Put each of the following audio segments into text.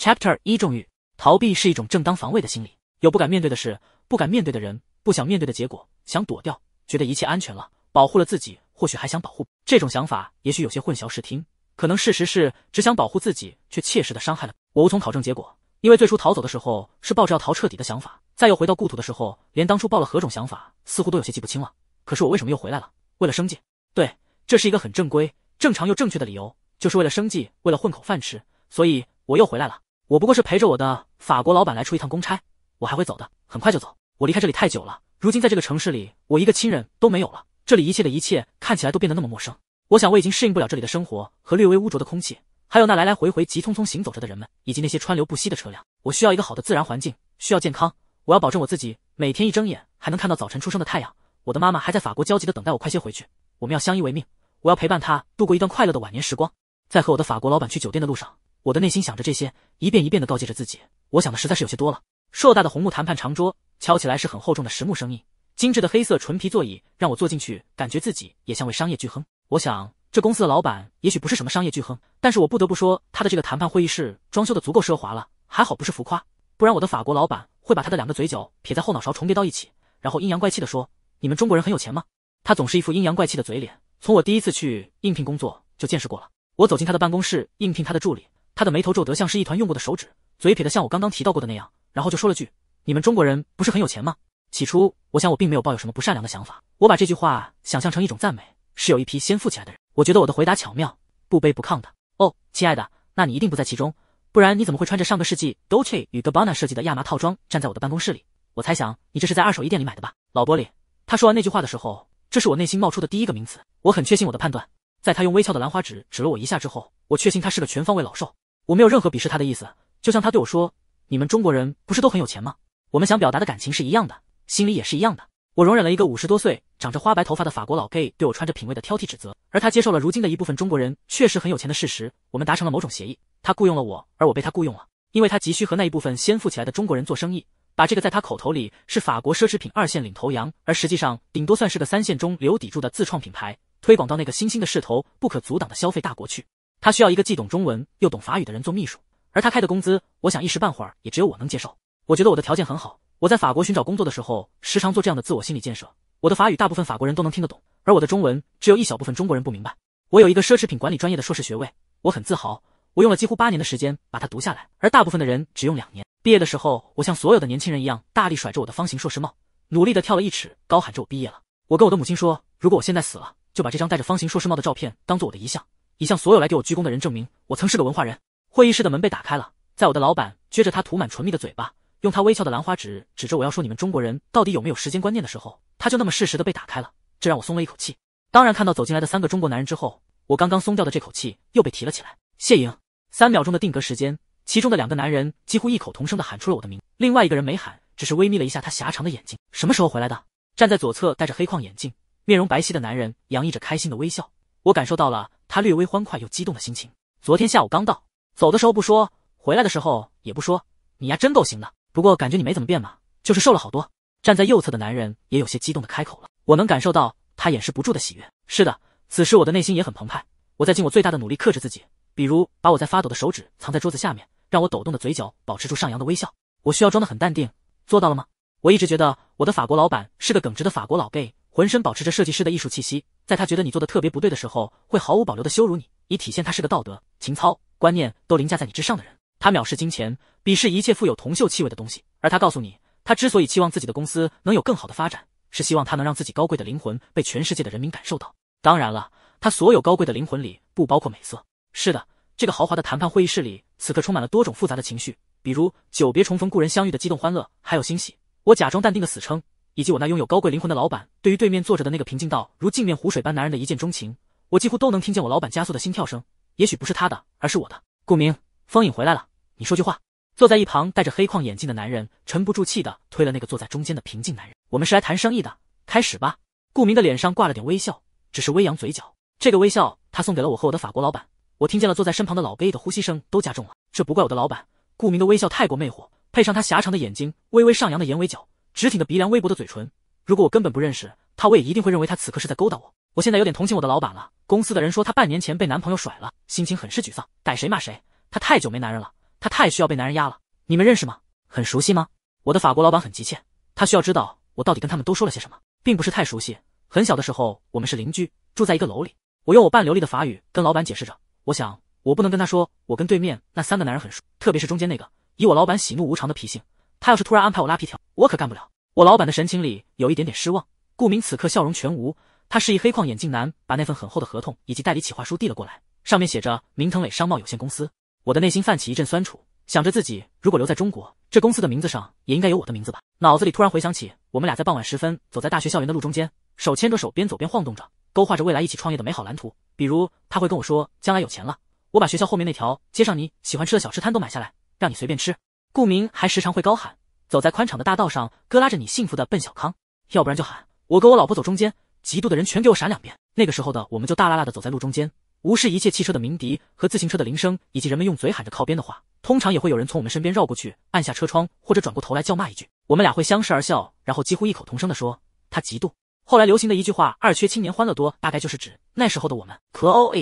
Chapter 一重欲，逃避是一种正当防卫的心理，有不敢面对的事，不敢面对的人，不想面对的结果，想躲掉，觉得一切安全了，保护了自己，或许还想保护。这种想法也许有些混淆视听，可能事实是只想保护自己，却切实的伤害了我。无从考证结果，因为最初逃走的时候是抱着要逃彻底的想法，再又回到故土的时候，连当初抱了何种想法似乎都有些记不清了。可是我为什么又回来了？为了生计，对，这是一个很正规、正常又正确的理由，就是为了生计，为了混口饭吃，所以我又回来了。我不过是陪着我的法国老板来出一趟公差，我还会走的，很快就走。我离开这里太久了，如今在这个城市里，我一个亲人都没有了，这里一切的一切看起来都变得那么陌生。我想我已经适应不了这里的生活和略微污浊的空气，还有那来来回回急匆匆行走着的人们以及那些川流不息的车辆。我需要一个好的自然环境，需要健康，我要保证我自己每天一睁眼还能看到早晨初升的太阳。我的妈妈还在法国焦急的等待我，快些回去，我们要相依为命，我要陪伴她度过一段快乐的晚年时光。在和我的法国老板去酒店的路上。我的内心想着这些，一遍一遍的告诫着自己，我想的实在是有些多了。硕大的红木谈判长桌敲起来是很厚重的实木声音，精致的黑色纯皮座椅让我坐进去，感觉自己也像位商业巨亨。我想这公司的老板也许不是什么商业巨亨，但是我不得不说他的这个谈判会议室装修的足够奢华了，还好不是浮夸，不然我的法国老板会把他的两个嘴角撇在后脑勺重叠到一起，然后阴阳怪气的说：“你们中国人很有钱吗？”他总是一副阴阳怪气的嘴脸，从我第一次去应聘工作就见识过了。我走进他的办公室应聘他的助理。他的眉头皱得像是一团用过的手指，嘴撇得像我刚刚提到过的那样，然后就说了句：“你们中国人不是很有钱吗？”起初，我想我并没有抱有什么不善良的想法，我把这句话想象成一种赞美，是有一批先富起来的人。我觉得我的回答巧妙，不卑不亢的。哦，亲爱的，那你一定不在其中，不然你怎么会穿着上个世纪 Dolce 与 Gabbana 设计的亚麻套装站在我的办公室里？我猜想你这是在二手衣店里买的吧，老玻璃。他说完那句话的时候，这是我内心冒出的第一个名词。我很确信我的判断，在他用微翘的兰花指指了我一下之后，我确信他是个全方位老兽。我没有任何鄙视他的意思，就像他对我说：“你们中国人不是都很有钱吗？我们想表达的感情是一样的，心里也是一样的。”我容忍了一个五十多岁、长着花白头发的法国老 gay 对我穿着品味的挑剔指责，而他接受了如今的一部分中国人确实很有钱的事实。我们达成了某种协议，他雇佣了我，而我被他雇佣了，因为他急需和那一部分先富起来的中国人做生意，把这个在他口头里是法国奢侈品二线领头羊，而实际上顶多算是个三线中留底柱的自创品牌推广到那个新兴的势头不可阻挡的消费大国去。他需要一个既懂中文又懂法语的人做秘书，而他开的工资，我想一时半会儿也只有我能接受。我觉得我的条件很好。我在法国寻找工作的时候，时常做这样的自我心理建设。我的法语大部分法国人都能听得懂，而我的中文只有一小部分中国人不明白。我有一个奢侈品管理专业的硕士学位，我很自豪。我用了几乎八年的时间把它读下来，而大部分的人只用两年。毕业的时候，我像所有的年轻人一样，大力甩着我的方形硕士帽，努力地跳了一尺，高喊着我毕业了。我跟我的母亲说，如果我现在死了，就把这张戴着方形硕士帽的照片当做我的遗像。以向所有来给我鞠躬的人证明，我曾是个文化人。会议室的门被打开了，在我的老板撅着他涂满唇蜜的嘴巴，用他微翘的兰花指指着我要说你们中国人到底有没有时间观念的时候，他就那么适时的被打开了，这让我松了一口气。当然，看到走进来的三个中国男人之后，我刚刚松掉的这口气又被提了起来。谢莹，三秒钟的定格时间，其中的两个男人几乎异口同声的喊出了我的名，另外一个人没喊，只是微眯了一下他狭长的眼睛。什么时候回来的？站在左侧戴着黑框眼镜、面容白皙的男人，洋溢着开心的微笑。我感受到了他略微欢快又激动的心情。昨天下午刚到，走的时候不说，回来的时候也不说，你呀真够行的。不过感觉你没怎么变嘛，就是瘦了好多。站在右侧的男人也有些激动的开口了，我能感受到他掩饰不住的喜悦。是的，此时我的内心也很澎湃，我在尽我最大的努力克制自己，比如把我在发抖的手指藏在桌子下面，让我抖动的嘴角保持住上扬的微笑。我需要装的很淡定，做到了吗？我一直觉得我的法国老板是个耿直的法国老 gay，浑身保持着设计师的艺术气息。在他觉得你做的特别不对的时候，会毫无保留的羞辱你，以体现他是个道德、情操、观念都凌驾在你之上的人。他藐视金钱，鄙视一切富有铜锈气味的东西。而他告诉你，他之所以期望自己的公司能有更好的发展，是希望他能让自己高贵的灵魂被全世界的人民感受到。当然了，他所有高贵的灵魂里不包括美色。是的，这个豪华的谈判会议室里，此刻充满了多种复杂的情绪，比如久别重逢故人相遇的激动欢乐，还有欣喜。我假装淡定的死撑。以及我那拥有高贵灵魂的老板，对于对面坐着的那个平静到如镜面湖水般男人的一见钟情，我几乎都能听见我老板加速的心跳声。也许不是他的，而是我的。顾明，风影回来了，你说句话。坐在一旁戴着黑框眼镜的男人沉不住气的推了那个坐在中间的平静男人。我们是来谈生意的，开始吧。顾明的脸上挂了点微笑，只是微扬嘴角。这个微笑他送给了我和我的法国老板。我听见了坐在身旁的老 gay 的呼吸声都加重了。这不怪我的老板。顾明的微笑太过魅惑，配上他狭长的眼睛，微微上扬的眼尾角。直挺的鼻梁，微薄的嘴唇。如果我根本不认识他，我也一定会认为他此刻是在勾搭我。我现在有点同情我的老板了。公司的人说他半年前被男朋友甩了，心情很是沮丧，逮谁骂谁。他太久没男人了，他太需要被男人压了。你们认识吗？很熟悉吗？我的法国老板很急切，他需要知道我到底跟他们都说了些什么，并不是太熟悉。很小的时候，我们是邻居，住在一个楼里。我用我半流利的法语跟老板解释着。我想，我不能跟他说我跟对面那三个男人很熟，特别是中间那个。以我老板喜怒无常的脾性。他要是突然安排我拉皮条，我可干不了。我老板的神情里有一点点失望。顾明此刻笑容全无，他示意黑框眼镜男把那份很厚的合同以及代理企划书递了过来，上面写着“明腾磊商贸有限公司”。我的内心泛起一阵酸楚，想着自己如果留在中国，这公司的名字上也应该有我的名字吧。脑子里突然回想起我们俩在傍晚时分走在大学校园的路中间，手牵着手，边走边晃动着，勾画着未来一起创业的美好蓝图。比如他会跟我说，将来有钱了，我把学校后面那条街上你喜欢吃的小吃摊都买下来，让你随便吃。不明还时常会高喊，走在宽敞的大道上，哥拉着你幸福的奔小康；要不然就喊我跟我老婆走中间，嫉妒的人全给我闪两边。那个时候的我们就大拉拉的走在路中间，无视一切汽车的鸣笛和自行车的铃声，以及人们用嘴喊着靠边的话。通常也会有人从我们身边绕过去，按下车窗或者转过头来叫骂一句。我们俩会相视而笑，然后几乎异口同声的说他嫉妒。后来流行的一句话“二缺青年欢乐多”，大概就是指那时候的我们。可哦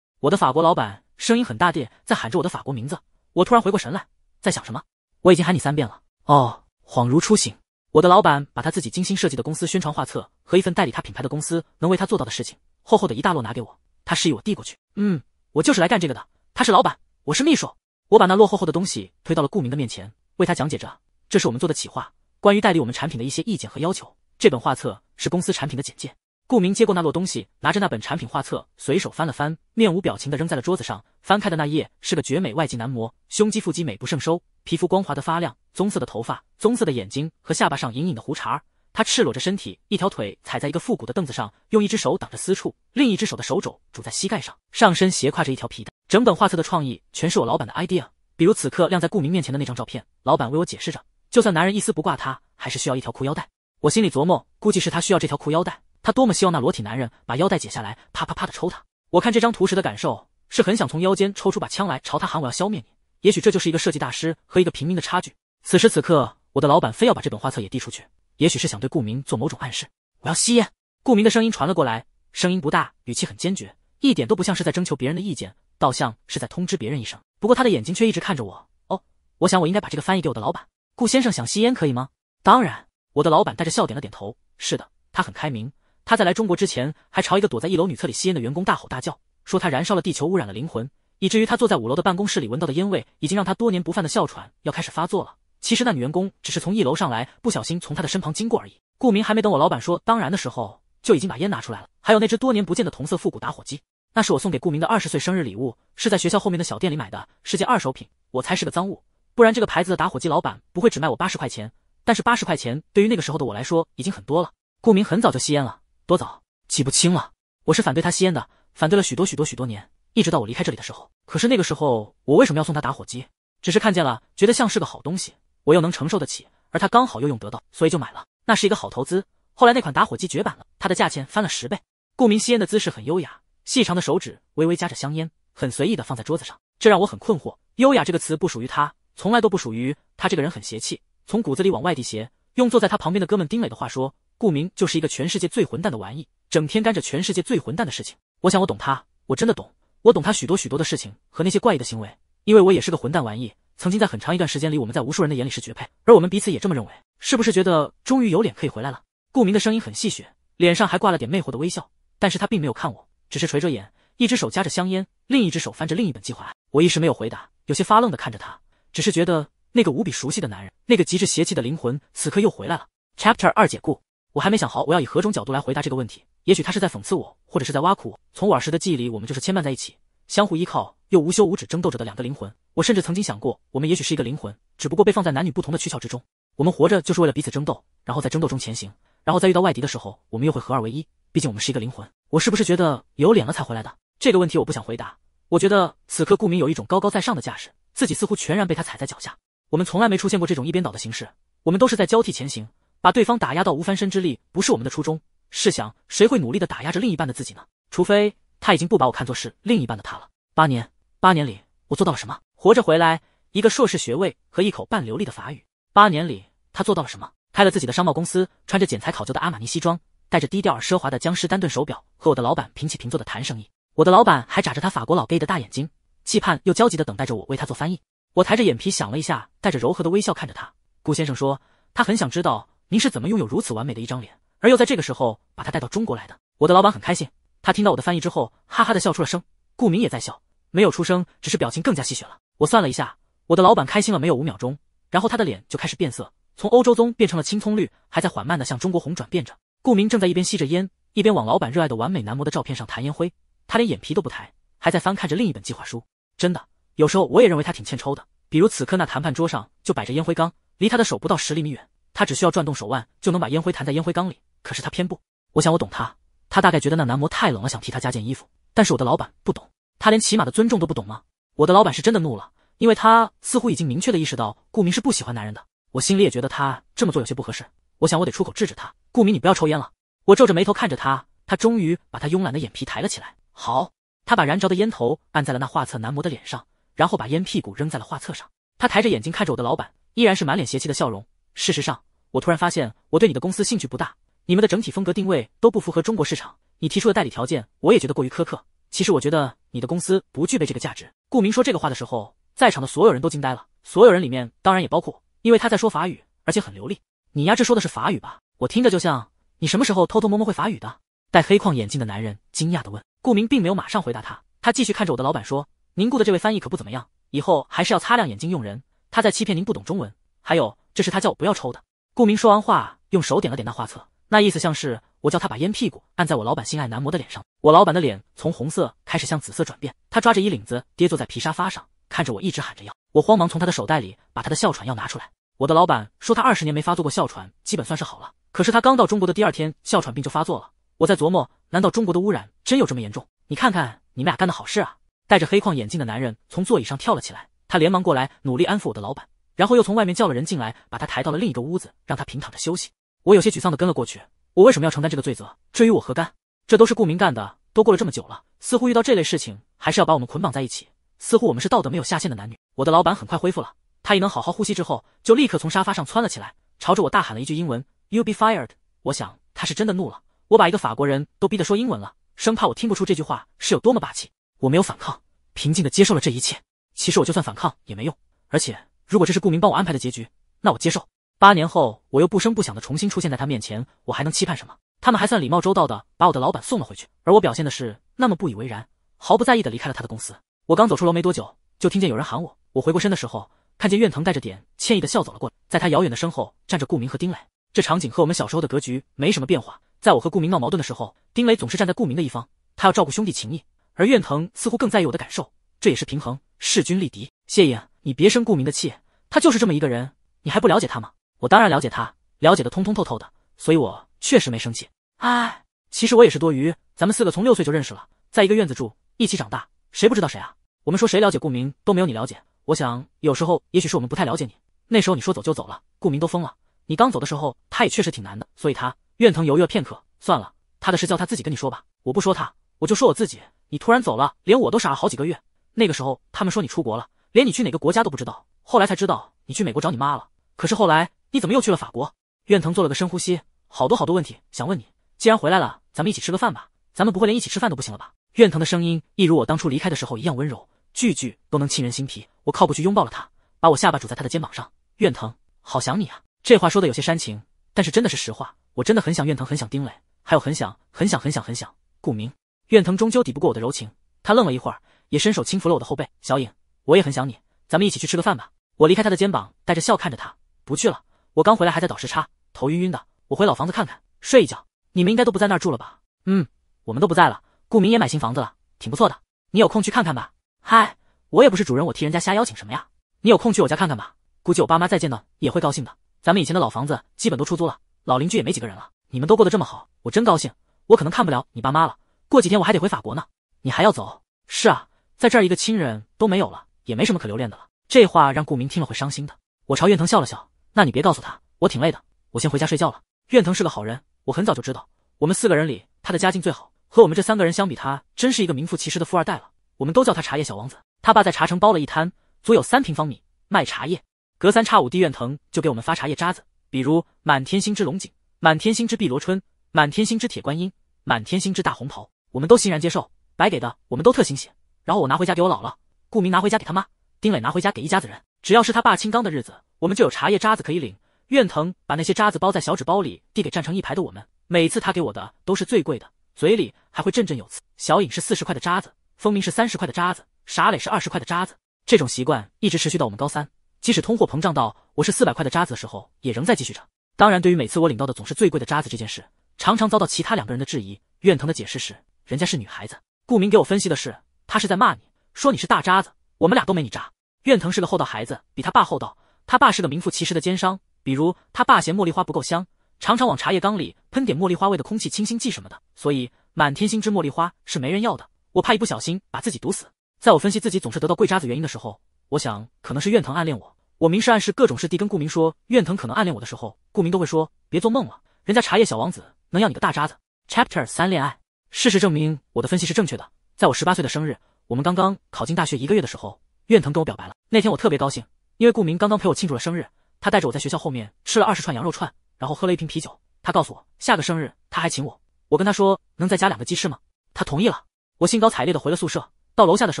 我的法国老板声音很大地在喊着我的法国名字，我突然回过神来，在想什么。我已经喊你三遍了哦，恍如初醒。我的老板把他自己精心设计的公司宣传画册和一份代理他品牌的公司能为他做到的事情，厚厚的一大摞拿给我，他示意我递过去。嗯，我就是来干这个的。他是老板，我是秘书。我把那落厚厚的东西推到了顾明的面前，为他讲解着：这是我们做的企划，关于代理我们产品的一些意见和要求。这本画册是公司产品的简介。顾明接过那摞东西，拿着那本产品画册，随手翻了翻，面无表情的扔在了桌子上。翻开的那页是个绝美外籍男模，胸肌腹肌美不胜收，皮肤光滑的发亮，棕色的头发，棕色的眼睛和下巴上隐隐的胡茬。他赤裸着身体，一条腿踩在一个复古的凳子上，用一只手挡着私处，另一只手的手肘拄在膝盖上，上身斜挎着一条皮带。整本画册的创意全是我老板的 idea，比如此刻晾在顾明面前的那张照片，老板为我解释着，就算男人一丝不挂，他还是需要一条裤腰带。我心里琢磨，估计是他需要这条裤腰带。他多么希望那裸体男人把腰带解下来，啪啪啪的抽他！我看这张图时的感受是很想从腰间抽出把枪来朝他喊：“我要消灭你！”也许这就是一个设计大师和一个平民的差距。此时此刻，我的老板非要把这本画册也递出去，也许是想对顾明做某种暗示。我要吸烟。顾明的声音传了过来，声音不大，语气很坚决，一点都不像是在征求别人的意见，倒像是在通知别人一声。不过他的眼睛却一直看着我。哦，我想我应该把这个翻译给我的老板顾先生。想吸烟可以吗？当然，我的老板带着笑点了点头。是的，他很开明。他在来中国之前，还朝一个躲在一楼女厕里吸烟的员工大吼大叫，说他燃烧了地球，污染了灵魂，以至于他坐在五楼的办公室里闻到的烟味，已经让他多年不犯的哮喘要开始发作了。其实那女员工只是从一楼上来，不小心从他的身旁经过而已。顾明还没等我老板说当然的时候，就已经把烟拿出来了。还有那只多年不见的同色复古打火机，那是我送给顾明的二十岁生日礼物，是在学校后面的小店里买的，是件二手品，我猜是个赃物，不然这个牌子的打火机老板不会只卖我八十块钱。但是八十块钱对于那个时候的我来说已经很多了。顾明很早就吸烟了。多早记不清了。我是反对他吸烟的，反对了许多许多许多年，一直到我离开这里的时候。可是那个时候，我为什么要送他打火机？只是看见了，觉得像是个好东西，我又能承受得起，而他刚好又用得到，所以就买了。那是一个好投资。后来那款打火机绝版了，它的价钱翻了十倍。顾明吸烟的姿势很优雅，细长的手指微微夹着香烟，很随意的放在桌子上，这让我很困惑。优雅这个词不属于他，从来都不属于他。这个人很邪气，从骨子里往外地邪。用坐在他旁边的哥们丁磊的话说。顾明就是一个全世界最混蛋的玩意，整天干着全世界最混蛋的事情。我想我懂他，我真的懂，我懂他许多许多的事情和那些怪异的行为，因为我也是个混蛋玩意。曾经在很长一段时间里，我们在无数人的眼里是绝配，而我们彼此也这么认为。是不是觉得终于有脸可以回来了？顾明的声音很戏谑，脸上还挂了点魅惑的微笑，但是他并没有看我，只是垂着眼，一只手夹着香烟，另一只手翻着另一本计划。我一时没有回答，有些发愣的看着他，只是觉得那个无比熟悉的男人，那个极致邪气的灵魂，此刻又回来了。Chapter 二解雇。我还没想好我要以何种角度来回答这个问题。也许他是在讽刺我，或者是在挖苦我。从我儿时的记忆里，我们就是牵绊在一起、相互依靠又无休无止争斗着的两个灵魂。我甚至曾经想过，我们也许是一个灵魂，只不过被放在男女不同的躯壳之中。我们活着就是为了彼此争斗，然后在争斗中前行，然后在遇到外敌的时候，我们又会合二为一。毕竟我们是一个灵魂。我是不是觉得有脸了才回来的？这个问题我不想回答。我觉得此刻顾明有一种高高在上的架势，自己似乎全然被他踩在脚下。我们从来没出现过这种一边倒的形式，我们都是在交替前行。把对方打压到无翻身之力，不是我们的初衷。试想，谁会努力的打压着另一半的自己呢？除非他已经不把我看作是另一半的他了。八年，八年里我做到了什么？活着回来，一个硕士学位和一口半流利的法语。八年里他做到了什么？开了自己的商贸公司，穿着剪裁考究的阿玛尼西装，带着低调而奢华的江诗丹顿手表，和我的老板平起平坐的谈生意。我的老板还眨着他法国老 gay 的大眼睛，期盼又焦急的等待着我为他做翻译。我抬着眼皮想了一下，带着柔和的微笑看着他。顾先生说，他很想知道。您是怎么拥有如此完美的一张脸，而又在这个时候把他带到中国来的？我的老板很开心，他听到我的翻译之后，哈哈的笑出了声。顾明也在笑，没有出声，只是表情更加戏谑了。我算了一下，我的老板开心了没有五秒钟，然后他的脸就开始变色，从欧洲棕变成了青葱绿，还在缓慢的向中国红转变着。顾明正在一边吸着烟，一边往老板热爱的完美男模的照片上弹烟灰，他连眼皮都不抬，还在翻看着另一本计划书。真的，有时候我也认为他挺欠抽的，比如此刻那谈判桌上就摆着烟灰缸，离他的手不到十厘米远。他只需要转动手腕就能把烟灰弹在烟灰缸里，可是他偏不。我想我懂他，他大概觉得那男模太冷了，想替他加件衣服。但是我的老板不懂，他连起码的尊重都不懂吗？我的老板是真的怒了，因为他似乎已经明确的意识到顾明是不喜欢男人的。我心里也觉得他这么做有些不合适。我想我得出口制止他。顾明，你不要抽烟了。我皱着眉头看着他，他终于把他慵懒的眼皮抬了起来。好，他把燃着的烟头按在了那画册男模的脸上，然后把烟屁股扔在了画册上。他抬着眼睛看着我的老板，依然是满脸邪气的笑容。事实上，我突然发现我对你的公司兴趣不大，你们的整体风格定位都不符合中国市场。你提出的代理条件，我也觉得过于苛刻。其实我觉得你的公司不具备这个价值。顾明说这个话的时候，在场的所有人都惊呆了，所有人里面当然也包括我，因为他在说法语，而且很流利。你丫这说的是法语吧？我听着就像你什么时候偷偷摸摸会法语的？戴黑框眼镜的男人惊讶地问。顾明并没有马上回答他，他继续看着我的老板说：“凝固的这位翻译可不怎么样，以后还是要擦亮眼睛用人。他在欺骗您不懂中文，还有。”这是他叫我不要抽的。顾明说完话，用手点了点那画册，那意思像是我叫他把烟屁股按在我老板心爱男模的脸上。我老板的脸从红色开始向紫色转变，他抓着衣领子跌坐在皮沙发上，看着我一直喊着要。我慌忙从他的手袋里把他的哮喘药拿出来。我的老板说他二十年没发作过哮喘，基本算是好了。可是他刚到中国的第二天，哮喘病就发作了。我在琢磨，难道中国的污染真有这么严重？你看看你们俩干的好事啊！戴着黑框眼镜的男人从座椅上跳了起来，他连忙过来努力安抚我的老板。然后又从外面叫了人进来，把他抬到了另一个屋子，让他平躺着休息。我有些沮丧地跟了过去。我为什么要承担这个罪责？这与我何干？这都是顾明干的。都过了这么久了，似乎遇到这类事情，还是要把我们捆绑在一起。似乎我们是道德没有下限的男女。我的老板很快恢复了，他一能好好呼吸之后，就立刻从沙发上窜了起来，朝着我大喊了一句英文：“You'll be fired。”我想他是真的怒了，我把一个法国人都逼得说英文了，生怕我听不出这句话是有多么霸气。我没有反抗，平静地接受了这一切。其实我就算反抗也没用，而且。如果这是顾明帮我安排的结局，那我接受。八年后，我又不声不响的重新出现在他面前，我还能期盼什么？他们还算礼貌周到的把我的老板送了回去，而我表现的是那么不以为然，毫不在意的离开了他的公司。我刚走出楼没多久，就听见有人喊我。我回过身的时候，看见苑腾带着点歉意的笑走了过来，在他遥远的身后站着顾明和丁磊。这场景和我们小时候的格局没什么变化。在我和顾明闹矛盾的时候，丁磊总是站在顾明的一方，他要照顾兄弟情谊，而苑腾似乎更在意我的感受，这也是平衡，势均力敌。谢颖，你别生顾明的气，他就是这么一个人，你还不了解他吗？我当然了解他，了解的通通透透的，所以我确实没生气。哎，其实我也是多余。咱们四个从六岁就认识了，在一个院子住，一起长大，谁不知道谁啊？我们说谁了解顾明都没有你了解。我想有时候也许是我们不太了解你。那时候你说走就走了，顾明都疯了。你刚走的时候，他也确实挺难的。所以，他怨腾犹豫了片刻，算了，他的事叫他自己跟你说吧。我不说他，我就说我自己。你突然走了，连我都傻了好几个月。那个时候他们说你出国了。连你去哪个国家都不知道，后来才知道你去美国找你妈了。可是后来你怎么又去了法国？苑腾做了个深呼吸，好多好多问题想问你。既然回来了，咱们一起吃个饭吧。咱们不会连一起吃饭都不行了吧？苑腾的声音一如我当初离开的时候一样温柔，句句都能沁人心脾。我靠过去拥抱了他，把我下巴拄在他的肩膀上。苑腾，好想你啊。这话说的有些煽情，但是真的是实话。我真的很想苑腾，很想丁磊，还有很想很想很想很想顾明。苑腾终究抵不过我的柔情，他愣了一会儿，也伸手轻抚了我的后背。小影。我也很想你，咱们一起去吃个饭吧。我离开他的肩膀，带着笑看着他，不去了。我刚回来，还在倒时差，头晕晕的。我回老房子看看，睡一觉。你们应该都不在那儿住了吧？嗯，我们都不在了。顾明也买新房子了，挺不错的。你有空去看看吧。嗨，我也不是主人，我替人家瞎邀请什么呀？你有空去我家看看吧，估计我爸妈再见到也会高兴的。咱们以前的老房子基本都出租了，老邻居也没几个人了。你们都过得这么好，我真高兴。我可能看不了你爸妈了，过几天我还得回法国呢。你还要走？是啊，在这儿一个亲人都没有了。也没什么可留恋的了。这话让顾明听了会伤心的。我朝院腾笑了笑，那你别告诉他，我挺累的，我先回家睡觉了。院腾是个好人，我很早就知道。我们四个人里，他的家境最好，和我们这三个人相比，他真是一个名副其实的富二代了。我们都叫他茶叶小王子。他爸在茶城包了一摊，足有三平方米，卖茶叶。隔三差五，地院腾就给我们发茶叶渣子，比如满天星之龙井、满天星之碧螺春、满天星之铁观音、满天星之大红袍，我们都欣然接受，白给的，我们都特欣喜。然后我拿回家给我姥姥。顾明拿回家给他妈，丁磊拿回家给一家子人。只要是他爸清缸的日子，我们就有茶叶渣子可以领。苑腾把那些渣子包在小纸包里，递给站成一排的我们。每次他给我的都是最贵的，嘴里还会振振有词。小颖是四十块的渣子，峰明是三十块的渣子，傻磊是二十块的渣子。这种习惯一直持续到我们高三，即使通货膨胀到我是四百块的渣子的时候，也仍在继续着。当然，对于每次我领到的总是最贵的渣子这件事，常常遭到其他两个人的质疑。苑腾的解释是，人家是女孩子。顾明给我分析的是，他是在骂你。说你是大渣子，我们俩都没你渣。院藤是个厚道孩子，比他爸厚道。他爸是个名副其实的奸商。比如他爸嫌茉莉花不够香，常常往茶叶缸里喷点茉莉花味的空气清新剂什么的，所以满天星之茉莉花是没人要的。我怕一不小心把自己毒死。在我分析自己总是得到贵渣子原因的时候，我想可能是院藤暗恋我。我明示暗示各种事地跟顾明说院藤可能暗恋我的时候，顾明都会说别做梦了，人家茶叶小王子能要你个大渣子。Chapter 三恋爱。事实证明我的分析是正确的。在我十八岁的生日。我们刚刚考进大学一个月的时候，苑腾跟我表白了。那天我特别高兴，因为顾明刚刚陪我庆祝了生日，他带着我在学校后面吃了二十串羊肉串，然后喝了一瓶啤酒。他告诉我下个生日他还请我。我跟他说能再加两个鸡翅吗？他同意了。我兴高采烈的回了宿舍，到楼下的时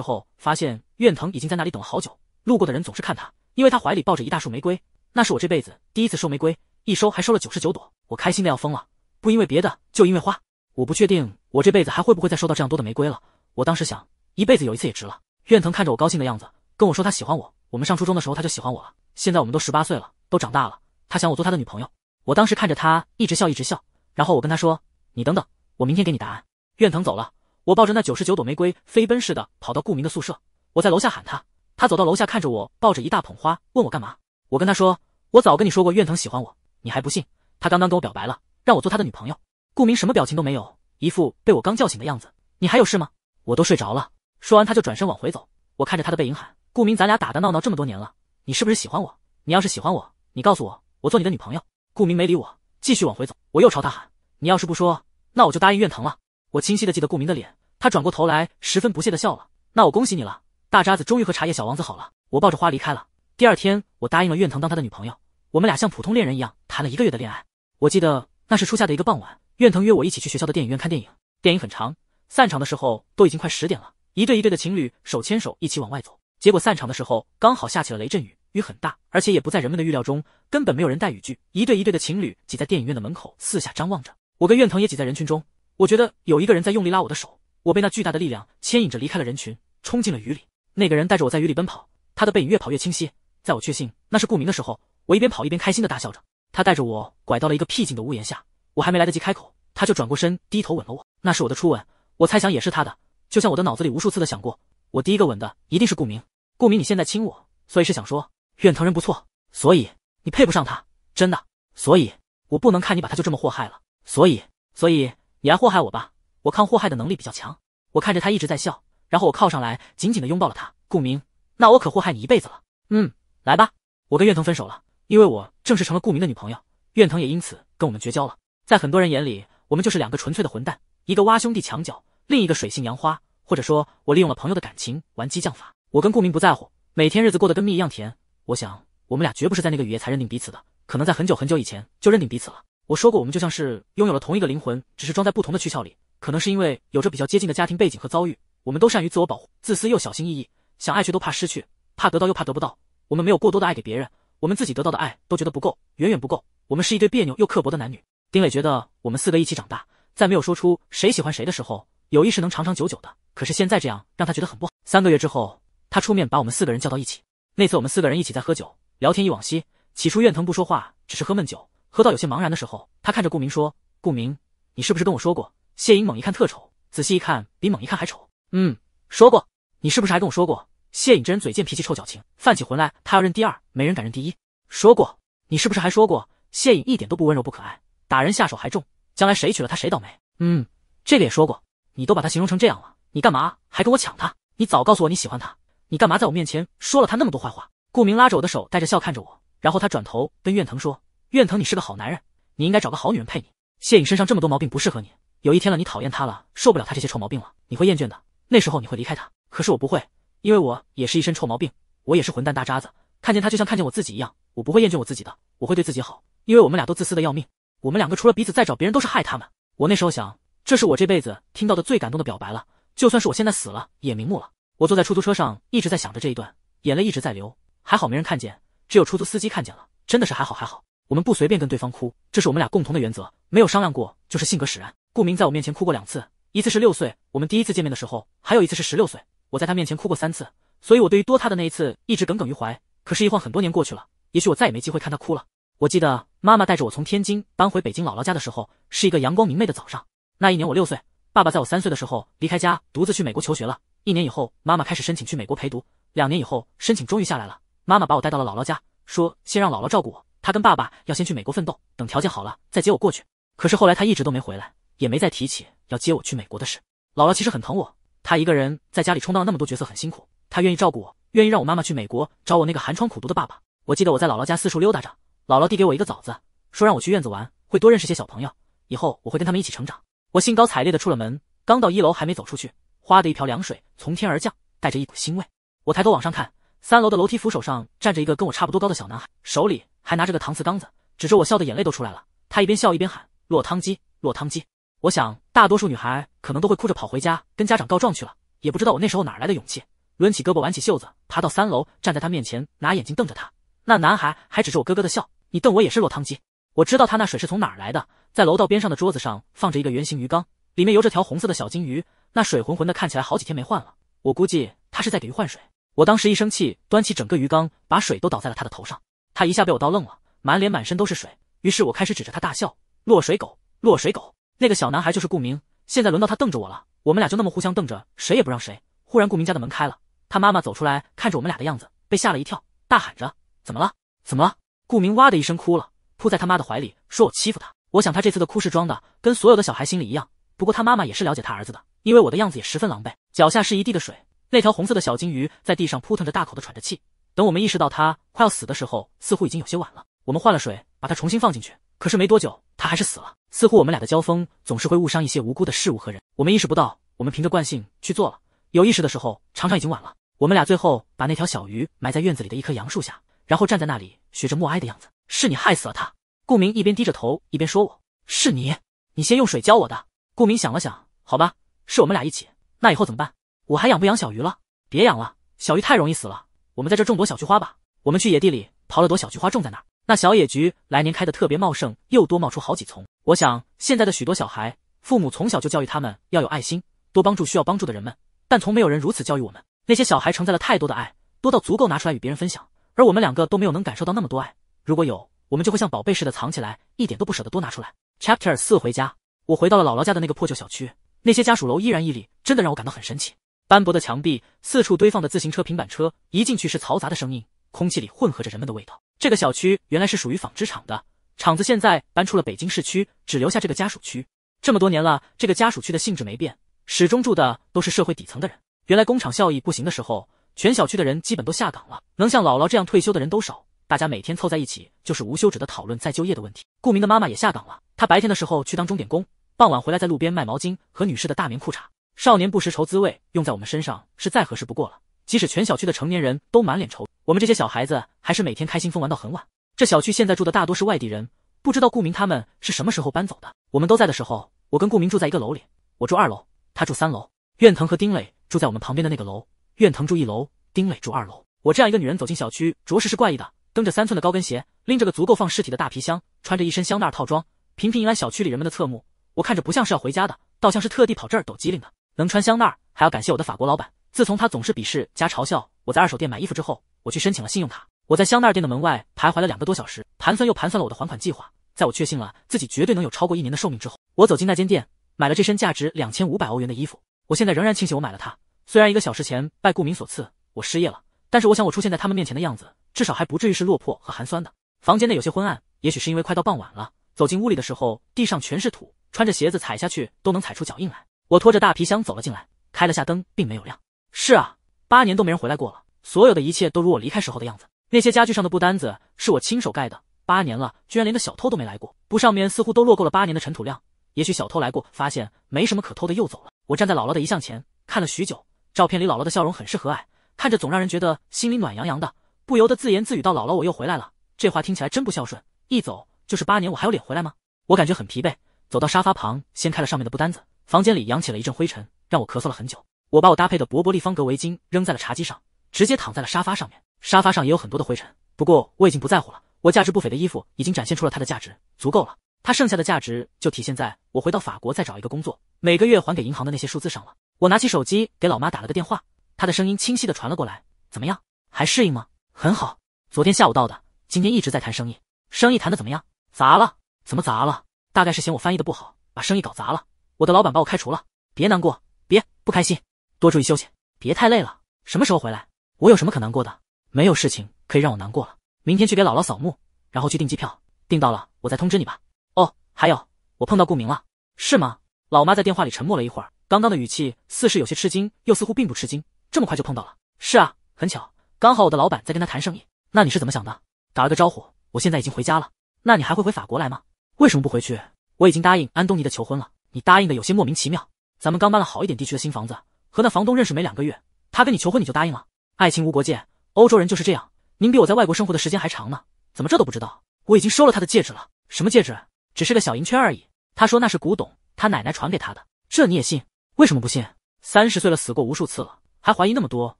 候发现苑腾已经在那里等了好久。路过的人总是看他，因为他怀里抱着一大束玫瑰，那是我这辈子第一次收玫瑰，一收还收了九十九朵，我开心的要疯了。不因为别的，就因为花。我不确定我这辈子还会不会再收到这样多的玫瑰了。我当时想。一辈子有一次也值了。苑腾看着我高兴的样子，跟我说他喜欢我。我们上初中的时候他就喜欢我了。现在我们都十八岁了，都长大了。他想我做他的女朋友。我当时看着他一直笑，一直笑。然后我跟他说：“你等等，我明天给你答案。”苑腾走了。我抱着那九十九朵玫瑰，飞奔似的跑到顾明的宿舍。我在楼下喊他，他走到楼下看着我，抱着一大捧花，问我干嘛。我跟他说：“我早跟你说过苑腾喜欢我，你还不信。他刚刚跟我表白了，让我做他的女朋友。”顾明什么表情都没有，一副被我刚叫醒的样子。你还有事吗？我都睡着了。说完，他就转身往回走。我看着他的背影喊：“顾明，咱俩打打闹闹这么多年了，你是不是喜欢我？你要是喜欢我，你告诉我，我做你的女朋友。”顾明没理我，继续往回走。我又朝他喊：“你要是不说，那我就答应苑疼了。”我清晰的记得顾明的脸，他转过头来，十分不屑的笑了：“那我恭喜你了，大渣子终于和茶叶小王子好了。”我抱着花离开了。第二天，我答应了苑疼当他的女朋友。我们俩像普通恋人一样谈了一个月的恋爱。我记得那是初夏的一个傍晚，苑疼约我一起去学校的电影院看电影。电影很长，散场的时候都已经快十点了。一对一对的情侣手牵手一起往外走，结果散场的时候刚好下起了雷阵雨，雨很大，而且也不在人们的预料中，根本没有人带雨具。一对一对的情侣挤在电影院的门口，四下张望着。我跟苑藤也挤在人群中，我觉得有一个人在用力拉我的手，我被那巨大的力量牵引着离开了人群，冲进了雨里。那个人带着我在雨里奔跑，他的背影越跑越清晰。在我确信那是顾明的时候，我一边跑一边开心的大笑着。他带着我拐到了一个僻静的屋檐下，我还没来得及开口，他就转过身低头吻了我。那是我的初吻，我猜想也是他的。就像我的脑子里无数次的想过，我第一个吻的一定是顾明。顾明，你现在亲我，所以是想说苑腾人不错，所以你配不上他，真的。所以我不能看你把他就这么祸害了。所以，所以你来祸害我吧，我看祸害的能力比较强。我看着他一直在笑，然后我靠上来，紧紧的拥抱了他。顾明，那我可祸害你一辈子了。嗯，来吧，我跟苑腾分手了，因为我正式成了顾明的女朋友。苑腾也因此跟我们绝交了。在很多人眼里，我们就是两个纯粹的混蛋，一个挖兄弟墙角。另一个水性杨花，或者说我利用了朋友的感情玩激将法。我跟顾明不在乎，每天日子过得跟蜜一样甜。我想，我们俩绝不是在那个雨夜才认定彼此的，可能在很久很久以前就认定彼此了。我说过，我们就像是拥有了同一个灵魂，只是装在不同的躯壳里。可能是因为有着比较接近的家庭背景和遭遇，我们都善于自我保护，自私又小心翼翼，想爱却都怕失去，怕得到又怕得不到。我们没有过多的爱给别人，我们自己得到的爱都觉得不够，远远不够。我们是一对别扭又刻薄的男女。丁磊觉得，我们四个一起长大，在没有说出谁喜欢谁的时候。友谊是能长长久久的，可是现在这样让他觉得很不好。三个月之后，他出面把我们四个人叫到一起。那次我们四个人一起在喝酒聊天忆往昔。起初怨腾不说话，只是喝闷酒。喝到有些茫然的时候，他看着顾明说：“顾明，你是不是跟我说过？”谢颖猛一看特丑，仔细一看比猛一看还丑。嗯，说过。你是不是还跟我说过？谢颖这人嘴贱脾气臭矫情，犯起浑来他要认第二，没人敢认第一。说过。你是不是还说过？谢颖一点都不温柔不可爱，打人下手还重，将来谁娶了她谁倒霉。嗯，这个也说过。你都把他形容成这样了，你干嘛还跟我抢他？你早告诉我你喜欢他，你干嘛在我面前说了他那么多坏话？顾明拉着我的手，带着笑看着我，然后他转头跟苑腾说：“苑腾，你是个好男人，你应该找个好女人配你。谢颖身上这么多毛病不适合你，有一天了你讨厌他了，受不了他这些臭毛病了，你会厌倦的。那时候你会离开他，可是我不会，因为我也是一身臭毛病，我也是混蛋大渣子，看见他就像看见我自己一样，我不会厌倦我自己的，我会对自己好，因为我们俩都自私的要命，我们两个除了彼此再找别人都是害他们。我那时候想。”这是我这辈子听到的最感动的表白了，就算是我现在死了也瞑目了。我坐在出租车上，一直在想着这一段，眼泪一直在流。还好没人看见，只有出租司机看见了。真的是还好还好，我们不随便跟对方哭，这是我们俩共同的原则，没有商量过，就是性格使然。顾明在我面前哭过两次，一次是六岁，我们第一次见面的时候，还有一次是十六岁，我在他面前哭过三次。所以我对于多他的那一次一直耿耿于怀。可是，一晃很多年过去了，也许我再也没机会看他哭了。我记得妈妈带着我从天津搬回北京姥姥家的时候，是一个阳光明媚的早上。那一年我六岁，爸爸在我三岁的时候离开家，独自去美国求学了。一年以后，妈妈开始申请去美国陪读，两年以后申请终于下来了。妈妈把我带到了姥姥家，说先让姥姥照顾我，她跟爸爸要先去美国奋斗，等条件好了再接我过去。可是后来她一直都没回来，也没再提起要接我去美国的事。姥姥其实很疼我，她一个人在家里充当了那么多角色，很辛苦。她愿意照顾我，愿意让我妈妈去美国找我那个寒窗苦读的爸爸。我记得我在姥姥家四处溜达着，姥姥递给我一个枣子，说让我去院子玩，会多认识些小朋友，以后我会跟他们一起成长。我兴高采烈的出了门，刚到一楼还没走出去，哗的一瓢凉水从天而降，带着一股腥味。我抬头往上看，三楼的楼梯扶手上站着一个跟我差不多高的小男孩，手里还拿着个搪瓷缸子，指着我笑得眼泪都出来了。他一边笑一边喊：“落汤鸡，落汤鸡。”我想大多数女孩可能都会哭着跑回家跟家长告状去了，也不知道我那时候哪来的勇气，抡起胳膊挽起袖子爬到三楼，站在他面前拿眼睛瞪着他。那男孩还指着我咯咯的笑：“你瞪我也是落汤鸡。”我知道他那水是从哪儿来的。在楼道边上的桌子上放着一个圆形鱼缸，里面游着条红色的小金鱼，那水浑浑的，看起来好几天没换了。我估计他是在给鱼换水。我当时一生气，端起整个鱼缸，把水都倒在了他的头上。他一下被我倒愣了，满脸满身都是水。于是我开始指着他大笑：“落水狗，落水狗！”那个小男孩就是顾明。现在轮到他瞪着我了。我们俩就那么互相瞪着，谁也不让谁。忽然，顾明家的门开了，他妈妈走出来，看着我们俩的样子，被吓了一跳，大喊着：“怎么了？怎么了？”顾明哇的一声哭了，扑在他妈的怀里，说我欺负他。我想他这次的哭是装的，跟所有的小孩心里一样。不过他妈妈也是了解他儿子的，因为我的样子也十分狼狈，脚下是一地的水，那条红色的小金鱼在地上扑腾着，大口的喘着气。等我们意识到它快要死的时候，似乎已经有些晚了。我们换了水，把它重新放进去，可是没多久，它还是死了。似乎我们俩的交锋总是会误伤一些无辜的事物和人，我们意识不到，我们凭着惯性去做了。有意识的时候，常常已经晚了。我们俩最后把那条小鱼埋在院子里的一棵杨树下，然后站在那里学着默哀的样子。是你害死了它。顾明一边低着头一边说：“我是你，你先用水浇我的。”顾明想了想：“好吧，是我们俩一起。那以后怎么办？我还养不养小鱼了？别养了，小鱼太容易死了。我们在这种朵小菊花吧。我们去野地里刨了朵小菊花种在那儿。那小野菊来年开的特别茂盛，又多，冒出好几丛。我想现在的许多小孩，父母从小就教育他们要有爱心，多帮助需要帮助的人们，但从没有人如此教育我们。那些小孩承载了太多的爱，多到足够拿出来与别人分享。而我们两个都没有能感受到那么多爱。如果有。”我们就会像宝贝似的藏起来，一点都不舍得多拿出来。Chapter 四回家，我回到了姥姥家的那个破旧小区，那些家属楼依然屹立，真的让我感到很神奇。斑驳的墙壁，四处堆放的自行车、平板车，一进去是嘈杂的声音，空气里混合着人们的味道。这个小区原来是属于纺织厂的，厂子现在搬出了北京市区，只留下这个家属区。这么多年了，这个家属区的性质没变，始终住的都是社会底层的人。原来工厂效益不行的时候，全小区的人基本都下岗了，能像姥姥这样退休的人都少。大家每天凑在一起，就是无休止的讨论再就业的问题。顾明的妈妈也下岗了，她白天的时候去当钟点工，傍晚回来在路边卖毛巾和女士的大棉裤衩。少年不识愁滋味，用在我们身上是再合适不过了。即使全小区的成年人都满脸愁，我们这些小孩子还是每天开心疯玩到很晚。这小区现在住的大多是外地人，不知道顾明他们是什么时候搬走的。我们都在的时候，我跟顾明住在一个楼里，我住二楼，他住三楼。苑腾和丁磊住在我们旁边的那个楼，苑腾住一楼，丁磊住二楼。我这样一个女人走进小区，着实是怪异的。蹬着三寸的高跟鞋，拎着个足够放尸体的大皮箱，穿着一身香奈儿套装，频频迎来小区里人们的侧目。我看着不像是要回家的，倒像是特地跑这儿抖机灵的。能穿香奈儿，还要感谢我的法国老板。自从他总是鄙视加嘲笑我在二手店买衣服之后，我去申请了信用卡。我在香奈儿店的门外徘徊了两个多小时，盘算又盘算了我的还款计划。在我确信了自己绝对能有超过一年的寿命之后，我走进那间店，买了这身价值两千五百欧元的衣服。我现在仍然庆幸我买了它，虽然一个小时前拜顾名所赐，我失业了。但是我想，我出现在他们面前的样子，至少还不至于是落魄和寒酸的。房间内有些昏暗，也许是因为快到傍晚了。走进屋里的时候，地上全是土，穿着鞋子踩下去都能踩出脚印来。我拖着大皮箱走了进来，开了下灯，并没有亮。是啊，八年都没人回来过了，所有的一切都如我离开时候的样子。那些家具上的布单子是我亲手盖的，八年了，居然连个小偷都没来过。布上面似乎都落够了八年的尘土量。也许小偷来过，发现没什么可偷的，又走了。我站在姥姥的遗像前看了许久，照片里姥姥的笑容很是和蔼。看着总让人觉得心里暖洋洋的，不由得自言自语道：“姥姥，我又回来了。”这话听起来真不孝顺。一走就是八年，我还有脸回来吗？我感觉很疲惫，走到沙发旁，掀开了上面的布单子，房间里扬起了一阵灰尘，让我咳嗽了很久。我把我搭配的薄薄立方格围巾扔在了茶几上，直接躺在了沙发上面。沙发上也有很多的灰尘，不过我已经不在乎了。我价值不菲的衣服已经展现出了它的价值，足够了。它剩下的价值就体现在我回到法国再找一个工作，每个月还给银行的那些数字上了。我拿起手机给老妈打了个电话。他的声音清晰的传了过来，怎么样，还适应吗？很好，昨天下午到的，今天一直在谈生意，生意谈的怎么样？砸了？怎么砸了？大概是嫌我翻译的不好，把生意搞砸了。我的老板把我开除了。别难过，别不开心，多注意休息，别太累了。什么时候回来？我有什么可难过的？没有事情可以让我难过了。明天去给姥姥扫墓，然后去订机票，订到了我再通知你吧。哦，还有，我碰到顾明了，是吗？老妈在电话里沉默了一会儿，刚刚的语气似是有些吃惊，又似乎并不吃惊。这么快就碰到了？是啊，很巧，刚好我的老板在跟他谈生意。那你是怎么想的？打了个招呼，我现在已经回家了。那你还会回法国来吗？为什么不回去？我已经答应安东尼的求婚了。你答应的有些莫名其妙。咱们刚搬了好一点地区的新房子，和那房东认识没两个月，他跟你求婚你就答应了？爱情无国界，欧洲人就是这样。您比我在外国生活的时间还长呢，怎么这都不知道？我已经收了他的戒指了。什么戒指？只是个小银圈而已。他说那是古董，他奶奶传给他的。这你也信？为什么不信？三十岁了，死过无数次了。还怀疑那么多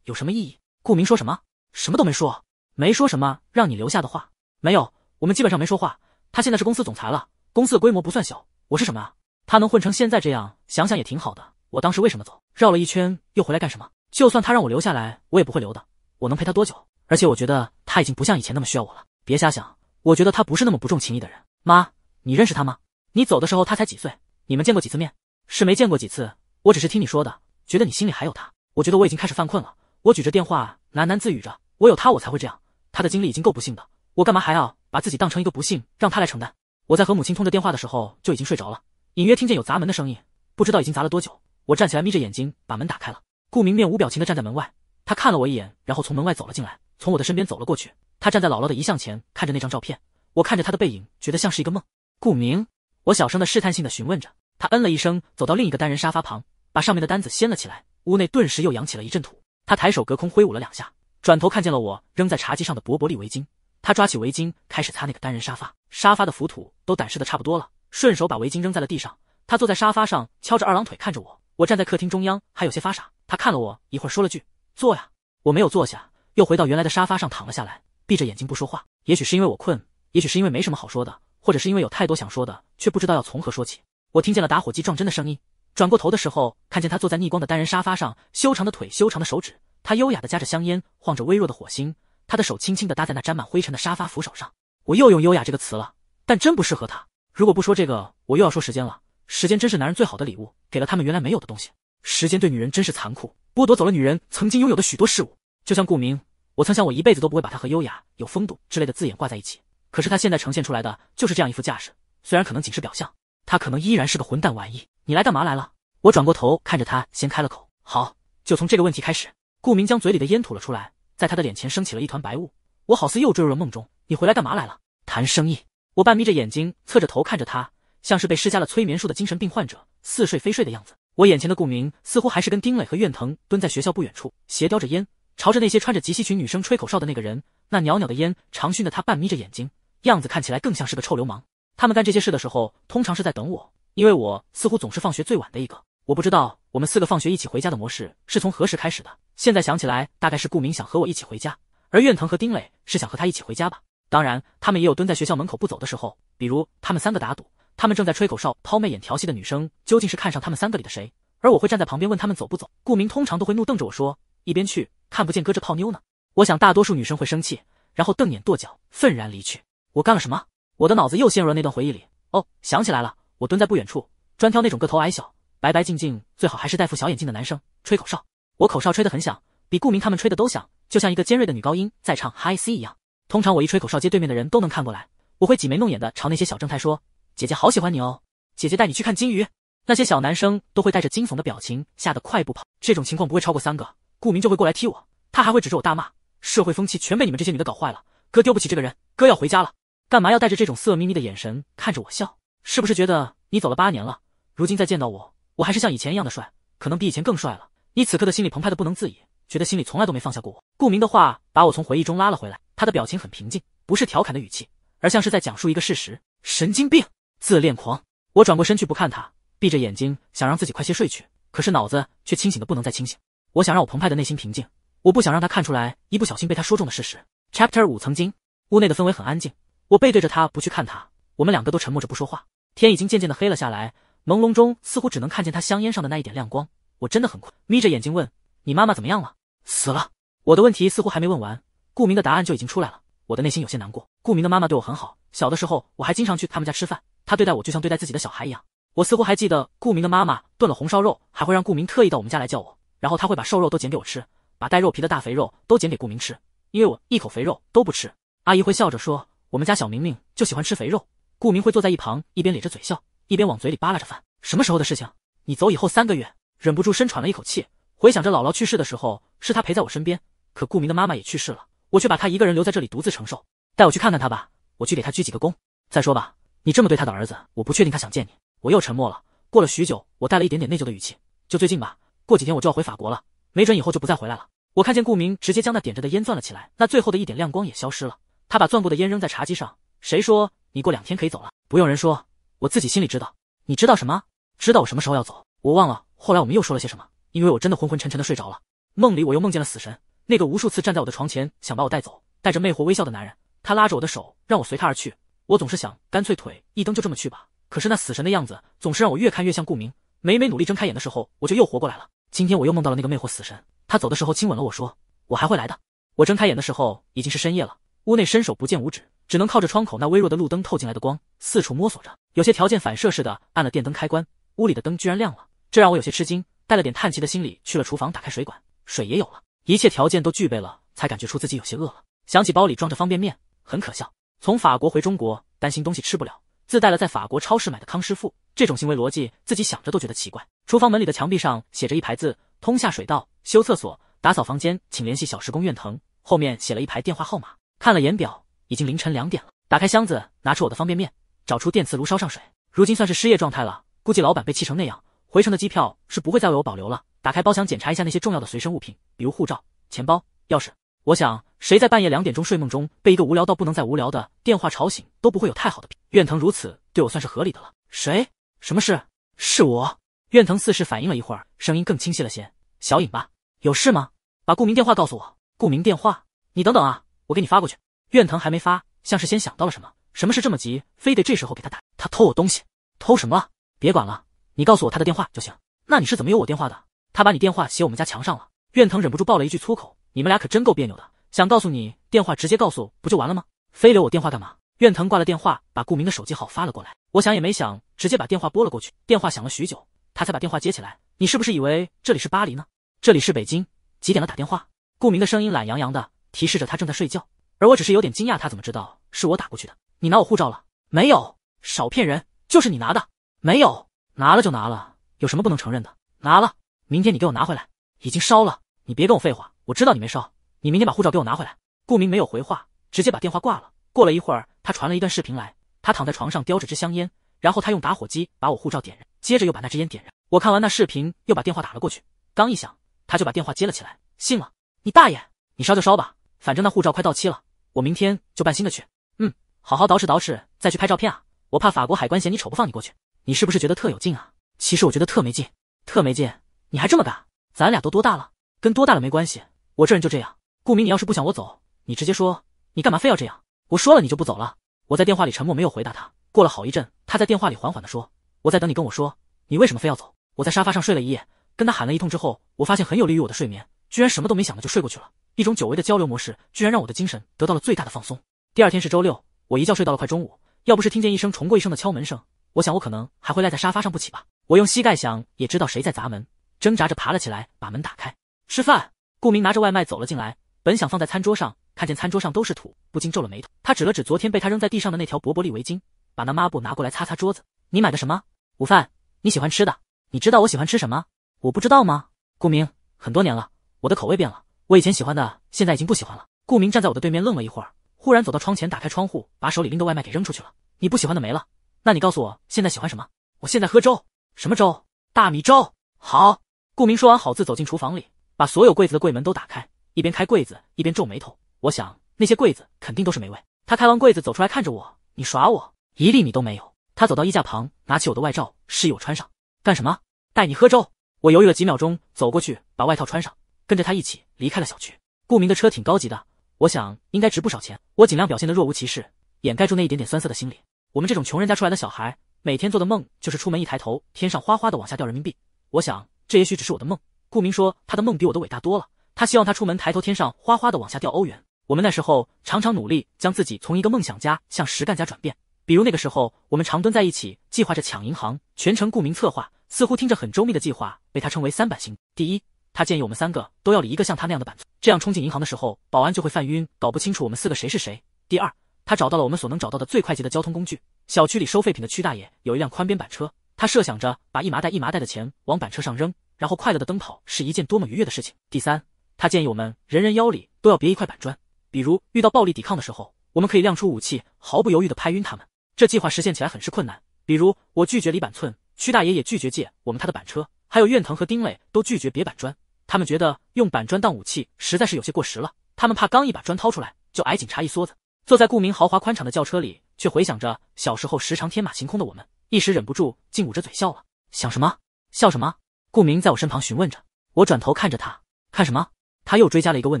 有什么意义？顾明说什么？什么都没说，没说什么让你留下的话。没有，我们基本上没说话。他现在是公司总裁了，公司的规模不算小。我是什么啊？他能混成现在这样，想想也挺好的。我当时为什么走？绕了一圈又回来干什么？就算他让我留下来，我也不会留的。我能陪他多久？而且我觉得他已经不像以前那么需要我了。别瞎想，我觉得他不是那么不重情义的人。妈，你认识他吗？你走的时候他才几岁？你们见过几次面？是没见过几次。我只是听你说的，觉得你心里还有他。我觉得我已经开始犯困了，我举着电话喃喃自语着：“我有他，我才会这样。他的经历已经够不幸的，我干嘛还要把自己当成一个不幸，让他来承担？”我在和母亲通着电话的时候就已经睡着了，隐约听见有砸门的声音，不知道已经砸了多久。我站起来，眯着眼睛把门打开了。顾明面无表情的站在门外，他看了我一眼，然后从门外走了进来，从我的身边走了过去。他站在姥姥的遗像前，看着那张照片。我看着他的背影，觉得像是一个梦。顾明，我小声的试探性的询问着，他嗯了一声，走到另一个单人沙发旁，把上面的单子掀了起来。屋内顿时又扬起了一阵土，他抬手隔空挥舞了两下，转头看见了我扔在茶几上的薄薄利围巾，他抓起围巾开始擦那个单人沙发，沙发的浮土都掸湿的差不多了，顺手把围巾扔在了地上。他坐在沙发上，翘着二郎腿看着我，我站在客厅中央，还有些发傻。他看了我一会儿，说了句：“坐呀。”我没有坐下，又回到原来的沙发上躺了下来，闭着眼睛不说话。也许是因为我困，也许是因为没什么好说的，或者是因为有太多想说的，却不知道要从何说起。我听见了打火机撞针的声音。转过头的时候，看见他坐在逆光的单人沙发上，修长的腿，修长的手指，他优雅的夹着香烟，晃着微弱的火星。他的手轻轻的搭在那沾满灰尘的沙发扶手上。我又用“优雅”这个词了，但真不适合他。如果不说这个，我又要说时间了。时间真是男人最好的礼物，给了他们原来没有的东西。时间对女人真是残酷，剥夺走了女人曾经拥有的许多事物。就像顾明，我曾想我一辈子都不会把他和优雅、有风度之类的字眼挂在一起。可是他现在呈现出来的就是这样一副架势，虽然可能仅是表象，他可能依然是个混蛋玩意。你来干嘛来了？我转过头看着他，先开了口：“好，就从这个问题开始。”顾明将嘴里的烟吐了出来，在他的脸前升起了一团白雾。我好似又坠入了梦中。你回来干嘛来了？谈生意。我半眯着眼睛，侧着头看着他，像是被施加了催眠术的精神病患者，似睡非睡的样子。我眼前的顾明似乎还是跟丁磊和苑藤蹲在学校不远处，斜叼着烟，朝着那些穿着及膝裙女生吹口哨的那个人。那袅袅的烟长熏得他半眯着眼睛，样子看起来更像是个臭流氓。他们干这些事的时候，通常是在等我。因为我似乎总是放学最晚的一个，我不知道我们四个放学一起回家的模式是从何时开始的。现在想起来，大概是顾明想和我一起回家，而苑腾和丁磊是想和他一起回家吧。当然，他们也有蹲在学校门口不走的时候，比如他们三个打赌，他们正在吹口哨、抛媚眼、调戏的女生究竟是看上他们三个里的谁，而我会站在旁边问他们走不走。顾明通常都会怒瞪着我说：“一边去，看不见哥这泡妞呢。”我想大多数女生会生气，然后瞪眼跺脚，愤然离去。我干了什么？我的脑子又陷入了那段回忆里。哦，想起来了。我蹲在不远处，专挑那种个头矮小、白白净净、最好还是戴副小眼镜的男生吹口哨。我口哨吹得很响，比顾明他们吹的都响，就像一个尖锐的女高音在唱 Hi C 一样。通常我一吹口哨，街对面的人都能看过来。我会挤眉弄眼的朝那些小正太说：“姐姐好喜欢你哦，姐姐带你去看金鱼。”那些小男生都会带着惊悚的表情，吓得快步跑。这种情况不会超过三个，顾明就会过来踢我，他还会指着我大骂：“社会风气全被你们这些女的搞坏了，哥丢不起这个人，哥要回家了。”干嘛要带着这种色眯眯的眼神看着我笑？是不是觉得你走了八年了，如今再见到我，我还是像以前一样的帅，可能比以前更帅了？你此刻的心里澎湃的不能自已，觉得心里从来都没放下过我。顾明的话把我从回忆中拉了回来，他的表情很平静，不是调侃的语气，而像是在讲述一个事实。神经病，自恋狂！我转过身去不看他，闭着眼睛想让自己快些睡去，可是脑子却清醒的不能再清醒。我想让我澎湃的内心平静，我不想让他看出来，一不小心被他说中的事实。Chapter 五曾经，屋内的氛围很安静，我背对着他不去看他，我们两个都沉默着不说话。天已经渐渐的黑了下来，朦胧中似乎只能看见他香烟上的那一点亮光。我真的很困，眯着眼睛问：“你妈妈怎么样了？”死了。我的问题似乎还没问完，顾明的答案就已经出来了。我的内心有些难过。顾明的妈妈对我很好，小的时候我还经常去他们家吃饭，他对待我就像对待自己的小孩一样。我似乎还记得，顾明的妈妈炖了红烧肉，还会让顾明特意到我们家来叫我，然后他会把瘦肉都捡给我吃，把带肉皮的大肥肉都捡给顾明吃，因为我一口肥肉都不吃。阿姨会笑着说：“我们家小明明就喜欢吃肥肉。”顾明会坐在一旁，一边咧着嘴笑，一边往嘴里扒拉着饭。什么时候的事情？你走以后三个月。忍不住深喘了一口气，回想着姥姥去世的时候，是他陪在我身边。可顾明的妈妈也去世了，我却把他一个人留在这里独自承受。带我去看看他吧，我去给他鞠几个躬。再说吧，你这么对他的儿子，我不确定他想见你。我又沉默了。过了许久，我带了一点点内疚的语气，就最近吧。过几天我就要回法国了，没准以后就不再回来了。我看见顾明直接将那点着的烟攥了起来，那最后的一点亮光也消失了。他把攥过的烟扔在茶几上。谁说？你过两天可以走了，不用人说，我自己心里知道。你知道什么？知道我什么时候要走？我忘了。后来我们又说了些什么？因为我真的昏昏沉沉的睡着了。梦里我又梦见了死神，那个无数次站在我的床前想把我带走，带着魅惑微笑的男人。他拉着我的手，让我随他而去。我总是想，干脆腿一蹬就这么去吧。可是那死神的样子总是让我越看越像顾明。每每努力睁开眼的时候，我就又活过来了。今天我又梦到了那个魅惑死神，他走的时候亲吻了我说：“我还会来的。”我睁开眼的时候已经是深夜了，屋内伸手不见五指。只能靠着窗口那微弱的路灯透进来的光，四处摸索着，有些条件反射似的按了电灯开关，屋里的灯居然亮了，这让我有些吃惊，带了点叹气的心理去了厨房，打开水管，水也有了，一切条件都具备了，才感觉出自己有些饿了。想起包里装着方便面，很可笑，从法国回中国，担心东西吃不了，自带了在法国超市买的康师傅，这种行为逻辑自己想着都觉得奇怪。厨房门里的墙壁上写着一排字：通下水道、修厕所、打扫房间，请联系小时工院藤，后面写了一排电话号码。看了眼表。已经凌晨两点了，打开箱子拿出我的方便面，找出电磁炉烧上水。如今算是失业状态了，估计老板被气成那样，回程的机票是不会再为我保留了。打开包厢检查一下那些重要的随身物品，比如护照、钱包、钥匙。我想，谁在半夜两点钟睡梦中被一个无聊到不能再无聊的电话吵醒，都不会有太好的怨藤如此对我算是合理的了。谁？什么事？是我。怨藤似是反应了一会儿，声音更清晰了些：“小影吧，有事吗？把顾明电话告诉我。顾明电话？你等等啊，我给你发过去。”苑腾还没发，像是先想到了什么。什么事这么急，非得这时候给他打？他偷我东西，偷什么？别管了，你告诉我他的电话就行。那你是怎么有我电话的？他把你电话写我们家墙上了。苑腾忍不住爆了一句粗口：“你们俩可真够别扭的。”想告诉你电话，直接告诉不就完了吗？非留我电话干嘛？苑腾挂了电话，把顾明的手机号发了过来。我想也没想，直接把电话拨了过去。电话响了许久，他才把电话接起来。你是不是以为这里是巴黎呢？这里是北京，几点了？打电话。顾明的声音懒洋洋的，提示着他正在睡觉。而我只是有点惊讶，他怎么知道是我打过去的？你拿我护照了没有？少骗人，就是你拿的。没有，拿了就拿了，有什么不能承认的？拿了，明天你给我拿回来。已经烧了，你别跟我废话。我知道你没烧，你明天把护照给我拿回来。顾明没有回话，直接把电话挂了。过了一会儿，他传了一段视频来，他躺在床上叼着支香烟，然后他用打火机把我护照点燃，接着又把那支烟点燃。我看完那视频，又把电话打了过去。刚一响，他就把电话接了起来，信了你大爷！你烧就烧吧，反正那护照快到期了。我明天就办新的去，嗯，好好捯饬捯饬，再去拍照片啊！我怕法国海关嫌你丑不放你过去。你是不是觉得特有劲啊？其实我觉得特没劲，特没劲，你还这么干？咱俩都多大了，跟多大了没关系。我这人就这样。顾明，你要是不想我走，你直接说，你干嘛非要这样？我说了，你就不走了？我在电话里沉默，没有回答他。过了好一阵，他在电话里缓缓地说：“我在等你跟我说，你为什么非要走？”我在沙发上睡了一夜，跟他喊了一通之后，我发现很有利于我的睡眠，居然什么都没想的就睡过去了。一种久违的交流模式，居然让我的精神得到了最大的放松。第二天是周六，我一觉睡到了快中午，要不是听见一声重过一声的敲门声，我想我可能还会赖在沙发上不起吧。我用膝盖想也知道谁在砸门，挣扎着爬了起来，把门打开。吃饭，顾明拿着外卖走了进来，本想放在餐桌上，看见餐桌上都是土，不禁皱了眉头。他指了指昨天被他扔在地上的那条薄薄利围巾，把那抹布拿过来擦擦桌子。你买的什么午饭？你喜欢吃的？你知道我喜欢吃什么？我不知道吗？顾明，很多年了，我的口味变了。我以前喜欢的，现在已经不喜欢了。顾明站在我的对面愣了一会儿，忽然走到窗前，打开窗户，把手里拎的外卖给扔出去了。你不喜欢的没了，那你告诉我，现在喜欢什么？我现在喝粥，什么粥？大米粥。好。顾明说完“好”字，走进厨房里，把所有柜子的柜门都打开，一边开柜子一边皱眉头。我想那些柜子肯定都是美味。他开完柜子走出来看着我，你耍我？一粒米都没有。他走到衣架旁，拿起我的外罩，示意我穿上。干什么？带你喝粥。我犹豫了几秒钟，走过去把外套穿上。跟着他一起离开了小区。顾明的车挺高级的，我想应该值不少钱。我尽量表现的若无其事，掩盖住那一点点酸涩的心理。我们这种穷人家出来的小孩，每天做的梦就是出门一抬头，天上哗哗的往下掉人民币。我想这也许只是我的梦。顾明说他的梦比我的伟大多了，他希望他出门抬头天上哗哗的往下掉欧元。我们那时候常常努力将自己从一个梦想家向实干家转变。比如那个时候，我们常蹲在一起计划着抢银行，全程顾明策划，似乎听着很周密的计划，被他称为“三板星。第一。他建议我们三个都要理一个像他那样的板寸，这样冲进银行的时候，保安就会犯晕，搞不清楚我们四个谁是谁。第二，他找到了我们所能找到的最快捷的交通工具，小区里收废品的区大爷有一辆宽边板车，他设想着把一麻袋一麻袋的钱往板车上扔，然后快乐的奔跑，是一件多么愉悦的事情。第三，他建议我们人人腰里都要别一块板砖，比如遇到暴力抵抗的时候，我们可以亮出武器，毫不犹豫地拍晕他们。这计划实现起来很是困难，比如我拒绝理板寸，区大爷也拒绝借我们他的板车，还有苑腾和丁磊都拒绝别板砖。他们觉得用板砖当武器实在是有些过时了，他们怕刚一把砖掏出来就挨警察一梭子。坐在顾明豪华宽敞的轿车里，却回想着小时候时常天马行空的我们，一时忍不住竟捂着嘴笑了。想什么？笑什么？顾明在我身旁询问着。我转头看着他，看什么？他又追加了一个问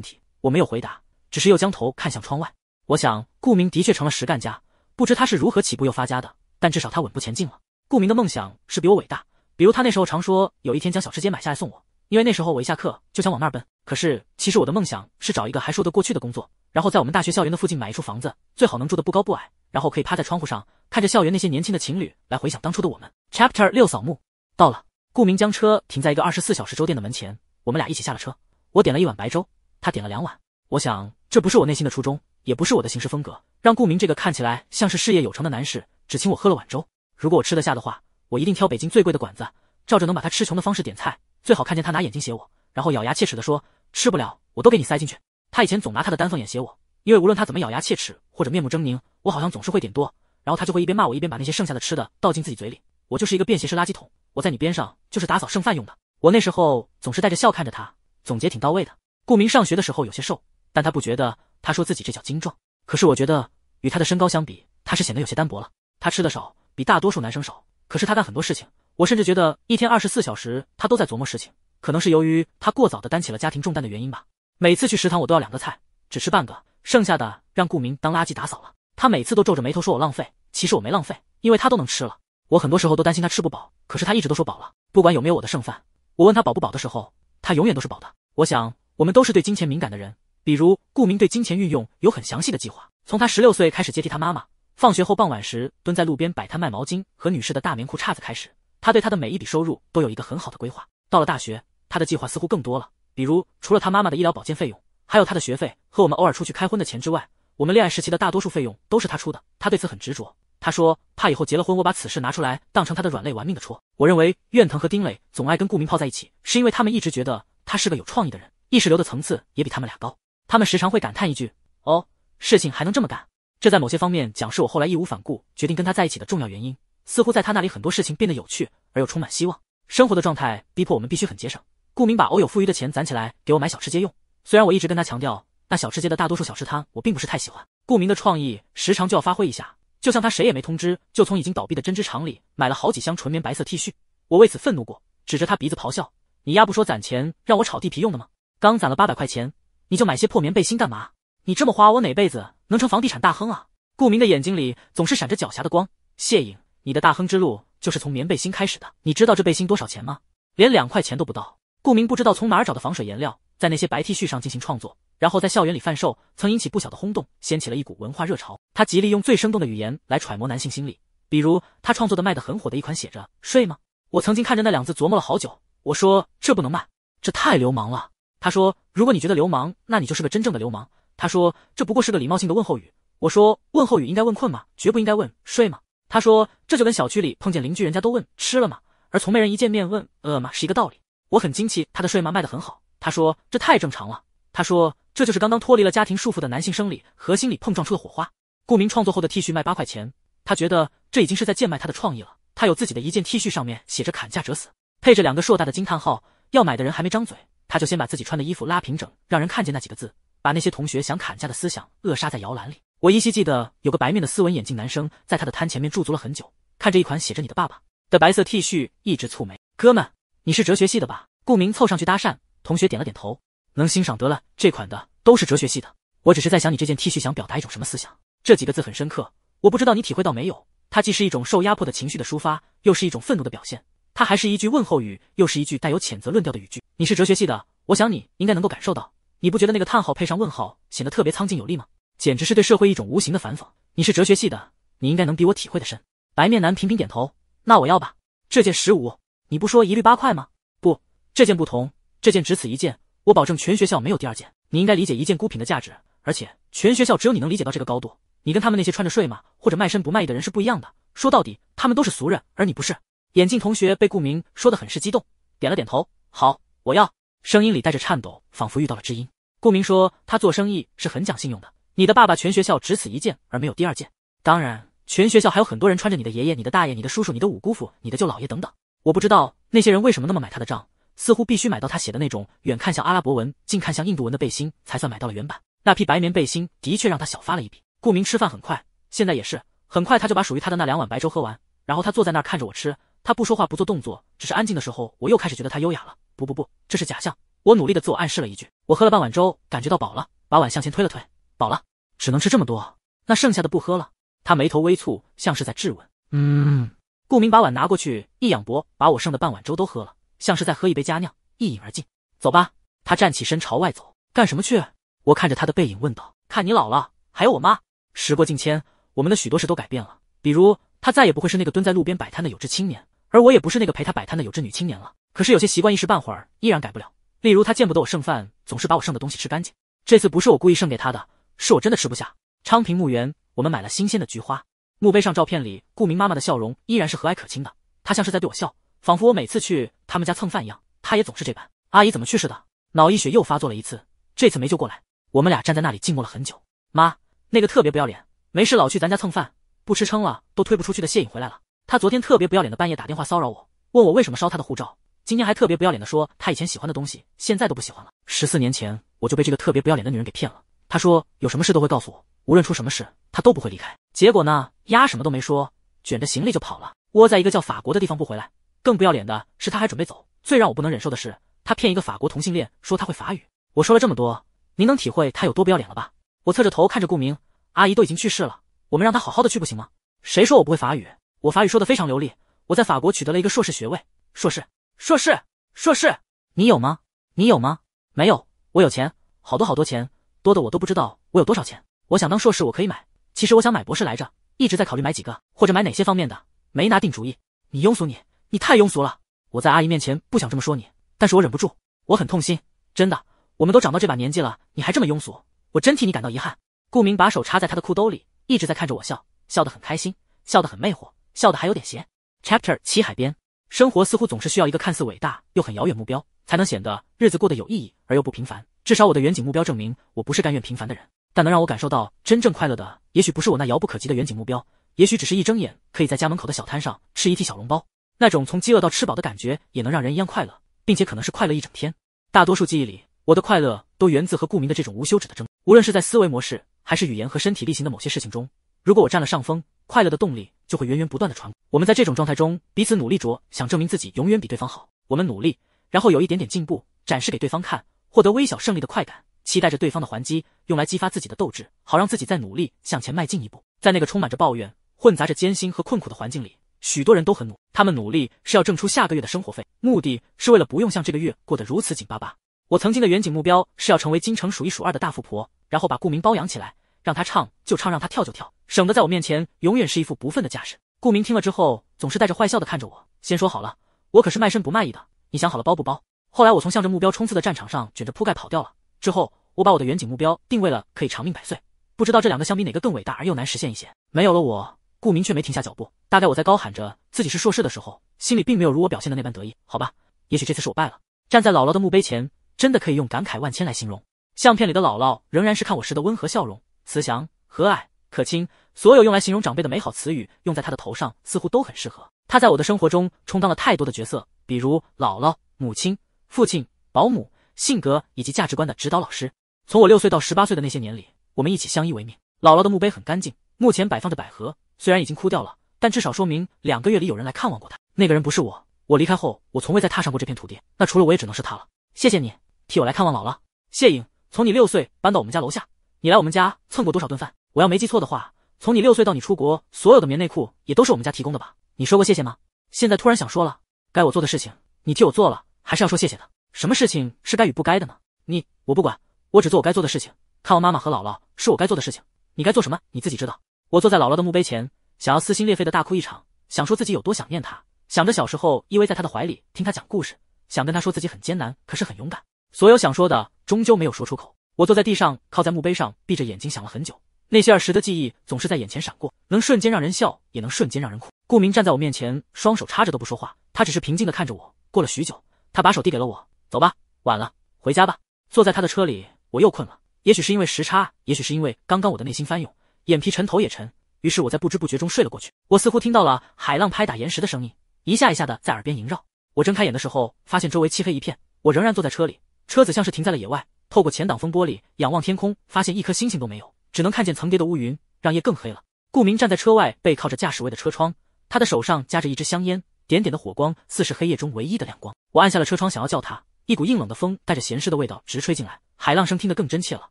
题。我没有回答，只是又将头看向窗外。我想，顾明的确成了实干家，不知他是如何起步又发家的，但至少他稳步前进了。顾明的梦想是比我伟大，比如他那时候常说，有一天将小吃街买下来送我。因为那时候我一下课就想往那儿奔，可是其实我的梦想是找一个还说得过去的工作，然后在我们大学校园的附近买一处房子，最好能住得不高不矮，然后可以趴在窗户上看着校园那些年轻的情侣来回想当初的我们。Chapter 六扫墓到了，顾明将车停在一个二十四小时粥店的门前，我们俩一起下了车。我点了一碗白粥，他点了两碗。我想这不是我内心的初衷，也不是我的行事风格，让顾明这个看起来像是事业有成的男士只请我喝了碗粥。如果我吃得下的话，我一定挑北京最贵的馆子，照着能把他吃穷的方式点菜。最好看见他拿眼睛斜我，然后咬牙切齿的说：“吃不了，我都给你塞进去。”他以前总拿他的丹凤眼斜我，因为无论他怎么咬牙切齿或者面目狰狞，我好像总是会点多，然后他就会一边骂我，一边把那些剩下的吃的倒进自己嘴里。我就是一个便携式垃圾桶，我在你边上就是打扫剩饭用的。我那时候总是带着笑看着他，总结挺到位的。顾明上学的时候有些瘦，但他不觉得，他说自己这叫精壮。可是我觉得，与他的身高相比，他是显得有些单薄了。他吃的少，比大多数男生少，可是他干很多事情。我甚至觉得一天二十四小时他都在琢磨事情，可能是由于他过早的担起了家庭重担的原因吧。每次去食堂我都要两个菜，只吃半个，剩下的让顾明当垃圾打扫了。他每次都皱着眉头说我浪费，其实我没浪费，因为他都能吃了。我很多时候都担心他吃不饱，可是他一直都说饱了。不管有没有我的剩饭，我问他饱不饱的时候，他永远都是饱的。我想我们都是对金钱敏感的人，比如顾明对金钱运用有很详细的计划，从他十六岁开始接替他妈妈，放学后傍晚时蹲在路边摆摊卖毛巾和女士的大棉裤衩子开始。他对他的每一笔收入都有一个很好的规划。到了大学，他的计划似乎更多了，比如除了他妈妈的医疗保健费用，还有他的学费和我们偶尔出去开荤的钱之外，我们恋爱时期的大多数费用都是他出的。他对此很执着，他说怕以后结了婚，我把此事拿出来当成他的软肋，玩命的戳。我认为苑腾和丁磊总爱跟顾明泡在一起，是因为他们一直觉得他是个有创意的人，意识流的层次也比他们俩高。他们时常会感叹一句：“哦，事情还能这么干。”这在某些方面讲，是我后来义无反顾决定跟他在一起的重要原因。似乎在他那里，很多事情变得有趣而又充满希望。生活的状态逼迫我们必须很节省。顾明把偶有富余的钱攒起来，给我买小吃街用。虽然我一直跟他强调，那小吃街的大多数小吃摊我并不是太喜欢。顾明的创意时常就要发挥一下，就像他谁也没通知，就从已经倒闭的针织厂里买了好几箱纯棉白色 T 恤。我为此愤怒过，指着他鼻子咆哮：“你丫不说攒钱让我炒地皮用的吗？刚攒了八百块钱，你就买些破棉背心干嘛？你这么花，我哪辈子能成房地产大亨啊？”顾明的眼睛里总是闪着狡黠的光。谢颖你的大亨之路就是从棉背心开始的。你知道这背心多少钱吗？连两块钱都不到。顾明不知道从哪儿找的防水颜料，在那些白 T 恤上进行创作，然后在校园里贩售，曾引起不小的轰动，掀起了一股文化热潮。他极力用最生动的语言来揣摩男性心理，比如他创作的卖得很火的一款，写着“睡吗？”我曾经看着那两字琢磨了好久，我说这不能卖，这太流氓了。他说：“如果你觉得流氓，那你就是个真正的流氓。”他说：“这不过是个礼貌性的问候语。”我说：“问候语应该问困吗？绝不应该问睡吗？”他说：“这就跟小区里碰见邻居，人家都问吃了吗？而从没人一见面问饿吗是一个道理。”我很惊奇他的睡麻卖的很好。他说：“这太正常了。”他说：“这就是刚刚脱离了家庭束缚的男性生理核心里碰撞出的火花。”顾明创作后的 T 恤卖八块钱，他觉得这已经是在贱卖他的创意了。他有自己的一件 T 恤，上面写着“砍价者死”，配着两个硕大的惊叹号。要买的人还没张嘴，他就先把自己穿的衣服拉平整，让人看见那几个字，把那些同学想砍价的思想扼杀在摇篮里。我依稀记得有个白面的斯文眼镜男生在他的摊前面驻足了很久，看着一款写着你的爸爸的白色 T 恤，一直蹙眉。哥们，你是哲学系的吧？顾明凑上去搭讪，同学点了点头。能欣赏得了这款的都是哲学系的。我只是在想，你这件 T 恤想表达一种什么思想？这几个字很深刻，我不知道你体会到没有。它既是一种受压迫的情绪的抒发，又是一种愤怒的表现。它还是一句问候语，又是一句带有谴责论调的语句。你是哲学系的，我想你应该能够感受到。你不觉得那个叹号配上问号显得特别苍劲有力吗？简直是对社会一种无形的反讽。你是哲学系的，你应该能比我体会的深。白面男频频点头。那我要吧，这件十五，你不说一律八块吗？不，这件不同，这件只此一件，我保证全学校没有第二件。你应该理解一件孤品的价值，而且全学校只有你能理解到这个高度。你跟他们那些穿着睡吗？或者卖身不卖艺的人是不一样的。说到底，他们都是俗人，而你不是。眼镜同学被顾明说的很是激动，点了点头。好，我要，声音里带着颤抖，仿佛遇到了知音。顾明说他做生意是很讲信用的。你的爸爸全学校只此一件，而没有第二件。当然，全学校还有很多人穿着你的爷爷、你的大爷、你的叔叔、你的五姑父、你的舅姥爷等等。我不知道那些人为什么那么买他的账，似乎必须买到他写的那种远看像阿拉伯文、近看像印度文的背心才算买到了原版。那批白棉背心的确让他小发了一笔。顾明吃饭很快，现在也是很快，他就把属于他的那两碗白粥喝完，然后他坐在那儿看着我吃，他不说话不做动作，只是安静的时候，我又开始觉得他优雅了。不不不，这是假象。我努力的自我暗示了一句。我喝了半碗粥，感觉到饱了，把碗向前推了推，饱了。只能吃这么多，那剩下的不喝了。他眉头微蹙，像是在质问。嗯，顾明把碗拿过去，一仰脖，把我剩的半碗粥都喝了，像是在喝一杯佳酿，一饮而尽。走吧，他站起身朝外走。干什么去？我看着他的背影问道。看你老了，还有我妈。时过境迁，我们的许多事都改变了。比如他再也不会是那个蹲在路边摆摊的有志青年，而我也不是那个陪他摆摊的有志女青年了。可是有些习惯一时半会儿依然改不了。例如他见不得我剩饭，总是把我剩的东西吃干净。这次不是我故意剩给他的。是我真的吃不下。昌平墓园，我们买了新鲜的菊花。墓碑上照片里，顾明妈妈的笑容依然是和蔼可亲的。她像是在对我笑，仿佛我每次去他们家蹭饭一样，她也总是这般。阿姨怎么去世的？脑溢血又发作了一次，这次没救过来。我们俩站在那里静默了很久。妈，那个特别不要脸，没事老去咱家蹭饭，不吃撑了都推不出去的谢颖回来了。她昨天特别不要脸的半夜打电话骚扰我，问我为什么烧她的护照。今天还特别不要脸的说她以前喜欢的东西现在都不喜欢了。十四年前我就被这个特别不要脸的女人给骗了。他说：“有什么事都会告诉我，无论出什么事，他都不会离开。”结果呢，丫什么都没说，卷着行李就跑了，窝在一个叫法国的地方不回来。更不要脸的是，他还准备走。最让我不能忍受的是，他骗一个法国同性恋说他会法语。我说了这么多，您能体会他有多不要脸了吧？我侧着头看着顾明阿姨，都已经去世了，我们让他好好的去不行吗？谁说我不会法语？我法语说的非常流利，我在法国取得了一个硕士学位，硕士，硕士，硕士，你有吗？你有吗？没有，我有钱，好多好多钱。多的我都不知道我有多少钱，我想当硕士，我可以买。其实我想买博士，来着一直在考虑买几个或者买哪些方面的，没拿定主意。你庸俗，你你太庸俗了。我在阿姨面前不想这么说你，但是我忍不住，我很痛心，真的。我们都长到这把年纪了，你还这么庸俗，我真替你感到遗憾。顾明把手插在他的裤兜里，一直在看着我笑，笑得很开心，笑得很魅惑，笑得还有点邪。Chapter 七海边生活似乎总是需要一个看似伟大又很遥远目标。才能显得日子过得有意义而又不平凡。至少我的远景目标证明我不是甘愿平凡的人。但能让我感受到真正快乐的，也许不是我那遥不可及的远景目标，也许只是一睁眼可以在家门口的小摊上吃一屉小笼包。那种从饥饿到吃饱的感觉，也能让人一样快乐，并且可能是快乐一整天。大多数记忆里，我的快乐都源自和顾明的这种无休止的争。无论是在思维模式，还是语言和身体力行的某些事情中，如果我占了上风，快乐的动力就会源源不断的传。我们在这种状态中，彼此努力着，想证明自己永远比对方好。我们努力。然后有一点点进步，展示给对方看，获得微小胜利的快感，期待着对方的还击，用来激发自己的斗志，好让自己再努力向前迈进一步。在那个充满着抱怨、混杂着艰辛和困苦的环境里，许多人都很努，他们努力是要挣出下个月的生活费，目的是为了不用像这个月过得如此紧巴巴。我曾经的远景目标是要成为京城数一数二的大富婆，然后把顾明包养起来，让他唱就唱，让他跳就跳，省得在我面前永远是一副不忿的架势。顾明听了之后，总是带着坏笑的看着我。先说好了，我可是卖身不卖艺的。你想好了包不包？后来我从向着目标冲刺的战场上卷着铺盖跑掉了。之后我把我的远景目标定位了可以长命百岁。不知道这两个相比哪个更伟大而又难实现一些？没有了我，顾明却没停下脚步。大概我在高喊着自己是硕士的时候，心里并没有如我表现的那般得意。好吧，也许这次是我败了。站在姥姥的墓碑前，真的可以用感慨万千来形容。相片里的姥姥仍然是看我时的温和笑容，慈祥和蔼。可亲，所有用来形容长辈的美好词语用在他的头上似乎都很适合。他在我的生活中充当了太多的角色，比如姥姥、母亲、父亲、保姆、性格以及价值观的指导老师。从我六岁到十八岁的那些年里，我们一起相依为命。姥姥的墓碑很干净，墓前摆放着百合，虽然已经枯掉了，但至少说明两个月里有人来看望过她。那个人不是我，我离开后我从未再踏上过这片土地。那除了我也只能是他了。谢谢你替我来看望姥姥。谢颖。从你六岁搬到我们家楼下，你来我们家蹭过多少顿饭？我要没记错的话，从你六岁到你出国，所有的棉内裤也都是我们家提供的吧？你说过谢谢吗？现在突然想说了，该我做的事情你替我做了，还是要说谢谢的。什么事情是该与不该的呢？你我不管，我只做我该做的事情。看我妈妈和姥姥是我该做的事情，你该做什么你自己知道。我坐在姥姥的墓碑前，想要撕心裂肺的大哭一场，想说自己有多想念她，想着小时候依偎在她的怀里听她讲故事，想跟她说自己很艰难，可是很勇敢。所有想说的终究没有说出口。我坐在地上，靠在墓碑上，闭着眼睛想了很久。那些儿时的记忆总是在眼前闪过，能瞬间让人笑，也能瞬间让人哭。顾明站在我面前，双手插着都不说话，他只是平静的看着我。过了许久，他把手递给了我：“走吧，晚了，回家吧。”坐在他的车里，我又困了，也许是因为时差，也许是因为刚刚我的内心翻涌，眼皮沉，头也沉。于是我在不知不觉中睡了过去。我似乎听到了海浪拍打岩石的声音，一下一下的在耳边萦绕。我睁开眼的时候，发现周围漆黑一片，我仍然坐在车里，车子像是停在了野外。透过前挡风玻璃仰望天空，发现一颗星星都没有。只能看见层叠的乌云，让夜更黑了。顾明站在车外，背靠着驾驶位的车窗，他的手上夹着一支香烟，点点的火光似是黑夜中唯一的亮光。我按下了车窗，想要叫他，一股硬冷的风带着咸湿的味道直吹进来，海浪声听得更真切了。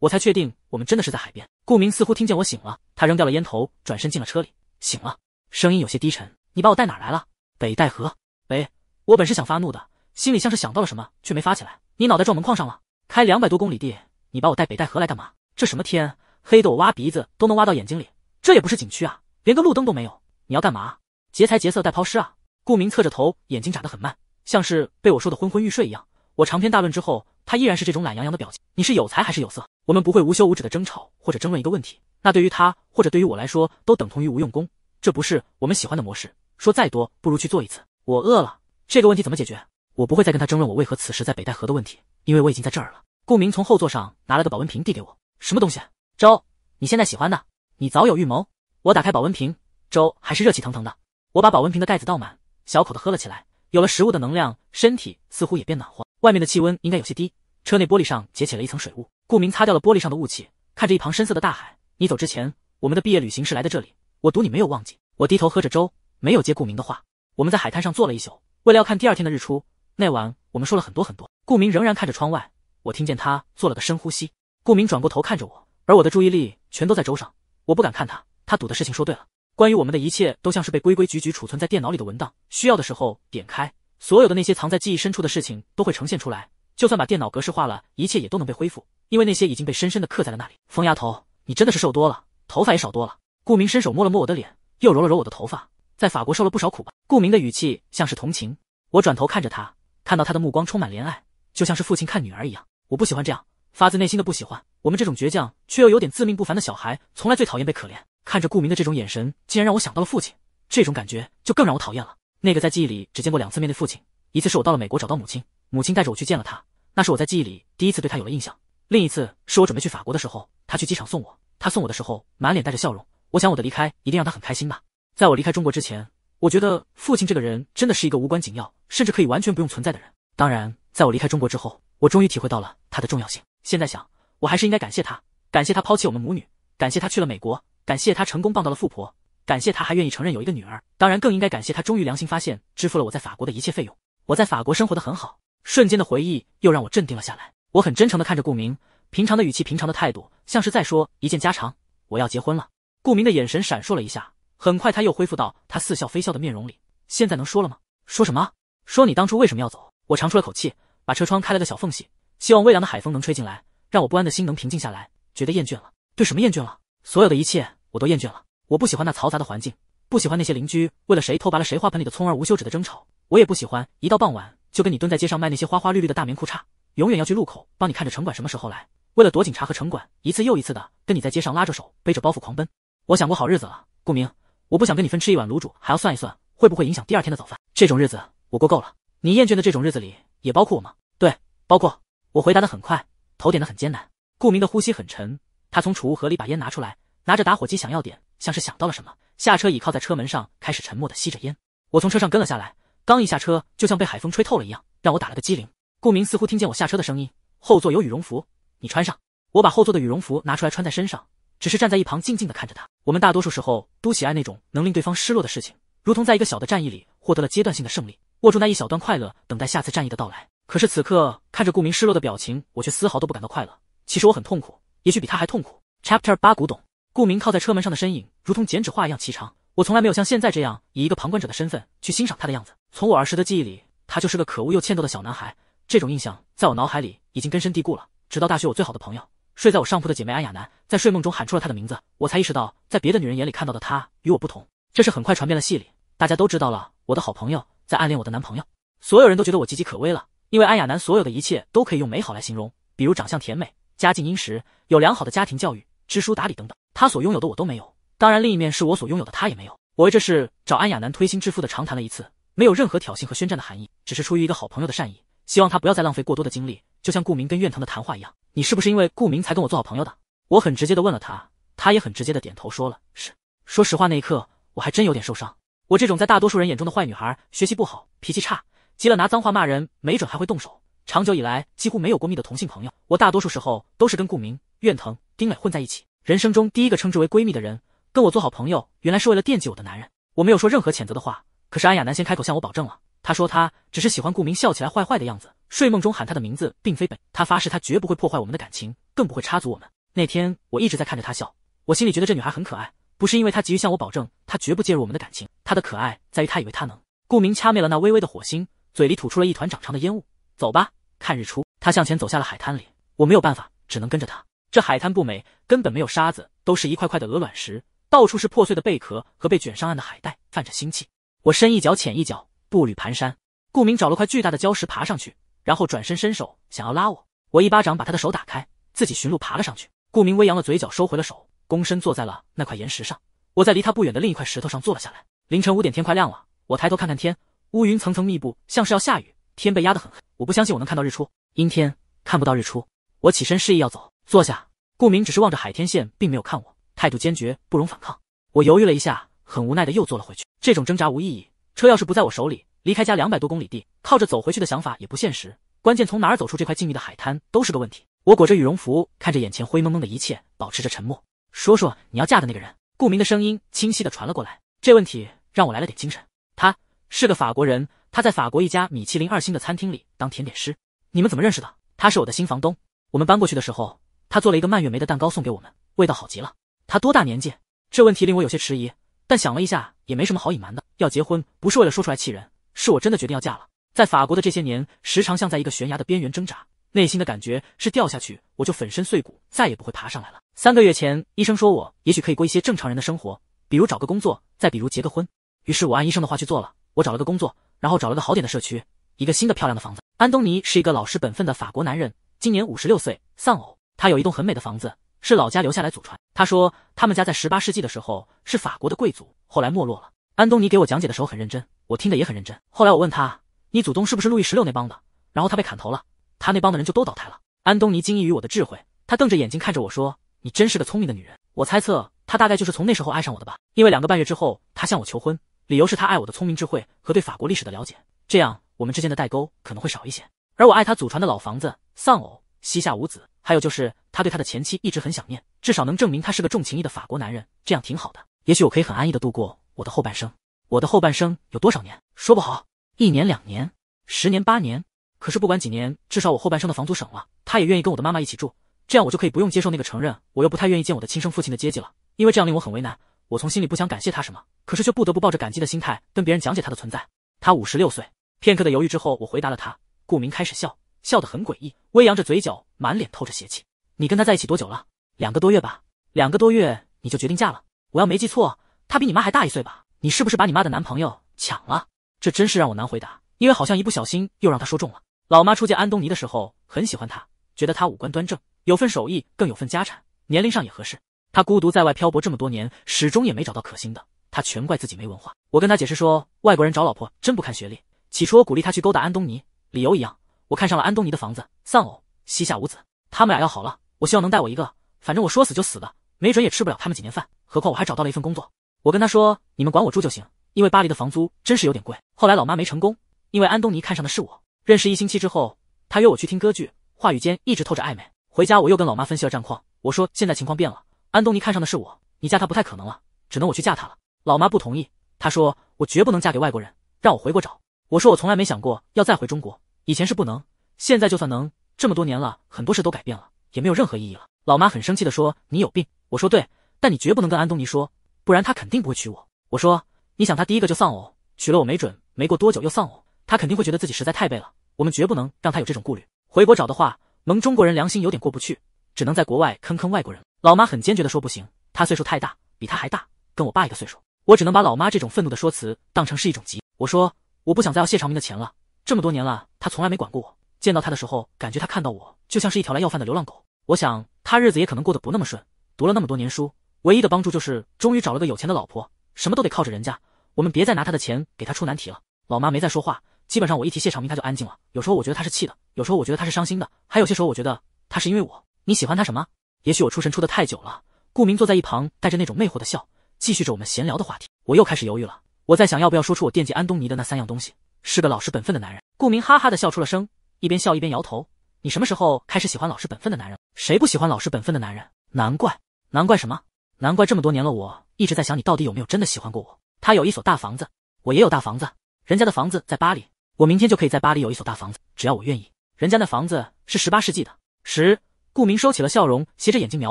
我才确定我们真的是在海边。顾明似乎听见我醒了，他扔掉了烟头，转身进了车里。醒了，声音有些低沉。你把我带哪来了？北戴河。喂，我本是想发怒的，心里像是想到了什么，却没发起来。你脑袋撞门框上了？开两百多公里地，你把我带北戴河来干嘛？这什么天？黑的我挖鼻子都能挖到眼睛里，这也不是景区啊，连个路灯都没有。你要干嘛？劫财劫色带抛尸啊？顾明侧着头，眼睛眨得很慢，像是被我说的昏昏欲睡一样。我长篇大论之后，他依然是这种懒洋洋的表情。你是有才还是有色？我们不会无休无止的争吵或者争论一个问题，那对于他或者对于我来说都等同于无用功。这不是我们喜欢的模式。说再多不如去做一次。我饿了，这个问题怎么解决？我不会再跟他争论我为何此时在北戴河的问题，因为我已经在这儿了。顾明从后座上拿了个保温瓶递给我，什么东西？粥，你现在喜欢的，你早有预谋。我打开保温瓶，粥还是热气腾腾的。我把保温瓶的盖子倒满，小口的喝了起来。有了食物的能量，身体似乎也变暖和。外面的气温应该有些低，车内玻璃上结起了一层水雾。顾明擦掉了玻璃上的雾气，看着一旁深色的大海。你走之前，我们的毕业旅行是来的这里，我赌你没有忘记。我低头喝着粥，没有接顾明的话。我们在海滩上坐了一宿，为了要看第二天的日出。那晚我们说了很多很多。顾明仍然看着窗外，我听见他做了个深呼吸。顾明转过头看着我。而我的注意力全都在周上，我不敢看他。他赌的事情说对了，关于我们的一切都像是被规规矩矩储存在电脑里的文档，需要的时候点开，所有的那些藏在记忆深处的事情都会呈现出来。就算把电脑格式化了，一切也都能被恢复，因为那些已经被深深的刻在了那里。疯丫头，你真的是瘦多了，头发也少多了。顾明伸手摸了摸我的脸，又揉了揉我的头发，在法国受了不少苦吧？顾明的语气像是同情。我转头看着他，看到他的目光充满怜爱，就像是父亲看女儿一样。我不喜欢这样。发自内心的不喜欢我们这种倔强却又有点自命不凡的小孩，从来最讨厌被可怜。看着顾明的这种眼神，竟然让我想到了父亲，这种感觉就更让我讨厌了。那个在记忆里只见过两次面的父亲，一次是我到了美国找到母亲，母亲带着我去见了他，那是我在记忆里第一次对他有了印象；另一次是我准备去法国的时候，他去机场送我，他送我的时候满脸带着笑容，我想我的离开一定让他很开心吧。在我离开中国之前，我觉得父亲这个人真的是一个无关紧要，甚至可以完全不用存在的人。当然，在我离开中国之后，我终于体会到了他的重要性。现在想，我还是应该感谢他，感谢他抛弃我们母女，感谢他去了美国，感谢他成功傍到了富婆，感谢他还愿意承认有一个女儿。当然，更应该感谢他终于良心发现，支付了我在法国的一切费用。我在法国生活的很好。瞬间的回忆又让我镇定了下来。我很真诚的看着顾明，平常的语气，平常的态度，像是在说一件家常。我要结婚了。顾明的眼神闪烁了一下，很快他又恢复到他似笑非笑的面容里。现在能说了吗？说什么？说你当初为什么要走？我长出了口气，把车窗开了个小缝隙。希望微凉的海风能吹进来，让我不安的心能平静下来。觉得厌倦了，对什么厌倦了？所有的一切我都厌倦了。我不喜欢那嘈杂的环境，不喜欢那些邻居为了谁偷拔了谁花盆里的葱而无休止的争吵。我也不喜欢一到傍晚就跟你蹲在街上卖那些花花绿绿的大棉裤衩，永远要去路口帮你看着城管什么时候来，为了躲警察和城管一次又一次的跟你在街上拉着手背着包袱狂奔。我想过好日子了，顾明，我不想跟你分吃一碗卤煮，还要算一算会不会影响第二天的早饭。这种日子我过够了。你厌倦的这种日子里也包括我吗？对，包括。我回答的很快，头点的很艰难。顾明的呼吸很沉，他从储物盒里把烟拿出来，拿着打火机想要点，像是想到了什么，下车倚靠在车门上，开始沉默的吸着烟。我从车上跟了下来，刚一下车，就像被海风吹透了一样，让我打了个激灵。顾明似乎听见我下车的声音，后座有羽绒服，你穿上。我把后座的羽绒服拿出来穿在身上，只是站在一旁静静地看着他。我们大多数时候都喜爱那种能令对方失落的事情，如同在一个小的战役里获得了阶段性的胜利，握住那一小段快乐，等待下次战役的到来。可是此刻看着顾明失落的表情，我却丝毫都不感到快乐。其实我很痛苦，也许比他还痛苦。Chapter 八古董。顾明靠在车门上的身影如同剪纸画一样颀长。我从来没有像现在这样以一个旁观者的身份去欣赏他的样子。从我儿时的记忆里，他就是个可恶又欠揍的小男孩。这种印象在我脑海里已经根深蒂固了。直到大学，我最好的朋友睡在我上铺的姐妹安雅楠在睡梦中喊出了他的名字，我才意识到在别的女人眼里看到的他与我不同。这事很快传遍了系里，大家都知道了我的好朋友在暗恋我的男朋友。所有人都觉得我岌岌可危了。因为安雅楠所有的一切都可以用美好来形容，比如长相甜美、家境殷实、有良好的家庭教育、知书达理等等，她所拥有的我都没有。当然，另一面是我所拥有的她也没有。我为这事找安雅楠推心置腹的长谈了一次，没有任何挑衅和宣战的含义，只是出于一个好朋友的善意，希望她不要再浪费过多的精力。就像顾明跟苑腾的谈话一样，你是不是因为顾明才跟我做好朋友的？我很直接的问了他，他也很直接的点头说了是。说实话，那一刻我还真有点受伤。我这种在大多数人眼中的坏女孩，学习不好，脾气差。急了拿脏话骂人，没准还会动手。长久以来几乎没有过密的同性朋友，我大多数时候都是跟顾明、苑腾、丁磊混在一起。人生中第一个称之为闺蜜的人，跟我做好朋友，原来是为了惦记我的男人。我没有说任何谴责的话，可是安雅楠先开口向我保证了。她说她只是喜欢顾明笑起来坏坏的样子，睡梦中喊他的名字，并非本。她发誓她绝不会破坏我们的感情，更不会插足我们。那天我一直在看着她笑，我心里觉得这女孩很可爱，不是因为她急于向我保证她绝不介入我们的感情，她的可爱在于她以为她能。顾明掐灭了那微微的火星。嘴里吐出了一团长长的烟雾，走吧，看日出。他向前走下了海滩里，我没有办法，只能跟着他。这海滩不美，根本没有沙子，都是一块块的鹅卵石，到处是破碎的贝壳和被卷上岸的海带，泛着腥气。我深一脚浅一脚，步履蹒跚。顾明找了块巨大的礁石爬上去，然后转身伸手想要拉我，我一巴掌把他的手打开，自己寻路爬了上去。顾明微扬了嘴角，收回了手，躬身坐在了那块岩石上。我在离他不远的另一块石头上坐了下来。凌晨五点，天快亮了，我抬头看看天。乌云层层密布，像是要下雨，天被压得很黑。我不相信我能看到日出，阴天看不到日出。我起身示意要走，坐下。顾明只是望着海天线，并没有看我，态度坚决，不容反抗。我犹豫了一下，很无奈的又坐了回去。这种挣扎无意义。车要是不在我手里，离开家两百多公里地，靠着走回去的想法也不现实。关键从哪儿走出这块静谧的海滩都是个问题。我裹着羽绒服，看着眼前灰蒙蒙的一切，保持着沉默。说说你要嫁的那个人。顾明的声音清晰的传了过来，这问题让我来了点精神。他。是个法国人，他在法国一家米其林二星的餐厅里当甜点师。你们怎么认识的？他是我的新房东。我们搬过去的时候，他做了一个蔓越莓的蛋糕送给我们，味道好极了。他多大年纪？这问题令我有些迟疑，但想了一下也没什么好隐瞒的。要结婚不是为了说出来气人，是我真的决定要嫁了。在法国的这些年，时常像在一个悬崖的边缘挣扎，内心的感觉是掉下去我就粉身碎骨，再也不会爬上来了。三个月前，医生说我也许可以过一些正常人的生活，比如找个工作，再比如结个婚。于是我按医生的话去做了。我找了个工作，然后找了个好点的社区，一个新的漂亮的房子。安东尼是一个老实本分的法国男人，今年五十六岁，丧偶。他有一栋很美的房子，是老家留下来祖传。他说他们家在十八世纪的时候是法国的贵族，后来没落了。安东尼给我讲解的时候很认真，我听得也很认真。后来我问他，你祖宗是不是路易十六那帮的？然后他被砍头了，他那帮的人就都倒台了。安东尼惊异于我的智慧，他瞪着眼睛看着我说：“你真是个聪明的女人。”我猜测他大概就是从那时候爱上我的吧，因为两个半月之后他向我求婚。理由是他爱我的聪明智慧和对法国历史的了解，这样我们之间的代沟可能会少一些。而我爱他祖传的老房子，丧偶，膝下无子，还有就是他对他的前妻一直很想念，至少能证明他是个重情义的法国男人，这样挺好的。也许我可以很安逸的度过我的后半生。我的后半生有多少年？说不好，一年、两年、十年、八年。可是不管几年，至少我后半生的房租省了，他也愿意跟我的妈妈一起住，这样我就可以不用接受那个承认我又不太愿意见我的亲生父亲的阶级了，因为这样令我很为难。我从心里不想感谢他什么，可是却不得不抱着感激的心态跟别人讲解他的存在。他五十六岁。片刻的犹豫之后，我回答了他。顾明开始笑，笑得很诡异，微扬着嘴角，满脸透着邪气。你跟他在一起多久了？两个多月吧。两个多月你就决定嫁了？我要没记错，他比你妈还大一岁吧？你是不是把你妈的男朋友抢了？这真是让我难回答，因为好像一不小心又让他说中了。老妈初见安东尼的时候很喜欢他，觉得他五官端正，有份手艺，更有份家产，年龄上也合适。他孤独在外漂泊这么多年，始终也没找到可心的。他全怪自己没文化。我跟他解释说，外国人找老婆真不看学历。起初我鼓励他去勾搭安东尼，理由一样，我看上了安东尼的房子，丧偶，膝下无子，他们俩要好了，我希望能带我一个。反正我说死就死的，没准也吃不了他们几年饭。何况我还找到了一份工作。我跟他说，你们管我住就行，因为巴黎的房租真是有点贵。后来老妈没成功，因为安东尼看上的是我。认识一星期之后，他约我去听歌剧，话语间一直透着暧昧。回家我又跟老妈分析了战况，我说现在情况变了。安东尼看上的是我，你嫁他不太可能了，只能我去嫁他了。老妈不同意，她说我绝不能嫁给外国人，让我回国找。我说我从来没想过要再回中国，以前是不能，现在就算能，这么多年了很多事都改变了，也没有任何意义了。老妈很生气的说你有病。我说对，但你绝不能跟安东尼说，不然他肯定不会娶我。我说你想他第一个就丧偶，娶了我没准没过多久又丧偶，他肯定会觉得自己实在太背了。我们绝不能让他有这种顾虑。回国找的话，蒙中国人良心有点过不去，只能在国外坑坑外国人。老妈很坚决的说：“不行，他岁数太大，比她还大，跟我爸一个岁数。”我只能把老妈这种愤怒的说辞当成是一种急。我说：“我不想再要谢长明的钱了，这么多年了，他从来没管过我。见到他的时候，感觉他看到我就像是一条来要饭的流浪狗。我想他日子也可能过得不那么顺。读了那么多年书，唯一的帮助就是终于找了个有钱的老婆，什么都得靠着人家。我们别再拿他的钱给他出难题了。”老妈没再说话。基本上我一提谢长明，他就安静了。有时候我觉得他是气的，有时候我觉得是伤心的，还有些时候我觉得他是因为我。你喜欢他什么？也许我出神出的太久了。顾明坐在一旁，带着那种魅惑的笑，继续着我们闲聊的话题。我又开始犹豫了，我在想要不要说出我惦记安东尼的那三样东西。是个老实本分的男人。顾明哈哈的笑出了声，一边笑一边摇头。你什么时候开始喜欢老实本分的男人？谁不喜欢老实本分的男人？难怪，难怪什么？难怪这么多年了，我一直在想你到底有没有真的喜欢过我。他有一所大房子，我也有大房子。人家的房子在巴黎，我明天就可以在巴黎有一所大房子，只要我愿意。人家那房子是十八世纪的。十。顾明收起了笑容，斜着眼睛瞄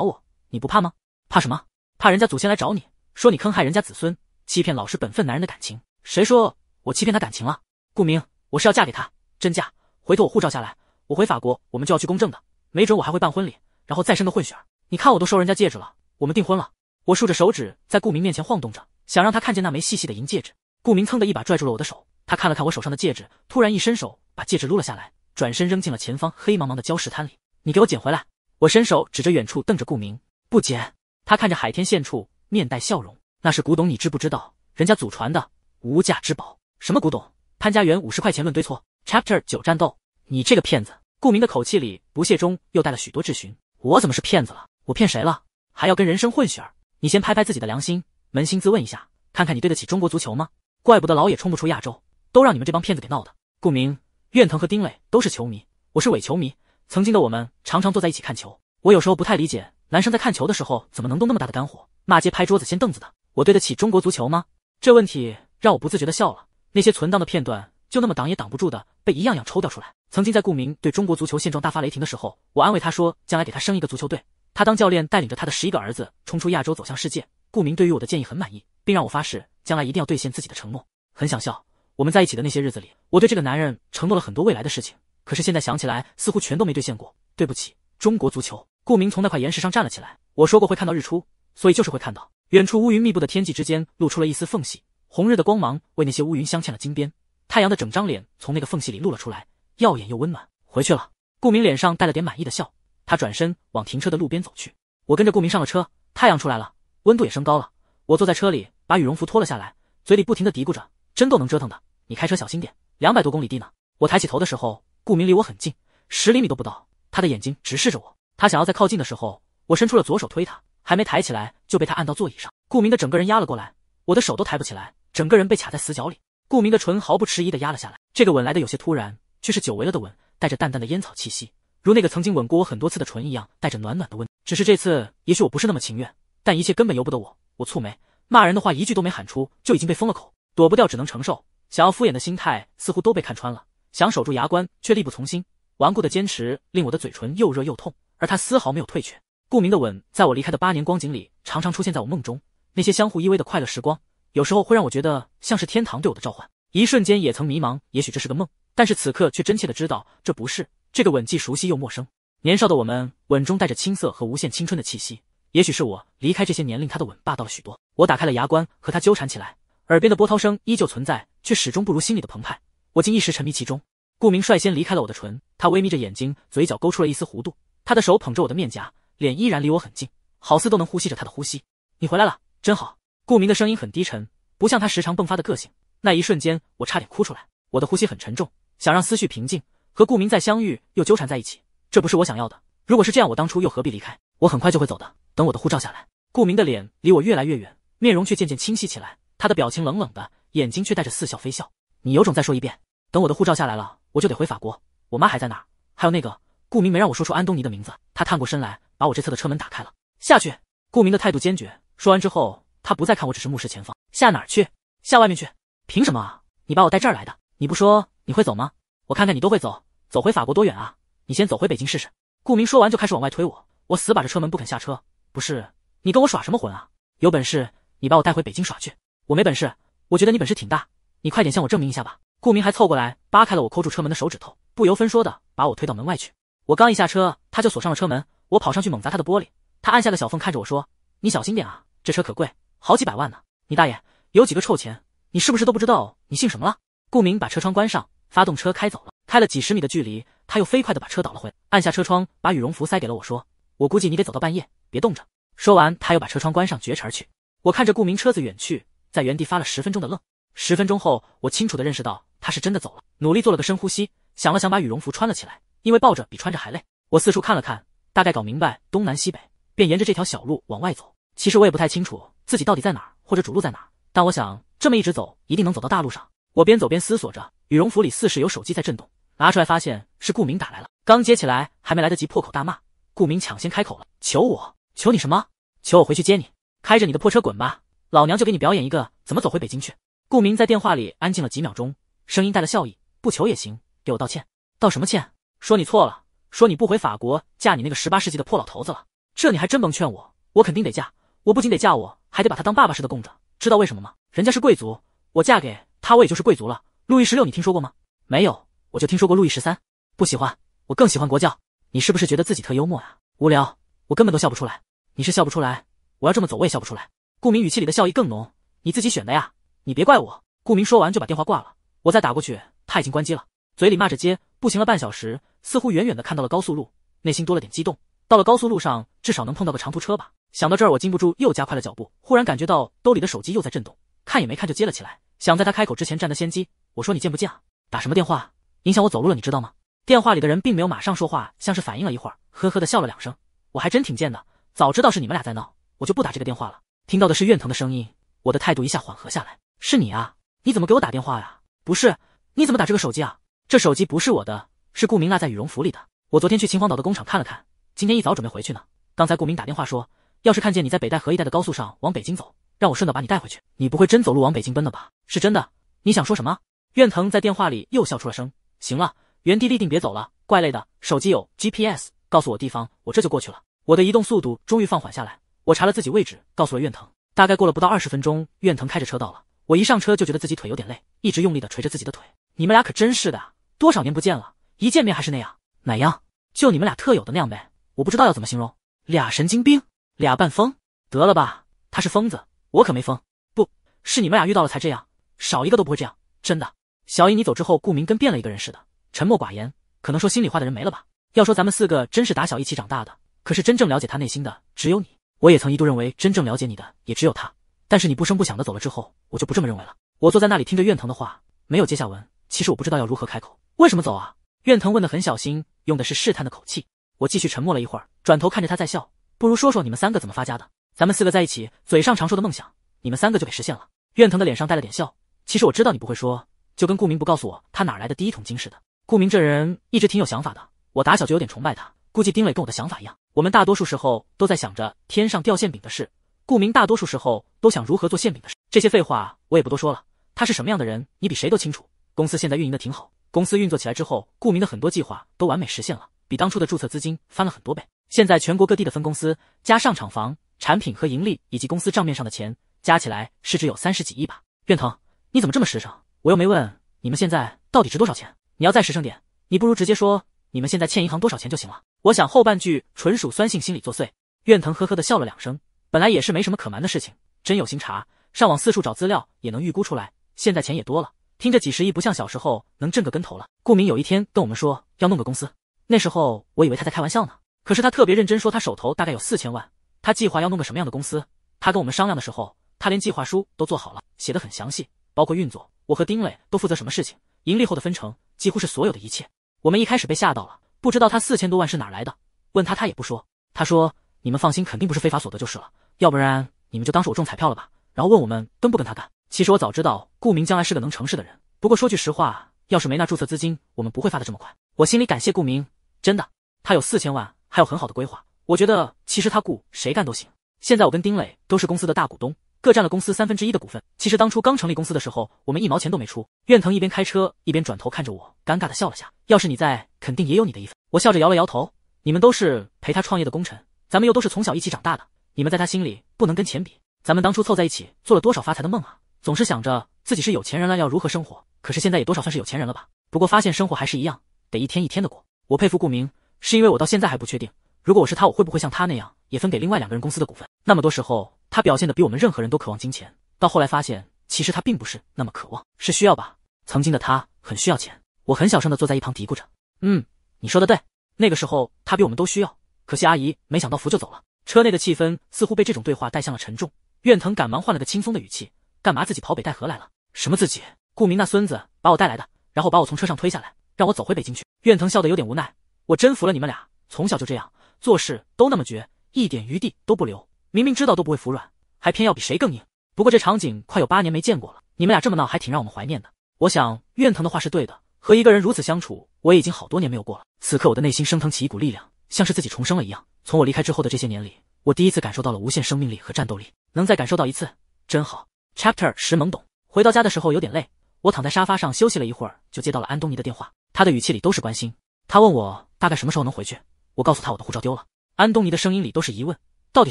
我：“你不怕吗？怕什么？怕人家祖先来找你说你坑害人家子孙，欺骗老实本分男人的感情？谁说我欺骗他感情了？顾明，我是要嫁给他，真嫁。回头我护照下来，我回法国，我们就要去公证的。没准我还会办婚礼，然后再生个混血儿。你看，我都收人家戒指了，我们订婚了。”我竖着手指在顾明面前晃动着，想让他看见那枚细细的银戒指。顾明噌的一把拽住了我的手，他看了看我手上的戒指，突然一伸手把戒指撸了下来，转身扔进了前方黑茫茫的礁石滩里：“你给我捡回来！”我伸手指着远处，瞪着顾明，不捡。他看着海天线处，面带笑容。那是古董，你知不知道？人家祖传的，无价之宝。什么古董？潘家园五十块钱论堆错 Chapter 九战斗。你这个骗子！顾明的口气里不屑中又带了许多质询。我怎么是骗子了？我骗谁了？还要跟人生混血儿？你先拍拍自己的良心，扪心自问一下，看看你对得起中国足球吗？怪不得老也冲不出亚洲，都让你们这帮骗子给闹的。顾明、苑腾和丁磊都是球迷，我是伪球迷。曾经的我们常常坐在一起看球，我有时候不太理解，男生在看球的时候怎么能动那么大的肝火，骂街、拍桌子、掀凳子的？我对得起中国足球吗？这问题让我不自觉的笑了。那些存档的片段，就那么挡也挡不住的被一样样抽掉出来。曾经在顾明对中国足球现状大发雷霆的时候，我安慰他说，将来给他生一个足球队，他当教练，带领着他的十一个儿子冲出亚洲，走向世界。顾明对于我的建议很满意，并让我发誓，将来一定要兑现自己的承诺。很想笑，我们在一起的那些日子里，我对这个男人承诺了很多未来的事情。可是现在想起来，似乎全都没兑现过。对不起，中国足球。顾明从那块岩石上站了起来。我说过会看到日出，所以就是会看到。远处乌云密布的天际之间露出了一丝缝隙，红日的光芒为那些乌云镶嵌了金边。太阳的整张脸从那个缝隙里露了出来，耀眼又温暖。回去了。顾明脸上带了点满意的笑，他转身往停车的路边走去。我跟着顾明上了车。太阳出来了，温度也升高了。我坐在车里，把羽绒服脱了下来，嘴里不停地嘀咕着：“真够能折腾的。”你开车小心点，两百多公里地呢。我抬起头的时候。顾明离我很近，十厘米都不到。他的眼睛直视着我，他想要再靠近的时候，我伸出了左手推他，还没抬起来就被他按到座椅上。顾明的整个人压了过来，我的手都抬不起来，整个人被卡在死角里。顾明的唇毫不迟疑地压了下来，这个吻来的有些突然，却是久违了的吻，带着淡淡的烟草气息，如那个曾经吻过我很多次的唇一样，带着暖暖的温。只是这次，也许我不是那么情愿，但一切根本由不得我。我蹙眉，骂人的话一句都没喊出，就已经被封了口，躲不掉，只能承受。想要敷衍的心态似乎都被看穿了。想守住牙关，却力不从心。顽固的坚持令我的嘴唇又热又痛，而他丝毫没有退却。顾明的吻，在我离开的八年光景里，常常出现在我梦中。那些相互依偎的快乐时光，有时候会让我觉得像是天堂对我的召唤。一瞬间也曾迷茫，也许这是个梦，但是此刻却真切的知道这不是。这个吻既熟悉又陌生。年少的我们，吻中带着青涩和无限青春的气息。也许是我离开这些年，令他的吻霸道了许多。我打开了牙关，和他纠缠起来。耳边的波涛声依旧存在，却始终不如心里的澎湃。我竟一时沉迷其中。顾明率先离开了我的唇，他微眯着眼睛，嘴角勾出了一丝弧度。他的手捧着我的面颊，脸依然离我很近，好似都能呼吸着他的呼吸。你回来了，真好。顾明的声音很低沉，不像他时常迸发的个性。那一瞬间，我差点哭出来。我的呼吸很沉重，想让思绪平静。和顾明再相遇又纠缠在一起，这不是我想要的。如果是这样，我当初又何必离开？我很快就会走的，等我的护照下来。顾明的脸离我越来越远，面容却渐渐清晰起来。他的表情冷冷的，眼睛却带着似笑非笑。你有种再说一遍。等我的护照下来了，我就得回法国。我妈还在那儿，还有那个顾明没让我说出安东尼的名字。他探过身来，把我这侧的车门打开了。下去。顾明的态度坚决。说完之后，他不再看我，只是目视前方。下哪儿去？下外面去？凭什么啊？你把我带这儿来的？你不说你会走吗？我看看你都会走，走回法国多远啊？你先走回北京试试。顾明说完就开始往外推我，我死把着车门不肯下车。不是，你跟我耍什么混啊？有本事你把我带回北京耍去。我没本事，我觉得你本事挺大，你快点向我证明一下吧。顾明还凑过来，扒开了我扣住车门的手指头，不由分说的把我推到门外去。我刚一下车，他就锁上了车门。我跑上去猛砸他的玻璃，他按下了小缝看着我说：“你小心点啊，这车可贵，好几百万呢。你大爷，有几个臭钱？你是不是都不知道你姓什么了？”顾明把车窗关上，发动车开走了。开了几十米的距离，他又飞快的把车倒了回，按下车窗，把羽绒服塞给了我说：“我估计你得走到半夜，别冻着。”说完，他又把车窗关上，绝尘而去。我看着顾明车子远去，在原地发了十分钟的愣。十分钟后，我清楚的认识到。他是真的走了，努力做了个深呼吸，想了想，把羽绒服穿了起来，因为抱着比穿着还累。我四处看了看，大概搞明白东南西北，便沿着这条小路往外走。其实我也不太清楚自己到底在哪，或者主路在哪，但我想这么一直走，一定能走到大路上。我边走边思索着，羽绒服里似是有手机在震动，拿出来发现是顾明打来了。刚接起来，还没来得及破口大骂，顾明抢先开口了：“求我，求你什么？求我回去接你，开着你的破车滚吧，老娘就给你表演一个怎么走回北京去。”顾明在电话里安静了几秒钟。声音带了笑意，不求也行，给我道歉。道什么歉？说你错了，说你不回法国嫁你那个十八世纪的破老头子了。这你还真甭劝我，我肯定得嫁。我不仅得嫁，我还得把他当爸爸似的供着。知道为什么吗？人家是贵族，我嫁给他，我也就是贵族了。路易十六你听说过吗？没有，我就听说过路易十三。不喜欢，我更喜欢国教。你是不是觉得自己特幽默啊？无聊，我根本都笑不出来。你是笑不出来，我要这么走我也笑不出来。顾明语气里的笑意更浓。你自己选的呀，你别怪我。顾明说完就把电话挂了。我再打过去，他已经关机了，嘴里骂着街，步行了半小时，似乎远远的看到了高速路，内心多了点激动。到了高速路上，至少能碰到个长途车吧。想到这儿，我禁不住又加快了脚步。忽然感觉到兜里的手机又在震动，看也没看就接了起来，想在他开口之前占得先机。我说：“你见不见啊？打什么电话？影响我走路了，你知道吗？”电话里的人并没有马上说话，像是反应了一会儿，呵呵的笑了两声。我还真挺贱的，早知道是你们俩在闹，我就不打这个电话了。听到的是怨疼的声音，我的态度一下缓和下来。是你啊？你怎么给我打电话呀？不是，你怎么打这个手机啊？这手机不是我的，是顾明落在羽绒服里的。我昨天去秦皇岛的工厂看了看，今天一早准备回去呢。刚才顾明打电话说，要是看见你在北戴河一带的高速上往北京走，让我顺道把你带回去。你不会真走路往北京奔了吧？是真的。你想说什么？苑腾在电话里又笑出了声。行了，原地立定，别走了，怪累的。手机有 GPS，告诉我地方，我这就过去了。我的移动速度终于放缓下来，我查了自己位置，告诉了苑腾。大概过了不到二十分钟，苑腾开着车到了。我一上车就觉得自己腿有点累，一直用力的捶着自己的腿。你们俩可真是的，多少年不见了，一见面还是那样，哪样？就你们俩特有的那样呗，我不知道要怎么形容。俩神经病，俩半疯，得了吧，他是疯子，我可没疯。不是你们俩遇到了才这样，少一个都不会这样，真的。小尹，你走之后，顾明跟变了一个人似的，沉默寡言，可能说心里话的人没了吧？要说咱们四个真是打小一起长大的，可是真正了解他内心的只有你，我也曾一度认为真正了解你的也只有他。但是你不声不响的走了之后，我就不这么认为了。我坐在那里听着院藤的话，没有接下文。其实我不知道要如何开口。为什么走啊？院藤问的很小心，用的是试探的口气。我继续沉默了一会儿，转头看着他在笑。不如说说你们三个怎么发家的？咱们四个在一起，嘴上常说的梦想，你们三个就给实现了。院藤的脸上带了点笑。其实我知道你不会说，就跟顾明不告诉我他哪来的第一桶金似的。顾明这人一直挺有想法的，我打小就有点崇拜他。估计丁磊跟我的想法一样，我们大多数时候都在想着天上掉馅饼的事。顾明大多数时候都想如何做馅饼的事，这些废话我也不多说了。他是什么样的人，你比谁都清楚。公司现在运营的挺好，公司运作起来之后，顾明的很多计划都完美实现了，比当初的注册资金翻了很多倍。现在全国各地的分公司加上厂房、产品和盈利，以及公司账面上的钱，加起来市值有三十几亿吧。苑腾，你怎么这么实诚？我又没问你们现在到底值多少钱。你要再实诚点，你不如直接说你们现在欠银行多少钱就行了。我想后半句纯属酸性心理作祟。苑腾呵呵的笑了两声。本来也是没什么可瞒的事情，真有心查，上网四处找资料也能预估出来。现在钱也多了，听着几十亿不像小时候能挣个跟头了。顾明有一天跟我们说要弄个公司，那时候我以为他在开玩笑呢，可是他特别认真说他手头大概有四千万。他计划要弄个什么样的公司？他跟我们商量的时候，他连计划书都做好了，写的很详细，包括运作。我和丁磊都负责什么事情，盈利后的分成，几乎是所有的一切。我们一开始被吓到了，不知道他四千多万是哪来的，问他他也不说。他说。你们放心，肯定不是非法所得就是了。要不然你们就当是我中彩票了吧，然后问我们跟不跟他干。其实我早知道顾明将来是个能成事的人，不过说句实话，要是没那注册资金，我们不会发的这么快。我心里感谢顾明，真的，他有四千万，还有很好的规划。我觉得其实他雇谁干都行。现在我跟丁磊都是公司的大股东，各占了公司三分之一的股份。其实当初刚成立公司的时候，我们一毛钱都没出。苑腾一边开车一边转头看着我，尴尬的笑了下。要是你在，肯定也有你的一份。我笑着摇了摇头，你们都是陪他创业的功臣。咱们又都是从小一起长大的，你们在他心里不能跟钱比。咱们当初凑在一起做了多少发财的梦啊！总是想着自己是有钱人了要如何生活，可是现在也多少算是有钱人了吧？不过发现生活还是一样，得一天一天的过。我佩服顾明，是因为我到现在还不确定，如果我是他，我会不会像他那样也分给另外两个人公司的股份？那么多时候，他表现的比我们任何人都渴望金钱，到后来发现其实他并不是那么渴望，是需要吧？曾经的他很需要钱，我很小声的坐在一旁嘀咕着：“嗯，你说的对，那个时候他比我们都需要。”可惜阿姨没想到扶就走了。车内的气氛似乎被这种对话带向了沉重。苑腾赶忙换了个轻松的语气：“干嘛自己跑北戴河来了？什么自己？顾明那孙子把我带来的，然后把我从车上推下来，让我走回北京去。”苑腾笑得有点无奈：“我真服了你们俩，从小就这样，做事都那么绝，一点余地都不留。明明知道都不会服软，还偏要比谁更硬。不过这场景快有八年没见过了，你们俩这么闹还挺让我们怀念的。我想苑腾的话是对的，和一个人如此相处，我也已经好多年没有过了。此刻我的内心升腾起一股力量。”像是自己重生了一样。从我离开之后的这些年里，我第一次感受到了无限生命力和战斗力，能再感受到一次，真好。Chapter 十懵懂。回到家的时候有点累，我躺在沙发上休息了一会儿，就接到了安东尼的电话。他的语气里都是关心。他问我大概什么时候能回去，我告诉他我的护照丢了。安东尼的声音里都是疑问：到底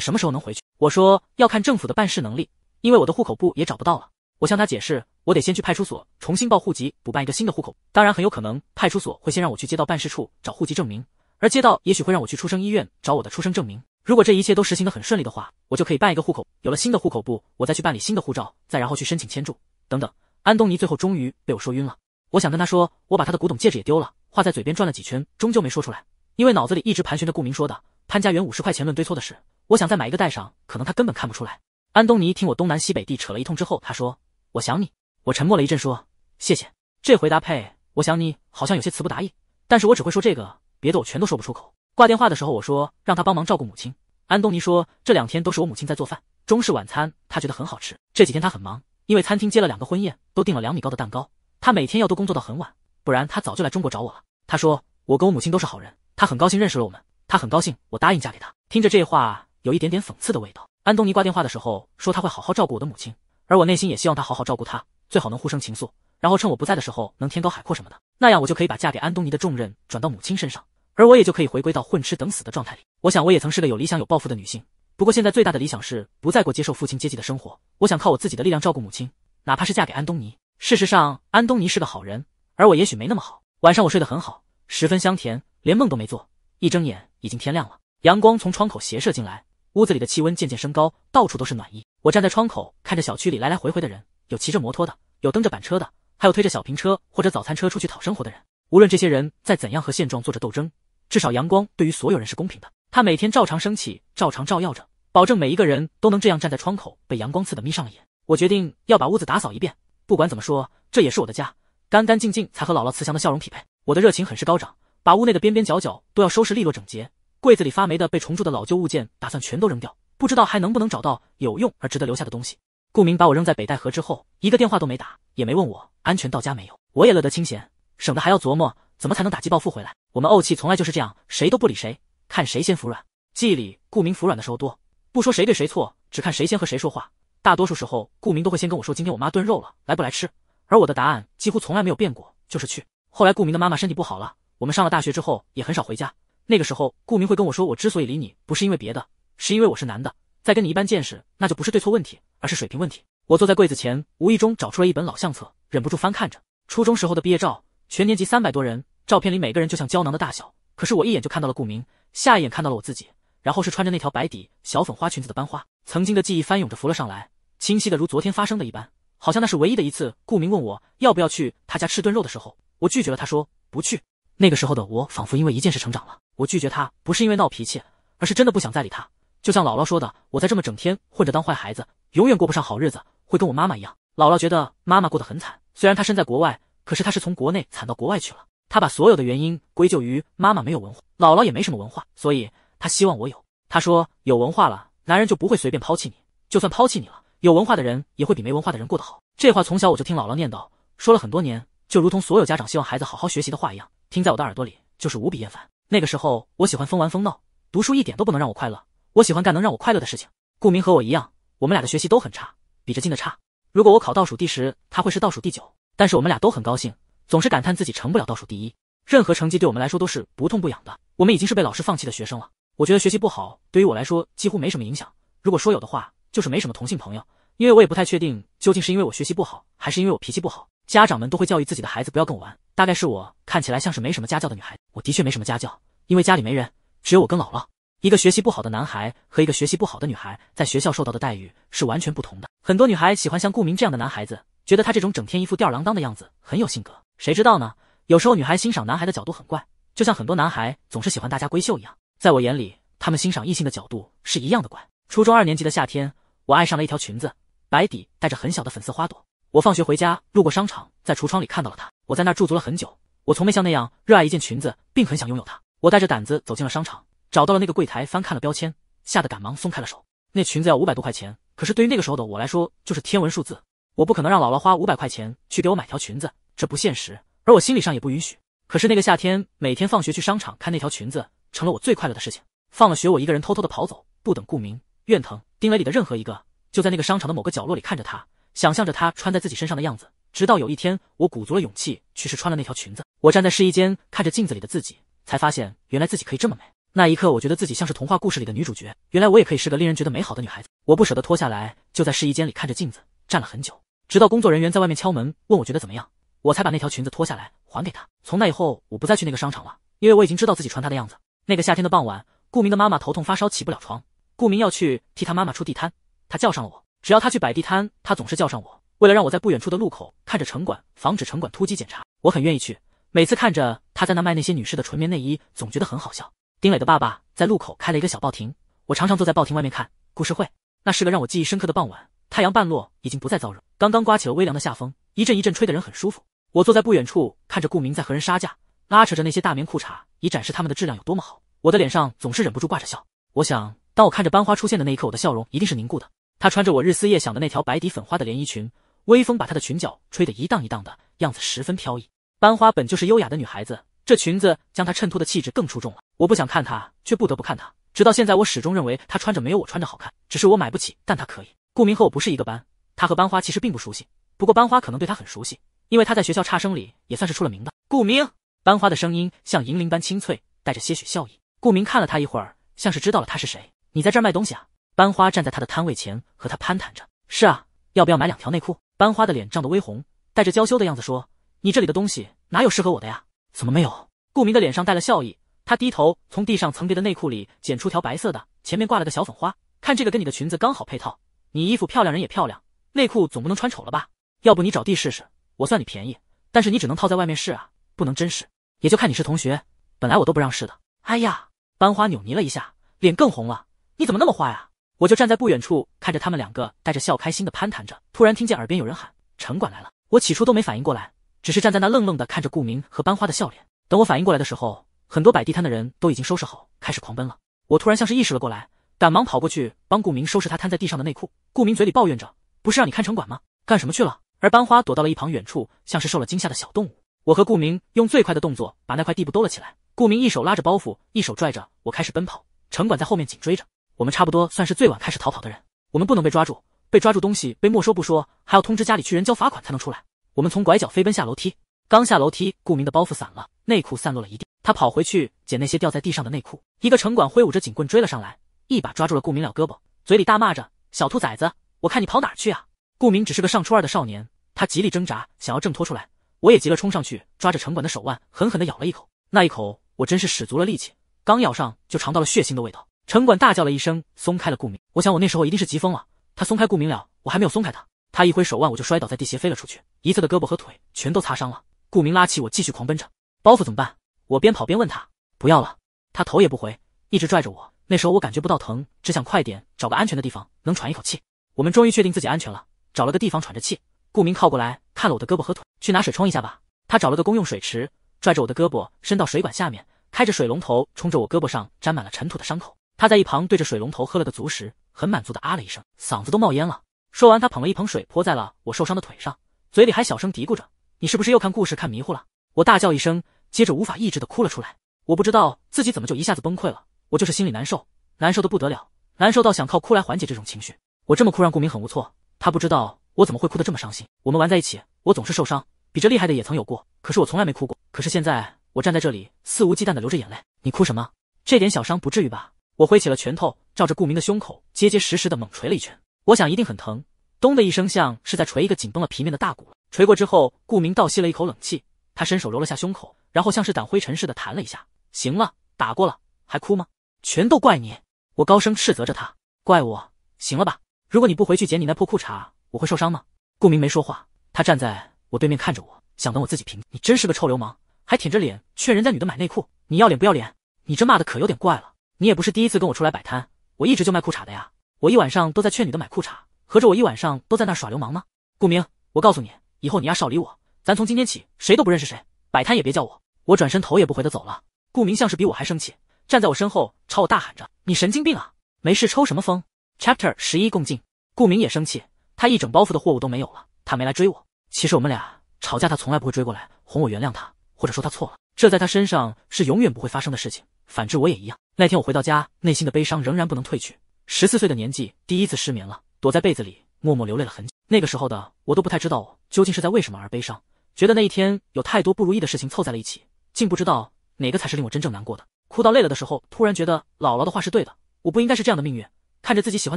什么时候能回去？我说要看政府的办事能力，因为我的户口簿也找不到了。我向他解释，我得先去派出所重新报户籍，补办一个新的户口。当然，很有可能派出所会先让我去街道办事处找户籍证明。而街道也许会让我去出生医院找我的出生证明。如果这一切都实行的很顺利的话，我就可以办一个户口。有了新的户口簿，我再去办理新的护照，再然后去申请签注，等等。安东尼最后终于被我说晕了。我想跟他说，我把他的古董戒指也丢了，话在嘴边转了几圈，终究没说出来，因为脑子里一直盘旋着顾明说的潘家园五十块钱论堆错的事。我想再买一个戴上，可能他根本看不出来。安东尼听我东南西北地扯了一通之后，他说：“我想你。”我沉默了一阵，说：“谢谢。”这回答配“我想你”好像有些词不达意，但是我只会说这个。别的我全都说不出口。挂电话的时候，我说让他帮忙照顾母亲。安东尼说这两天都是我母亲在做饭，中式晚餐他觉得很好吃。这几天他很忙，因为餐厅接了两个婚宴，都订了两米高的蛋糕，他每天要都工作到很晚，不然他早就来中国找我了。他说我跟我母亲都是好人，他很高兴认识了我们，他很高兴我答应嫁给他。听着这话，有一点点讽刺的味道。安东尼挂电话的时候说他会好好照顾我的母亲，而我内心也希望他好好照顾她，最好能互生情愫。然后趁我不在的时候，能天高海阔什么的，那样我就可以把嫁给安东尼的重任转到母亲身上，而我也就可以回归到混吃等死的状态里。我想，我也曾是个有理想有抱负的女性，不过现在最大的理想是不再过接受父亲阶级的生活。我想靠我自己的力量照顾母亲，哪怕是嫁给安东尼。事实上，安东尼是个好人，而我也许没那么好。晚上我睡得很好，十分香甜，连梦都没做。一睁眼，已经天亮了，阳光从窗口斜射进来，屋子里的气温渐渐升高，到处都是暖意。我站在窗口，看着小区里来来回回的人，有骑着摩托的，有蹬着板车的。还有推着小平车或者早餐车出去讨生活的人，无论这些人在怎样和现状做着斗争，至少阳光对于所有人是公平的。他每天照常升起，照常照耀着，保证每一个人都能这样站在窗口，被阳光刺的眯上了眼。我决定要把屋子打扫一遍，不管怎么说，这也是我的家，干干净净才和姥姥慈祥的笑容匹配。我的热情很是高涨，把屋内的边边角角都要收拾利落整洁。柜子里发霉的、被虫蛀的老旧物件，打算全都扔掉，不知道还能不能找到有用而值得留下的东西。顾明把我扔在北戴河之后，一个电话都没打，也没问我安全到家没有。我也乐得清闲，省得还要琢磨怎么才能打击报复回来。我们怄气从来就是这样，谁都不理谁，看谁先服软。记忆里，顾明服软的时候多，不说谁对谁错，只看谁先和谁说话。大多数时候，顾明都会先跟我说：“今天我妈炖肉了，来不来吃？”而我的答案几乎从来没有变过，就是去。后来，顾明的妈妈身体不好了，我们上了大学之后也很少回家。那个时候，顾明会跟我说：“我之所以理你，不是因为别的，是因为我是男的，再跟你一般见识，那就不是对错问题。”而是水平问题。我坐在柜子前，无意中找出了一本老相册，忍不住翻看着初中时候的毕业照。全年级三百多人，照片里每个人就像胶囊的大小。可是我一眼就看到了顾明，下一眼看到了我自己，然后是穿着那条白底小粉花裙子的班花。曾经的记忆翻涌着浮了上来，清晰的如昨天发生的一般，好像那是唯一的一次。顾明问我要不要去他家吃顿肉的时候，我拒绝了。他说不去。那个时候的我仿佛因为一件事成长了。我拒绝他不是因为闹脾气，而是真的不想再理他。就像姥姥说的，我再这么整天混着当坏孩子。永远过不上好日子，会跟我妈妈一样。姥姥觉得妈妈过得很惨，虽然她身在国外，可是她是从国内惨到国外去了。她把所有的原因归咎于妈妈没有文化，姥姥也没什么文化，所以她希望我有。她说，有文化了，男人就不会随便抛弃你，就算抛弃你了，有文化的人也会比没文化的人过得好。这话从小我就听姥姥念叨，说了很多年，就如同所有家长希望孩子好好学习的话一样，听在我的耳朵里就是无比厌烦。那个时候我喜欢疯玩疯闹，读书一点都不能让我快乐，我喜欢干能让我快乐的事情。顾明和我一样。我们俩的学习都很差，比着进的差。如果我考倒数第十，他会是倒数第九。但是我们俩都很高兴，总是感叹自己成不了倒数第一。任何成绩对我们来说都是不痛不痒的。我们已经是被老师放弃的学生了。我觉得学习不好对于我来说几乎没什么影响。如果说有的话，就是没什么同性朋友。因为我也不太确定究竟是因为我学习不好，还是因为我脾气不好。家长们都会教育自己的孩子不要跟我玩。大概是我看起来像是没什么家教的女孩。我的确没什么家教，因为家里没人，只有我跟姥姥。一个学习不好的男孩和一个学习不好的女孩在学校受到的待遇是完全不同的。很多女孩喜欢像顾明这样的男孩子，觉得他这种整天一副吊儿郎当的样子很有性格。谁知道呢？有时候女孩欣赏男孩的角度很怪，就像很多男孩总是喜欢大家闺秀一样。在我眼里，他们欣赏异性的角度是一样的怪。初中二年级的夏天，我爱上了一条裙子，白底带着很小的粉色花朵。我放学回家路过商场，在橱窗里看到了它。我在那儿驻足了很久。我从没像那样热爱一件裙子，并很想拥有它。我带着胆子走进了商场。找到了那个柜台，翻看了标签，吓得赶忙松开了手。那裙子要五百多块钱，可是对于那个时候的我来说，就是天文数字。我不可能让姥姥花五百块钱去给我买条裙子，这不现实，而我心理上也不允许。可是那个夏天，每天放学去商场看那条裙子，成了我最快乐的事情。放了学，我一个人偷偷的跑走，不等顾明、苑腾、丁磊里的任何一个，就在那个商场的某个角落里看着他，想象着他穿在自己身上的样子。直到有一天，我鼓足了勇气去试穿了那条裙子。我站在试衣间，看着镜子里的自己，才发现原来自己可以这么美。那一刻，我觉得自己像是童话故事里的女主角，原来我也可以是个令人觉得美好的女孩子。我不舍得脱下来，就在试衣间里看着镜子站了很久，直到工作人员在外面敲门问我觉得怎么样，我才把那条裙子脱下来还给他。从那以后，我不再去那个商场了，因为我已经知道自己穿她的样子。那个夏天的傍晚，顾明的妈妈头痛发烧起不了床，顾明要去替他妈妈出地摊，他叫上了我。只要他去摆地摊，他总是叫上我，为了让我在不远处的路口看着城管，防止城管突击检查。我很愿意去，每次看着他在那卖那些女士的纯棉内衣，总觉得很好笑。丁磊的爸爸在路口开了一个小报亭，我常常坐在报亭外面看故事会。那是个让我记忆深刻的傍晚，太阳半落，已经不再燥热，刚刚刮起了微凉的夏风，一阵一阵吹的人很舒服。我坐在不远处，看着顾明在和人杀价，拉扯着那些大棉裤衩，以展示他们的质量有多么好。我的脸上总是忍不住挂着笑。我想，当我看着班花出现的那一刻，我的笑容一定是凝固的。她穿着我日思夜想的那条白底粉花的连衣裙，微风把她的裙角吹得一荡一荡的，样子十分飘逸。班花本就是优雅的女孩子。这裙子将她衬托的气质更出众了。我不想看她，却不得不看她。直到现在，我始终认为她穿着没有我穿着好看，只是我买不起，但她可以。顾明和我不是一个班，他和班花其实并不熟悉。不过班花可能对他很熟悉，因为他在学校差生里也算是出了名的。顾明，班花的声音像银铃般清脆，带着些许笑意。顾明看了他一会儿，像是知道了他是谁。你在这儿卖东西啊？班花站在他的摊位前，和他攀谈着。是啊，要不要买两条内裤？班花的脸涨得微红，带着娇羞的样子说：“你这里的东西哪有适合我的呀？”怎么没有？顾明的脸上带了笑意，他低头从地上层叠的内裤里捡出条白色的，前面挂了个小粉花，看这个跟你的裙子刚好配套。你衣服漂亮，人也漂亮，内裤总不能穿丑了吧？要不你找地试试，我算你便宜，但是你只能套在外面试啊，不能真试。也就看你是同学，本来我都不让试的。哎呀，班花扭捏了一下，脸更红了。你怎么那么花呀？我就站在不远处看着他们两个带着笑开心的攀谈着，突然听见耳边有人喊城管来了，我起初都没反应过来。只是站在那愣愣的看着顾明和班花的笑脸。等我反应过来的时候，很多摆地摊的人都已经收拾好，开始狂奔了。我突然像是意识了过来，赶忙跑过去帮顾明收拾他摊在地上的内裤。顾明嘴里抱怨着：“不是让你看城管吗？干什么去了？”而班花躲到了一旁远处，像是受了惊吓的小动物。我和顾明用最快的动作把那块地布兜了起来。顾明一手拉着包袱，一手拽着我开始奔跑。城管在后面紧追着我们，差不多算是最晚开始逃跑的人。我们不能被抓住，被抓住东西被没收不说，还要通知家里去人交罚款才能出来。我们从拐角飞奔下楼梯，刚下楼梯，顾明的包袱散了，内裤散落了一地。他跑回去捡那些掉在地上的内裤。一个城管挥舞着警棍追了上来，一把抓住了顾明了胳膊，嘴里大骂着：“小兔崽子，我看你跑哪儿去啊！”顾明只是个上初二的少年，他极力挣扎，想要挣脱出来。我也急了，冲上去抓着城管的手腕，狠狠的咬了一口。那一口我真是使足了力气，刚咬上就尝到了血腥的味道。城管大叫了一声，松开了顾明。我想我那时候一定是急疯了。他松开顾明了，我还没有松开他，他一挥手腕，我就摔倒在地，斜飞了出去。一侧的胳膊和腿全都擦伤了，顾明拉起我继续狂奔着。包袱怎么办？我边跑边问他。不要了。他头也不回，一直拽着我。那时候我感觉不到疼，只想快点找个安全的地方能喘一口气。我们终于确定自己安全了，找了个地方喘着气。顾明靠过来看了我的胳膊和腿，去拿水冲一下吧。他找了个公用水池，拽着我的胳膊伸到水管下面，开着水龙头冲着我胳膊上沾满了尘土的伤口。他在一旁对着水龙头喝了个足时，很满足的啊了一声，嗓子都冒烟了。说完，他捧了一捧水泼在了我受伤的腿上。嘴里还小声嘀咕着：“你是不是又看故事看迷糊了？”我大叫一声，接着无法抑制的哭了出来。我不知道自己怎么就一下子崩溃了，我就是心里难受，难受的不得了，难受到想靠哭来缓解这种情绪。我这么哭让顾明很无措，他不知道我怎么会哭得这么伤心。我们玩在一起，我总是受伤，比这厉害的也曾有过，可是我从来没哭过。可是现在我站在这里，肆无忌惮的流着眼泪。你哭什么？这点小伤不至于吧？我挥起了拳头，照着顾明的胸口结结实实的猛捶了一拳。我想一定很疼。咚的一声，像是在捶一个紧绷了皮面的大鼓。捶过之后，顾明倒吸了一口冷气，他伸手揉了下胸口，然后像是掸灰尘似的弹了一下。行了，打过了，还哭吗？全都怪你！我高声斥责着他，怪我行了吧？如果你不回去捡你那破裤衩，我会受伤吗？顾明没说话，他站在我对面看着我，想等我自己平。你真是个臭流氓，还舔着脸劝人家女的买内裤，你要脸不要脸？你这骂的可有点怪了。你也不是第一次跟我出来摆摊，我一直就卖裤衩的呀，我一晚上都在劝女的买裤衩。合着我一晚上都在那耍流氓吗？顾明，我告诉你，以后你丫少理我，咱从今天起谁都不认识谁，摆摊也别叫我。我转身头也不回的走了。顾明像是比我还生气，站在我身后朝我大喊着：“你神经病啊！没事抽什么风？” Chapter 十一共进。顾明也生气，他一整包袱的货物都没有了，他没来追我。其实我们俩吵架，他从来不会追过来哄我原谅他，或者说他错了。这在他身上是永远不会发生的事情。反之我也一样。那天我回到家，内心的悲伤仍然不能褪去。十四岁的年纪，第一次失眠了。躲在被子里默默流泪了很久。那个时候的我都不太知道，我究竟是在为什么而悲伤。觉得那一天有太多不如意的事情凑在了一起，竟不知道哪个才是令我真正难过的。哭到累了的时候，突然觉得姥姥的话是对的，我不应该是这样的命运。看着自己喜欢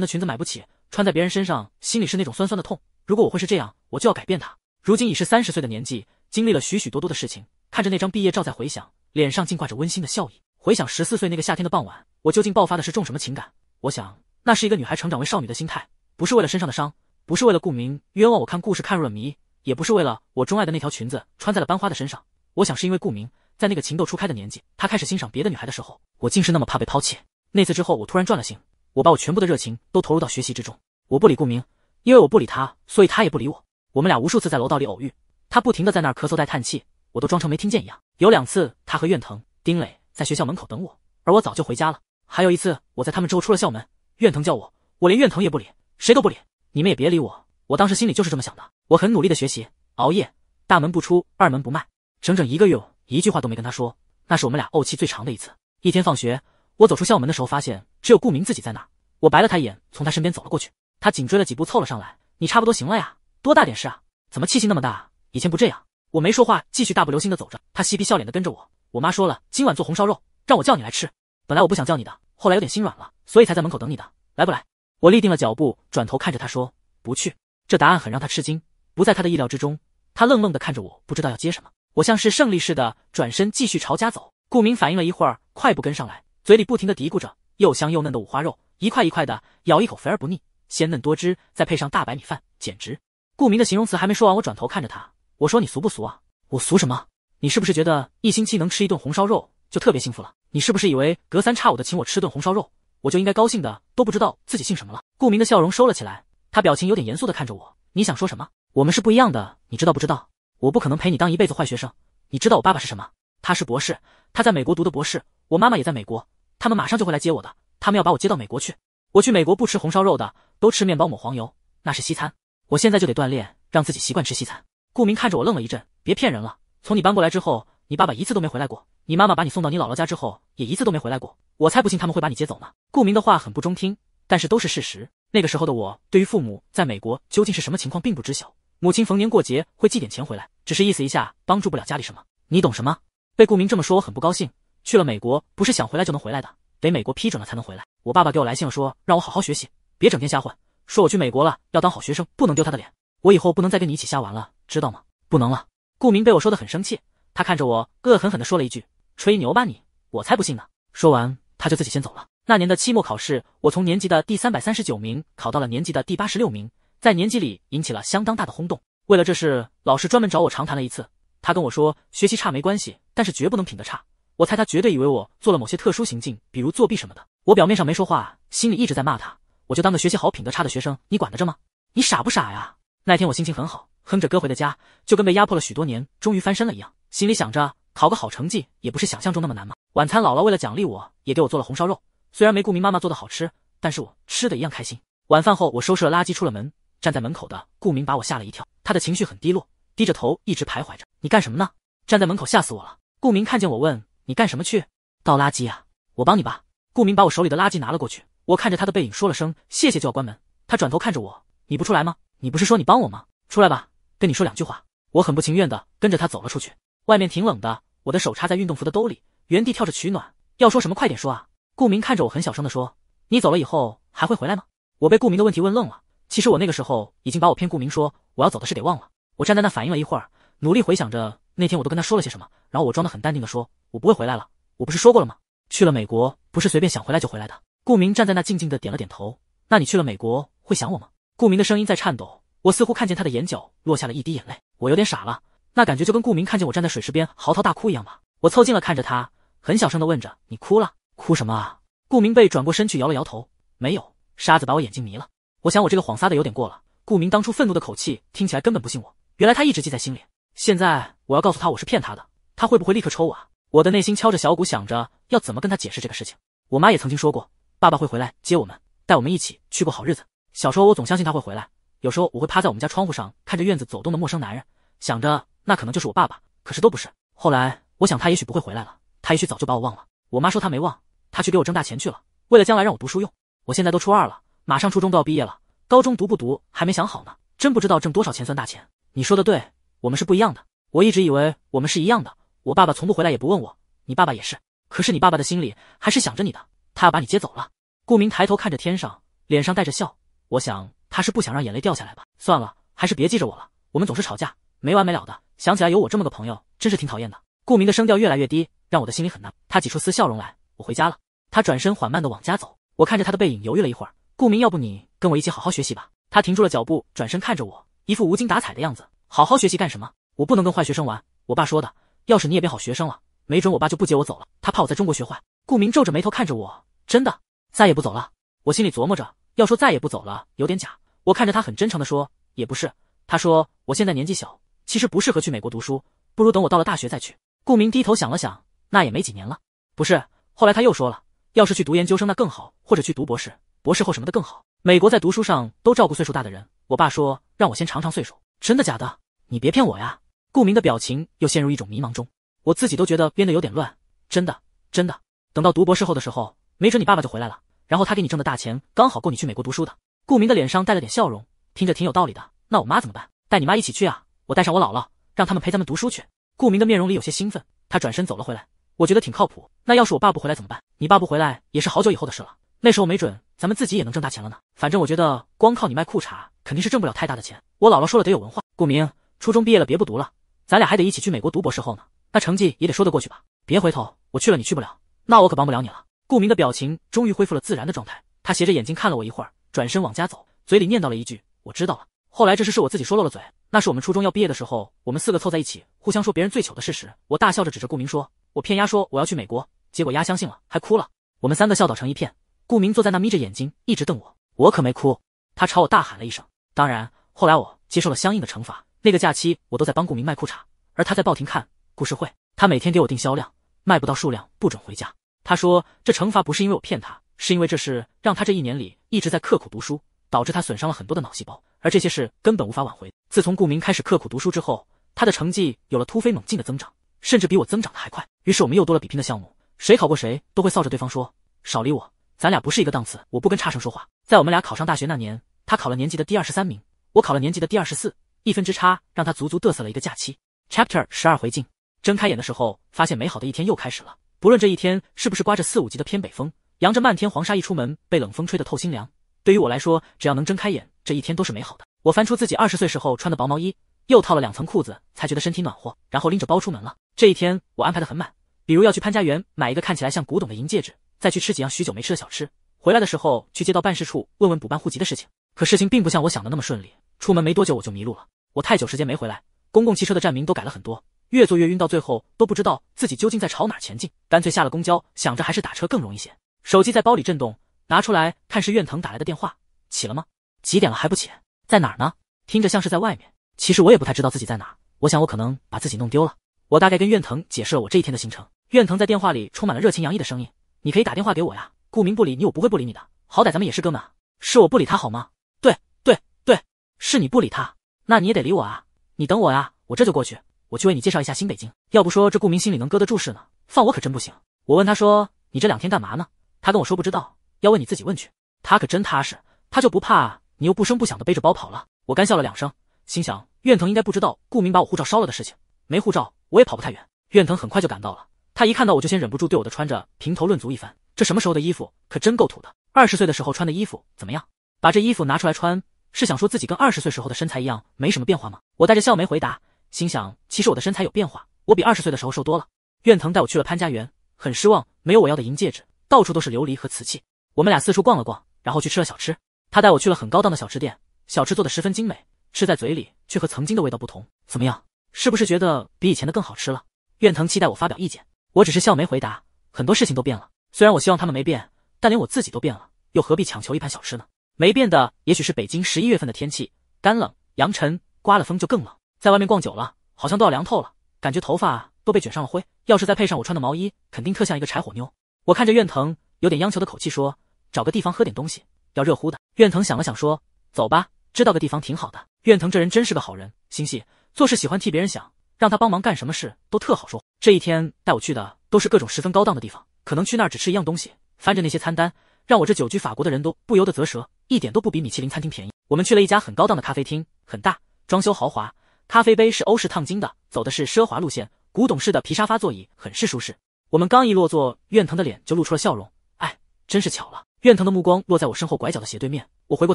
的裙子买不起，穿在别人身上，心里是那种酸酸的痛。如果我会是这样，我就要改变它。如今已是三十岁的年纪，经历了许许多多的事情，看着那张毕业照在回想，脸上竟挂着温馨的笑意。回想十四岁那个夏天的傍晚，我究竟爆发的是种什么情感？我想，那是一个女孩成长为少女的心态。不是为了身上的伤，不是为了顾明冤枉我看故事看入了迷，也不是为了我钟爱的那条裙子穿在了班花的身上。我想是因为顾明在那个情窦初开的年纪，他开始欣赏别的女孩的时候，我竟是那么怕被抛弃。那次之后，我突然转了性，我把我全部的热情都投入到学习之中。我不理顾明，因为我不理他，所以他也不理我。我们俩无数次在楼道里偶遇，他不停的在那儿咳嗽带叹气，我都装成没听见一样。有两次，他和苑藤、丁磊在学校门口等我，而我早就回家了。还有一次，我在他们之后出了校门，苑藤叫我，我连苑藤也不理。谁都不理，你们也别理我。我当时心里就是这么想的。我很努力的学习，熬夜，大门不出，二门不迈，整整一个月，一句话都没跟他说。那是我们俩怄气最长的一次。一天放学，我走出校门的时候，发现只有顾明自己在那。我白了他一眼，从他身边走了过去。他紧追了几步，凑了上来：“你差不多行了呀，多大点事啊，怎么气性那么大？以前不这样。”我没说话，继续大步流星的走着。他嬉皮笑脸的跟着我。我妈说了，今晚做红烧肉，让我叫你来吃。本来我不想叫你的，后来有点心软了，所以才在门口等你的。来不来？我立定了脚步，转头看着他说：“不去。”这答案很让他吃惊，不在他的意料之中。他愣愣地看着我，不知道要接什么。我像是胜利似的转身继续朝家走。顾明反应了一会儿，快步跟上来，嘴里不停的嘀咕着：“又香又嫩的五花肉，一块一块的咬一口，肥而不腻，鲜嫩多汁，再配上大白米饭，简直……”顾明的形容词还没说完，我转头看着他，我说：“你俗不俗啊？我俗什么？你是不是觉得一星期能吃一顿红烧肉就特别幸福了？你是不是以为隔三差五的请我吃顿红烧肉？”我就应该高兴的都不知道自己姓什么了。顾明的笑容收了起来，他表情有点严肃的看着我。你想说什么？我们是不一样的，你知道不知道？我不可能陪你当一辈子坏学生。你知道我爸爸是什么？他是博士，他在美国读的博士。我妈妈也在美国，他们马上就会来接我的，他们要把我接到美国去。我去美国不吃红烧肉的，都吃面包抹黄油，那是西餐。我现在就得锻炼，让自己习惯吃西餐。顾明看着我愣了一阵，别骗人了，从你搬过来之后。你爸爸一次都没回来过，你妈妈把你送到你姥姥家之后也一次都没回来过，我才不信他们会把你接走呢。顾明的话很不中听，但是都是事实。那个时候的我对于父母在美国究竟是什么情况并不知晓，母亲逢年过节会寄点钱回来，只是意思一下，帮助不了家里什么。你懂什么？被顾明这么说，我很不高兴。去了美国不是想回来就能回来的，得美国批准了才能回来。我爸爸给我来信了，说让我好好学习，别整天瞎混，说我去美国了要当好学生，不能丢他的脸。我以后不能再跟你一起瞎玩了，知道吗？不能了。顾明被我说的很生气。他看着我，恶狠狠地说了一句：“吹牛吧你，我才不信呢。”说完，他就自己先走了。那年的期末考试，我从年级的第三百三十九名考到了年级的第八十六名，在年级里引起了相当大的轰动。为了这事，老师专门找我长谈了一次。他跟我说，学习差没关系，但是绝不能品德差。我猜他绝对以为我做了某些特殊行径，比如作弊什么的。我表面上没说话，心里一直在骂他。我就当个学习好、品德差的学生，你管得着吗？你傻不傻呀？那天我心情很好，哼着歌回的家，就跟被压迫了许多年，终于翻身了一样。心里想着，考个好成绩也不是想象中那么难吗？晚餐，姥姥为了奖励我，也给我做了红烧肉。虽然没顾明妈妈做的好吃，但是我吃的一样开心。晚饭后，我收拾了垃圾，出了门。站在门口的顾明把我吓了一跳，他的情绪很低落，低着头一直徘徊着。你干什么呢？站在门口吓死我了！顾明看见我，问：“你干什么去？倒垃圾啊？我帮你吧。”顾明把我手里的垃圾拿了过去。我看着他的背影，说了声谢谢，就要关门。他转头看着我：“你不出来吗？你不是说你帮我吗？出来吧，跟你说两句话。”我很不情愿的跟着他走了出去。外面挺冷的，我的手插在运动服的兜里，原地跳着取暖。要说什么，快点说啊！顾明看着我，很小声地说：“你走了以后还会回来吗？”我被顾明的问题问愣了。其实我那个时候已经把我骗顾明说我要走的事给忘了。我站在那反应了一会儿，努力回想着那天我都跟他说了些什么。然后我装得很淡定地说：“我不会回来了，我不是说过了吗？去了美国不是随便想回来就回来的。”顾明站在那静静的点了点头。那你去了美国会想我吗？顾明的声音在颤抖，我似乎看见他的眼角落下了一滴眼泪。我有点傻了。那感觉就跟顾明看见我站在水池边嚎啕大哭一样吧。我凑近了看着他，很小声的问着：“你哭了？哭什么啊？”顾明被转过身去，摇了摇头：“没有，沙子把我眼睛迷了。”我想我这个谎撒的有点过了。顾明当初愤怒的口气听起来根本不信我，原来他一直记在心里。现在我要告诉他我是骗他的，他会不会立刻抽我啊？我的内心敲着小鼓，想着要怎么跟他解释这个事情。我妈也曾经说过，爸爸会回来接我们，带我们一起去过好日子。小时候我总相信他会回来，有时候我会趴在我们家窗户上看着院子走动的陌生男人，想着。那可能就是我爸爸，可是都不是。后来我想，他也许不会回来了，他也许早就把我忘了。我妈说他没忘，他去给我挣大钱去了，为了将来让我读书用。我现在都初二了，马上初中都要毕业了，高中读不读还没想好呢。真不知道挣多少钱算大钱。你说的对，我们是不一样的。我一直以为我们是一样的。我爸爸从不回来，也不问我。你爸爸也是，可是你爸爸的心里还是想着你的，他要把你接走了。顾明抬头看着天上，脸上带着笑。我想他是不想让眼泪掉下来吧。算了，还是别记着我了。我们总是吵架，没完没了的。想起来有我这么个朋友，真是挺讨厌的。顾明的声调越来越低，让我的心里很难。他挤出丝笑容来，我回家了。他转身缓慢的往家走，我看着他的背影，犹豫了一会儿。顾明，要不你跟我一起好好学习吧？他停住了脚步，转身看着我，一副无精打采的样子。好好学习干什么？我不能跟坏学生玩。我爸说的，要是你也变好学生了，没准我爸就不接我走了。他怕我在中国学坏。顾明皱着眉头看着我，真的再也不走了？我心里琢磨着，要说再也不走了，有点假。我看着他，很真诚的说，也不是。他说我现在年纪小。其实不适合去美国读书，不如等我到了大学再去。顾明低头想了想，那也没几年了。不是，后来他又说了，要是去读研究生那更好，或者去读博士、博士后什么的更好。美国在读书上都照顾岁数大的人，我爸说让我先尝尝岁数。真的假的？你别骗我呀！顾明的表情又陷入一种迷茫中，我自己都觉得编得有点乱。真的，真的。等到读博士后的时候，没准你爸爸就回来了，然后他给你挣的大钱刚好够你去美国读书的。顾明的脸上带了点笑容，听着挺有道理的。那我妈怎么办？带你妈一起去啊？我带上我姥姥，让他们陪咱们读书去。顾明的面容里有些兴奋，他转身走了回来。我觉得挺靠谱。那要是我爸不回来怎么办？你爸不回来也是好久以后的事了，那时候没准咱们自己也能挣大钱了呢。反正我觉得光靠你卖裤衩肯定是挣不了太大的钱。我姥姥说了，得有文化。顾明，初中毕业了别不读了，咱俩还得一起去美国读博士后呢，那成绩也得说得过去吧？别回头，我去了你去不了，那我可帮不了你了。顾明的表情终于恢复了自然的状态，他斜着眼睛看了我一会儿，转身往家走，嘴里念叨了一句：“我知道了。”后来这事是我自己说漏了嘴。那是我们初中要毕业的时候，我们四个凑在一起，互相说别人最糗的事实。我大笑着指着顾明说：“我骗丫说我要去美国，结果丫相信了，还哭了。”我们三个笑倒成一片。顾明坐在那眯着眼睛，一直瞪我。我可没哭。他朝我大喊了一声。当然，后来我接受了相应的惩罚。那个假期，我都在帮顾明卖裤衩，而他在报亭看故事会。他每天给我定销量，卖不到数量不准回家。他说这惩罚不是因为我骗他，是因为这事让他这一年里一直在刻苦读书。导致他损伤了很多的脑细胞，而这些事根本无法挽回。自从顾明开始刻苦读书之后，他的成绩有了突飞猛进的增长，甚至比我增长的还快。于是我们又多了比拼的项目，谁考过谁都会臊着对方说：“少理我，咱俩不是一个档次，我不跟差生说话。”在我们俩考上大学那年，他考了年级的第二十三名，我考了年级的第二十四，一分之差让他足足嘚瑟了一个假期。Chapter 十二回敬。睁开眼的时候，发现美好的一天又开始了。不论这一天是不是刮着四五级的偏北风，扬着漫天黄沙，一出门被冷风吹得透心凉。对于我来说，只要能睁开眼，这一天都是美好的。我翻出自己二十岁时候穿的薄毛衣，又套了两层裤子，才觉得身体暖和。然后拎着包出门了。这一天我安排得很满，比如要去潘家园买一个看起来像古董的银戒指，再去吃几样许久没吃的小吃。回来的时候去街道办事处问问补办户籍的事情。可事情并不像我想的那么顺利。出门没多久我就迷路了。我太久时间没回来，公共汽车的站名都改了很多，越坐越晕，到最后都不知道自己究竟在朝哪前进。干脆下了公交，想着还是打车更容易些。手机在包里震动。拿出来看是院藤打来的电话，起了吗？几点了还不起？在哪儿呢？听着像是在外面。其实我也不太知道自己在哪儿，我想我可能把自己弄丢了。我大概跟院藤解释了我这一天的行程。院藤在电话里充满了热情洋溢的声音，你可以打电话给我呀。顾明不理你，我不会不理你的，好歹咱们也是哥们。是我不理他好吗？对对对，是你不理他，那你也得理我啊。你等我呀，我这就过去。我去为你介绍一下新北京。要不说这顾明心里能搁得住事呢，放我可真不行。我问他说你这两天干嘛呢？他跟我说不知道。要问你自己问去，他可真踏实，他就不怕你又不声不响的背着包跑了。我干笑了两声，心想苑腾应该不知道顾明把我护照烧了的事情，没护照我也跑不太远。苑腾很快就赶到了，他一看到我就先忍不住对我的穿着评头论足一番，这什么时候的衣服，可真够土的。二十岁的时候穿的衣服怎么样？把这衣服拿出来穿，是想说自己跟二十岁时候的身材一样，没什么变化吗？我带着笑没回答，心想其实我的身材有变化，我比二十岁的时候瘦多了。苑腾带我去了潘家园，很失望，没有我要的银戒指，到处都是琉璃和瓷器。我们俩四处逛了逛，然后去吃了小吃。他带我去了很高档的小吃店，小吃做的十分精美，吃在嘴里却和曾经的味道不同。怎么样，是不是觉得比以前的更好吃了？苑腾期待我发表意见，我只是笑没回答。很多事情都变了，虽然我希望他们没变，但连我自己都变了，又何必强求一盘小吃呢？没变的也许是北京十一月份的天气，干冷、扬尘，刮了风就更冷。在外面逛久了，好像都要凉透了，感觉头发都被卷上了灰。要是再配上我穿的毛衣，肯定特像一个柴火妞。我看着苑腾，有点央求的口气说。找个地方喝点东西，要热乎的。院藤想了想说：“走吧，知道个地方挺好的。”院藤这人真是个好人，心细，做事喜欢替别人想，让他帮忙干什么事都特好说。这一天带我去的都是各种十分高档的地方，可能去那儿只吃一样东西。翻着那些餐单，让我这久居法国的人都不由得啧舌，一点都不比米其林餐厅便宜。我们去了一家很高档的咖啡厅，很大，装修豪华，咖啡杯是欧式烫金的，走的是奢华路线，古董式的皮沙发座椅很是舒适。我们刚一落座，院藤的脸就露出了笑容。哎，真是巧了。怨腾的目光落在我身后拐角的斜对面，我回过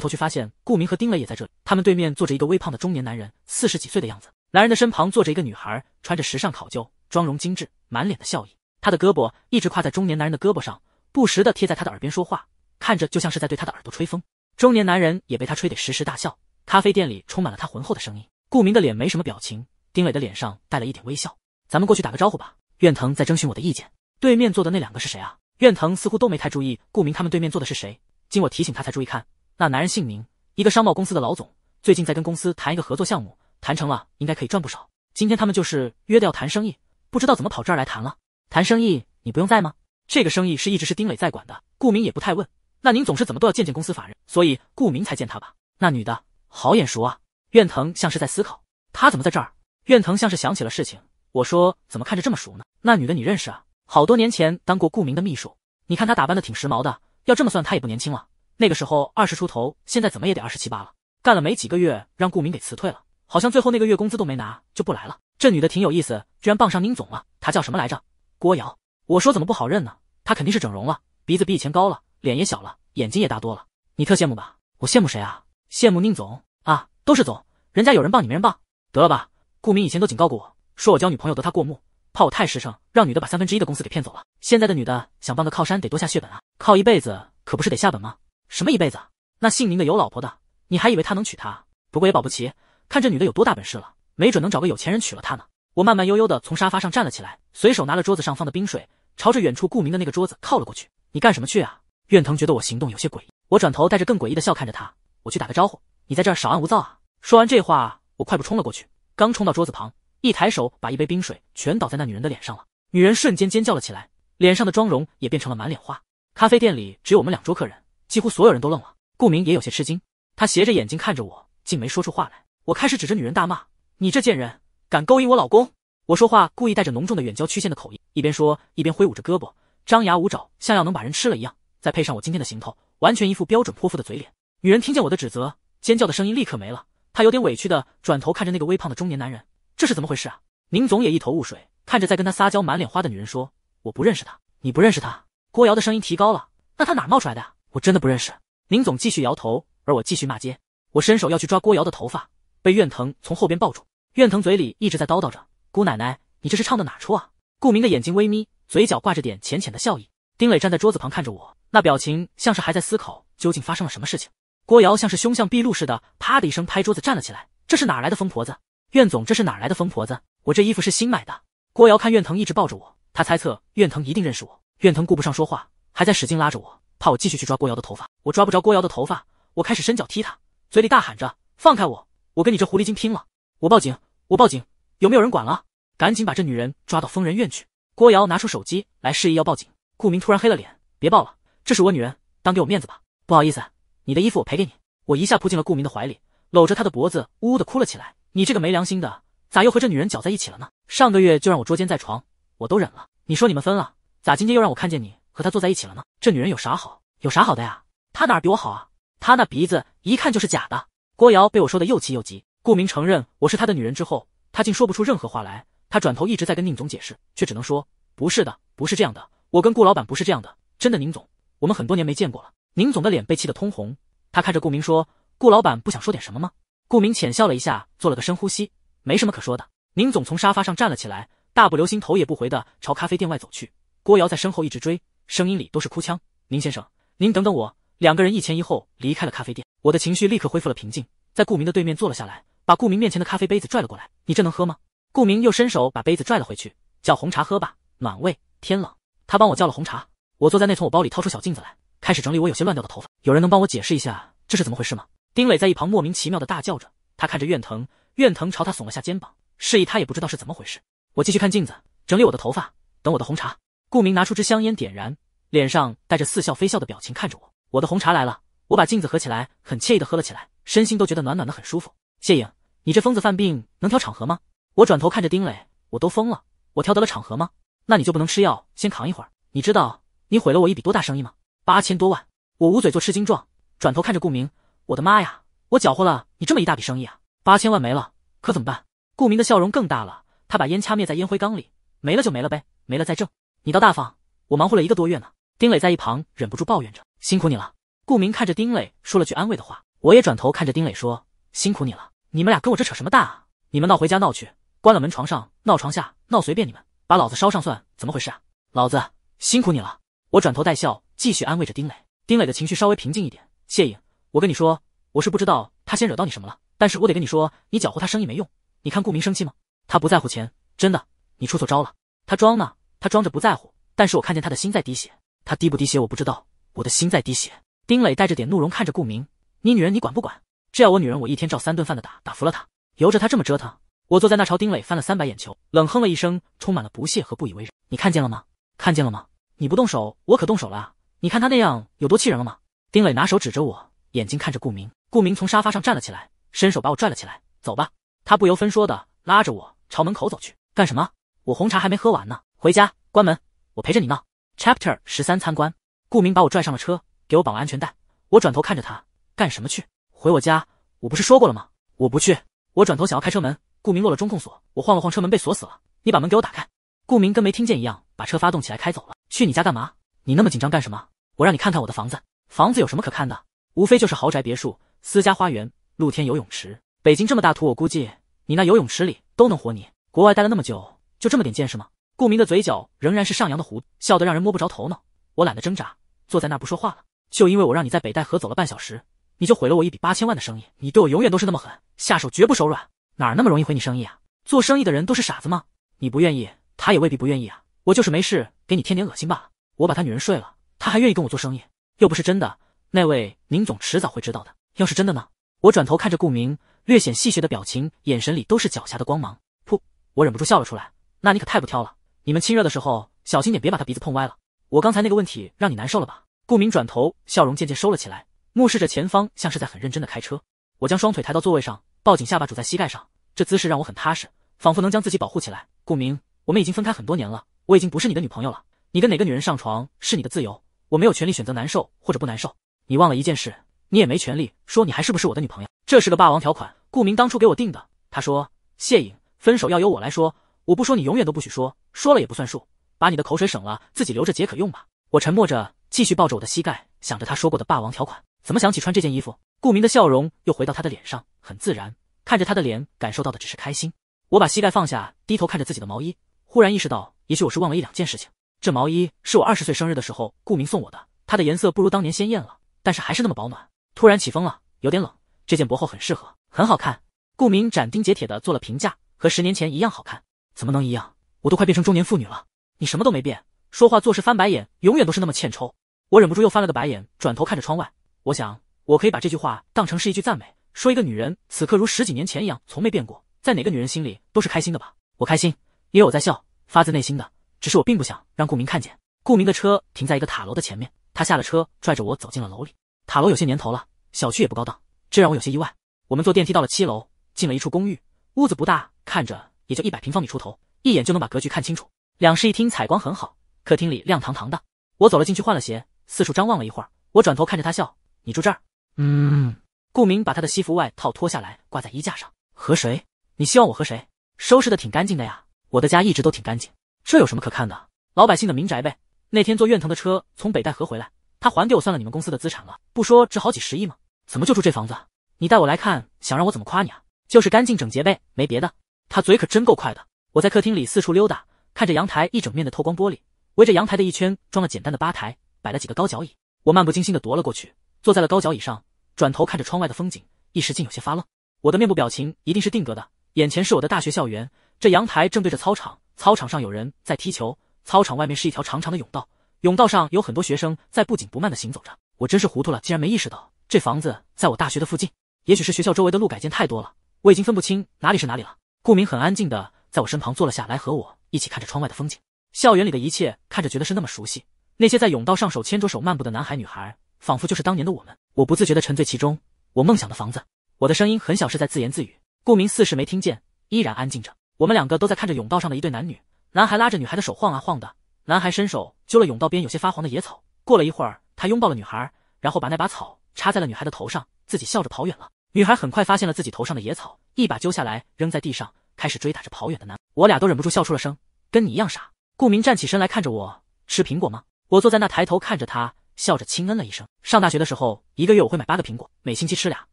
头去，发现顾明和丁磊也在这里。他们对面坐着一个微胖的中年男人，四十几岁的样子。男人的身旁坐着一个女孩，穿着时尚考究，妆容精致，满脸的笑意。他的胳膊一直挎在中年男人的胳膊上，不时的贴在他的耳边说话，看着就像是在对他的耳朵吹风。中年男人也被他吹得时时大笑，咖啡店里充满了他浑厚的声音。顾明的脸没什么表情，丁磊的脸上带了一点微笑。咱们过去打个招呼吧。怨腾在征询我的意见。对面坐的那两个是谁啊？苑腾似乎都没太注意顾明他们对面坐的是谁，经我提醒他才注意看，那男人姓名，一个商贸公司的老总，最近在跟公司谈一个合作项目，谈成了应该可以赚不少。今天他们就是约的要谈生意，不知道怎么跑这儿来谈了。谈生意你不用在吗？这个生意是一直是丁磊在管的，顾明也不太问。那您总是怎么都要见见公司法人，所以顾明才见他吧？那女的好眼熟啊！苑腾像是在思考，他怎么在这儿？苑腾像是想起了事情，我说怎么看着这么熟呢？那女的你认识啊？好多年前当过顾明的秘书，你看他打扮的挺时髦的，要这么算他也不年轻了，那个时候二十出头，现在怎么也得二十七八了。干了没几个月，让顾明给辞退了，好像最后那个月工资都没拿就不来了。这女的挺有意思，居然傍上宁总了，她叫什么来着？郭瑶。我说怎么不好认呢？她肯定是整容了，鼻子比以前高了，脸也小了，眼睛也大多了。你特羡慕吧？我羡慕谁啊？羡慕宁总啊？都是总，人家有人傍你没人傍，得了吧。顾明以前都警告过我说我交女朋友得他过目。怕我太实诚，让女的把三分之一的公司给骗走了。现在的女的想傍个靠山，得多下血本啊！靠一辈子可不是得下本吗？什么一辈子？那姓宁的有老婆的，你还以为他能娶她？不过也保不齐，看这女的有多大本事了，没准能找个有钱人娶了她呢。我慢慢悠悠的从沙发上站了起来，随手拿了桌子上放的冰水，朝着远处顾明的那个桌子靠了过去。你干什么去啊？苑腾觉得我行动有些诡异，我转头带着更诡异的笑看着他。我去打个招呼，你在这儿少安毋躁啊！说完这话，我快步冲了过去，刚冲到桌子旁。一抬手，把一杯冰水全倒在那女人的脸上了。女人瞬间尖叫了起来，脸上的妆容也变成了满脸花。咖啡店里只有我们两桌客人，几乎所有人都愣了。顾明也有些吃惊，他斜着眼睛看着我，竟没说出话来。我开始指着女人大骂：“你这贱人，敢勾引我老公！”我说话故意带着浓重的远郊区县的口音，一边说一边挥舞着胳膊，张牙舞爪，像要能把人吃了一样。再配上我今天的行头，完全一副标准泼妇的嘴脸。女人听见我的指责，尖叫的声音立刻没了。她有点委屈的转头看着那个微胖的中年男人。这是怎么回事啊？宁总也一头雾水，看着在跟他撒娇、满脸花的女人说：“我不认识他。”你不认识他？郭瑶的声音提高了：“那他哪冒出来的啊？”我真的不认识。宁总继续摇头，而我继续骂街。我伸手要去抓郭瑶的头发，被苑藤从后边抱住。苑藤嘴里一直在叨叨着：“姑奶奶，你这是唱的哪出啊？”顾明的眼睛微眯，嘴角挂着点浅浅的笑意。丁磊站在桌子旁看着我，那表情像是还在思考究竟发生了什么事情。郭瑶像是凶相毕露似的，啪的一声拍桌子站了起来：“这是哪来的疯婆子？”苑总，这是哪来的疯婆子？我这衣服是新买的。郭瑶看苑腾一直抱着我，她猜测苑腾一定认识我。苑腾顾不上说话，还在使劲拉着我，怕我继续去抓郭瑶的头发。我抓不着郭瑶的头发，我开始伸脚踢他，嘴里大喊着：“放开我！我跟你这狐狸精拼了！”我报警，我报警，有没有人管了？赶紧把这女人抓到疯人院去！郭瑶拿出手机来示意要报警。顾明突然黑了脸：“别报了，这是我女人，当给我面子吧。不好意思，你的衣服我赔给你。”我一下扑进了顾明的怀里，搂着他的脖子，呜呜的哭了起来。你这个没良心的，咋又和这女人搅在一起了呢？上个月就让我捉奸在床，我都忍了。你说你们分了，咋今天又让我看见你和她坐在一起了呢？这女人有啥好，有啥好的呀？她哪比我好啊？她那鼻子一看就是假的。郭瑶被我说的又气又急。顾明承认我是他的女人之后，他竟说不出任何话来。他转头一直在跟宁总解释，却只能说不是的，不是这样的。我跟顾老板不是这样的，真的。宁总，我们很多年没见过了。宁总的脸被气得通红，他看着顾明说：“顾老板不想说点什么吗？”顾明浅笑了一下，做了个深呼吸，没什么可说的。宁总从沙发上站了起来，大步流星，头也不回地朝咖啡店外走去。郭瑶在身后一直追，声音里都是哭腔：“宁先生，您等等我。”两个人一前一后离开了咖啡店。我的情绪立刻恢复了平静，在顾明的对面坐了下来，把顾明面前的咖啡杯子拽了过来：“你这能喝吗？”顾明又伸手把杯子拽了回去：“叫红茶喝吧，暖胃。天冷。”他帮我叫了红茶。我坐在那，从我包里掏出小镜子来，开始整理我有些乱掉的头发。有人能帮我解释一下这是怎么回事吗？丁磊在一旁莫名其妙的大叫着，他看着院藤，院藤朝他耸了下肩膀，示意他也不知道是怎么回事。我继续看镜子，整理我的头发，等我的红茶。顾明拿出支香烟点燃，脸上带着似笑非笑的表情看着我。我的红茶来了，我把镜子合起来，很惬意地喝了起来，身心都觉得暖暖的，很舒服。谢影，你这疯子犯病能挑场合吗？我转头看着丁磊，我都疯了，我挑得了场合吗？那你就不能吃药先扛一会儿？你知道你毁了我一笔多大生意吗？八千多万。我捂嘴做吃惊状，转头看着顾明。我的妈呀！我搅和了你这么一大笔生意啊，八千万没了，可怎么办？顾明的笑容更大了，他把烟掐灭在烟灰缸里，没了就没了呗，没了再挣。你倒大方，我忙活了一个多月呢。丁磊在一旁忍不住抱怨着，辛苦你了。顾明看着丁磊说了句安慰的话，我也转头看着丁磊说，辛苦你了。你们俩跟我这扯什么大啊？你们闹回家闹去，关了门床上闹床下闹随便你们，把老子烧上算怎么回事啊？老子辛苦你了。我转头带笑继续安慰着丁磊，丁磊的情绪稍微平静一点，谢颖我跟你说，我是不知道他先惹到你什么了，但是我得跟你说，你搅和他生意没用。你看顾明生气吗？他不在乎钱，真的。你出错招了，他装呢，他装着不在乎，但是我看见他的心在滴血。他滴不滴血我不知道，我的心在滴血。丁磊带着点怒容看着顾明，你女人你管不管？这要我女人，我一天照三顿饭的打，打服了他，由着他这么折腾。我坐在那朝丁磊翻了三百眼球，冷哼了一声，充满了不屑和不以为然。你看见了吗？看见了吗？你不动手，我可动手了。你看他那样有多气人了吗？丁磊拿手指着我。眼睛看着顾明，顾明从沙发上站了起来，伸手把我拽了起来，走吧。他不由分说的拉着我朝门口走去。干什么？我红茶还没喝完呢。回家，关门，我陪着你闹。Chapter 十三参观。顾明把我拽上了车，给我绑了安全带。我转头看着他，干什么去？回我家。我不是说过了吗？我不去。我转头想要开车门，顾明落了中控锁，我晃了晃车门被锁死了。你把门给我打开。顾明跟没听见一样，把车发动起来开走了。去你家干嘛？你那么紧张干什么？我让你看看我的房子。房子有什么可看的？无非就是豪宅别墅、私家花园、露天游泳池。北京这么大土，我估计你那游泳池里都能活你。国外待了那么久，就这么点见识吗？顾明的嘴角仍然是上扬的弧，笑得让人摸不着头脑。我懒得挣扎，坐在那儿不说话了。就因为我让你在北戴河走了半小时，你就毁了我一笔八千万的生意。你对我永远都是那么狠，下手绝不手软。哪那么容易毁你生意啊？做生意的人都是傻子吗？你不愿意，他也未必不愿意啊。我就是没事给你添点恶心罢了。我把他女人睡了，他还愿意跟我做生意？又不是真的。那位宁总迟早会知道的。要是真的呢？我转头看着顾明，略显戏谑的表情，眼神里都是狡黠的光芒。噗！我忍不住笑了出来。那你可太不挑了。你们亲热的时候小心点，别把他鼻子碰歪了。我刚才那个问题让你难受了吧？顾明转头，笑容渐渐收了起来，目视着前方，像是在很认真的开车。我将双腿抬到座位上，抱紧下巴，拄在膝盖上，这姿势让我很踏实，仿佛能将自己保护起来。顾明，我们已经分开很多年了，我已经不是你的女朋友了。你跟哪个女人上床是你的自由，我没有权利选择难受或者不难受。你忘了一件事，你也没权利说你还是不是我的女朋友。这是个霸王条款，顾明当初给我定的。他说：“谢颖，分手要由我来说，我不说你永远都不许说，说了也不算数。把你的口水省了，自己留着解渴用吧。”我沉默着，继续抱着我的膝盖，想着他说过的霸王条款。怎么想起穿这件衣服？顾明的笑容又回到他的脸上，很自然。看着他的脸，感受到的只是开心。我把膝盖放下，低头看着自己的毛衣，忽然意识到，也许我是忘了一两件事情。这毛衣是我二十岁生日的时候顾明送我的，它的颜色不如当年鲜艳了。但是还是那么保暖。突然起风了，有点冷。这件薄厚很适合，很好看。顾明斩钉截铁的做了评价，和十年前一样好看。怎么能一样？我都快变成中年妇女了。你什么都没变，说话做事翻白眼，永远都是那么欠抽。我忍不住又翻了个白眼，转头看着窗外。我想，我可以把这句话当成是一句赞美，说一个女人此刻如十几年前一样，从没变过。在哪个女人心里都是开心的吧？我开心，因为我在笑，发自内心的。只是我并不想让顾明看见。顾明的车停在一个塔楼的前面。他下了车，拽着我走进了楼里。塔楼有些年头了，小区也不高档，这让我有些意外。我们坐电梯到了七楼，进了一处公寓。屋子不大，看着也就一百平方米出头，一眼就能把格局看清楚。两室一厅，采光很好，客厅里亮堂堂的。我走了进去，换了鞋，四处张望了一会儿，我转头看着他笑：“你住这儿？”嗯。顾明把他的西服外套脱下来，挂在衣架上。和谁？你希望我和谁？收拾的挺干净的呀，我的家一直都挺干净。这有什么可看的？老百姓的民宅呗。那天坐院腾的车从北戴河回来，他还给我算了你们公司的资产了，不说值好几十亿吗？怎么就住这房子？你带我来看，想让我怎么夸你啊？就是干净整洁呗，没别的。他嘴可真够快的。我在客厅里四处溜达，看着阳台一整面的透光玻璃，围着阳台的一圈装了简单的吧台，摆了几个高脚椅。我漫不经心的踱了过去，坐在了高脚椅上，转头看着窗外的风景，一时竟有些发愣。我的面部表情一定是定格的。眼前是我的大学校园，这阳台正对着操场，操场上有人在踢球。操场外面是一条长长的甬道，甬道上有很多学生在不紧不慢的行走着。我真是糊涂了，竟然没意识到这房子在我大学的附近。也许是学校周围的路改建太多了，我已经分不清哪里是哪里了。顾明很安静的在我身旁坐了下来，和我一起看着窗外的风景。校园里的一切看着觉得是那么熟悉，那些在甬道上手牵着手漫步的男孩女孩，仿佛就是当年的我们。我不自觉的沉醉其中。我梦想的房子，我的声音很小，是在自言自语。顾明似是没听见，依然安静着。我们两个都在看着甬道上的一对男女。男孩拉着女孩的手晃啊晃的，男孩伸手揪了甬道边有些发黄的野草。过了一会儿，他拥抱了女孩，然后把那把草插在了女孩的头上，自己笑着跑远了。女孩很快发现了自己头上的野草，一把揪下来扔在地上，开始追打着跑远的男。我俩都忍不住笑出了声，跟你一样傻。顾明站起身来看着我，吃苹果吗？我坐在那抬头看着他，笑着轻嗯了一声。上大学的时候，一个月我会买八个苹果，每星期吃俩。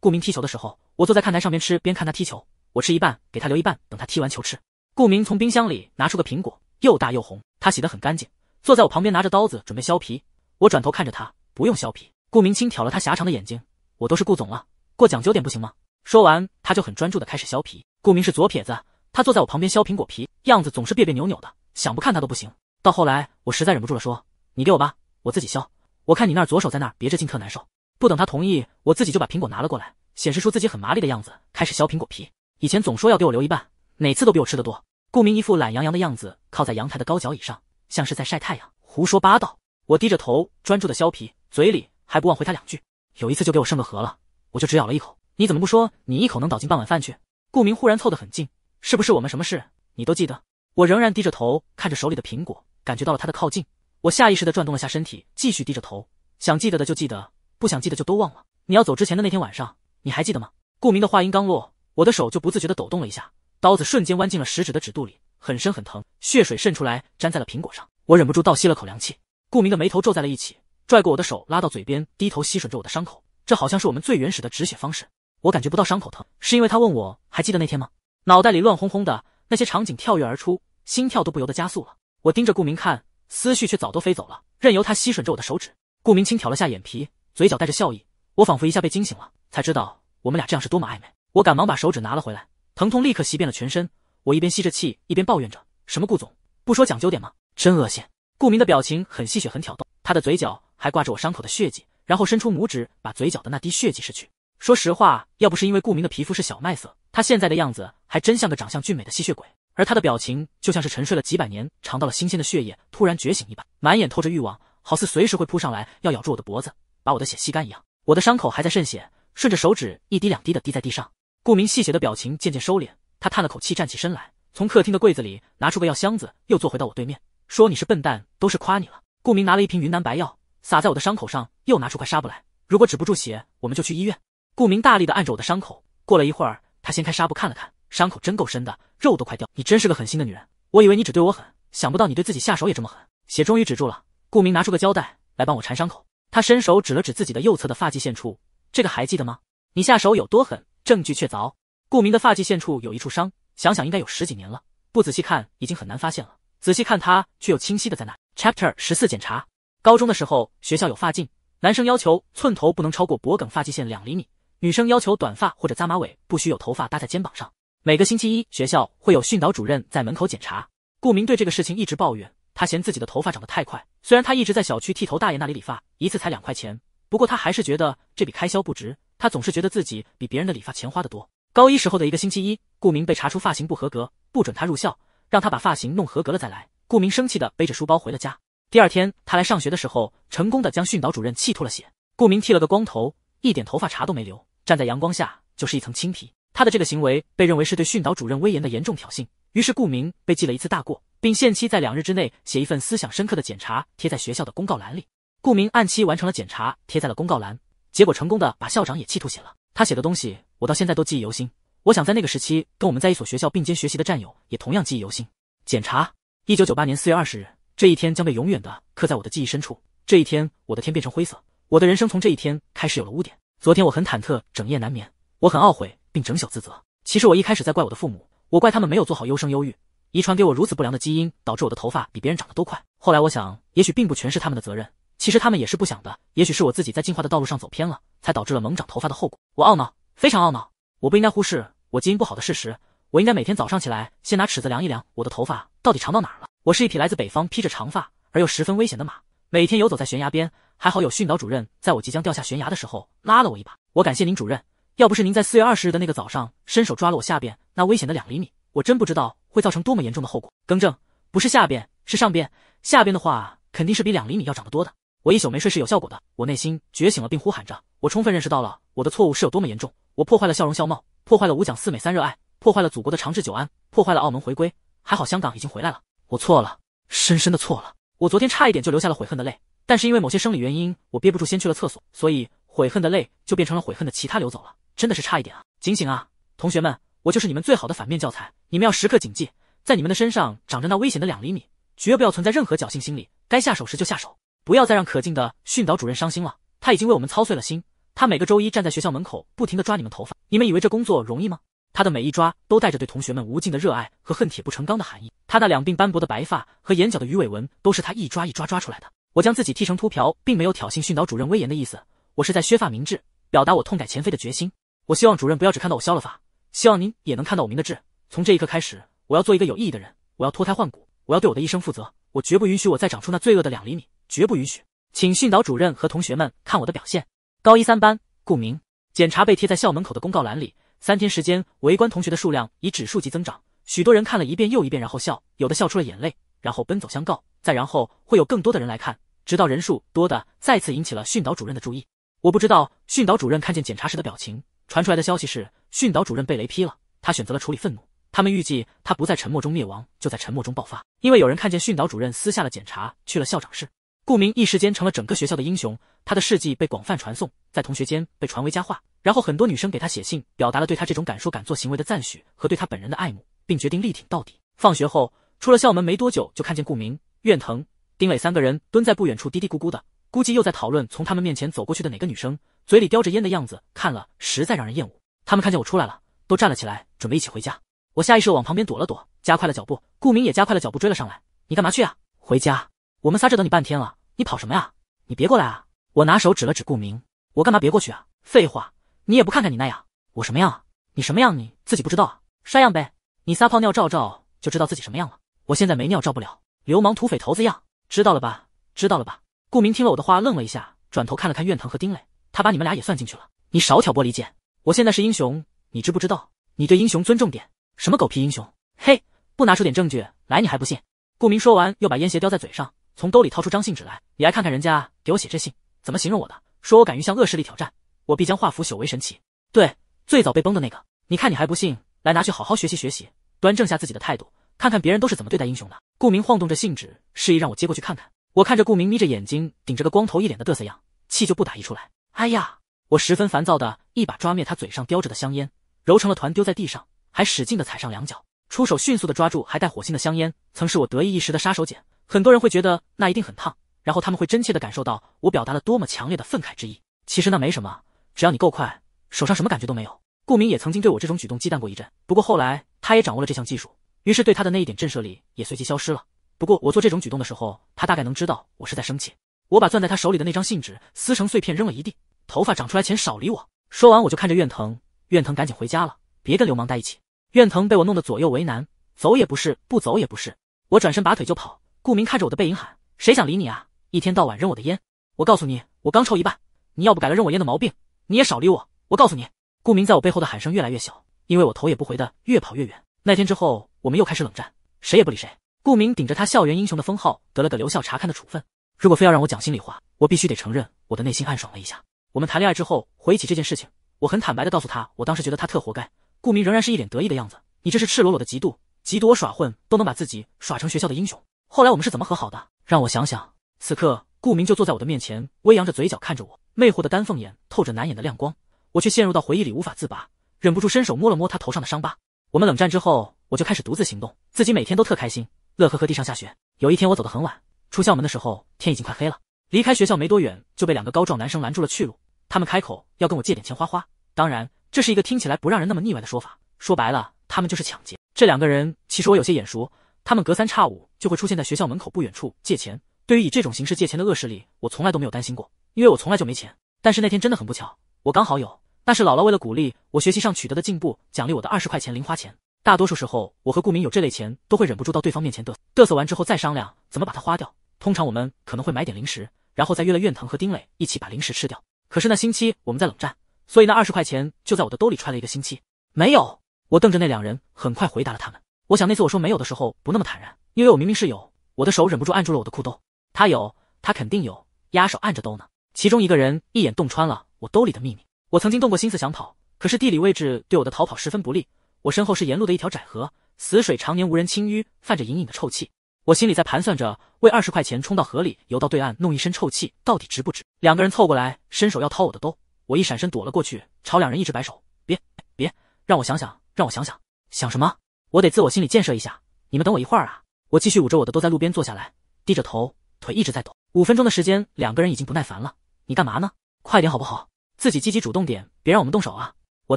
顾明踢球的时候，我坐在看台上边吃边看他踢球，我吃一半给他留一半，等他踢完球吃。顾明从冰箱里拿出个苹果，又大又红，他洗得很干净，坐在我旁边，拿着刀子准备削皮。我转头看着他，不用削皮。顾明清挑了他狭长的眼睛，我都是顾总了，过讲究点不行吗？说完，他就很专注的开始削皮。顾明是左撇子，他坐在我旁边削苹果皮，样子总是别别扭扭的，想不看他都不行。到后来，我实在忍不住了，说：“你给我吧，我自己削。我看你那左手在那别着劲，特难受。”不等他同意，我自己就把苹果拿了过来，显示出自己很麻利的样子，开始削苹果皮。以前总说要给我留一半。每次都比我吃的多。顾明一副懒洋洋的样子，靠在阳台的高脚椅上，像是在晒太阳。胡说八道！我低着头专注的削皮，嘴里还不忘回他两句。有一次就给我剩个核了，我就只咬了一口。你怎么不说你一口能倒进半碗饭去？顾明忽然凑得很近，是不是我们什么事你都记得？我仍然低着头看着手里的苹果，感觉到了他的靠近，我下意识的转动了下身体，继续低着头。想记得的就记得，不想记得就都忘了。你要走之前的那天晚上，你还记得吗？顾明的话音刚落，我的手就不自觉的抖动了一下。刀子瞬间弯进了食指的指肚里，很深很疼，血水渗出来，粘在了苹果上。我忍不住倒吸了口凉气。顾明的眉头皱在了一起，拽过我的手拉到嘴边，低头吸吮着我的伤口。这好像是我们最原始的止血方式。我感觉不到伤口疼，是因为他问我还记得那天吗？脑袋里乱哄哄的，那些场景跳跃而出，心跳都不由得加速了。我盯着顾明看，思绪却早都飞走了，任由他吸吮着我的手指。顾明轻挑了下眼皮，嘴角带着笑意。我仿佛一下被惊醒了，才知道我们俩这样是多么暧昧。我赶忙把手指拿了回来。疼痛立刻袭遍了全身，我一边吸着气，一边抱怨着：“什么顾总，不说讲究点吗？真恶心。”顾明的表情很戏谑，很挑逗，他的嘴角还挂着我伤口的血迹，然后伸出拇指把嘴角的那滴血迹拭去。说实话，要不是因为顾明的皮肤是小麦色，他现在的样子还真像个长相俊美的吸血鬼，而他的表情就像是沉睡了几百年，尝到了新鲜的血液，突然觉醒一般，满眼透着欲望，好似随时会扑上来要咬住我的脖子，把我的血吸干一样。我的伤口还在渗血，顺着手指一滴两滴的滴在地上。顾明细谑的表情渐渐收敛，他叹了口气，站起身来，从客厅的柜子里拿出个药箱子，又坐回到我对面，说：“你是笨蛋，都是夸你了。”顾明拿了一瓶云南白药，撒在我的伤口上，又拿出块纱布来。如果止不住血，我们就去医院。顾明大力地按着我的伤口。过了一会儿，他掀开纱布看了看，伤口真够深的，肉都快掉。你真是个狠心的女人，我以为你只对我狠，想不到你对自己下手也这么狠。血终于止住了，顾明拿出个胶带来帮我缠伤口。他伸手指了指自己的右侧的发际线处，这个还记得吗？你下手有多狠？证据确凿，顾明的发际线处有一处伤，想想应该有十几年了，不仔细看已经很难发现了，仔细看它却又清晰的在那。Chapter 十四检查。高中的时候，学校有发禁，男生要求寸头不能超过脖梗发际线两厘米，女生要求短发或者扎马尾，不许有头发搭在肩膀上。每个星期一，学校会有训导主任在门口检查。顾明对这个事情一直抱怨，他嫌自己的头发长得太快，虽然他一直在小区剃头大爷那里理发，一次才两块钱，不过他还是觉得这笔开销不值。他总是觉得自己比别人的理发钱花的多。高一时候的一个星期一，顾明被查出发型不合格，不准他入校，让他把发型弄合格了再来。顾明生气的背着书包回了家。第二天，他来上学的时候，成功的将训导主任气吐了血。顾明剃了个光头，一点头发茬都没留，站在阳光下就是一层青皮。他的这个行为被认为是对训导主任威严的严重挑衅，于是顾明被记了一次大过，并限期在两日之内写一份思想深刻的检查，贴在学校的公告栏里。顾明按期完成了检查，贴在了公告栏。结果成功的把校长也气吐血了。他写的东西，我到现在都记忆犹新。我想在那个时期，跟我们在一所学校并肩学习的战友，也同样记忆犹新。检查。一九九八年四月二十日，这一天将被永远的刻在我的记忆深处。这一天，我的天变成灰色，我的人生从这一天开始有了污点。昨天我很忐忑，整夜难眠。我很懊悔，并整宿自责。其实我一开始在怪我的父母，我怪他们没有做好优生优育，遗传给我如此不良的基因，导致我的头发比别人长得都快。后来我想，也许并不全是他们的责任。其实他们也是不想的，也许是我自己在进化的道路上走偏了，才导致了猛长头发的后果。我懊恼，非常懊恼，我不应该忽视我基因不好的事实。我应该每天早上起来先拿尺子量一量我的头发到底长到哪儿了。我是一匹来自北方、披着长发而又十分危险的马，每天游走在悬崖边。还好有训导主任在我即将掉下悬崖的时候拉了我一把。我感谢您，主任，要不是您在四月二十日的那个早上伸手抓了我下边那危险的两厘米，我真不知道会造成多么严重的后果。更正，不是下边，是上边。下边的话肯定是比两厘米要长得多的。我一宿没睡是有效果的，我内心觉醒了并呼喊着，我充分认识到了我的错误是有多么严重，我破坏了笑容笑貌，破坏了五讲四美三热爱，破坏了祖国的长治久安，破坏了澳门回归，还好香港已经回来了，我错了，深深的错了，我昨天差一点就流下了悔恨的泪，但是因为某些生理原因我憋不住先去了厕所，所以悔恨的泪就变成了悔恨的其他流走了，真的是差一点啊，警醒啊，同学们，我就是你们最好的反面教材，你们要时刻谨记，在你们的身上长着那危险的两厘米，绝不要存在任何侥幸心理，该下手时就下手。不要再让可敬的训导主任伤心了，他已经为我们操碎了心。他每个周一站在学校门口，不停地抓你们头发。你们以为这工作容易吗？他的每一抓都带着对同学们无尽的热爱和恨铁不成钢的含义。他那两鬓斑驳的白发和眼角的鱼尾纹，都是他一抓一抓抓出来的。我将自己剃成秃瓢，并没有挑衅训导主任威严的意思。我是在削发明志，表达我痛改前非的决心。我希望主任不要只看到我削了发，希望您也能看到我明的志。从这一刻开始，我要做一个有意义的人。我要脱胎换骨，我要对我的一生负责。我绝不允许我再长出那罪恶的两厘米。绝不允许，请训导主任和同学们看我的表现。高一三班，顾明检查被贴在校门口的公告栏里。三天时间，围观同学的数量以指数级增长。许多人看了一遍又一遍，然后笑，有的笑出了眼泪，然后奔走相告，再然后会有更多的人来看，直到人数多的再次引起了训导主任的注意。我不知道训导主任看见检查时的表情。传出来的消息是，训导主任被雷劈了。他选择了处理愤怒。他们预计他不在沉默中灭亡，就在沉默中爆发。因为有人看见训导主任私下了检查，去了校长室。顾明一时间成了整个学校的英雄，他的事迹被广泛传颂，在同学间被传为佳话。然后很多女生给他写信，表达了对他这种敢说敢做行为的赞许和对他本人的爱慕，并决定力挺到底。放学后，出了校门没多久，就看见顾明、苑腾、丁磊三个人蹲在不远处嘀嘀咕咕的，估计又在讨论从他们面前走过去的哪个女生，嘴里叼着烟的样子，看了实在让人厌恶。他们看见我出来了，都站了起来，准备一起回家。我下意识往旁边躲了躲，加快了脚步。顾明也加快了脚步追了上来。你干嘛去啊？回家。我们仨这等你半天了，你跑什么呀？你别过来啊！我拿手指了指顾明，我干嘛别过去啊？废话，你也不看看你那样，我什么样啊？你什么样你自己不知道啊？啥样呗？你撒泡尿照照就知道自己什么样了。我现在没尿照不了，流氓土匪头子样，知道了吧？知道了吧？顾明听了我的话愣了一下，转头看了看院藤和丁磊，他把你们俩也算进去了。你少挑拨离间，我现在是英雄，你知不知道？你对英雄尊重点。什么狗屁英雄？嘿，不拿出点证据来，你还不信？顾明说完，又把烟鞋叼在嘴上。从兜里掏出张信纸来，你来看看人家给我写这信怎么形容我的？说我敢于向恶势力挑战，我必将化腐朽为神奇。对，最早被崩的那个，你看你还不信？来拿去，好好学习学习，端正下自己的态度，看看别人都是怎么对待英雄的。顾明晃动着信纸，示意让我接过去看看。我看着顾明眯着眼睛，顶着个光头，一脸的嘚瑟样，气就不打一处来。哎呀，我十分烦躁的一把抓灭他嘴上叼着的香烟，揉成了团丢在地上，还使劲的踩上两脚。出手迅速的抓住还带火星的香烟，曾是我得意一时的杀手锏。很多人会觉得那一定很烫，然后他们会真切的感受到我表达了多么强烈的愤慨之意。其实那没什么，只要你够快，手上什么感觉都没有。顾明也曾经对我这种举动忌惮过一阵，不过后来他也掌握了这项技术，于是对他的那一点震慑力也随即消失了。不过我做这种举动的时候，他大概能知道我是在生气。我把攥在他手里的那张信纸撕成碎片扔了一地，头发长出来前少理我。说完我就看着苑腾，苑腾赶紧回家了，别跟流氓在一起。苑腾被我弄得左右为难，走也不是，不走也不是。我转身拔腿就跑。顾明看着我的背影喊：“谁想理你啊？一天到晚扔我的烟！我告诉你，我刚抽一半，你要不改了扔我烟的毛病，你也少理我！我告诉你，顾明在我背后的喊声越来越小，因为我头也不回的越跑越远。那天之后，我们又开始冷战，谁也不理谁。顾明顶着他校园英雄的封号，得了个留校查看的处分。如果非要让我讲心里话，我必须得承认，我的内心暗爽了一下。我们谈恋爱之后，回忆起这件事情，我很坦白的告诉他，我当时觉得他特活该。顾明仍然是一脸得意的样子，你这是赤裸裸的嫉妒，嫉妒我耍混都能把自己耍成学校的英雄。”后来我们是怎么和好的？让我想想。此刻，顾明就坐在我的面前，微扬着嘴角看着我，魅惑的丹凤眼透着难掩的亮光。我却陷入到回忆里无法自拔，忍不住伸手摸了摸他头上的伤疤。我们冷战之后，我就开始独自行动，自己每天都特开心，乐呵呵地上下学。有一天我走得很晚，出校门的时候天已经快黑了。离开学校没多远，就被两个高壮男生拦住了去路。他们开口要跟我借点钱花花，当然这是一个听起来不让人那么腻歪的说法。说白了，他们就是抢劫。这两个人其实我有些眼熟，他们隔三差五。就会出现在学校门口不远处借钱。对于以这种形式借钱的恶势力，我从来都没有担心过，因为我从来就没钱。但是那天真的很不巧，我刚好有。那是姥姥为了鼓励我学习上取得的进步，奖励我的二十块钱零花钱。大多数时候，我和顾明有这类钱，都会忍不住到对方面前嘚嘚瑟完之后再商量怎么把它花掉。通常我们可能会买点零食，然后再约了苑腾和丁磊一起把零食吃掉。可是那星期我们在冷战，所以那二十块钱就在我的兜里揣了一个星期。没有，我瞪着那两人，很快回答了他们。我想那次我说没有的时候不那么坦然。因为我明明是有，我的手忍不住按住了我的裤兜。他有，他肯定有，压手按着兜呢。其中一个人一眼洞穿了我兜里的秘密。我曾经动过心思想跑，可是地理位置对我的逃跑十分不利。我身后是沿路的一条窄河，死水常年无人清淤，泛着隐隐的臭气。我心里在盘算着，为二十块钱冲到河里游到对岸，弄一身臭气，到底值不值？两个人凑过来，伸手要掏我的兜，我一闪身躲了过去，朝两人一直摆手，别别，让我想想，让我想想想什么？我得自我心理建设一下。你们等我一会儿啊。我继续捂着我的，都在路边坐下来，低着头，腿一直在抖。五分钟的时间，两个人已经不耐烦了。你干嘛呢？快点好不好？自己积极主动点，别让我们动手啊！我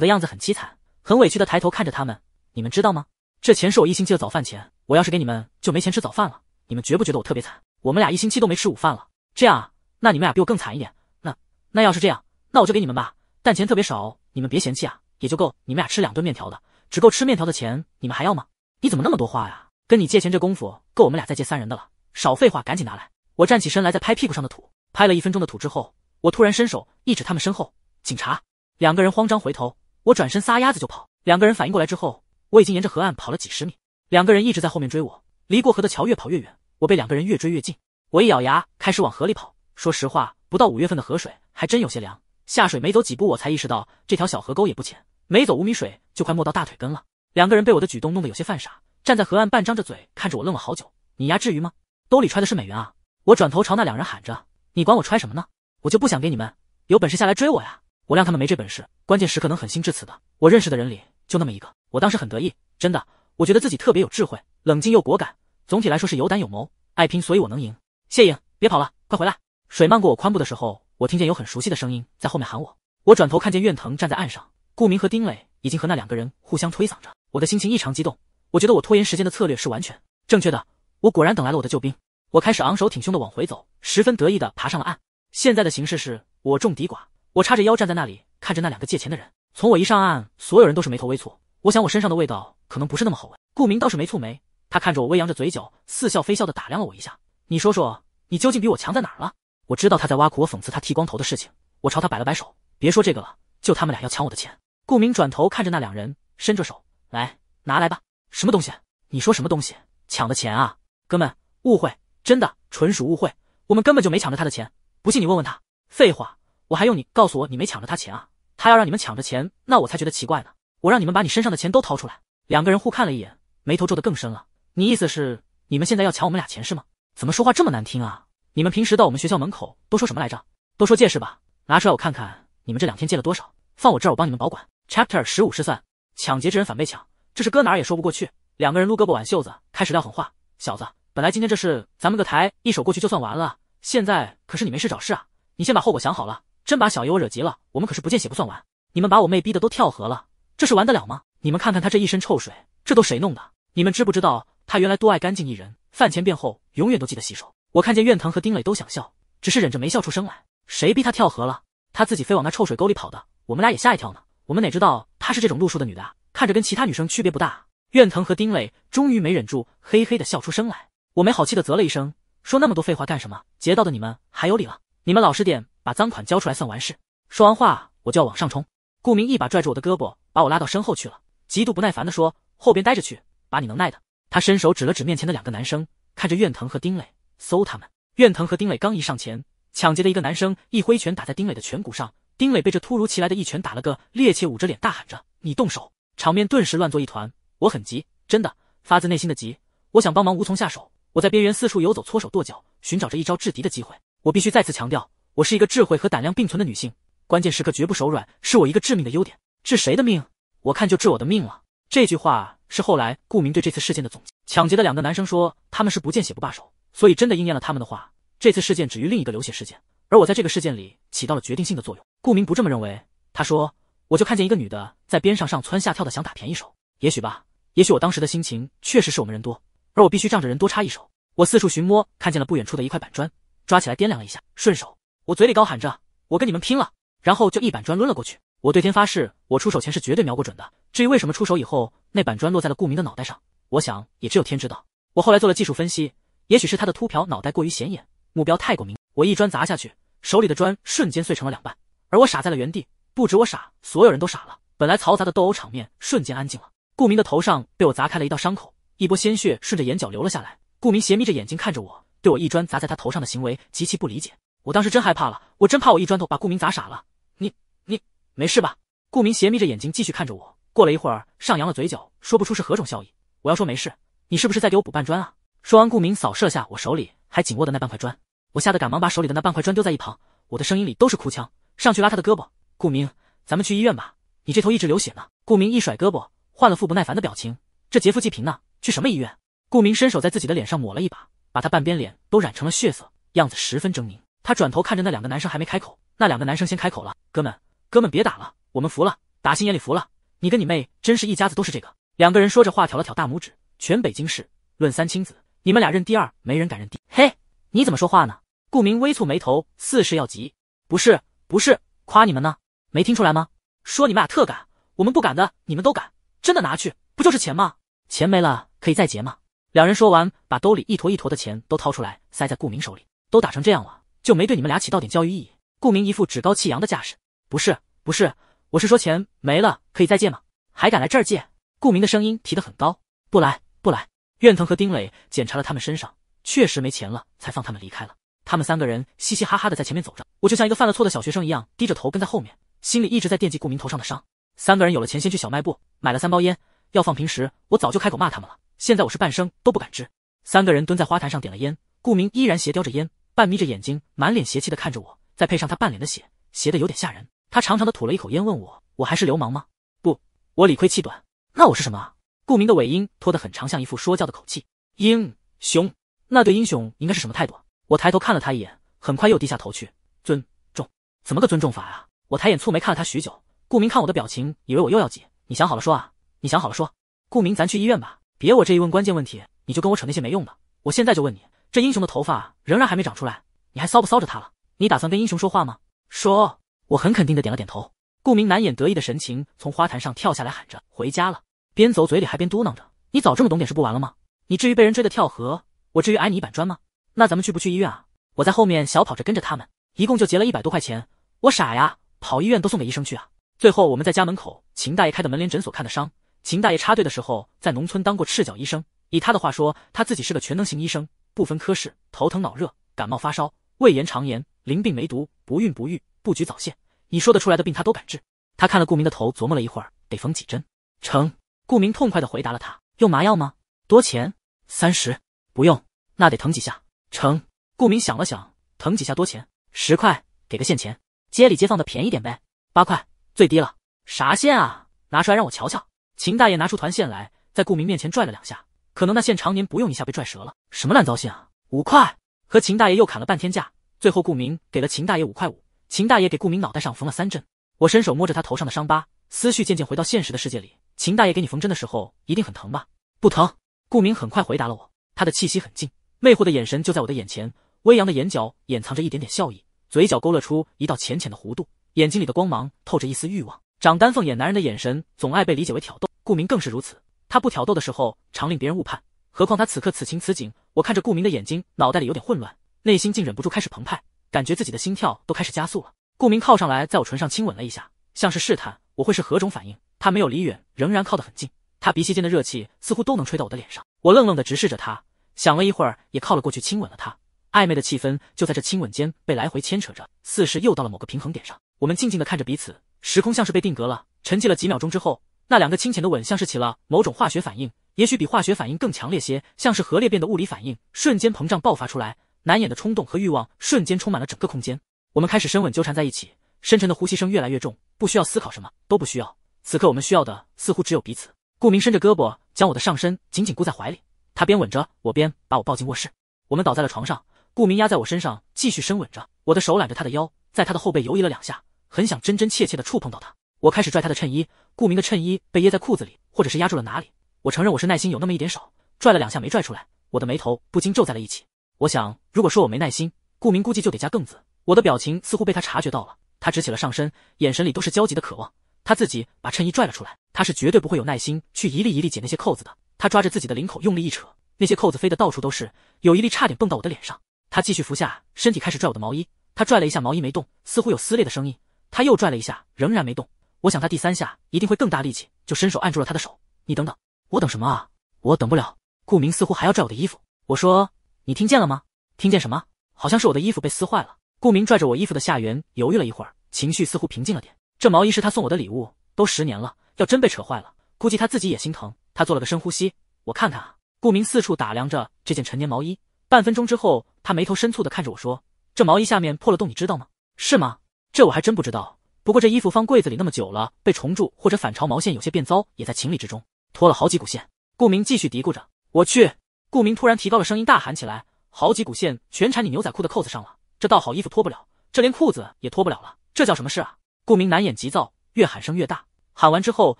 的样子很凄惨，很委屈的抬头看着他们。你们知道吗？这钱是我一星期的早饭钱，我要是给你们就没钱吃早饭了。你们觉不觉得我特别惨？我们俩一星期都没吃午饭了。这样啊？那你们俩比我更惨一点。那那要是这样，那我就给你们吧。但钱特别少，你们别嫌弃啊，也就够你们俩吃两顿面条的，只够吃面条的钱，你们还要吗？你怎么那么多话呀？跟你借钱这功夫够我们俩再借三人的了，少废话，赶紧拿来！我站起身来，在拍屁股上的土，拍了一分钟的土之后，我突然伸手一指他们身后，警察！两个人慌张回头，我转身撒丫子就跑。两个人反应过来之后，我已经沿着河岸跑了几十米，两个人一直在后面追我，离过河的桥越跑越远，我被两个人越追越近。我一咬牙，开始往河里跑。说实话，不到五月份的河水还真有些凉。下水没走几步，我才意识到这条小河沟也不浅，没走五米水就快没到大腿根了。两个人被我的举动弄得有些犯傻。站在河岸，半张着嘴看着我，愣了好久。你丫至于吗？兜里揣的是美元啊！我转头朝那两人喊着：“你管我揣什么呢？我就不想给你们，有本事下来追我呀！”我谅他们没这本事，关键时刻能狠心至此的，我认识的人里就那么一个。我当时很得意，真的，我觉得自己特别有智慧，冷静又果敢，总体来说是有胆有谋，爱拼，所以我能赢。谢颖，别跑了，快回来！水漫过我髋部的时候，我听见有很熟悉的声音在后面喊我。我转头看见苑腾站在岸上，顾明和丁磊已经和那两个人互相推搡着。我的心情异常激动。我觉得我拖延时间的策略是完全正确的。我果然等来了我的救兵，我开始昂首挺胸的往回走，十分得意的爬上了岸。现在的形势是我众敌寡，我叉着腰站在那里看着那两个借钱的人。从我一上岸，所有人都是眉头微蹙。我想我身上的味道可能不是那么好闻。顾明倒是没蹙眉，他看着我，微扬着嘴角，似笑非笑的打量了我一下。你说说，你究竟比我强在哪儿了？我知道他在挖苦我，讽刺他剃光头的事情。我朝他摆了摆手，别说这个了，就他们俩要抢我的钱。顾明转头看着那两人，伸着手，来，拿来吧。什么东西？你说什么东西？抢的钱啊！哥们，误会，真的，纯属误会，我们根本就没抢着他的钱。不信你问问他。废话，我还用你告诉我你没抢着他钱啊？他要让你们抢着钱，那我才觉得奇怪呢。我让你们把你身上的钱都掏出来。两个人互看了一眼，眉头皱得更深了。你意思是你们现在要抢我们俩钱是吗？怎么说话这么难听啊？你们平时到我们学校门口都说什么来着？都说借是吧？拿出来我看看，你们这两天借了多少？放我这儿，我帮你们保管。Chapter 十五失算抢劫之人反被抢。这是搁哪也说不过去。两个人撸胳膊挽袖子，开始撂狠话。小子，本来今天这事咱们个台一手过去就算完了，现在可是你没事找事啊！你先把后果想好了，真把小爷我惹急了，我们可是不见血不算完。你们把我妹逼得都跳河了，这是玩得了吗？你们看看她这一身臭水，这都谁弄的？你们知不知道她原来多爱干净一人，饭前便后永远都记得洗手。我看见苑腾和丁磊都想笑，只是忍着没笑出声来。谁逼她跳河了？她自己非往那臭水沟里跑的。我们俩也吓一跳呢，我们哪知道她是这种路数的女的。啊？看着跟其他女生区别不大，苑腾和丁磊终于没忍住，嘿嘿的笑出声来。我没好气的啧了一声，说：“那么多废话干什么？劫道的你们还有理了？你们老实点，把赃款交出来算完事。”说完话，我就要往上冲。顾明一把拽住我的胳膊，把我拉到身后去了，极度不耐烦的说：“后边待着去，把你能耐的。”他伸手指了指面前的两个男生，看着苑腾和丁磊，搜他们。苑腾和丁磊刚一上前，抢劫的一个男生一挥拳打在丁磊的颧骨上，丁磊被这突如其来的一拳打了个趔趄，捂着脸大喊着：“你动手！”场面顿时乱作一团，我很急，真的，发自内心的急。我想帮忙无从下手，我在边缘四处游走，搓手跺脚，寻找着一招制敌的机会。我必须再次强调，我是一个智慧和胆量并存的女性，关键时刻绝不手软，是我一个致命的优点。治谁的命？我看就治我的命了。这句话是后来顾明对这次事件的总结。抢劫的两个男生说他们是不见血不罢手，所以真的应验了他们的话。这次事件止于另一个流血事件，而我在这个事件里起到了决定性的作用。顾明不这么认为，他说。我就看见一个女的在边上上蹿下跳的，想打便宜手。也许吧，也许我当时的心情确实是我们人多，而我必须仗着人多插一手。我四处寻摸，看见了不远处的一块板砖，抓起来掂量了一下，顺手，我嘴里高喊着：“我跟你们拼了！”然后就一板砖抡了过去。我对天发誓，我出手前是绝对瞄不准的。至于为什么出手以后那板砖落在了顾明的脑袋上，我想也只有天知道。我后来做了技术分析，也许是他的秃瓢脑袋过于显眼，目标太过明。我一砖砸下去，手里的砖瞬间碎成了两半，而我傻在了原地。不止我傻，所有人都傻了。本来嘈杂的斗殴场面瞬间安静了。顾明的头上被我砸开了一道伤口，一波鲜血顺着眼角流了下来。顾明斜眯着眼睛看着我，对我一砖砸在他头上的行为极其不理解。我当时真害怕了，我真怕我一砖头把顾明砸傻了。你你没事吧？顾明斜眯着眼睛继续看着我。过了一会儿，上扬了嘴角，说不出是何种笑意。我要说没事，你是不是在给我补半砖啊？说完，顾明扫射下我手里还紧握的那半块砖。我吓得赶忙把手里的那半块砖丢在一旁，我的声音里都是哭腔，上去拉他的胳膊。顾明，咱们去医院吧，你这头一直流血呢。顾明一甩胳膊，换了副不耐烦的表情，这劫富济贫呢？去什么医院？顾明伸手在自己的脸上抹了一把，把他半边脸都染成了血色，样子十分狰狞。他转头看着那两个男生，还没开口，那两个男生先开口了：“哥们，哥们别打了，我们服了，打心眼里服了。你跟你妹真是一家子，都是这个。”两个人说着话挑了挑大拇指，全北京市论三亲子，你们俩认第二，没人敢认第。嘿，你怎么说话呢？顾明微蹙眉头，似是要急。不是，不是，夸你们呢。没听出来吗？说你们俩特敢，我们不敢的，你们都敢，真的拿去，不就是钱吗？钱没了可以再结吗？两人说完，把兜里一坨一坨的钱都掏出来，塞在顾明手里。都打成这样了，就没对你们俩起到点教育意义？顾明一副趾高气扬的架势。不是，不是，我是说钱没了可以再借吗？还敢来这儿借？顾明的声音提得很高。不来，不来。苑腾和丁磊检查了他们身上，确实没钱了，才放他们离开了。他们三个人嘻嘻哈哈的在前面走着，我就像一个犯了错的小学生一样，低着头跟在后面。心里一直在惦记顾明头上的伤。三个人有了钱，先去小卖部买了三包烟。要放平时，我早就开口骂他们了。现在我是半生都不敢吱。三个人蹲在花坛上点了烟，顾明依然斜叼着烟，半眯着眼睛，满脸邪气的看着我，再配上他半脸的血，邪的有点吓人。他长长的吐了一口烟，问我：“我还是流氓吗？”“不，我理亏气短。”“那我是什么？”顾明的尾音拖得很长，像一副说教的口气。“英雄。”“那对英雄应该是什么态度？”我抬头看了他一眼，很快又低下头去。“尊重。”“怎么个尊重法啊？”我抬眼蹙眉看了他许久，顾明看我的表情，以为我又要急。你想好了说啊，你想好了说。顾明，咱去医院吧，别我这一问关键问题，你就跟我扯那些没用的。我现在就问你，这英雄的头发仍然还没长出来，你还骚不骚着他了？你打算跟英雄说话吗？说。我很肯定的点了点头。顾明难掩得意的神情，从花坛上跳下来，喊着回家了。边走嘴里还边嘟囔着：你早这么懂点事不完了吗？你至于被人追的跳河？我至于挨你一板砖吗？那咱们去不去医院啊？我在后面小跑着跟着他们，一共就结了一百多块钱。我傻呀？跑医院都送给医生去啊！最后我们在家门口秦大爷开的门帘诊所看的伤。秦大爷插队的时候在农村当过赤脚医生，以他的话说，他自己是个全能型医生，不分科室，头疼脑热、感冒发烧、胃炎肠炎、淋病梅毒、不孕不育、不局早泄，你说得出来的病他都敢治。他看了顾明的头，琢磨了一会儿，得缝几针。成。顾明痛快地回答了他。用麻药吗？多钱？三十。不用。那得疼几下。成。顾明想了想，疼几下多钱？十块。给个现钱。街里街放的便宜点呗，八块最低了。啥线啊？拿出来让我瞧瞧。秦大爷拿出团线来，在顾明面前拽了两下，可能那线常年不用，一下被拽折了。什么烂糟线啊？五块。和秦大爷又砍了半天价，最后顾明给了秦大爷五块五。秦大爷给顾明脑袋上缝了三针。我伸手摸着他头上的伤疤，思绪渐渐回到现实的世界里。秦大爷给你缝针的时候，一定很疼吧？不疼。顾明很快回答了我，他的气息很近，魅惑的眼神就在我的眼前，微扬的眼角掩藏着一点点笑意。嘴角勾勒出一道浅浅的弧度，眼睛里的光芒透着一丝欲望。长丹凤眼男人的眼神总爱被理解为挑逗，顾明更是如此。他不挑逗的时候，常令别人误判。何况他此刻此情此景，我看着顾明的眼睛，脑袋里有点混乱，内心竟忍不住开始澎湃，感觉自己的心跳都开始加速了。顾明靠上来，在我唇上亲吻了一下，像是试探我会是何种反应。他没有离远，仍然靠得很近，他鼻息间的热气似乎都能吹到我的脸上。我愣愣的直视着他，想了一会儿，也靠了过去亲吻了他。暧昧的气氛就在这亲吻间被来回牵扯着，似是又到了某个平衡点上。我们静静地看着彼此，时空像是被定格了。沉寂了几秒钟之后，那两个清浅的吻像是起了某种化学反应，也许比化学反应更强烈些，像是核裂变的物理反应，瞬间膨胀爆发出来，难掩的冲动和欲望瞬间充满了整个空间。我们开始深吻，纠缠在一起，深沉的呼吸声越来越重，不需要思考什么，都不需要。此刻我们需要的似乎只有彼此。顾明伸着胳膊将我的上身紧紧箍在怀里，他边吻着我边把我抱进卧室，我们倒在了床上。顾明压在我身上，继续深吻着我的手，揽着他的腰，在他的后背游移了两下，很想真真切切的触碰到他。我开始拽他的衬衣，顾明的衬衣被掖在裤子里，或者是压住了哪里。我承认我是耐心有那么一点少，拽了两下没拽出来，我的眉头不禁皱在了一起。我想，如果说我没耐心，顾明估计就得加更子。我的表情似乎被他察觉到了，他直起了上身，眼神里都是焦急的渴望。他自己把衬衣拽了出来，他是绝对不会有耐心去一粒一粒解那些扣子的。他抓着自己的领口用力一扯，那些扣子飞得到处都是，有一粒差点蹦到我的脸上。他继续服下，身体开始拽我的毛衣。他拽了一下毛衣没动，似乎有撕裂的声音。他又拽了一下，仍然没动。我想他第三下一定会更大力气，就伸手按住了他的手。你等等，我等什么啊？我等不了。顾明似乎还要拽我的衣服。我说：“你听见了吗？听见什么？好像是我的衣服被撕坏了。”顾明拽着我衣服的下缘，犹豫了一会儿，情绪似乎平静了点。这毛衣是他送我的礼物，都十年了，要真被扯坏了，估计他自己也心疼。他做了个深呼吸，我看看啊。顾明四处打量着这件陈年毛衣。半分钟之后，他眉头深蹙的看着我说：“这毛衣下面破了洞，你知道吗？”“是吗？这我还真不知道。不过这衣服放柜子里那么久了，被虫蛀或者反潮，毛线有些变糟，也在情理之中。脱了好几股线。”顾明继续嘀咕着。“我去！”顾明突然提高了声音，大喊起来：“好几股线全缠你牛仔裤的扣子上了，这倒好，衣服脱不了，这连裤子也脱不了了，这叫什么事啊？”顾明难掩急躁，越喊声越大。喊完之后，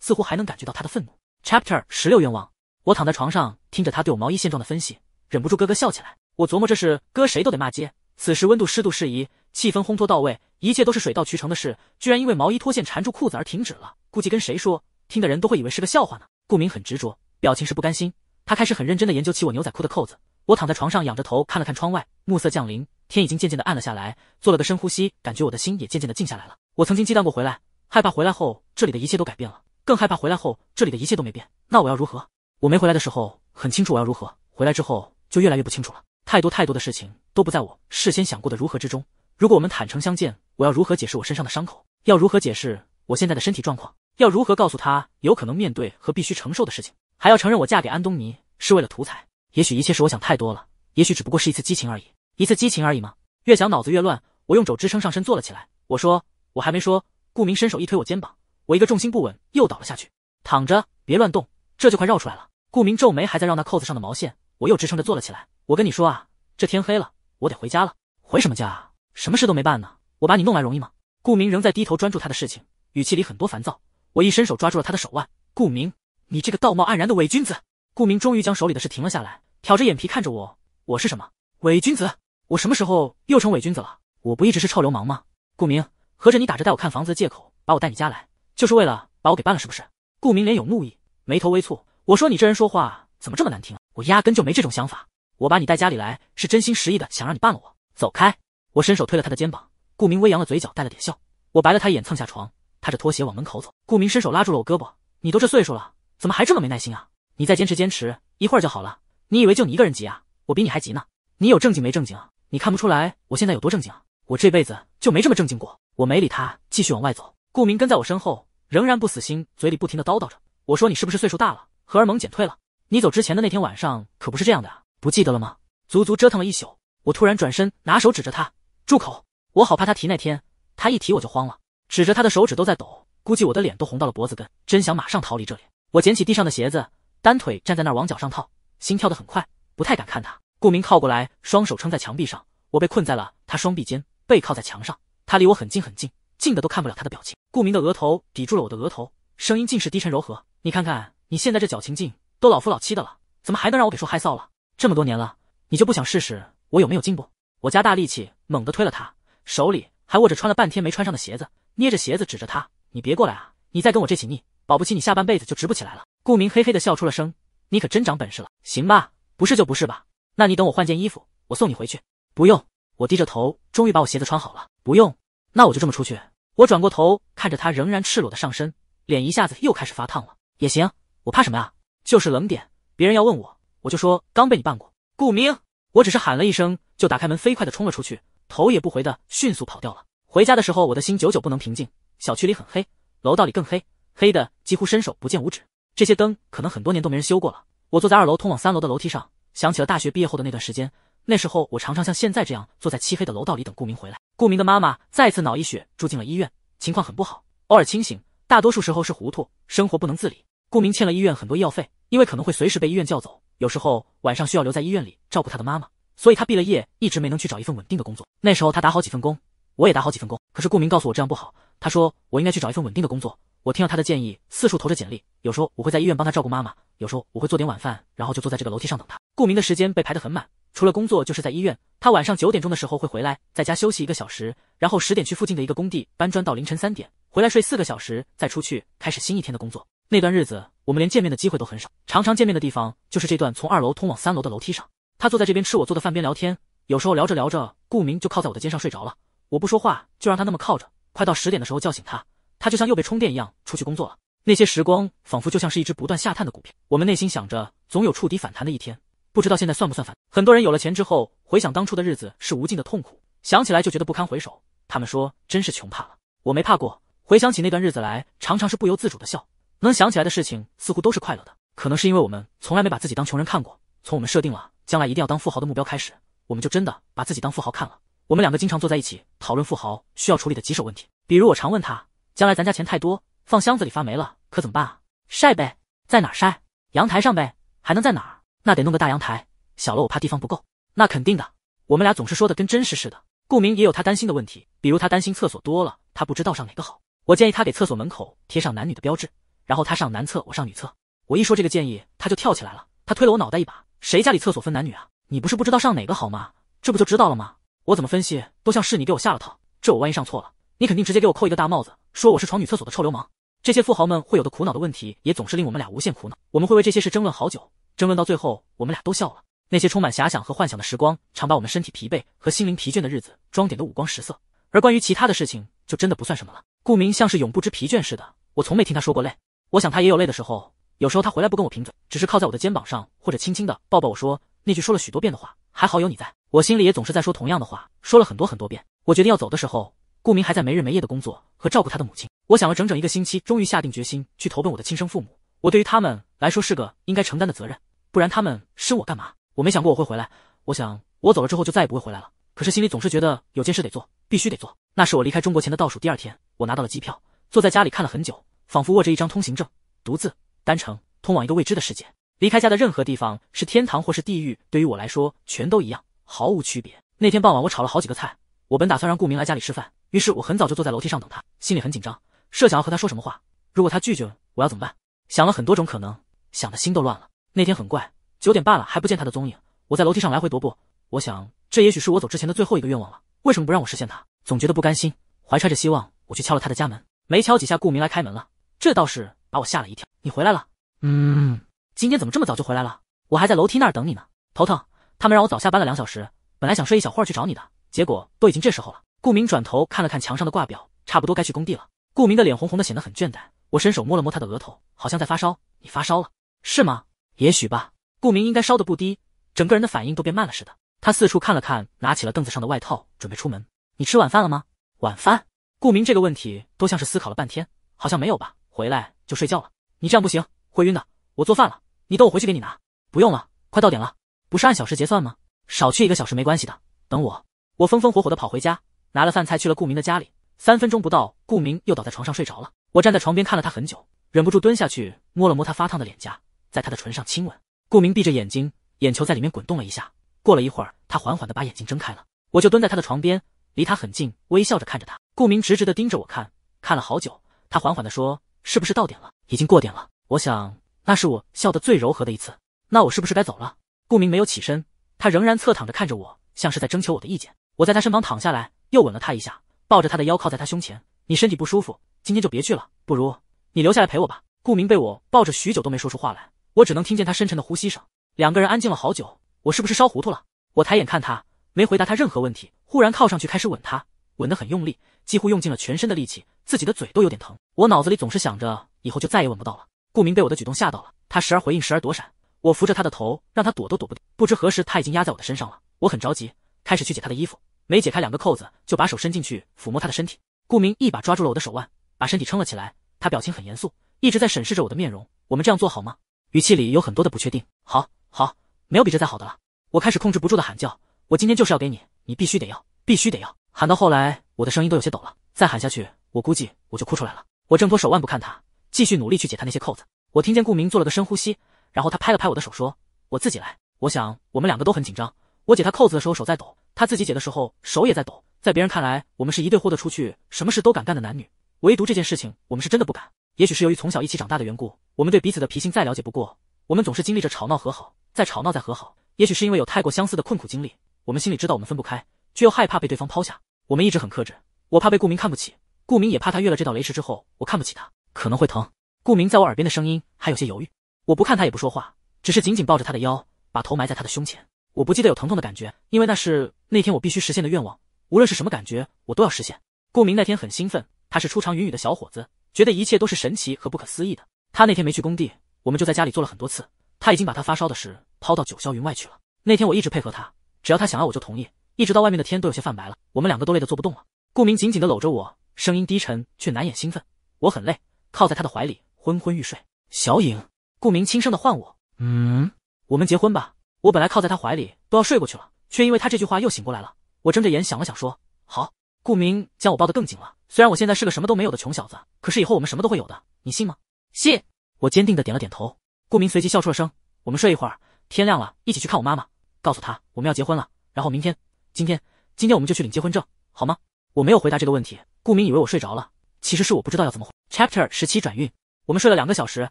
似乎还能感觉到他的愤怒。Chapter 十六，愿望，我躺在床上，听着他对我毛衣现状的分析。忍不住咯咯笑起来，我琢磨这事，搁谁都得骂街。此时温度湿度适宜，气氛烘托到位，一切都是水到渠成的事，居然因为毛衣脱线缠住裤子而停止了，估计跟谁说，听的人都会以为是个笑话呢。顾明很执着，表情是不甘心，他开始很认真地研究起我牛仔裤的扣子。我躺在床上仰着头看了看窗外，暮色降临，天已经渐渐地暗了下来。做了个深呼吸，感觉我的心也渐渐地静下来了。我曾经忌惮过回来，害怕回来后这里的一切都改变了，更害怕回来后这里的一切都没变。那我要如何？我没回来的时候很清楚我要如何，回来之后。就越来越不清楚了，太多太多的事情都不在我事先想过的如何之中。如果我们坦诚相见，我要如何解释我身上的伤口？要如何解释我现在的身体状况？要如何告诉他有可能面对和必须承受的事情？还要承认我嫁给安东尼是为了图财？也许一切是我想太多了，也许只不过是一次激情而已，一次激情而已吗？越想脑子越乱。我用肘支撑上身坐了起来。我说：“我还没说。”顾明伸手一推我肩膀，我一个重心不稳又倒了下去。躺着，别乱动，这就快绕出来了。顾明皱眉，还在绕那扣子上的毛线。我又支撑着坐了起来。我跟你说啊，这天黑了，我得回家了。回什么家？什么事都没办呢？我把你弄来容易吗？顾明仍在低头专注他的事情，语气里很多烦躁。我一伸手抓住了他的手腕。顾明，你这个道貌岸然的伪君子！顾明终于将手里的事停了下来，挑着眼皮看着我。我是什么伪君子？我什么时候又成伪君子了？我不一直是臭流氓吗？顾明，合着你打着带我看房子的借口把我带你家来，就是为了把我给办了是不是？顾明脸有怒意，眉头微蹙。我说你这人说话。怎么这么难听？我压根就没这种想法。我把你带家里来是真心实意的，想让你办了我，走开。我伸手推了他的肩膀，顾明微扬了嘴角，带了点笑。我白了他一眼，蹭下床，踏着拖鞋往门口走。顾明伸手拉住了我胳膊，你都这岁数了，怎么还这么没耐心啊？你再坚持坚持，一会儿就好了。你以为就你一个人急啊？我比你还急呢。你有正经没正经啊？你看不出来我现在有多正经？我这辈子就没这么正经过。我没理他，继续往外走。顾明跟在我身后，仍然不死心，嘴里不停的叨叨着。我说你是不是岁数大了，荷尔蒙减退了？你走之前的那天晚上可不是这样的，不记得了吗？足足折腾了一宿。我突然转身，拿手指着他，住口！我好怕他提那天，他一提我就慌了，指着他的手指都在抖，估计我的脸都红到了脖子根，真想马上逃离这里。我捡起地上的鞋子，单腿站在那儿，往脚上套，心跳得很快，不太敢看他。顾明靠过来，双手撑在墙壁上，我被困在了他双臂间，背靠在墙上，他离我很近很近，近的都看不了他的表情。顾明的额头抵住了我的额头，声音尽是低沉柔和：“你看看你现在这矫情劲。”都老夫老妻的了，怎么还能让我给说害臊了？这么多年了，你就不想试试我有没有进步？我加大力气，猛地推了他，手里还握着穿了半天没穿上的鞋子，捏着鞋子指着他：“你别过来啊！你再跟我这起腻，保不齐你下半辈子就直不起来了。”顾明嘿嘿的笑出了声：“你可真长本事了，行吧？不是就不是吧？那你等我换件衣服，我送你回去。”不用。我低着头，终于把我鞋子穿好了。不用，那我就这么出去。我转过头看着他仍然赤裸的上身，脸一下子又开始发烫了。也行，我怕什么啊？就是冷点，别人要问我，我就说刚被你办过。顾明，我只是喊了一声，就打开门，飞快的冲了出去，头也不回的迅速跑掉了。回家的时候，我的心久久不能平静。小区里很黑，楼道里更黑，黑的几乎伸手不见五指。这些灯可能很多年都没人修过了。我坐在二楼通往三楼的楼梯上，想起了大学毕业后的那段时间。那时候，我常常像现在这样，坐在漆黑的楼道里等顾明回来。顾明的妈妈再次脑溢血，住进了医院，情况很不好，偶尔清醒，大多数时候是糊涂，生活不能自理。顾明欠了医院很多医药费。因为可能会随时被医院叫走，有时候晚上需要留在医院里照顾他的妈妈，所以他毕了业一直没能去找一份稳定的工作。那时候他打好几份工，我也打好几份工。可是顾明告诉我这样不好，他说我应该去找一份稳定的工作。我听了他的建议，四处投着简历。有时候我会在医院帮他照顾妈妈，有时候我会做点晚饭，然后就坐在这个楼梯上等他。顾明的时间被排得很满，除了工作就是在医院。他晚上九点钟的时候会回来，在家休息一个小时，然后十点去附近的一个工地搬砖到凌晨三点，回来睡四个小时，再出去开始新一天的工作。那段日子。我们连见面的机会都很少，常常见面的地方就是这段从二楼通往三楼的楼梯上。他坐在这边吃我做的饭边聊天，有时候聊着聊着，顾明就靠在我的肩上睡着了。我不说话，就让他那么靠着。快到十点的时候叫醒他，他就像又被充电一样出去工作了。那些时光仿佛就像是一只不断下探的股票，我们内心想着总有触底反弹的一天，不知道现在算不算反。很多人有了钱之后，回想当初的日子是无尽的痛苦，想起来就觉得不堪回首。他们说真是穷怕了，我没怕过。回想起那段日子来，常常是不由自主的笑。能想起来的事情似乎都是快乐的，可能是因为我们从来没把自己当穷人看过。从我们设定了将来一定要当富豪的目标开始，我们就真的把自己当富豪看了。我们两个经常坐在一起讨论富豪需要处理的棘手问题，比如我常问他，将来咱家钱太多，放箱子里发霉了可怎么办啊？晒呗，在哪晒？阳台上呗，还能在哪儿？那得弄个大阳台，小了我怕地方不够。那肯定的，我们俩总是说的跟真实似的。顾明也有他担心的问题，比如他担心厕所多了，他不知道上哪个好。我建议他给厕所门口贴上男女的标志。然后他上男厕，我上女厕。我一说这个建议，他就跳起来了。他推了我脑袋一把：“谁家里厕所分男女啊？你不是不知道上哪个好吗？这不就知道了吗？”我怎么分析都像是你给我下了套。这我万一上错了，你肯定直接给我扣一个大帽子，说我是闯女厕所的臭流氓。这些富豪们会有的苦恼的问题，也总是令我们俩无限苦恼。我们会为这些事争论好久，争论到最后，我们俩都笑了。那些充满遐想和幻想的时光，常把我们身体疲惫和心灵疲倦的日子装点的五光十色。而关于其他的事情，就真的不算什么了。顾明像是永不知疲倦似的，我从没听他说过累。我想他也有累的时候，有时候他回来不跟我贫嘴，只是靠在我的肩膀上，或者轻轻的抱抱我说那句说了许多遍的话。还好有你在，我心里也总是在说同样的话，说了很多很多遍。我决定要走的时候，顾明还在没日没夜的工作和照顾他的母亲。我想了整整一个星期，终于下定决心去投奔我的亲生父母。我对于他们来说是个应该承担的责任，不然他们生我干嘛？我没想过我会回来，我想我走了之后就再也不会回来了。可是心里总是觉得有件事得做，必须得做。那是我离开中国前的倒数第二天，我拿到了机票，坐在家里看了很久。仿佛握着一张通行证，独自单程通往一个未知的世界。离开家的任何地方，是天堂或是地狱，对于我来说全都一样，毫无区别。那天傍晚，我炒了好几个菜，我本打算让顾明来家里吃饭，于是我很早就坐在楼梯上等他，心里很紧张，设想要和他说什么话。如果他拒绝，我要怎么办？想了很多种可能，想的心都乱了。那天很怪，九点半了还不见他的踪影，我在楼梯上来回踱步。我想，这也许是我走之前的最后一个愿望了。为什么不让我实现它？总觉得不甘心，怀揣着希望，我去敲了他的家门，没敲几下，顾明来开门了。这倒是把我吓了一跳。你回来了？嗯，今天怎么这么早就回来了？我还在楼梯那儿等你呢。头疼，他们让我早下班了两小时。本来想睡一小会儿去找你的，结果都已经这时候了。顾明转头看了看墙上的挂表，差不多该去工地了。顾明的脸红红的，显得很倦怠。我伸手摸了摸他的额头，好像在发烧。你发烧了？是吗？也许吧。顾明应该烧的不低，整个人的反应都变慢了似的。他四处看了看，拿起了凳子上的外套，准备出门。你吃晚饭了吗？晚饭？顾明这个问题都像是思考了半天，好像没有吧。回来就睡觉了，你这样不行，会晕的。我做饭了，你等我回去给你拿。不用了，快到点了，不是按小时结算吗？少去一个小时没关系的。等我，我风风火火的跑回家，拿了饭菜去了顾明的家里。三分钟不到，顾明又倒在床上睡着了。我站在床边看了他很久，忍不住蹲下去摸了摸他发烫的脸颊，在他的唇上亲吻。顾明闭着眼睛，眼球在里面滚动了一下。过了一会儿，他缓缓的把眼睛睁开了。我就蹲在他的床边，离他很近，微笑着看着他。顾明直直的盯着我看，看了好久，他缓缓的说。是不是到点了？已经过点了。我想，那是我笑得最柔和的一次。那我是不是该走了？顾明没有起身，他仍然侧躺着看着我，像是在征求我的意见。我在他身旁躺下来，又吻了他一下，抱着他的腰靠在他胸前。你身体不舒服，今天就别去了，不如你留下来陪我吧。顾明被我抱着许久都没说出话来，我只能听见他深沉的呼吸声。两个人安静了好久。我是不是烧糊涂了？我抬眼看他，没回答他任何问题，忽然靠上去开始吻他。吻得很用力，几乎用尽了全身的力气，自己的嘴都有点疼。我脑子里总是想着，以后就再也吻不到了。顾明被我的举动吓到了，他时而回应，时而躲闪。我扶着他的头，让他躲都躲不。不知何时他已经压在我的身上了。我很着急，开始去解他的衣服，没解开两个扣子，就把手伸进去抚摸他的身体。顾明一把抓住了我的手腕，把身体撑了起来。他表情很严肃，一直在审视着我的面容。我们这样做好吗？语气里有很多的不确定。好，好，没有比这再好的了。我开始控制不住的喊叫，我今天就是要给你，你必须得要，必须得要。喊到后来，我的声音都有些抖了，再喊下去，我估计我就哭出来了。我挣脱手腕，不看他，继续努力去解他那些扣子。我听见顾明做了个深呼吸，然后他拍了拍我的手，说：“我自己来。”我想我们两个都很紧张。我解他扣子的时候手在抖，他自己解的时候手也在抖。在别人看来，我们是一对豁得出去、什么事都敢干的男女，唯独这件事情我们是真的不敢。也许是由于从小一起长大的缘故，我们对彼此的脾性再了解不过。我们总是经历着吵闹和好，再吵闹再和好。也许是因为有太过相似的困苦经历，我们心里知道我们分不开。却又害怕被对方抛下。我们一直很克制，我怕被顾明看不起，顾明也怕他越了这道雷池之后，我看不起他，可能会疼。顾明在我耳边的声音还有些犹豫，我不看他也不说话，只是紧紧抱着他的腰，把头埋在他的胸前。我不记得有疼痛的感觉，因为那是那天我必须实现的愿望，无论是什么感觉，我都要实现。顾明那天很兴奋，他是初尝云雨的小伙子，觉得一切都是神奇和不可思议的。他那天没去工地，我们就在家里做了很多次。他已经把他发烧的事抛到九霄云外去了。那天我一直配合他，只要他想要，我就同意。一直到外面的天都有些泛白了，我们两个都累得坐不动了。顾明紧紧地搂着我，声音低沉却难掩兴奋。我很累，靠在他的怀里昏昏欲睡。小影，顾明轻声地唤我。嗯，我们结婚吧。我本来靠在他怀里都要睡过去了，却因为他这句话又醒过来了。我睁着眼想了想说：“好。”顾明将我抱得更紧了。虽然我现在是个什么都没有的穷小子，可是以后我们什么都会有的，你信吗？信。我坚定地点了点头。顾明随即笑出了声。我们睡一会儿，天亮了一起去看我妈妈，告诉她我们要结婚了，然后明天。今天，今天我们就去领结婚证，好吗？我没有回答这个问题，顾明以为我睡着了，其实是我不知道要怎么回。Chapter 十七转运，我们睡了两个小时，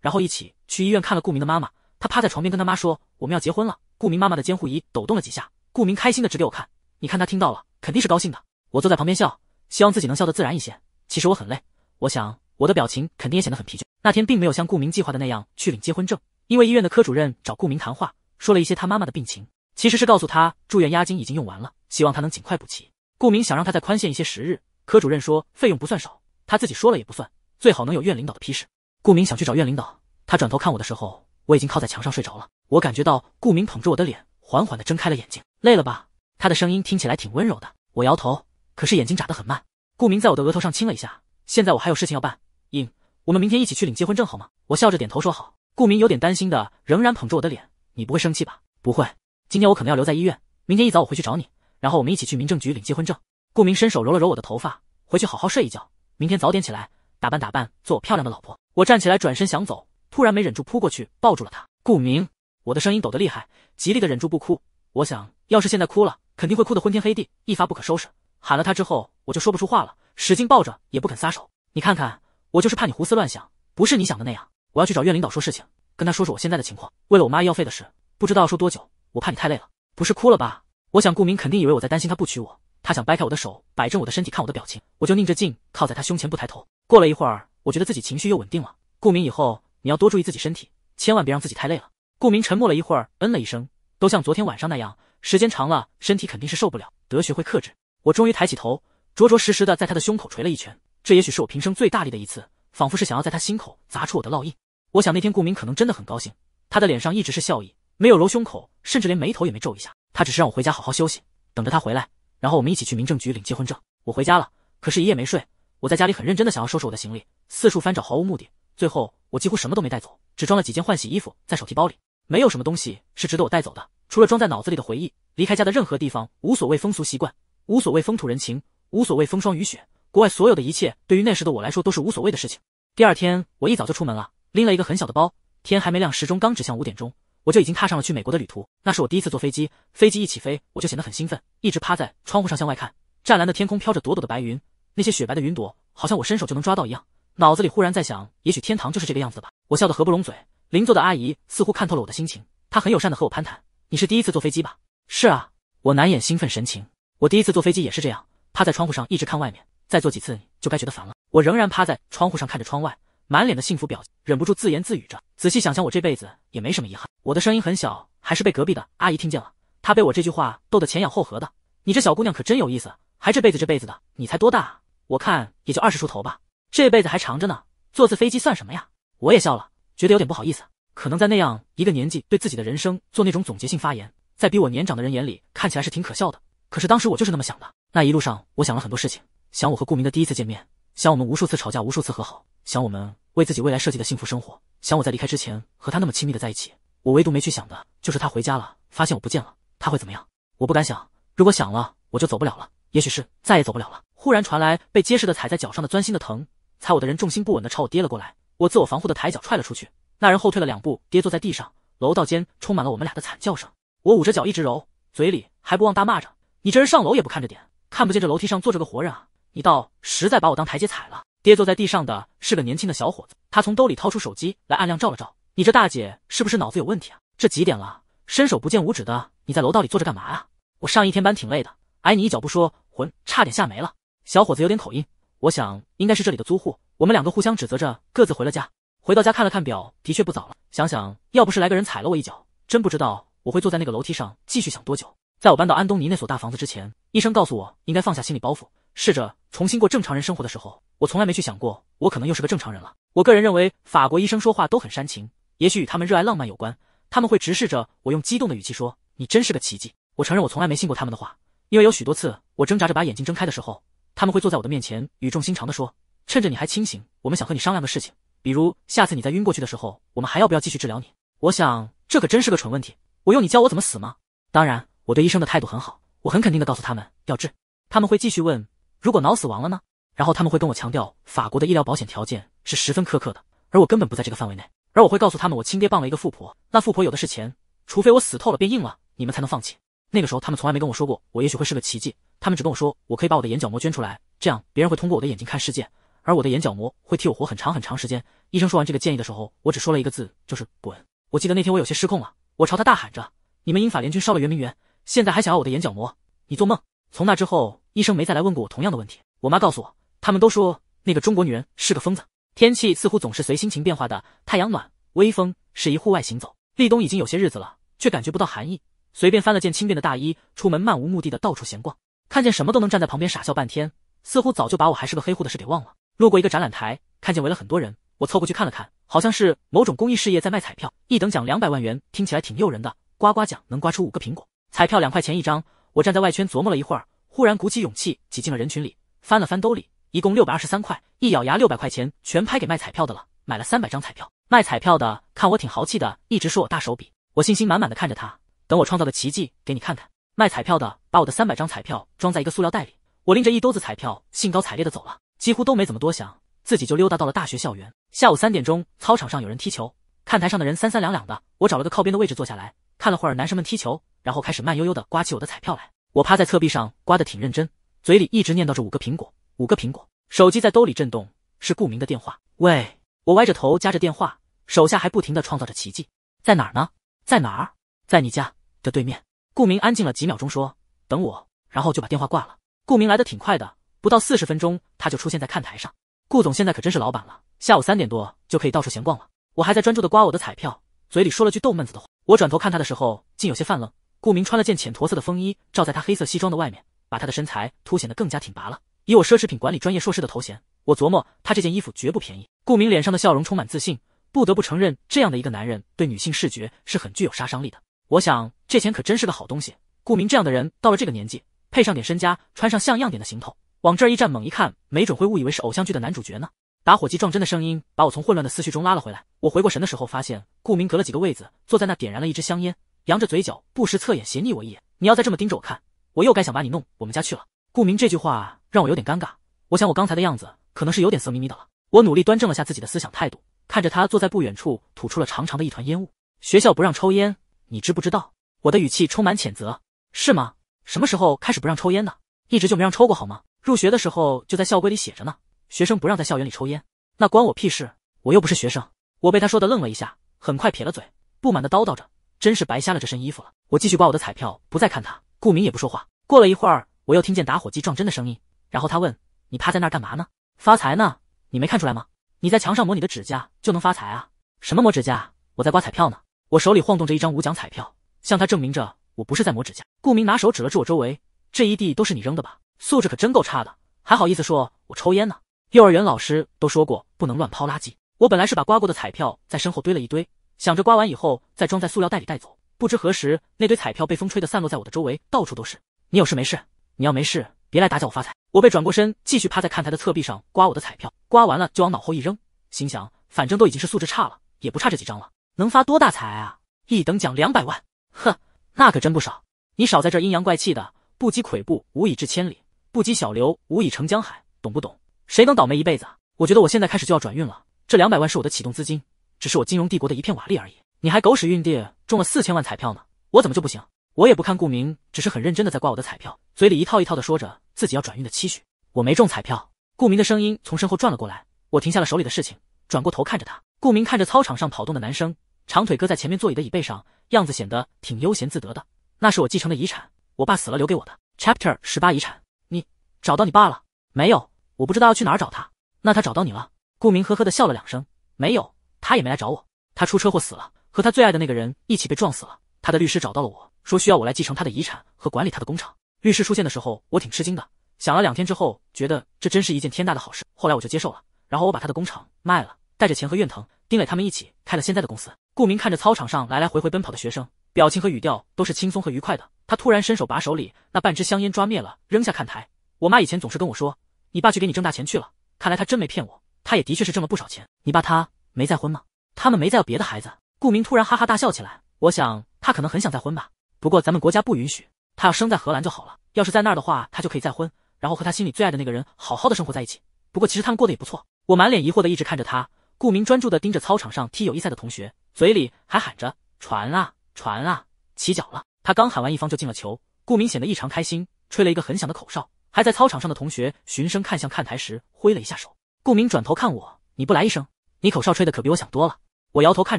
然后一起去医院看了顾明的妈妈，他趴在床边跟他妈说我们要结婚了。顾明妈妈的监护仪抖动了几下，顾明开心的指给我看，你看他听到了，肯定是高兴的。我坐在旁边笑，希望自己能笑得自然一些。其实我很累，我想我的表情肯定也显得很疲倦。那天并没有像顾明计划的那样去领结婚证，因为医院的科主任找顾明谈话，说了一些他妈妈的病情。其实是告诉他住院押金已经用完了，希望他能尽快补齐。顾明想让他再宽限一些时日。科主任说费用不算少，他自己说了也不算，最好能有院领导的批示。顾明想去找院领导，他转头看我的时候，我已经靠在墙上睡着了。我感觉到顾明捧着我的脸，缓缓地睁开了眼睛。累了吧？他的声音听起来挺温柔的。我摇头，可是眼睛眨得很慢。顾明在我的额头上亲了一下。现在我还有事情要办，应我们明天一起去领结婚证好吗？我笑着点头说好。顾明有点担心的，仍然捧着我的脸。你不会生气吧？不会。今天我可能要留在医院，明天一早我回去找你，然后我们一起去民政局领结婚证。顾明伸手揉了揉我的头发，回去好好睡一觉，明天早点起来，打扮打扮，做我漂亮的老婆。我站起来转身想走，突然没忍住扑过去抱住了他。顾明，我的声音抖得厉害，极力的忍住不哭。我想，要是现在哭了，肯定会哭得昏天黑地，一发不可收拾。喊了他之后，我就说不出话了，使劲抱着也不肯撒手。你看看，我就是怕你胡思乱想，不是你想的那样。我要去找院领导说事情，跟他说说我现在的情况。为了我妈医药费的事，不知道要说多久。我怕你太累了，不是哭了吧？我想顾明肯定以为我在担心他不娶我，他想掰开我的手，摆正我的身体，看我的表情，我就拧着劲靠在他胸前不抬头。过了一会儿，我觉得自己情绪又稳定了。顾明，以后你要多注意自己身体，千万别让自己太累了。顾明沉默了一会儿，嗯了一声。都像昨天晚上那样，时间长了，身体肯定是受不了，得学会克制。我终于抬起头，着着实实的在他的胸口捶了一拳，这也许是我平生最大力的一次，仿佛是想要在他心口砸出我的烙印。我想那天顾明可能真的很高兴，他的脸上一直是笑意。没有揉胸口，甚至连眉头也没皱一下。他只是让我回家好好休息，等着他回来，然后我们一起去民政局领结婚证。我回家了，可是一夜没睡。我在家里很认真的想要收拾我的行李，四处翻找，毫无目的。最后我几乎什么都没带走，只装了几件换洗衣服在手提包里。没有什么东西是值得我带走的，除了装在脑子里的回忆。离开家的任何地方，无所谓风俗习惯，无所谓风土人情，无所谓风霜雨雪。国外所有的一切，对于那时的我来说都是无所谓的事情。第二天我一早就出门了，拎了一个很小的包。天还没亮，时钟刚指向五点钟。我就已经踏上了去美国的旅途，那是我第一次坐飞机。飞机一起飞，我就显得很兴奋，一直趴在窗户上向外看。湛蓝的天空飘着朵朵的白云，那些雪白的云朵好像我伸手就能抓到一样。脑子里忽然在想，也许天堂就是这个样子吧。我笑得合不拢嘴。邻座的阿姨似乎看透了我的心情，她很友善的和我攀谈：“你是第一次坐飞机吧？”“是啊。”我难掩兴奋神情。我第一次坐飞机也是这样，趴在窗户上一直看外面。再坐几次就该觉得烦了。我仍然趴在窗户上看着窗外。满脸的幸福表情，忍不住自言自语着。仔细想想，我这辈子也没什么遗憾。我的声音很小，还是被隔壁的阿姨听见了。她被我这句话逗得前仰后合的。你这小姑娘可真有意思，还这辈子这辈子的，你才多大？我看也就二十出头吧。这辈子还长着呢，坐次飞机算什么呀？我也笑了，觉得有点不好意思。可能在那样一个年纪，对自己的人生做那种总结性发言，在比我年长的人眼里看起来是挺可笑的。可是当时我就是那么想的。那一路上，我想了很多事情，想我和顾明的第一次见面，想我们无数次吵架，无数次和好。想我们为自己未来设计的幸福生活，想我在离开之前和他那么亲密的在一起，我唯独没去想的就是他回家了，发现我不见了，他会怎么样？我不敢想，如果想了，我就走不了了，也许是再也走不了了。忽然传来被结实的踩在脚上的钻心的疼，踩我的人重心不稳的朝我跌了过来，我自我防护的抬脚踹了出去，那人后退了两步，跌坐在地上。楼道间充满了我们俩的惨叫声，我捂着脚一直揉，嘴里还不忘大骂着：“你这人上楼也不看着点，看不见这楼梯上坐着个活人啊！”你倒实在把我当台阶踩了。跌坐在地上的是个年轻的小伙子，他从兜里掏出手机来，暗亮照了照。你这大姐是不是脑子有问题啊？这几点了，伸手不见五指的，你在楼道里坐着干嘛啊？我上一天班挺累的，挨你一脚不说，魂差点吓没了。小伙子有点口音，我想应该是这里的租户。我们两个互相指责着，各自回了家。回到家看了看表，的确不早了。想想，要不是来个人踩了我一脚，真不知道我会坐在那个楼梯上继续想多久。在我搬到安东尼那所大房子之前，医生告诉我应该放下心理包袱。试着重新过正常人生活的时候，我从来没去想过我可能又是个正常人了。我个人认为法国医生说话都很煽情，也许与他们热爱浪漫有关。他们会直视着我，用激动的语气说：“你真是个奇迹！”我承认我从来没信过他们的话，因为有许多次我挣扎着把眼睛睁开的时候，他们会坐在我的面前，语重心长地说：“趁着你还清醒，我们想和你商量个事情，比如下次你在晕过去的时候，我们还要不要继续治疗你？”我想这可真是个蠢问题。我用你教我怎么死吗？当然，我对医生的态度很好，我很肯定地告诉他们要治。他们会继续问。如果脑死亡了呢？然后他们会跟我强调法国的医疗保险条件是十分苛刻的，而我根本不在这个范围内。而我会告诉他们，我亲爹傍了一个富婆，那富婆有的是钱，除非我死透了变硬了，你们才能放弃。那个时候，他们从来没跟我说过我也许会是个奇迹，他们只跟我说我可以把我的眼角膜捐出来，这样别人会通过我的眼睛看世界，而我的眼角膜会替我活很长很长时间。医生说完这个建议的时候，我只说了一个字，就是滚。我记得那天我有些失控了，我朝他大喊着：“你们英法联军烧了圆明园，现在还想要我的眼角膜？你做梦！”从那之后。医生没再来问过我同样的问题。我妈告诉我，他们都说那个中国女人是个疯子。天气似乎总是随心情变化的，太阳暖，微风适宜户外行走。立冬已经有些日子了，却感觉不到寒意。随便翻了件轻便的大衣，出门漫无目的的到处闲逛，看见什么都能站在旁边傻笑半天，似乎早就把我还是个黑户的事给忘了。路过一个展览台，看见围了很多人，我凑过去看了看，好像是某种公益事业在卖彩票，一等奖两百万元，听起来挺诱人的。刮刮奖能刮出五个苹果，彩票两块钱一张。我站在外圈琢磨了一会儿。忽然鼓起勇气挤进了人群里，翻了翻兜里，一共六百二十三块，一咬牙，六百块钱全拍给卖彩票的了，买了三百张彩票。卖彩票的看我挺豪气的，一直说我大手笔。我信心满满的看着他，等我创造的奇迹给你看看。卖彩票的把我的三百张彩票装在一个塑料袋里，我拎着一兜子彩票兴高采烈的走了，几乎都没怎么多想，自己就溜达到了大学校园。下午三点钟，操场上有人踢球，看台上的人三三两两的，我找了个靠边的位置坐下来看了会儿男生们踢球，然后开始慢悠悠的刮起我的彩票来。我趴在侧壁上刮的挺认真，嘴里一直念叨着五个苹果，五个苹果。手机在兜里震动，是顾明的电话。喂，我歪着头夹着电话，手下还不停的创造着奇迹。在哪儿呢？在哪儿？在你家的对面。顾明安静了几秒钟，说：“等我。”然后就把电话挂了。顾明来的挺快的，不到四十分钟，他就出现在看台上。顾总现在可真是老板了，下午三点多就可以到处闲逛了。我还在专注的刮我的彩票，嘴里说了句逗闷子的话。我转头看他的时候，竟有些犯愣。顾明穿了件浅驼色的风衣，罩在他黑色西装的外面，把他的身材凸显得更加挺拔了。以我奢侈品管理专业硕士的头衔，我琢磨他这件衣服绝不便宜。顾明脸上的笑容充满自信，不得不承认，这样的一个男人对女性视觉是很具有杀伤力的。我想这钱可真是个好东西。顾明这样的人到了这个年纪，配上点身家，穿上像样点的行头，往这儿一站，猛一看，没准会误以为是偶像剧的男主角呢。打火机撞针的声音把我从混乱的思绪中拉了回来。我回过神的时候，发现顾明隔了几个位子坐在那，点燃了一支香烟。扬着嘴角，不时侧眼斜睨我一眼。你要再这么盯着我看，我又该想把你弄我们家去了。顾明这句话让我有点尴尬。我想我刚才的样子可能是有点色眯眯的了。我努力端正了下自己的思想态度，看着他坐在不远处，吐出了长长的一团烟雾。学校不让抽烟，你知不知道？我的语气充满谴责。是吗？什么时候开始不让抽烟的？一直就没让抽过好吗？入学的时候就在校规里写着呢，学生不让在校园里抽烟。那关我屁事？我又不是学生。我被他说的愣了一下，很快撇了嘴，不满的叨叨着。真是白瞎了这身衣服了。我继续刮我的彩票，不再看他。顾明也不说话。过了一会儿，我又听见打火机撞针的声音，然后他问：“你趴在那儿干嘛呢？发财呢？你没看出来吗？你在墙上磨你的指甲就能发财啊？什么磨指甲？我在刮彩票呢。我手里晃动着一张五奖彩票，向他证明着我不是在磨指甲。”顾明拿手指了指我周围，这一地都是你扔的吧？素质可真够差的，还好意思说我抽烟呢？幼儿园老师都说过不能乱抛垃圾。我本来是把刮过的彩票在身后堆了一堆。想着刮完以后再装在塑料袋里带走，不知何时那堆彩票被风吹的散落在我的周围，到处都是。你有事没事？你要没事，别来打搅我发财。我被转过身，继续趴在看台的侧壁上刮我的彩票，刮完了就往脑后一扔，心想反正都已经是素质差了，也不差这几张了，能发多大财啊？一等奖两百万，哼，那可真不少。你少在这阴阳怪气的，不积跬步无以至千里，不积小流无以成江海，懂不懂？谁能倒霉一辈子？我觉得我现在开始就要转运了，这两百万是我的启动资金。只是我金融帝国的一片瓦砾而已。你还狗屎运地中了四千万彩票呢，我怎么就不行？我也不看顾明，只是很认真的在挂我的彩票，嘴里一套一套的说着自己要转运的期许。我没中彩票。顾明的声音从身后转了过来，我停下了手里的事情，转过头看着他。顾明看着操场上跑动的男生，长腿搁在前面座椅的椅背上，样子显得挺悠闲自得的。那是我继承的遗产，我爸死了留给我的。Chapter 十八遗产。你找到你爸了没有？我不知道要去哪儿找他。那他找到你了？顾明呵呵的笑了两声，没有。他也没来找我，他出车祸死了，和他最爱的那个人一起被撞死了。他的律师找到了我，说需要我来继承他的遗产和管理他的工厂。律师出现的时候，我挺吃惊的。想了两天之后，觉得这真是一件天大的好事。后来我就接受了，然后我把他的工厂卖了，带着钱和苑腾、丁磊他们一起开了现在的公司。顾明看着操场上来来回回奔跑的学生，表情和语调都是轻松和愉快的。他突然伸手把手里那半支香烟抓灭了，扔下看台。我妈以前总是跟我说，你爸去给你挣大钱去了。看来他真没骗我，他也的确是挣了不少钱。你爸他。没再婚吗？他们没再有别的孩子。顾明突然哈哈大笑起来。我想他可能很想再婚吧，不过咱们国家不允许。他要生在荷兰就好了，要是在那儿的话，他就可以再婚，然后和他心里最爱的那个人好好的生活在一起。不过其实他们过得也不错。我满脸疑惑的一直看着他。顾明专注的盯着操场上踢友谊赛的同学，嘴里还喊着：“传啊，传啊，起脚了！”他刚喊完，一方就进了球。顾明显得异常开心，吹了一个很响的口哨，还在操场上的同学循声看向看台时挥了一下手。顾明转头看我：“你不来一声？”你口哨吹的可比我想多了。我摇头看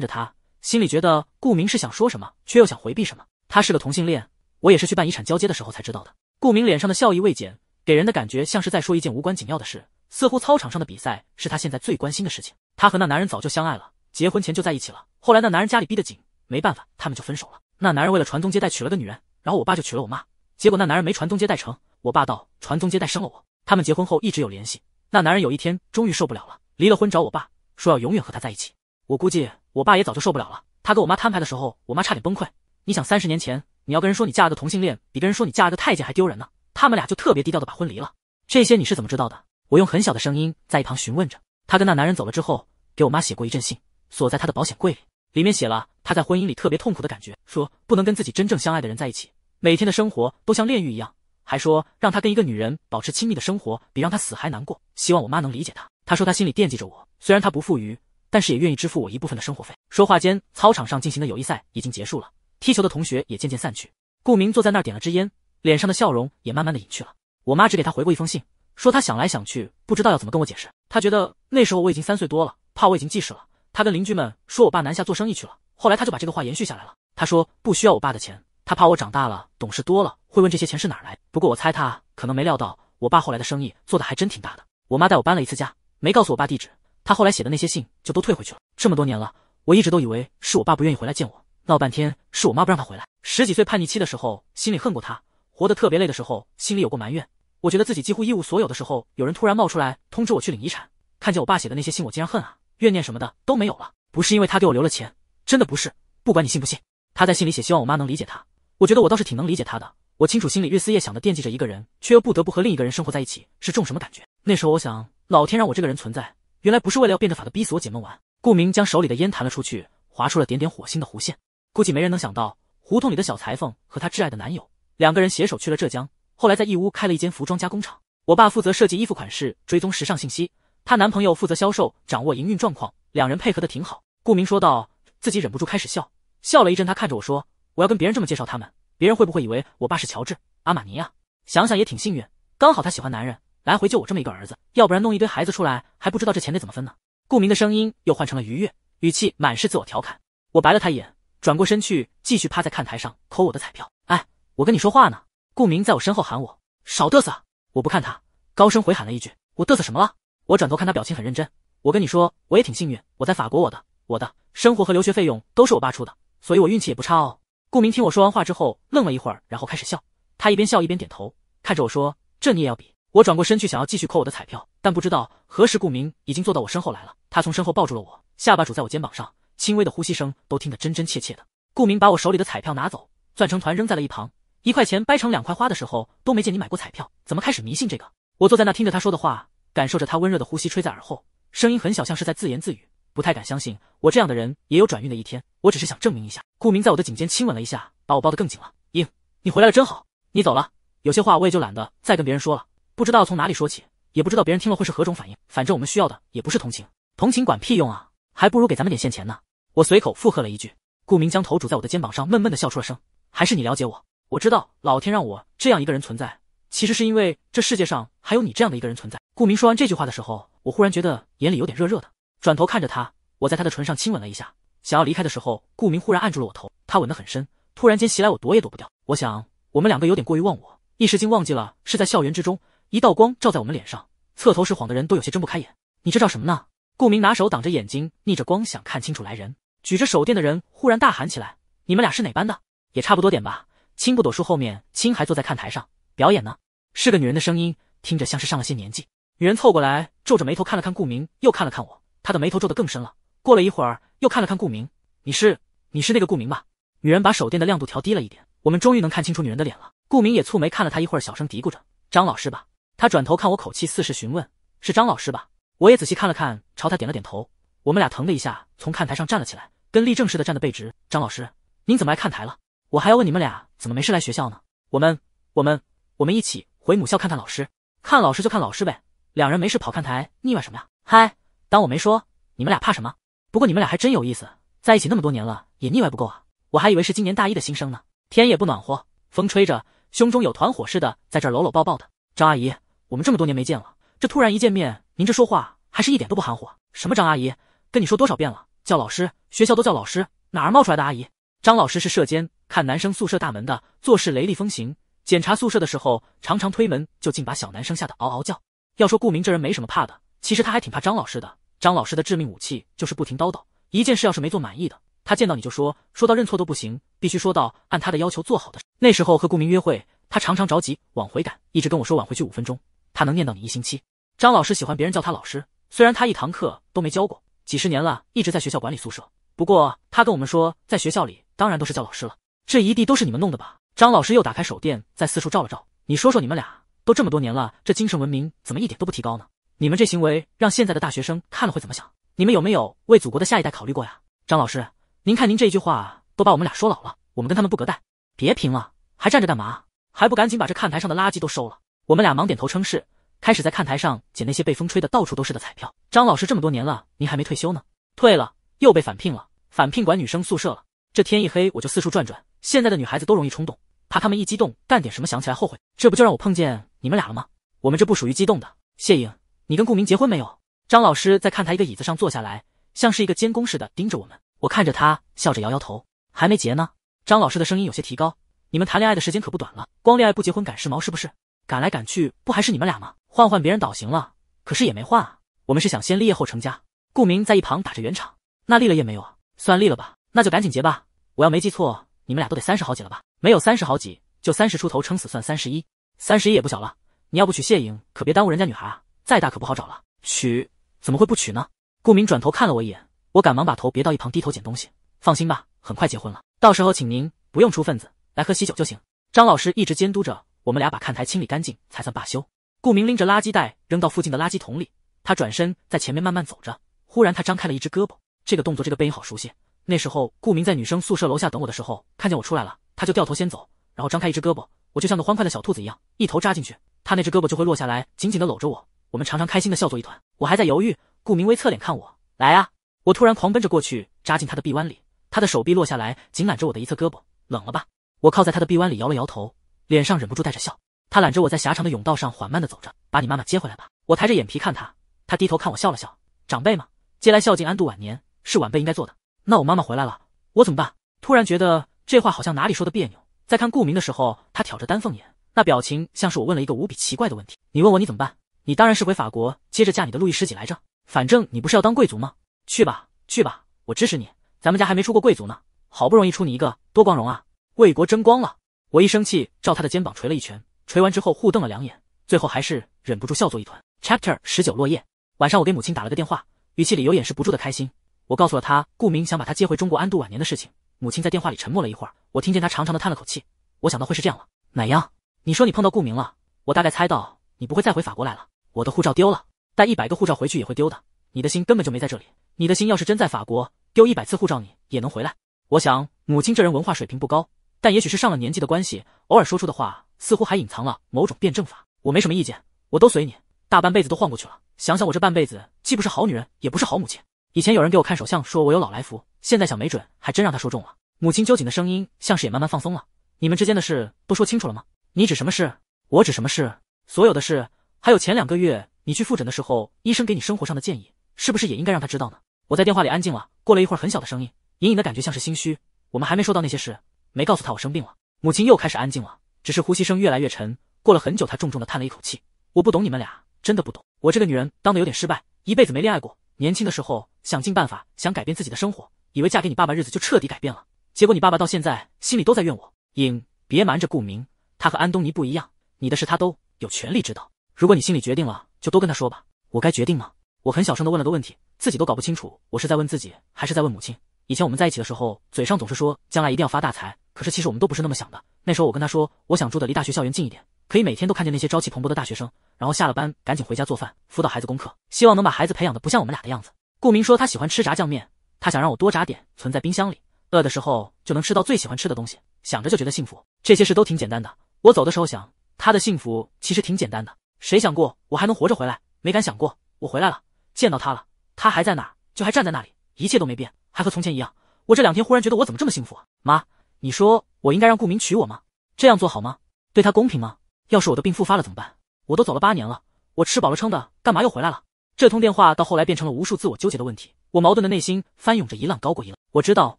着他，心里觉得顾明是想说什么，却又想回避什么。他是个同性恋，我也是去办遗产交接的时候才知道的。顾明脸上的笑意未减，给人的感觉像是在说一件无关紧要的事，似乎操场上的比赛是他现在最关心的事情。他和那男人早就相爱了，结婚前就在一起了。后来那男人家里逼得紧，没办法，他们就分手了。那男人为了传宗接代娶了个女人，然后我爸就娶了我妈。结果那男人没传宗接代成，我爸到传宗接代生了我。他们结婚后一直有联系。那男人有一天终于受不了了，离了婚找我爸。说要永远和他在一起，我估计我爸也早就受不了了。他跟我妈摊牌的时候，我妈差点崩溃。你想，三十年前你要跟人说你嫁了个同性恋，比跟人说你嫁了个太监还丢人呢。他们俩就特别低调的把婚离了。这些你是怎么知道的？我用很小的声音在一旁询问着。他跟那男人走了之后，给我妈写过一阵信，锁在他的保险柜里，里面写了他在婚姻里特别痛苦的感觉，说不能跟自己真正相爱的人在一起，每天的生活都像炼狱一样，还说让他跟一个女人保持亲密的生活比让他死还难过，希望我妈能理解他。他说他心里惦记着我，虽然他不富裕，但是也愿意支付我一部分的生活费。说话间，操场上进行的友谊赛已经结束了，踢球的同学也渐渐散去。顾明坐在那儿点了支烟，脸上的笑容也慢慢的隐去了。我妈只给他回过一封信，说她想来想去，不知道要怎么跟我解释。她觉得那时候我已经三岁多了，怕我已经记事了。她跟邻居们说我爸南下做生意去了，后来她就把这个话延续下来了。她说不需要我爸的钱，她怕我长大了懂事多了会问这些钱是哪来。不过我猜她可能没料到我爸后来的生意做的还真挺大的。我妈带我搬了一次家。没告诉我爸地址，他后来写的那些信就都退回去了。这么多年了，我一直都以为是我爸不愿意回来见我，闹半天是我妈不让他回来。十几岁叛逆期的时候，心里恨过他；活得特别累的时候，心里有过埋怨。我觉得自己几乎一无所有的时候，有人突然冒出来通知我去领遗产，看见我爸写的那些信，我竟然恨啊，怨念什么的都没有了。不是因为他给我留了钱，真的不是。不管你信不信，他在信里写希望我妈能理解他。我觉得我倒是挺能理解他的。我清楚心里日思夜想的惦记着一个人，却又不得不和另一个人生活在一起，是种什么感觉？那时候我想。老天让我这个人存在，原来不是为了要变着法的逼死我姐妹玩。顾明将手里的烟弹了出去，划出了点点火星的弧线。估计没人能想到，胡同里的小裁缝和他挚爱的男友，两个人携手去了浙江，后来在义乌开了一间服装加工厂。我爸负责设计衣服款式，追踪时尚信息；她男朋友负责销售，掌握营运状况。两人配合的挺好。顾明说道，自己忍不住开始笑。笑了一阵，他看着我说：“我要跟别人这么介绍他们，别人会不会以为我爸是乔治·阿玛尼呀？想想也挺幸运，刚好他喜欢男人。”来回就我这么一个儿子，要不然弄一堆孩子出来，还不知道这钱得怎么分呢。顾明的声音又换成了愉悦，语气满是自我调侃。我白了他一眼，转过身去继续趴在看台上抠我的彩票。哎，我跟你说话呢。顾明在我身后喊我，少嘚瑟！我不看他，高声回喊了一句，我嘚瑟什么了？我转头看他，表情很认真。我跟你说，我也挺幸运，我在法国，我的我的生活和留学费用都是我爸出的，所以我运气也不差哦。顾明听我说完话之后，愣了一会儿，然后开始笑。他一边笑一边点头，看着我说，这你也要比？我转过身去，想要继续抠我的彩票，但不知道何时顾明已经坐到我身后来了。他从身后抱住了我，下巴拄在我肩膀上，轻微的呼吸声都听得真真切切的。顾明把我手里的彩票拿走，攥成团扔在了一旁。一块钱掰成两块花的时候，都没见你买过彩票，怎么开始迷信这个？我坐在那听着他说的话，感受着他温热的呼吸吹在耳后，声音很小，像是在自言自语。不太敢相信，我这样的人也有转运的一天。我只是想证明一下。顾明在我的颈间亲吻了一下，把我抱得更紧了。英，你回来了真好。你走了，有些话我也就懒得再跟别人说了。不知道从哪里说起，也不知道别人听了会是何种反应。反正我们需要的也不是同情，同情管屁用啊！还不如给咱们点现钱呢。我随口附和了一句。顾明将头拄在我的肩膀上，闷闷地笑出了声。还是你了解我，我知道老天让我这样一个人存在，其实是因为这世界上还有你这样的一个人存在。顾明说完这句话的时候，我忽然觉得眼里有点热热的，转头看着他，我在他的唇上亲吻了一下，想要离开的时候，顾明忽然按住了我头，他吻得很深，突然间袭来，我躲也躲不掉。我想我们两个有点过于忘我，一时竟忘记了是在校园之中。一道光照在我们脸上，侧头是晃的人都有些睁不开眼。你这照什么呢？顾明拿手挡着眼睛，逆着光想看清楚来人。举着手电的人忽然大喊起来：“你们俩是哪班的？也差不多点吧。”青不朵树后面，青还坐在看台上表演呢。是个女人的声音，听着像是上了些年纪。女人凑过来，皱着眉头看了看顾明，又看了看我，她的眉头皱得更深了。过了一会儿，又看了看顾明：“你是你是那个顾明吧？”女人把手电的亮度调低了一点，我们终于能看清楚女人的脸了。顾明也蹙眉看了她一会儿，小声嘀咕着：“张老师吧。”他转头看我，口气似是询问：“是张老师吧？”我也仔细看了看，朝他点了点头。我们俩腾的一下从看台上站了起来，跟立正似的站的背直。张老师，您怎么来看台了？我还要问你们俩怎么没事来学校呢？我们、我们、我们一起回母校看看老师。看老师就看老师呗，两人没事跑看台腻歪什么呀？嗨，当我没说。你们俩怕什么？不过你们俩还真有意思，在一起那么多年了，也腻歪不够啊！我还以为是今年大一的新生呢。天也不暖和，风吹着，胸中有团火似的，在这搂搂抱抱的。张阿姨。我们这么多年没见了，这突然一见面，您这说话还是一点都不含糊。什么张阿姨，跟你说多少遍了，叫老师，学校都叫老师，哪儿冒出来的阿姨？张老师是射监，看男生宿舍大门的，做事雷厉风行。检查宿舍的时候，常常推门，就竟把小男生吓得嗷嗷叫。要说顾明这人没什么怕的，其实他还挺怕张老师的。张老师的致命武器就是不停叨叨，一件事要是没做满意的，他见到你就说，说到认错都不行，必须说到按他的要求做好的。那时候和顾明约会，他常常着急往回赶，一直跟我说晚回去五分钟。他能念到你一星期。张老师喜欢别人叫他老师，虽然他一堂课都没教过，几十年了一直在学校管理宿舍。不过他跟我们说，在学校里当然都是叫老师了。这一地都是你们弄的吧？张老师又打开手电，在四处照了照。你说说你们俩都这么多年了，这精神文明怎么一点都不提高呢？你们这行为让现在的大学生看了会怎么想？你们有没有为祖国的下一代考虑过呀？张老师，您看您这一句话都把我们俩说老了，我们跟他们不隔代。别贫了，还站着干嘛？还不赶紧把这看台上的垃圾都收了？我们俩忙点头称是，开始在看台上捡那些被风吹的到处都是的彩票。张老师这么多年了，您还没退休呢？退了又被返聘了，返聘管女生宿舍了。这天一黑我就四处转转，现在的女孩子都容易冲动，怕她们一激动干点什么，想起来后悔。这不就让我碰见你们俩了吗？我们这不属于激动的。谢颖，你跟顾明结婚没有？张老师在看台一个椅子上坐下来，像是一个监工似的盯着我们。我看着他笑着摇摇头，还没结呢。张老师的声音有些提高，你们谈恋爱的时间可不短了，光恋爱不结婚赶时髦是不是？赶来赶去不还是你们俩吗？换换别人倒行了，可是也没换啊。我们是想先立业后成家。顾明在一旁打着圆场。那立了业没有啊？算立了吧。那就赶紧结吧。我要没记错，你们俩都得三十好几了吧？没有三十好几，就三十出头，撑死算三十一。三十一也不小了。你要不娶谢颖，可别耽误人家女孩啊。再大可不好找了。娶怎么会不娶呢？顾明转头看了我一眼，我赶忙把头别到一旁，低头捡东西。放心吧，很快结婚了。到时候请您不用出份子，来喝喜酒就行。张老师一直监督着。我们俩把看台清理干净才算罢休。顾明拎着垃圾袋扔到附近的垃圾桶里，他转身在前面慢慢走着。忽然，他张开了一只胳膊。这个动作，这个背影好熟悉。那时候，顾明在女生宿舍楼下等我的时候，看见我出来了，他就掉头先走，然后张开一只胳膊，我就像个欢快的小兔子一样，一头扎进去，他那只胳膊就会落下来，紧紧地搂着我。我们常常开心地笑作一团。我还在犹豫，顾明微侧脸看我，来啊！我突然狂奔着过去，扎进他的臂弯里，他的手臂落下来，紧揽着我的一侧胳膊。冷了吧？我靠在他的臂弯里摇了摇头。脸上忍不住带着笑，他揽着我在狭长的甬道上缓慢地走着。把你妈妈接回来吧。我抬着眼皮看他，他低头看我笑了笑。长辈嘛，接来孝敬安度晚年是晚辈应该做的。那我妈妈回来了，我怎么办？突然觉得这话好像哪里说的别扭。在看顾明的时候，他挑着丹凤眼，那表情像是我问了一个无比奇怪的问题。你问我你怎么办？你当然是回法国接着嫁你的路易十几来着。反正你不是要当贵族吗？去吧，去吧，我支持你。咱们家还没出过贵族呢，好不容易出你一个，多光荣啊！为国争光了。我一生气，照他的肩膀捶了一拳，捶完之后互瞪了两眼，最后还是忍不住笑作一团。Chapter 十九落叶晚上，我给母亲打了个电话，语气里有掩饰不住的开心。我告诉了她，顾明想把她接回中国安度晚年的事情。母亲在电话里沉默了一会儿，我听见她长长的叹了口气。我想到会是这样了。奶样？你说你碰到顾明了，我大概猜到你不会再回法国来了。我的护照丢了，带一百个护照回去也会丢的。你的心根本就没在这里。你的心要是真在法国，丢一百次护照你也能回来。我想母亲这人文化水平不高。但也许是上了年纪的关系，偶尔说出的话似乎还隐藏了某种辩证法。我没什么意见，我都随你。大半辈子都晃过去了，想想我这半辈子，既不是好女人，也不是好母亲。以前有人给我看手相，说我有老来福，现在想，没准还真让他说中了。母亲揪紧的声音，像是也慢慢放松了。你们之间的事都说清楚了吗？你指什么事？我指什么事？所有的事，还有前两个月你去复诊的时候，医生给你生活上的建议，是不是也应该让他知道呢？我在电话里安静了，过了一会儿，很小的声音，隐隐的感觉像是心虚。我们还没说到那些事。没告诉他我生病了，母亲又开始安静了，只是呼吸声越来越沉。过了很久，她重重地叹了一口气。我不懂你们俩，真的不懂。我这个女人当的有点失败，一辈子没恋爱过。年轻的时候想尽办法想改变自己的生活，以为嫁给你爸爸日子就彻底改变了。结果你爸爸到现在心里都在怨我。颖，别瞒着顾明，他和安东尼不一样，你的事他都有权利知道。如果你心里决定了，就都跟他说吧。我该决定吗？我很小声地问了个问题，自己都搞不清楚，我是在问自己还是在问母亲。以前我们在一起的时候，嘴上总是说将来一定要发大财，可是其实我们都不是那么想的。那时候我跟他说，我想住的离大学校园近一点，可以每天都看见那些朝气蓬勃的大学生，然后下了班赶紧回家做饭、辅导孩子功课，希望能把孩子培养的不像我们俩的样子。顾明说他喜欢吃炸酱面，他想让我多炸点存在冰箱里，饿的时候就能吃到最喜欢吃的东西，想着就觉得幸福。这些事都挺简单的。我走的时候想，他的幸福其实挺简单的，谁想过我还能活着回来？没敢想过，我回来了，见到他了，他还在哪？就还站在那里。一切都没变，还和从前一样。我这两天忽然觉得我怎么这么幸福啊？妈，你说我应该让顾明娶我吗？这样做好吗？对他公平吗？要是我的病复发了怎么办？我都走了八年了，我吃饱了撑的，干嘛又回来了？这通电话到后来变成了无数自我纠结的问题，我矛盾的内心翻涌着一浪高过一浪。我知道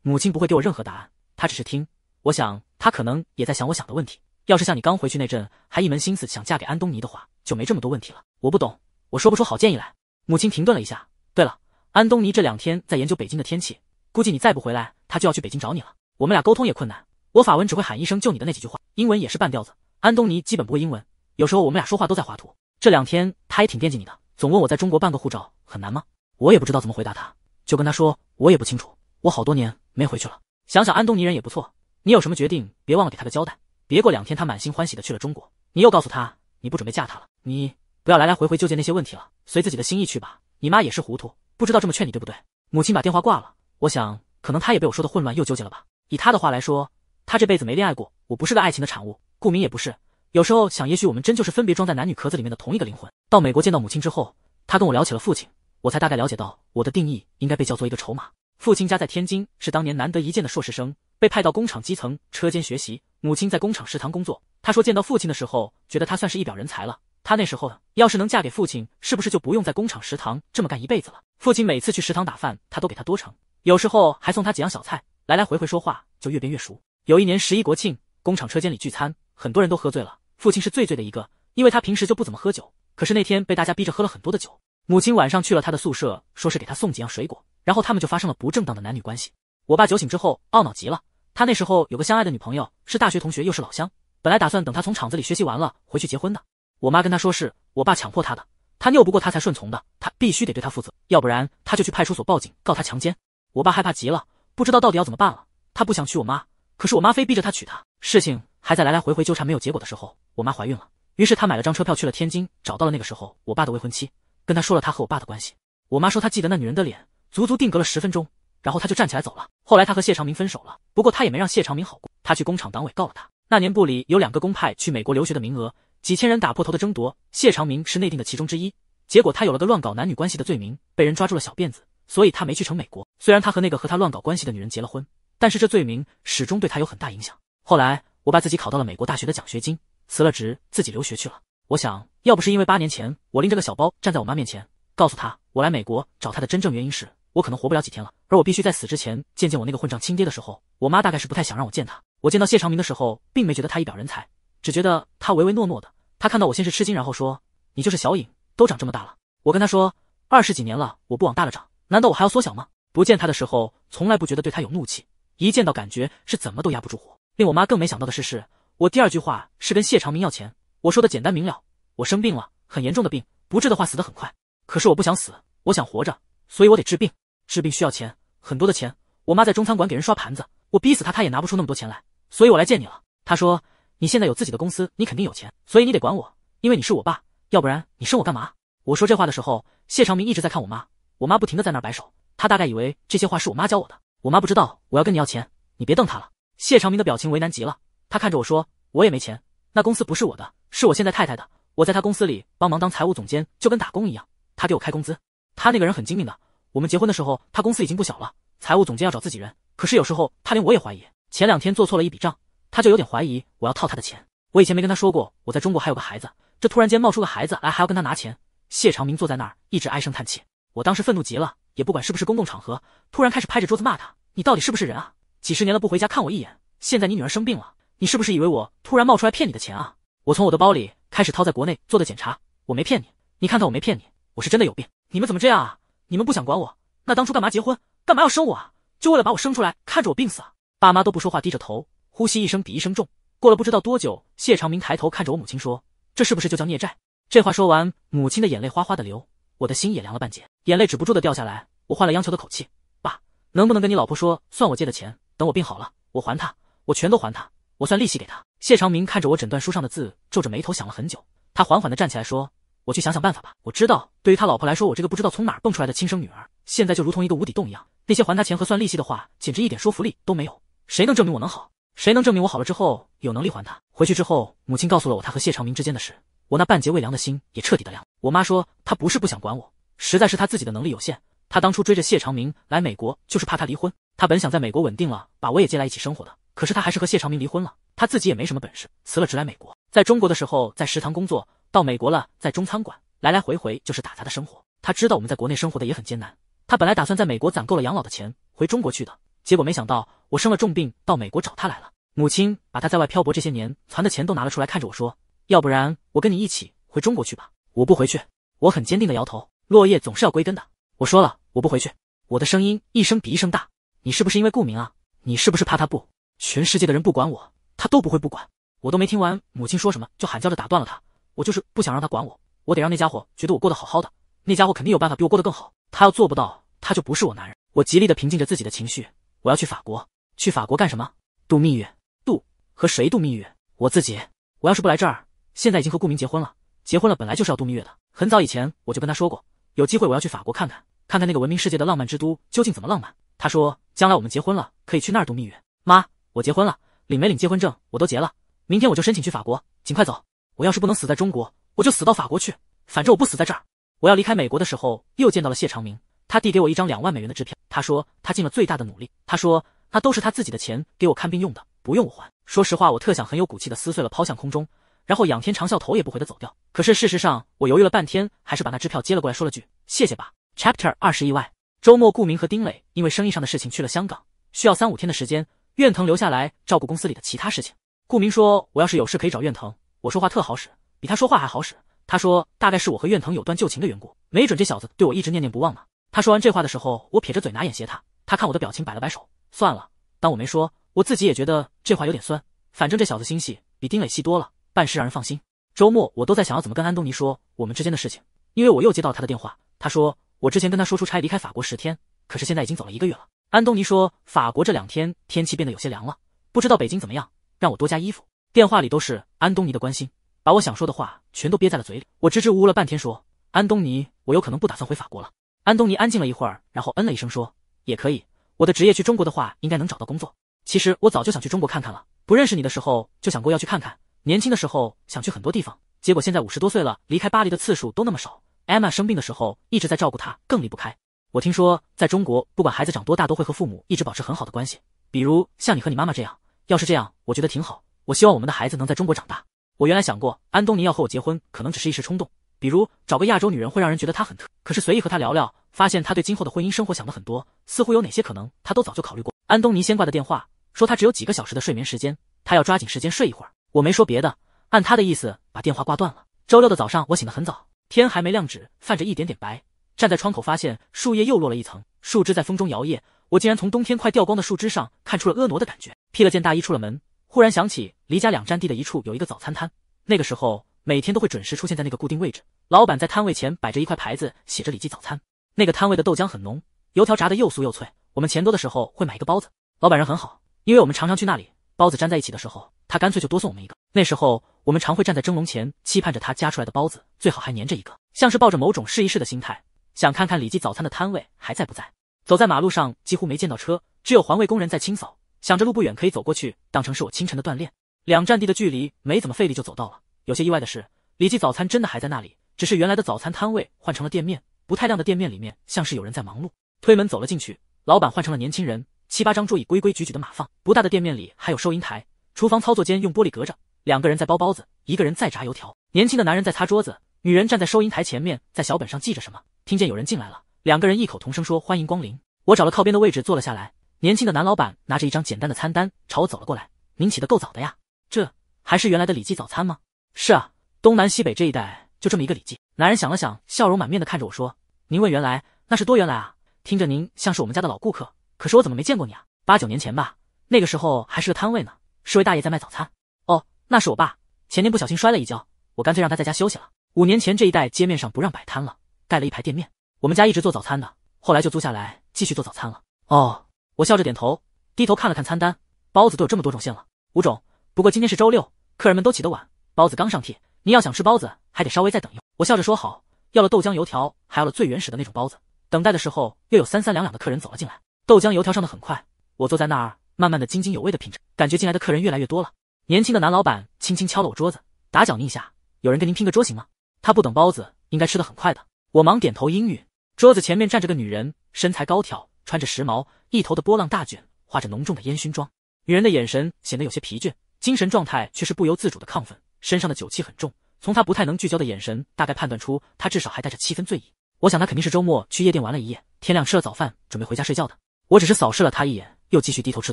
母亲不会给我任何答案，她只是听。我想她可能也在想我想的问题。要是像你刚回去那阵，还一门心思想嫁给安东尼的话，就没这么多问题了。我不懂，我说不出好建议来。母亲停顿了一下，对了。安东尼这两天在研究北京的天气，估计你再不回来，他就要去北京找你了。我们俩沟通也困难，我法文只会喊一声“救你”的那几句话，英文也是半吊子。安东尼基本不会英文，有时候我们俩说话都在画图。这两天他也挺惦记你的，总问我在中国办个护照很难吗？我也不知道怎么回答他，就跟他说我也不清楚，我好多年没回去了。想想安东尼人也不错，你有什么决定，别忘了给他个交代。别过两天他满心欢喜的去了中国，你又告诉他你不准备嫁他了。你不要来来回回纠结那些问题了，随自己的心意去吧。你妈也是糊涂。不知道这么劝你对不对？母亲把电话挂了，我想可能她也被我说的混乱又纠结了吧。以她的话来说，她这辈子没恋爱过，我不是个爱情的产物，顾明也不是。有时候想，也许我们真就是分别装在男女壳子里面的同一个灵魂。到美国见到母亲之后，她跟我聊起了父亲，我才大概了解到我的定义应该被叫做一个筹码。父亲家在天津，是当年难得一见的硕士生，被派到工厂基层车间学习。母亲在工厂食堂工作。她说见到父亲的时候，觉得他算是一表人才了。她那时候要是能嫁给父亲，是不是就不用在工厂食堂这么干一辈子了？父亲每次去食堂打饭，他都给他多盛，有时候还送他几样小菜，来来回回说话就越变越熟。有一年十一国庆，工厂车间里聚餐，很多人都喝醉了，父亲是最醉的一个，因为他平时就不怎么喝酒，可是那天被大家逼着喝了很多的酒。母亲晚上去了他的宿舍，说是给他送几样水果，然后他们就发生了不正当的男女关系。我爸酒醒之后懊恼极了，他那时候有个相爱的女朋友，是大学同学又是老乡，本来打算等他从厂子里学习完了回去结婚的。我妈跟他说是我爸强迫他的。他拗不过他才顺从的，他必须得对他负责，要不然他就去派出所报警告他强奸。我爸害怕极了，不知道到底要怎么办了。他不想娶我妈，可是我妈非逼着他娶她。事情还在来来回回纠缠没有结果的时候，我妈怀孕了，于是他买了张车票去了天津，找到了那个时候我爸的未婚妻，跟他说了他和我爸的关系。我妈说她记得那女人的脸，足足定格了十分钟，然后他就站起来走了。后来他和谢长明分手了，不过他也没让谢长明好过，他去工厂党委告了他。那年部里有两个公派去美国留学的名额。几千人打破头的争夺，谢长明是内定的其中之一。结果他有了个乱搞男女关系的罪名，被人抓住了小辫子，所以他没去成美国。虽然他和那个和他乱搞关系的女人结了婚，但是这罪名始终对他有很大影响。后来我把自己考到了美国大学的奖学金，辞了职，自己留学去了。我想，要不是因为八年前我拎着个小包站在我妈面前，告诉她我来美国找她的真正原因是，我可能活不了几天了，而我必须在死之前见见我那个混账亲爹的时候，我妈大概是不太想让我见他。我见到谢长明的时候，并没觉得他一表人才。只觉得他唯唯诺诺的。他看到我，先是吃惊，然后说：“你就是小影，都长这么大了。”我跟他说：“二十几年了，我不往大了长，难道我还要缩小吗？”不见他的时候，从来不觉得对他有怒气，一见到，感觉是怎么都压不住火。令我妈更没想到的是，是我第二句话是跟谢长明要钱。我说的简单明了：我生病了，很严重的病，不治的话死得很快。可是我不想死，我想活着，所以我得治病。治病需要钱，很多的钱。我妈在中餐馆给人刷盘子，我逼死她，她也拿不出那么多钱来。所以我来见你了。她说。你现在有自己的公司，你肯定有钱，所以你得管我，因为你是我爸，要不然你生我干嘛？我说这话的时候，谢长明一直在看我妈，我妈不停的在那摆手，他大概以为这些话是我妈教我的。我妈不知道我要跟你要钱，你别瞪他了。谢长明的表情为难极了，他看着我说，我也没钱，那公司不是我的，是我现在太太的，我在她公司里帮忙当财务总监，就跟打工一样，她给我开工资。他那个人很精明的，我们结婚的时候，他公司已经不小了，财务总监要找自己人，可是有时候他连我也怀疑，前两天做错了一笔账。他就有点怀疑我要套他的钱。我以前没跟他说过我在中国还有个孩子，这突然间冒出个孩子来还要跟他拿钱。谢长明坐在那儿一直唉声叹气。我当时愤怒极了，也不管是不是公共场合，突然开始拍着桌子骂他：“你到底是不是人啊？几十年了不回家看我一眼，现在你女儿生病了，你是不是以为我突然冒出来骗你的钱啊？”我从我的包里开始掏在国内做的检查，我没骗你，你看看我没骗你，我是真的有病。你们怎么这样啊？你们不想管我？那当初干嘛结婚？干嘛要生我啊？就为了把我生出来，看着我病死啊？爸妈都不说话，低着头。呼吸一声比一声重，过了不知道多久，谢长明抬头看着我母亲说：“这是不是就叫孽债？”这话说完，母亲的眼泪哗哗的流，我的心也凉了半截，眼泪止不住的掉下来。我换了央求的口气：“爸，能不能跟你老婆说，算我借的钱，等我病好了，我还她，我全都还她，我算利息给她。”谢长明看着我诊断书上的字，皱着眉头想了很久，他缓缓的站起来说：“我去想想办法吧。我知道，对于他老婆来说，我这个不知道从哪蹦出来的亲生女儿，现在就如同一个无底洞一样，那些还他钱和算利息的话，简直一点说服力都没有。谁能证明我能好？”谁能证明我好了之后有能力还他？回去之后，母亲告诉了我她和谢长明之间的事，我那半截未凉的心也彻底的凉。我妈说她不是不想管我，实在是她自己的能力有限。她当初追着谢长明来美国，就是怕他离婚。她本想在美国稳定了，把我也接来一起生活的，可是她还是和谢长明离婚了。她自己也没什么本事，辞了职来美国，在中国的时候在食堂工作，到美国了在中餐馆，来来回回就是打杂的生活。她知道我们在国内生活的也很艰难，她本来打算在美国攒够了养老的钱回中国去的。结果没想到，我生了重病，到美国找他来了。母亲把他在外漂泊这些年攒的钱都拿了出来，看着我说：“要不然我跟你一起回中国去吧？”我不回去，我很坚定的摇头。落叶总是要归根的。我说了，我不回去。我的声音一声比一声大。你是不是因为顾明啊？你是不是怕他不？全世界的人不管我，他都不会不管。我都没听完母亲说什么，就喊叫着打断了他。我就是不想让他管我，我得让那家伙觉得我过得好好的。那家伙肯定有办法比我过得更好。他要做不到，他就不是我男人。我极力的平静着自己的情绪。我要去法国，去法国干什么？度蜜月。度和谁度蜜月？我自己。我要是不来这儿，现在已经和顾明结婚了。结婚了本来就是要度蜜月的。很早以前我就跟他说过，有机会我要去法国看看，看看那个闻名世界的浪漫之都究竟怎么浪漫。他说将来我们结婚了可以去那儿度蜜月。妈，我结婚了，领没领结婚证我都结了。明天我就申请去法国，尽快走。我要是不能死在中国，我就死到法国去。反正我不死在这儿。我要离开美国的时候，又见到了谢长明。他递给我一张两万美元的支票，他说他尽了最大的努力，他说那都是他自己的钱，给我看病用的，不用我还。说实话，我特想很有骨气的撕碎了抛向空中，然后仰天长啸，头也不回的走掉。可是事实上，我犹豫了半天，还是把那支票接了过来，说了句谢谢爸。Chapter 二十意外，周末顾明和丁磊因为生意上的事情去了香港，需要三五天的时间，院腾留下来照顾公司里的其他事情。顾明说我要是有事可以找院腾，我说话特好使，比他说话还好使。他说大概是我和院腾有段旧情的缘故，没准这小子对我一直念念不忘呢。他说完这话的时候，我撇着嘴拿眼斜他，他看我的表情摆了摆手，算了，当我没说。我自己也觉得这话有点酸。反正这小子心细，比丁磊细多了，办事让人放心。周末我都在想要怎么跟安东尼说我们之间的事情，因为我又接到了他的电话。他说我之前跟他说出差离开法国十天，可是现在已经走了一个月了。安东尼说法国这两天天气变得有些凉了，不知道北京怎么样，让我多加衣服。电话里都是安东尼的关心，把我想说的话全都憋在了嘴里。我支支吾吾了半天，说安东尼，我有可能不打算回法国了。安东尼安静了一会儿，然后嗯了一声，说：“也可以，我的职业去中国的话，应该能找到工作。其实我早就想去中国看看了。不认识你的时候，就想过要去看看。年轻的时候想去很多地方，结果现在五十多岁了，离开巴黎的次数都那么少。Emma 生病的时候一直在照顾她，更离不开。我听说，在中国，不管孩子长多大，都会和父母一直保持很好的关系。比如像你和你妈妈这样，要是这样，我觉得挺好。我希望我们的孩子能在中国长大。我原来想过，安东尼要和我结婚，可能只是一时冲动。”比如找个亚洲女人会让人觉得她很特，可是随意和她聊聊，发现她对今后的婚姻生活想得很多，似乎有哪些可能，她都早就考虑过。安东尼先挂的电话，说他只有几个小时的睡眠时间，他要抓紧时间睡一会儿。我没说别的，按他的意思把电话挂断了。周六的早上我醒得很早，天还没亮，只泛着一点点白。站在窗口发现树叶又落了一层，树枝在风中摇曳。我竟然从冬天快掉光的树枝上看出了婀娜的感觉。披了件大衣出了门，忽然想起离家两站地的一处有一个早餐摊。那个时候。每天都会准时出现在那个固定位置。老板在摊位前摆着一块牌子，写着“李记早餐”。那个摊位的豆浆很浓，油条炸的又酥又脆。我们钱多的时候会买一个包子。老板人很好，因为我们常常去那里。包子粘在一起的时候，他干脆就多送我们一个。那时候我们常会站在蒸笼前，期盼着他夹出来的包子最好还粘着一个，像是抱着某种试一试的心态，想看看李记早餐的摊位还在不在。走在马路上，几乎没见到车，只有环卫工人在清扫。想着路不远，可以走过去，当成是我清晨的锻炼。两站地的距离，没怎么费力就走到了。有些意外的是，李记早餐真的还在那里，只是原来的早餐摊位换成了店面，不太亮的店面里面像是有人在忙碌。推门走了进去，老板换成了年轻人，七八张桌椅规规矩矩的码放，不大的店面里还有收银台、厨房操作间用玻璃隔着。两个人在包包子，一个人在炸油条，年轻的男人在擦桌子，女人站在收银台前面在小本上记着什么。听见有人进来了，两个人异口同声说：“欢迎光临。”我找了靠边的位置坐了下来，年轻的男老板拿着一张简单的餐单朝我走了过来：“您起得够早的呀，这还是原来的李记早餐吗？”是啊，东南西北这一带就这么一个李记。男人想了想，笑容满面的看着我说：“您问原来，那是多原来啊？听着您像是我们家的老顾客，可是我怎么没见过你啊？八九年前吧，那个时候还是个摊位呢，是位大爷在卖早餐。哦，那是我爸，前年不小心摔了一跤，我干脆让他在家休息了。五年前这一带街面上不让摆摊了，盖了一排店面，我们家一直做早餐的，后来就租下来继续做早餐了。哦，我笑着点头，低头看了看餐单，包子都有这么多种馅了，五种。不过今天是周六，客人们都起得晚。”包子刚上屉，您要想吃包子，还得稍微再等一。我笑着说好，要了豆浆、油条，还要了最原始的那种包子。等待的时候，又有三三两两的客人走了进来。豆浆、油条上的很快，我坐在那儿，慢慢的津津有味的品着，感觉进来的客人越来越多了。年轻的男老板轻轻敲了我桌子，打搅您一下，有人跟您拼个桌行吗？他不等包子，应该吃的很快的。我忙点头应允。桌子前面站着个女人，身材高挑，穿着时髦，一头的波浪大卷，画着浓重的烟熏妆。女人的眼神显得有些疲倦，精神状态却是不由自主的亢奋。身上的酒气很重，从他不太能聚焦的眼神，大概判断出他至少还带着七分醉意。我想他肯定是周末去夜店玩了一夜，天亮吃了早饭，准备回家睡觉的。我只是扫视了他一眼，又继续低头吃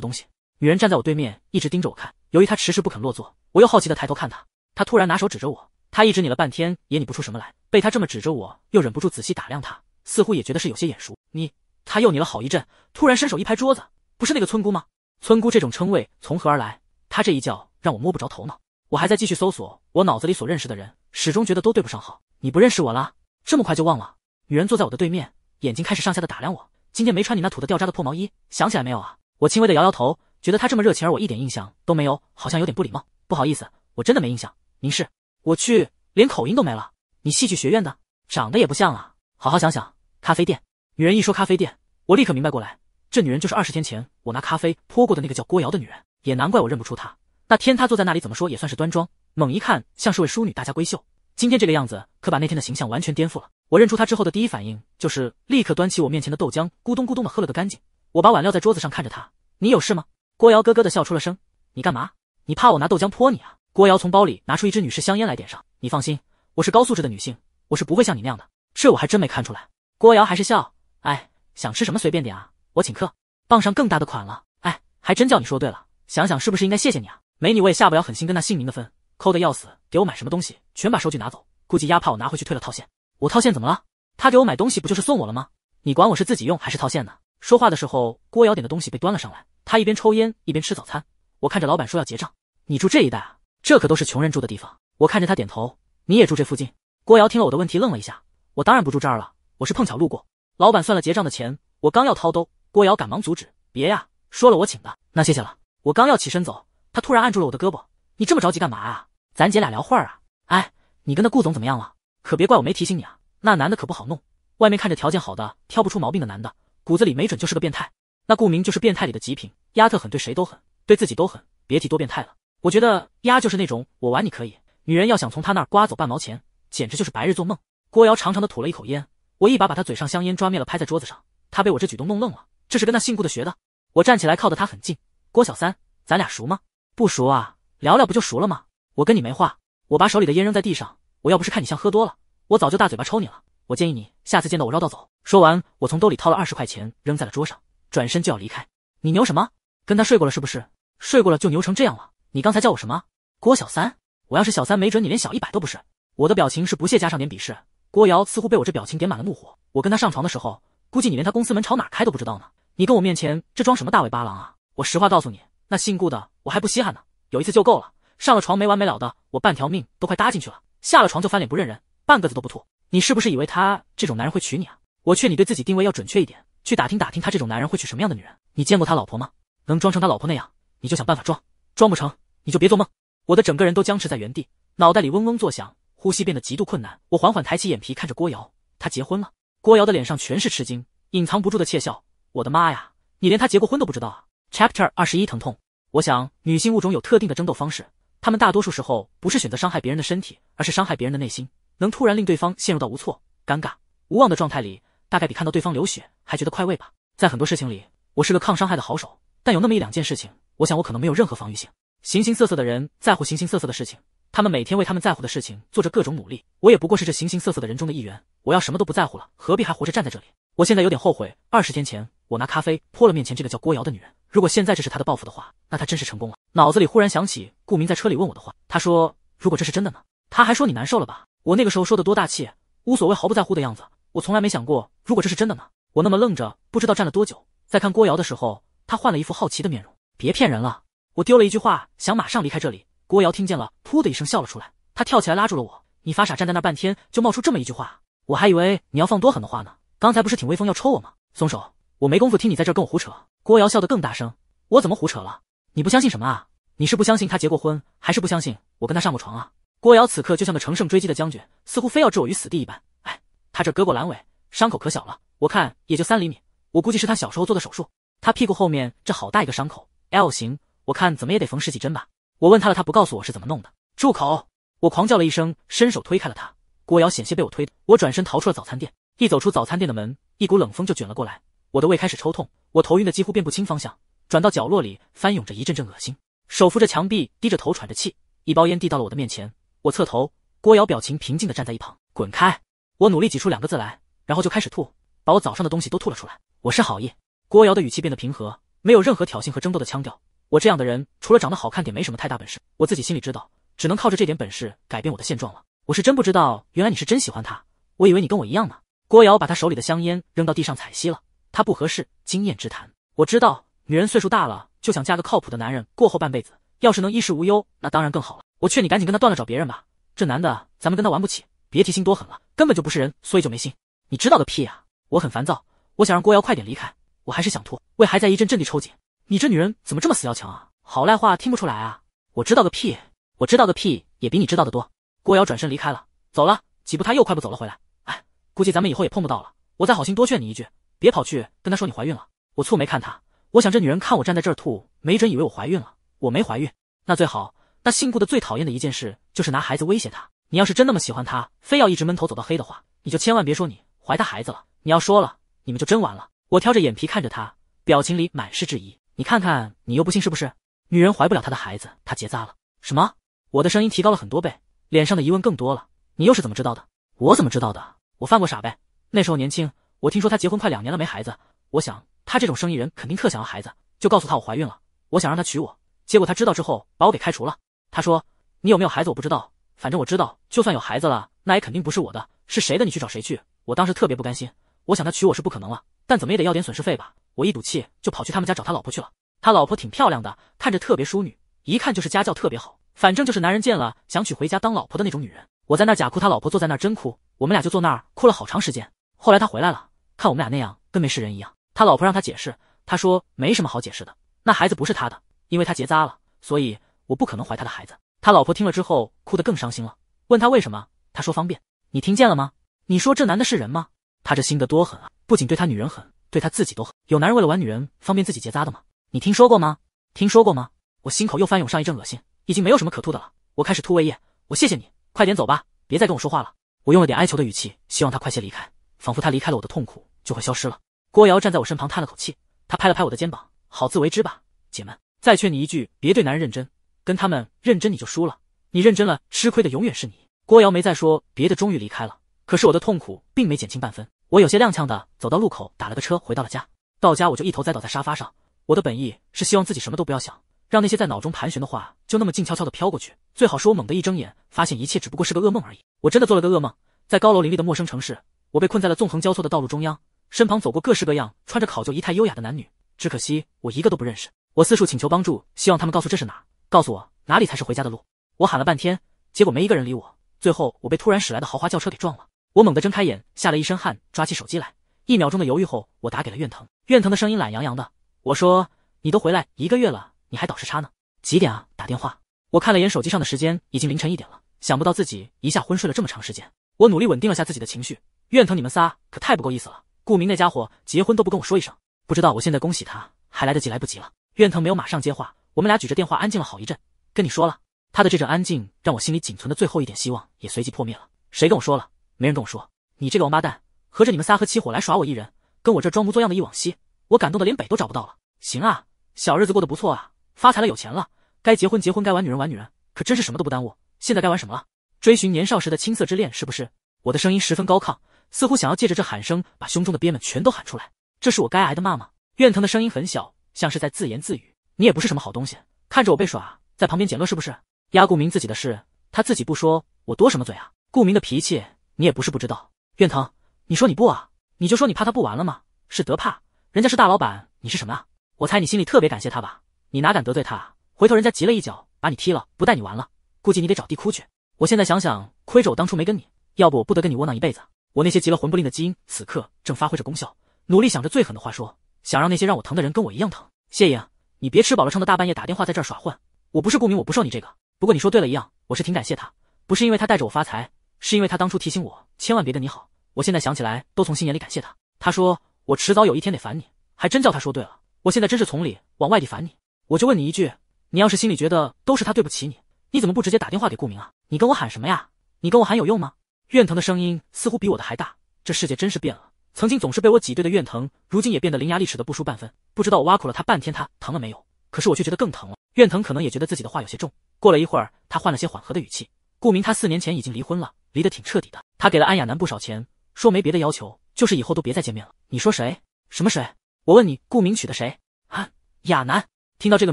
东西。女人站在我对面，一直盯着我看。由于她迟迟不肯落座，我又好奇地抬头看她。她突然拿手指着我，她一直拧了半天也拧不出什么来。被她这么指着，我又忍不住仔细打量她，似乎也觉得是有些眼熟。你，她又拧了好一阵，突然伸手一拍桌子：“不是那个村姑吗？”村姑这种称谓从何而来？她这一叫让我摸不着头脑。我还在继续搜索我脑子里所认识的人，始终觉得都对不上号。你不认识我啦？这么快就忘了？女人坐在我的对面，眼睛开始上下的打量我。今天没穿你那土的掉渣的破毛衣，想起来没有啊？我轻微的摇摇头，觉得她这么热情而我一点印象都没有，好像有点不礼貌，不好意思，我真的没印象。您是？我去，连口音都没了。你戏剧学院的，长得也不像啊。好好想想。咖啡店，女人一说咖啡店，我立刻明白过来，这女人就是二十天前我拿咖啡泼过的那个叫郭瑶的女人。也难怪我认不出她。那天她坐在那里，怎么说也算是端庄，猛一看像是位淑女、大家闺秀。今天这个样子，可把那天的形象完全颠覆了。我认出她之后的第一反应，就是立刻端起我面前的豆浆，咕咚咕咚的喝了个干净。我把碗撂在桌子上，看着她：“你有事吗？”郭瑶咯咯的笑出了声：“你干嘛？你怕我拿豆浆泼你啊？”郭瑶从包里拿出一支女士香烟来点上：“你放心，我是高素质的女性，我是不会像你那样的。这我还真没看出来。”郭瑶还是笑：“哎，想吃什么随便点啊，我请客，傍上更大的款了。哎，还真叫你说对了，想想是不是应该谢谢你啊？”美女，我也下不了狠心跟那姓名的分，抠的要死。给我买什么东西，全把收据拿走。估计丫怕我拿回去退了套现。我套现怎么了？他给我买东西不就是送我了吗？你管我是自己用还是套现呢？说话的时候，郭瑶点的东西被端了上来。他一边抽烟一边吃早餐。我看着老板说要结账。你住这一带？啊？这可都是穷人住的地方。我看着他点头。你也住这附近？郭瑶听了我的问题愣了一下。我当然不住这儿了，我是碰巧路过。老板算了结账的钱，我刚要掏兜，郭瑶赶忙阻止：“别呀，说了我请的。”那谢谢了。我刚要起身走。他突然按住了我的胳膊，你这么着急干嘛啊？咱姐俩聊会儿啊。哎，你跟那顾总怎么样了？可别怪我没提醒你啊，那男的可不好弄。外面看着条件好的，挑不出毛病的男的，骨子里没准就是个变态。那顾明就是变态里的极品，丫特狠，对谁都狠，对自己都狠，别提多变态了。我觉得丫就是那种我玩你可以，女人要想从他那儿刮走半毛钱，简直就是白日做梦。郭瑶长长的吐了一口烟，我一把把他嘴上香烟抓灭了，拍在桌子上。他被我这举动弄愣了，这是跟那姓顾的学的。我站起来靠得他很近，郭小三，咱俩熟吗？不熟啊，聊聊不就熟了吗？我跟你没话。我把手里的烟扔在地上。我要不是看你像喝多了，我早就大嘴巴抽你了。我建议你下次见到我绕道走。说完，我从兜里掏了二十块钱扔在了桌上，转身就要离开。你牛什么？跟他睡过了是不是？睡过了就牛成这样了？你刚才叫我什么？郭小三？我要是小三，没准你连小一百都不是。我的表情是不屑加上点鄙视。郭瑶似乎被我这表情点满了怒火。我跟他上床的时候，估计你连他公司门朝哪开都不知道呢。你跟我面前这装什么大尾巴狼啊？我实话告诉你。那姓顾的，我还不稀罕呢。有一次就够了，上了床没完没了的，我半条命都快搭进去了。下了床就翻脸不认人，半个字都不吐。你是不是以为他这种男人会娶你啊？我劝你对自己定位要准确一点，去打听打听他这种男人会娶什么样的女人。你见过他老婆吗？能装成他老婆那样，你就想办法装。装不成，你就别做梦。我的整个人都僵持在原地，脑袋里嗡嗡作响，呼吸变得极度困难。我缓缓抬起眼皮，看着郭瑶，他结婚了。郭瑶的脸上全是吃惊，隐藏不住的窃笑。我的妈呀，你连他结过婚都不知道啊？Chapter 二十一疼痛。我想，女性物种有特定的争斗方式，她们大多数时候不是选择伤害别人的身体，而是伤害别人的内心，能突然令对方陷入到无措、尴尬、无望的状态里，大概比看到对方流血还觉得快慰吧。在很多事情里，我是个抗伤害的好手，但有那么一两件事情，我想我可能没有任何防御性。形形色色的人在乎形形色色的事情，他们每天为他们在乎的事情做着各种努力，我也不过是这形形色色的人中的一员。我要什么都不在乎了，何必还活着站在这里？我现在有点后悔，二十天前我拿咖啡泼了面前这个叫郭瑶的女人。如果现在这是他的报复的话，那他真是成功了。脑子里忽然想起顾明在车里问我的话，他说：“如果这是真的呢？”他还说：“你难受了吧？”我那个时候说的多大气，无所谓，毫不在乎的样子。我从来没想过，如果这是真的呢？我那么愣着，不知道站了多久。在看郭瑶的时候，他换了一副好奇的面容。别骗人了！我丢了一句话，想马上离开这里。郭瑶听见了，噗的一声笑了出来。她跳起来拉住了我：“你发傻站在那半天，就冒出这么一句话？我还以为你要放多狠的话呢。刚才不是挺威风要抽我吗？松手。”我没工夫听你在这跟我胡扯。郭瑶笑得更大声，我怎么胡扯了？你不相信什么啊？你是不相信他结过婚，还是不相信我跟他上过床啊？郭瑶此刻就像个乘胜追击的将军，似乎非要置我于死地一般。哎，他这割过阑尾，伤口可小了，我看也就三厘米。我估计是他小时候做的手术。他屁股后面这好大一个伤口，L 型，我看怎么也得缝十几针吧。我问他了，他不告诉我是怎么弄的。住口！我狂叫了一声，伸手推开了他。郭瑶险些被我推，我转身逃出了早餐店。一走出早餐店的门，一股冷风就卷了过来。我的胃开始抽痛，我头晕的几乎辨不清方向，转到角落里翻涌着一阵阵恶心，手扶着墙壁，低着头喘着气。一包烟递到了我的面前，我侧头，郭瑶表情平静的站在一旁。滚开！我努力挤出两个字来，然后就开始吐，把我早上的东西都吐了出来。我是好意。郭瑶的语气变得平和，没有任何挑衅和争斗的腔调。我这样的人除了长得好看点，没什么太大本事。我自己心里知道，只能靠着这点本事改变我的现状了。我是真不知道，原来你是真喜欢他，我以为你跟我一样呢。郭瑶把他手里的香烟扔到地上踩熄了。他不合适，经验之谈。我知道，女人岁数大了就想嫁个靠谱的男人，过后半辈子要是能衣食无忧，那当然更好了。我劝你赶紧跟他断了，找别人吧。这男的，咱们跟他玩不起，别提心多狠了，根本就不是人，所以就没心。你知道个屁呀！我很烦躁，我想让郭瑶快点离开。我还是想吐，胃还在一阵阵地抽紧。你这女人怎么这么死要强啊？好赖话听不出来啊？我知道个屁，我知道个屁也比你知道的多。郭瑶转身离开了，走了几步，他又快步走了回来。哎，估计咱们以后也碰不到了。我再好心多劝你一句。别跑去跟他说你怀孕了！我蹙眉看他，我想这女人看我站在这儿吐，没准以为我怀孕了。我没怀孕，那最好。那姓顾的最讨厌的一件事就是拿孩子威胁他。你要是真那么喜欢他，非要一直闷头走到黑的话，你就千万别说你怀他孩子了。你要说了，你们就真完了。我挑着眼皮看着他，表情里满是质疑。你看看，你又不信是不是？女人怀不了他的孩子，他结扎了。什么？我的声音提高了很多倍，脸上的疑问更多了。你又是怎么知道的？我怎么知道的？我犯过傻呗，那时候年轻。我听说他结婚快两年了没孩子，我想他这种生意人肯定特想要孩子，就告诉他我怀孕了，我想让他娶我。结果他知道之后把我给开除了。他说你有没有孩子我不知道，反正我知道，就算有孩子了，那也肯定不是我的，是谁的你去找谁去。我当时特别不甘心，我想他娶我是不可能了，但怎么也得要点损失费吧。我一赌气就跑去他们家找他老婆去了。他老婆挺漂亮的，看着特别淑女，一看就是家教特别好，反正就是男人见了想娶回家当老婆的那种女人。我在那假哭，他老婆坐在那真哭，我们俩就坐那儿哭了好长时间。后来他回来了。看我们俩那样，跟没事人一样。他老婆让他解释，他说没什么好解释的。那孩子不是他的，因为他结扎了，所以我不可能怀他的孩子。他老婆听了之后，哭得更伤心了，问他为什么？他说方便。你听见了吗？你说这男的是人吗？他这心得多狠啊！不仅对他女人狠，对他自己都狠。有男人为了玩女人方便自己结扎的吗？你听说过吗？听说过吗？我心口又翻涌上一阵恶心，已经没有什么可吐的了。我开始吐胃液。我谢谢你，快点走吧，别再跟我说话了。我用了点哀求的语气，希望他快些离开。仿佛他离开了，我的痛苦就会消失了。郭瑶站在我身旁，叹了口气，他拍了拍我的肩膀：“好自为之吧，姐们。再劝你一句，别对男人认真，跟他们认真你就输了。你认真了，吃亏的永远是你。”郭瑶没再说别的，终于离开了。可是我的痛苦并没减轻半分。我有些踉跄的走到路口，打了个车回到了家。到家我就一头栽倒在沙发上。我的本意是希望自己什么都不要想，让那些在脑中盘旋的话就那么静悄悄的飘过去。最好是我猛地一睁眼，发现一切只不过是个噩梦而已。我真的做了个噩梦，在高楼林立的陌生城市。我被困在了纵横交错的道路中央，身旁走过各式各样穿着考究、仪态优雅的男女，只可惜我一个都不认识。我四处请求帮助，希望他们告诉这是哪，告诉我哪里才是回家的路。我喊了半天，结果没一个人理我。最后，我被突然驶来的豪华轿车给撞了。我猛地睁开眼，吓了一身汗，抓起手机来。一秒钟的犹豫后，我打给了苑藤。苑藤的声音懒洋洋的，我说：“你都回来一个月了，你还倒时差呢？几点啊？打电话。”我看了眼手机上的时间，已经凌晨一点了。想不到自己一下昏睡了这么长时间。我努力稳定了下自己的情绪。怨腾，你们仨可太不够意思了！顾明那家伙结婚都不跟我说一声，不知道我现在恭喜他还来得及，来不及了。怨腾没有马上接话，我们俩举着电话安静了好一阵。跟你说了，他的这阵安静让我心里仅存的最后一点希望也随即破灭了。谁跟我说了？没人跟我说。你这个王八蛋，合着你们仨合起伙来耍我一人，跟我这装模作样的忆往昔，我感动的连北都找不到了。行啊，小日子过得不错啊，发财了，有钱了，该结婚结婚，该玩女人玩女人，可真是什么都不耽误。现在该玩什么了？追寻年少时的青涩之恋是不是？我的声音十分高亢。似乎想要借着这喊声把胸中的憋闷全都喊出来，这是我该挨的骂吗？怨疼的声音很小，像是在自言自语。你也不是什么好东西，看着我被耍，在旁边捡乐是不是？压顾明自己的事，他自己不说，我多什么嘴啊？顾明的脾气你也不是不知道，怨疼，你说你不啊？你就说你怕他不玩了吗？是德怕，人家是大老板，你是什么啊？我猜你心里特别感谢他吧？你哪敢得罪他？回头人家急了一脚把你踢了，不带你玩了，估计你得找地哭去。我现在想想，亏着我当初没跟你，要不我不得跟你窝囊一辈子。我那些极了魂不吝的基因，此刻正发挥着功效，努力想着最狠的话说，想让那些让我疼的人跟我一样疼。谢颖，你别吃饱了撑的，大半夜打电话在这儿耍混。我不是顾明，我不受你这个。不过你说对了一样，我是挺感谢他，不是因为他带着我发财，是因为他当初提醒我千万别跟你好。我现在想起来都从心眼里感谢他。他说我迟早有一天得烦你，还真叫他说对了。我现在真是从里往外地烦你。我就问你一句，你要是心里觉得都是他对不起你，你怎么不直接打电话给顾明啊？你跟我喊什么呀？你跟我喊有用吗？怨腾的声音似乎比我的还大，这世界真是变了。曾经总是被我挤兑的怨腾，如今也变得伶牙俐齿的不输半分。不知道我挖苦了他半天，他疼了没有？可是我却觉得更疼了。怨腾可能也觉得自己的话有些重，过了一会儿，他换了些缓和的语气。顾明，他四年前已经离婚了，离得挺彻底的。他给了安雅楠不少钱，说没别的要求，就是以后都别再见面了。你说谁？什么谁？我问你，顾明娶的谁？啊，雅楠听到这个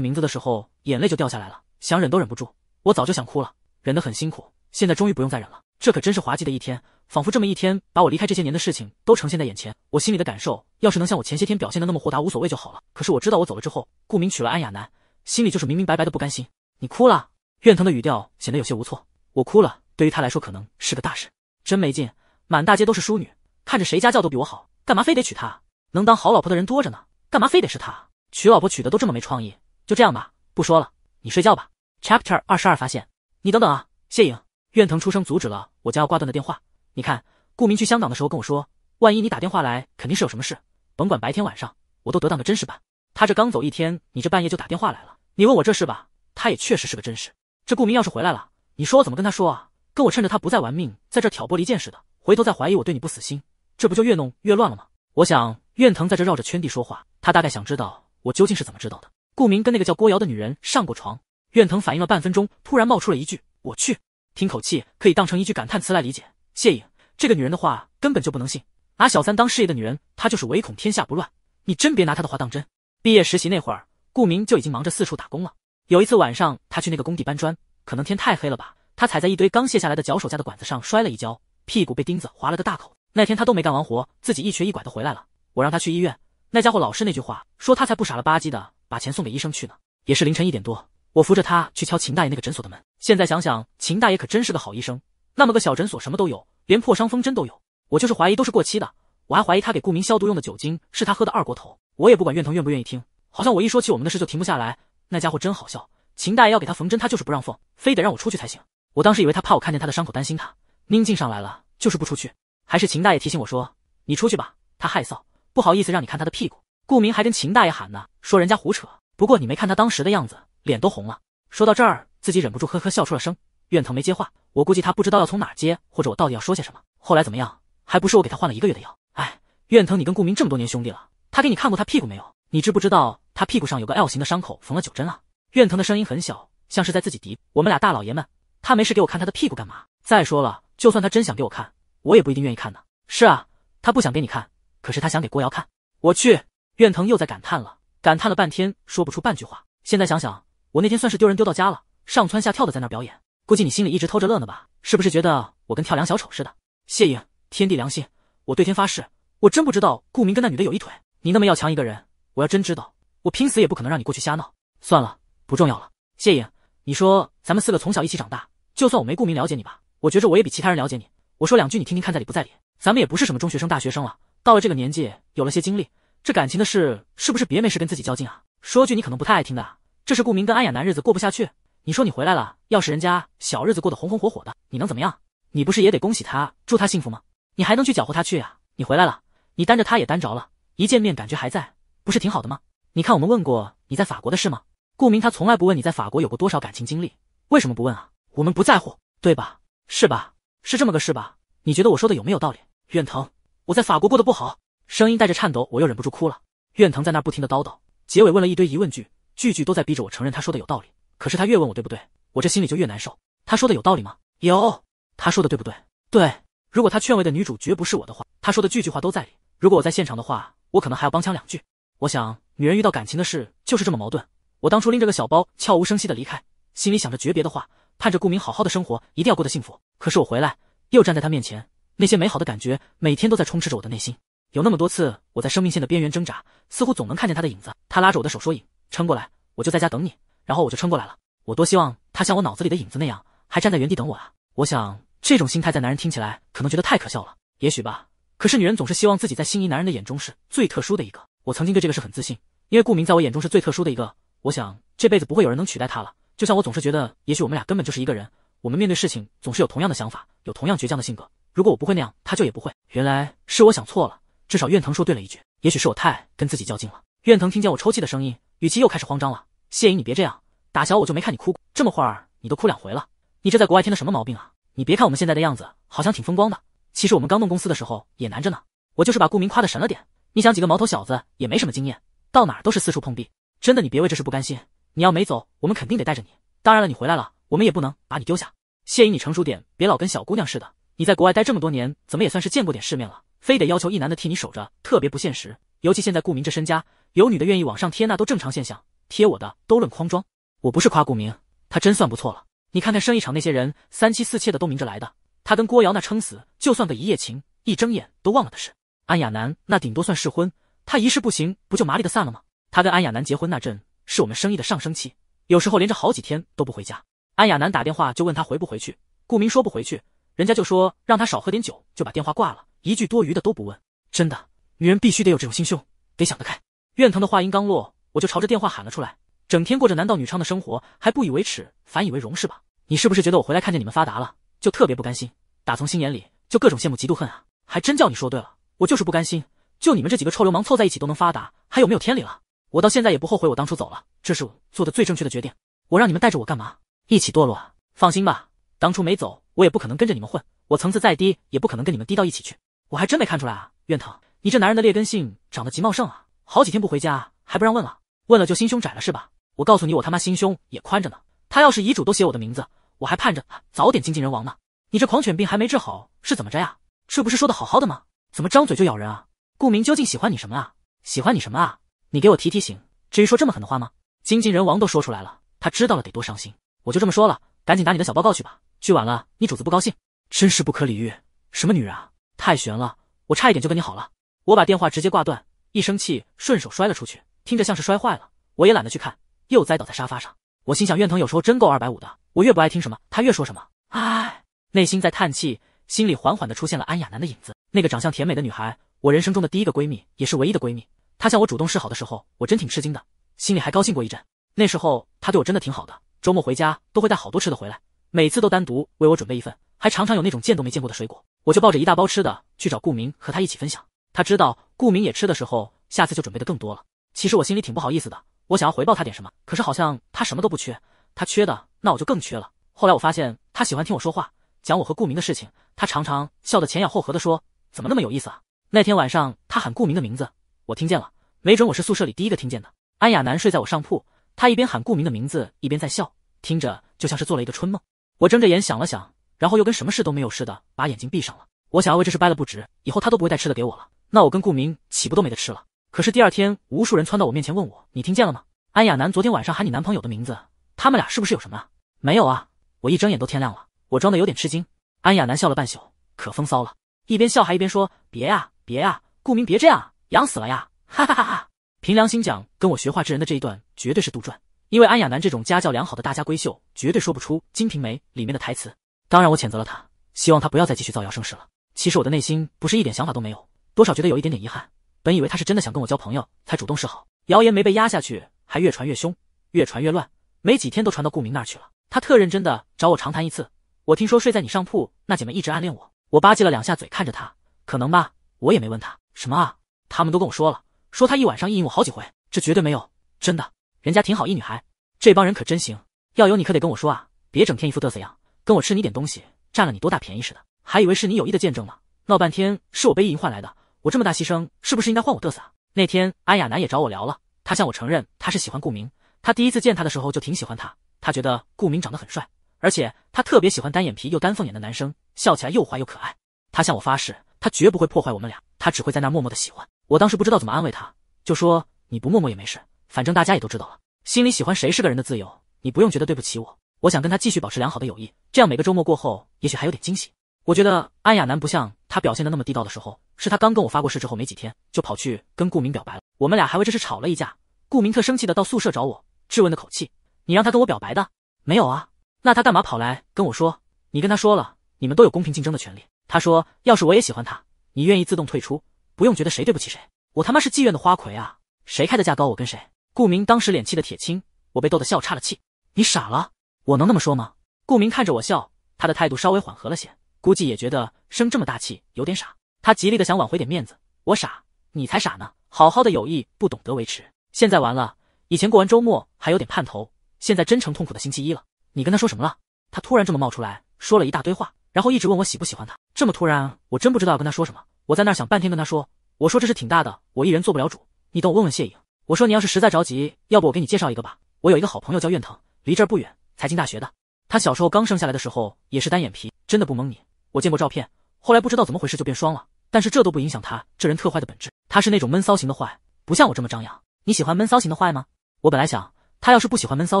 名字的时候，眼泪就掉下来了，想忍都忍不住。我早就想哭了，忍得很辛苦，现在终于不用再忍了。这可真是滑稽的一天，仿佛这么一天把我离开这些年的事情都呈现在眼前。我心里的感受，要是能像我前些天表现的那么豁达无所谓就好了。可是我知道我走了之后，顾明娶了安雅楠，心里就是明明白白的不甘心。你哭了，怨腾的语调显得有些无措。我哭了，对于他来说可能是个大事。真没劲，满大街都是淑女，看着谁家教都比我好，干嘛非得娶她？能当好老婆的人多着呢，干嘛非得是她？娶老婆娶的都这么没创意。就这样吧，不说了，你睡觉吧。Chapter 二十二，发现你等等啊，谢颖，苑藤出声阻止了我将要挂断的电话。你看，顾明去香港的时候跟我说，万一你打电话来，肯定是有什么事。甭管白天晚上，我都得当个真事办。他这刚走一天，你这半夜就打电话来了，你问我这事吧？他也确实是个真事。这顾明要是回来了，你说我怎么跟他说啊？跟我趁着他不在玩命，在这挑拨离间似的，回头再怀疑我对你不死心，这不就越弄越乱了吗？我想，苑藤在这绕着圈地说话，他大概想知道我究竟是怎么知道的。顾明跟那个叫郭瑶的女人上过床。苑藤反应了半分钟，突然冒出了一句：“我去。”听口气，可以当成一句感叹词来理解。谢颖，这个女人的话根本就不能信，拿小三当事业的女人，她就是唯恐天下不乱。你真别拿她的话当真。毕业实习那会儿，顾明就已经忙着四处打工了。有一次晚上，他去那个工地搬砖，可能天太黑了吧，他踩在一堆刚卸下来的脚手架的管子上摔了一跤，屁股被钉子划了个大口。那天他都没干完活，自己一瘸一拐的回来了。我让他去医院，那家伙老是那句话，说他才不傻了吧唧的，把钱送给医生去呢。也是凌晨一点多。我扶着他去敲秦大爷那个诊所的门。现在想想，秦大爷可真是个好医生。那么个小诊所，什么都有，连破伤风针都有。我就是怀疑都是过期的。我还怀疑他给顾明消毒用的酒精是他喝的二锅头。我也不管院疼愿不愿意听，好像我一说起我们的事就停不下来。那家伙真好笑。秦大爷要给他缝针，他就是不让缝，非得让我出去才行。我当时以为他怕我看见他的伤口，担心他。宁静上来了，就是不出去。还是秦大爷提醒我说：“你出去吧，他害臊，不好意思让你看他的屁股。”顾明还跟秦大爷喊呢，说人家胡扯。不过你没看他当时的样子。脸都红了，说到这儿，自己忍不住呵呵笑出了声。怨疼没接话，我估计他不知道要从哪接，或者我到底要说些什么。后来怎么样？还不是我给他换了一个月的药。哎，怨疼，你跟顾明这么多年兄弟了，他给你看过他屁股没有？你知不知道他屁股上有个 L 型的伤口，缝了九针啊？怨疼的声音很小，像是在自己嘀咕：“我们俩大老爷们，他没事给我看他的屁股干嘛？再说了，就算他真想给我看，我也不一定愿意看呢。”是啊，他不想给你看，可是他想给郭瑶看。我去，怨疼又在感叹了，感叹了半天说不出半句话。现在想想。我那天算是丢人丢到家了，上蹿下跳的在那表演，估计你心里一直偷着乐呢吧？是不是觉得我跟跳梁小丑似的？谢颖，天地良心，我对天发誓，我真不知道顾明跟那女的有一腿。你那么要强一个人，我要真知道，我拼死也不可能让你过去瞎闹。算了，不重要了。谢颖，你说咱们四个从小一起长大，就算我没顾明了解你吧，我觉着我也比其他人了解你。我说两句你听听看，在理不在理。咱们也不是什么中学生大学生了，到了这个年纪，有了些经历，这感情的事是不是别没事跟自己较劲啊？说句你可能不太爱听的。这是顾明跟安雅男日子过不下去，你说你回来了，要是人家小日子过得红红火火的，你能怎么样？你不是也得恭喜他，祝他幸福吗？你还能去搅和他去啊？你回来了，你担着他也担着了，一见面感觉还在，不是挺好的吗？你看我们问过你在法国的事吗？顾明他从来不问你在法国有过多少感情经历，为什么不问啊？我们不在乎，对吧？是吧？是这么个事吧？你觉得我说的有没有道理？远藤，我在法国过得不好，声音带着颤抖，我又忍不住哭了。远藤在那不停的叨叨，结尾问了一堆疑问句。句句都在逼着我承认他说的有道理，可是他越问我对不对，我这心里就越难受。他说的有道理吗？有。他说的对不对？对。如果他劝慰的女主绝不是我的话，他说的句句话都在理。如果我在现场的话，我可能还要帮腔两句。我想，女人遇到感情的事就是这么矛盾。我当初拎着个小包，悄无声息的离开，心里想着诀别的话，盼着顾明好好的生活，一定要过得幸福。可是我回来，又站在他面前，那些美好的感觉每天都在充斥着我的内心。有那么多次，我在生命线的边缘挣扎，似乎总能看见他的影子。他拉着我的手说：“影。”撑过来，我就在家等你，然后我就撑过来了。我多希望他像我脑子里的影子那样，还站在原地等我啊！我想这种心态在男人听起来可能觉得太可笑了，也许吧。可是女人总是希望自己在心仪男人的眼中是最特殊的一个。我曾经对这个事很自信，因为顾明在我眼中是最特殊的一个。我想这辈子不会有人能取代他了。就像我总是觉得，也许我们俩根本就是一个人，我们面对事情总是有同样的想法，有同样倔强的性格。如果我不会那样，他就也不会。原来是我想错了，至少苑藤说对了一句。也许是我太跟自己较劲了。苑藤听见我抽泣的声音，语气又开始慌张了。谢影，你别这样，打小我就没看你哭过，这么会儿你都哭两回了。你这在国外添的什么毛病啊？你别看我们现在的样子好像挺风光的，其实我们刚弄公司的时候也难着呢。我就是把顾明夸的神了点。你想，几个毛头小子也没什么经验，到哪儿都是四处碰壁。真的，你别为这事不甘心。你要没走，我们肯定得带着你。当然了，你回来了，我们也不能把你丢下。谢影，你成熟点，别老跟小姑娘似的。你在国外待这么多年，怎么也算是见过点世面了，非得要求一男的替你守着，特别不现实。尤其现在顾明这身家，有女的愿意往上贴，那都正常现象。贴我的都论框装，我不是夸顾明，他真算不错了。你看看生意场那些人，三妻四妾的都明着来的，他跟郭瑶那撑死就算个一夜情，一睁眼都忘了的事。安雅楠那顶多算试婚，他一试不行，不就麻利的散了吗？他跟安雅楠结婚那阵，是我们生意的上升期，有时候连着好几天都不回家。安雅楠打电话就问他回不回去，顾明说不回去，人家就说让他少喝点酒，就把电话挂了，一句多余的都不问。真的。女人必须得有这种心胸，得想得开。苑腾的话音刚落，我就朝着电话喊了出来：“整天过着男盗女娼的生活，还不以为耻，反以为荣，是吧？你是不是觉得我回来看见你们发达了，就特别不甘心？打从心眼里就各种羡慕、嫉妒、恨啊！还真叫你说对了，我就是不甘心。就你们这几个臭流氓凑在一起都能发达，还有没有天理了？我到现在也不后悔，我当初走了，这是我做的最正确的决定。我让你们带着我干嘛？一起堕落啊？放心吧，当初没走，我也不可能跟着你们混。我层次再低，也不可能跟你们低到一起去。我还真没看出来啊，苑腾。”你这男人的劣根性长得极茂盛啊！好几天不回家还不让问了，问了就心胸窄了是吧？我告诉你，我他妈心胸也宽着呢。他要是遗嘱都写我的名字，我还盼着早点精尽人亡呢。你这狂犬病还没治好是怎么着呀？这不是说的好好的吗？怎么张嘴就咬人啊？顾明究竟喜欢你什么啊？喜欢你什么啊？你给我提提醒，至于说这么狠的话吗？精尽人亡都说出来了，他知道了得多伤心？我就这么说了，赶紧打你的小报告去吧，去晚了你主子不高兴，真是不可理喻。什么女人啊，太悬了，我差一点就跟你好了。我把电话直接挂断，一生气顺手摔了出去，听着像是摔坏了，我也懒得去看，又栽倒在沙发上。我心想，苑腾有时候真够二百五的，我越不爱听什么，他越说什么。唉，内心在叹气，心里缓缓的出现了安雅楠的影子，那个长相甜美的女孩，我人生中的第一个闺蜜，也是唯一的闺蜜。她向我主动示好的时候，我真挺吃惊的，心里还高兴过一阵。那时候她对我真的挺好的，周末回家都会带好多吃的回来，每次都单独为我准备一份，还常常有那种见都没见过的水果。我就抱着一大包吃的去找顾明，和他一起分享。他知道顾明也吃的时候，下次就准备的更多了。其实我心里挺不好意思的，我想要回报他点什么，可是好像他什么都不缺，他缺的那我就更缺了。后来我发现他喜欢听我说话，讲我和顾明的事情，他常常笑得前仰后合的说：“怎么那么有意思啊？”那天晚上他喊顾明的名字，我听见了，没准我是宿舍里第一个听见的。安雅楠睡在我上铺，她一边喊顾明的名字，一边在笑，听着就像是做了一个春梦。我睁着眼想了想，然后又跟什么事都没有似的把眼睛闭上了。我想要为这事掰了不值，以后他都不会带吃的给我了。那我跟顾明岂不都没得吃了？可是第二天，无数人窜到我面前问我：“你听见了吗？安雅楠昨天晚上喊你男朋友的名字，他们俩是不是有什么？”“没有啊！”我一睁眼都天亮了，我装的有点吃惊。安雅楠笑了半宿，可风骚了，一边笑还一边说：“别呀，别呀，顾明别这样痒死了呀！”哈哈哈哈。凭良心讲，跟我学画之人的这一段绝对是杜撰，因为安雅楠这种家教良好的大家闺秀，绝对说不出《金瓶梅》里面的台词。当然，我谴责了她，希望她不要再继续造谣生事了。其实我的内心不是一点想法都没有。多少觉得有一点点遗憾，本以为他是真的想跟我交朋友才主动示好，谣言没被压下去，还越传越凶，越传越乱，没几天都传到顾明那儿去了。他特认真的找我长谈一次。我听说睡在你上铺那姐妹一直暗恋我，我吧唧了两下嘴，看着他，可能吧，我也没问他什么啊。他们都跟我说了，说他一晚上意淫我好几回，这绝对没有，真的，人家挺好一女孩。这帮人可真行，要有你可得跟我说啊，别整天一副嘚瑟样，跟我吃你点东西，占了你多大便宜似的，还以为是你有意的见证呢，闹半天是我被意淫换来的。我这么大牺牲，是不是应该换我得瑟啊？那天安雅楠也找我聊了，她向我承认她是喜欢顾明，她第一次见他的时候就挺喜欢他，她觉得顾明长得很帅，而且他特别喜欢单眼皮又单凤眼的男生，笑起来又坏又可爱。他向我发誓，他绝不会破坏我们俩，他只会在那默默的喜欢。我当时不知道怎么安慰他，就说你不默默也没事，反正大家也都知道了，心里喜欢谁是个人的自由，你不用觉得对不起我。我想跟他继续保持良好的友谊，这样每个周末过后也许还有点惊喜。我觉得安雅楠不像。他表现的那么地道的时候，是他刚跟我发过誓之后没几天，就跑去跟顾明表白了。我们俩还为这事吵了一架。顾明特生气的到宿舍找我，质问的口气：“你让他跟我表白的？没有啊？那他干嘛跑来跟我说？你跟他说了，你们都有公平竞争的权利。他说，要是我也喜欢他，你愿意自动退出，不用觉得谁对不起谁。我他妈是妓院的花魁啊，谁开的价高，我跟谁。”顾明当时脸气的铁青，我被逗得笑岔了气。你傻了？我能那么说吗？顾明看着我笑，他的态度稍微缓和了些。估计也觉得生这么大气有点傻，他极力的想挽回点面子。我傻，你才傻呢！好好的友谊不懂得维持，现在完了。以前过完周末还有点盼头，现在真成痛苦的星期一了。你跟他说什么了？他突然这么冒出来，说了一大堆话，然后一直问我喜不喜欢他。这么突然，我真不知道要跟他说什么。我在那想半天，跟他说，我说这是挺大的，我一人做不了主，你等我问问谢颖。我说你要是实在着急，要不我给你介绍一个吧。我有一个好朋友叫苑腾，离这儿不远，财经大学的。他小时候刚生下来的时候也是单眼皮，真的不蒙你，我见过照片。后来不知道怎么回事就变双了，但是这都不影响他这人特坏的本质。他是那种闷骚型的坏，不像我这么张扬。你喜欢闷骚型的坏吗？我本来想，他要是不喜欢闷骚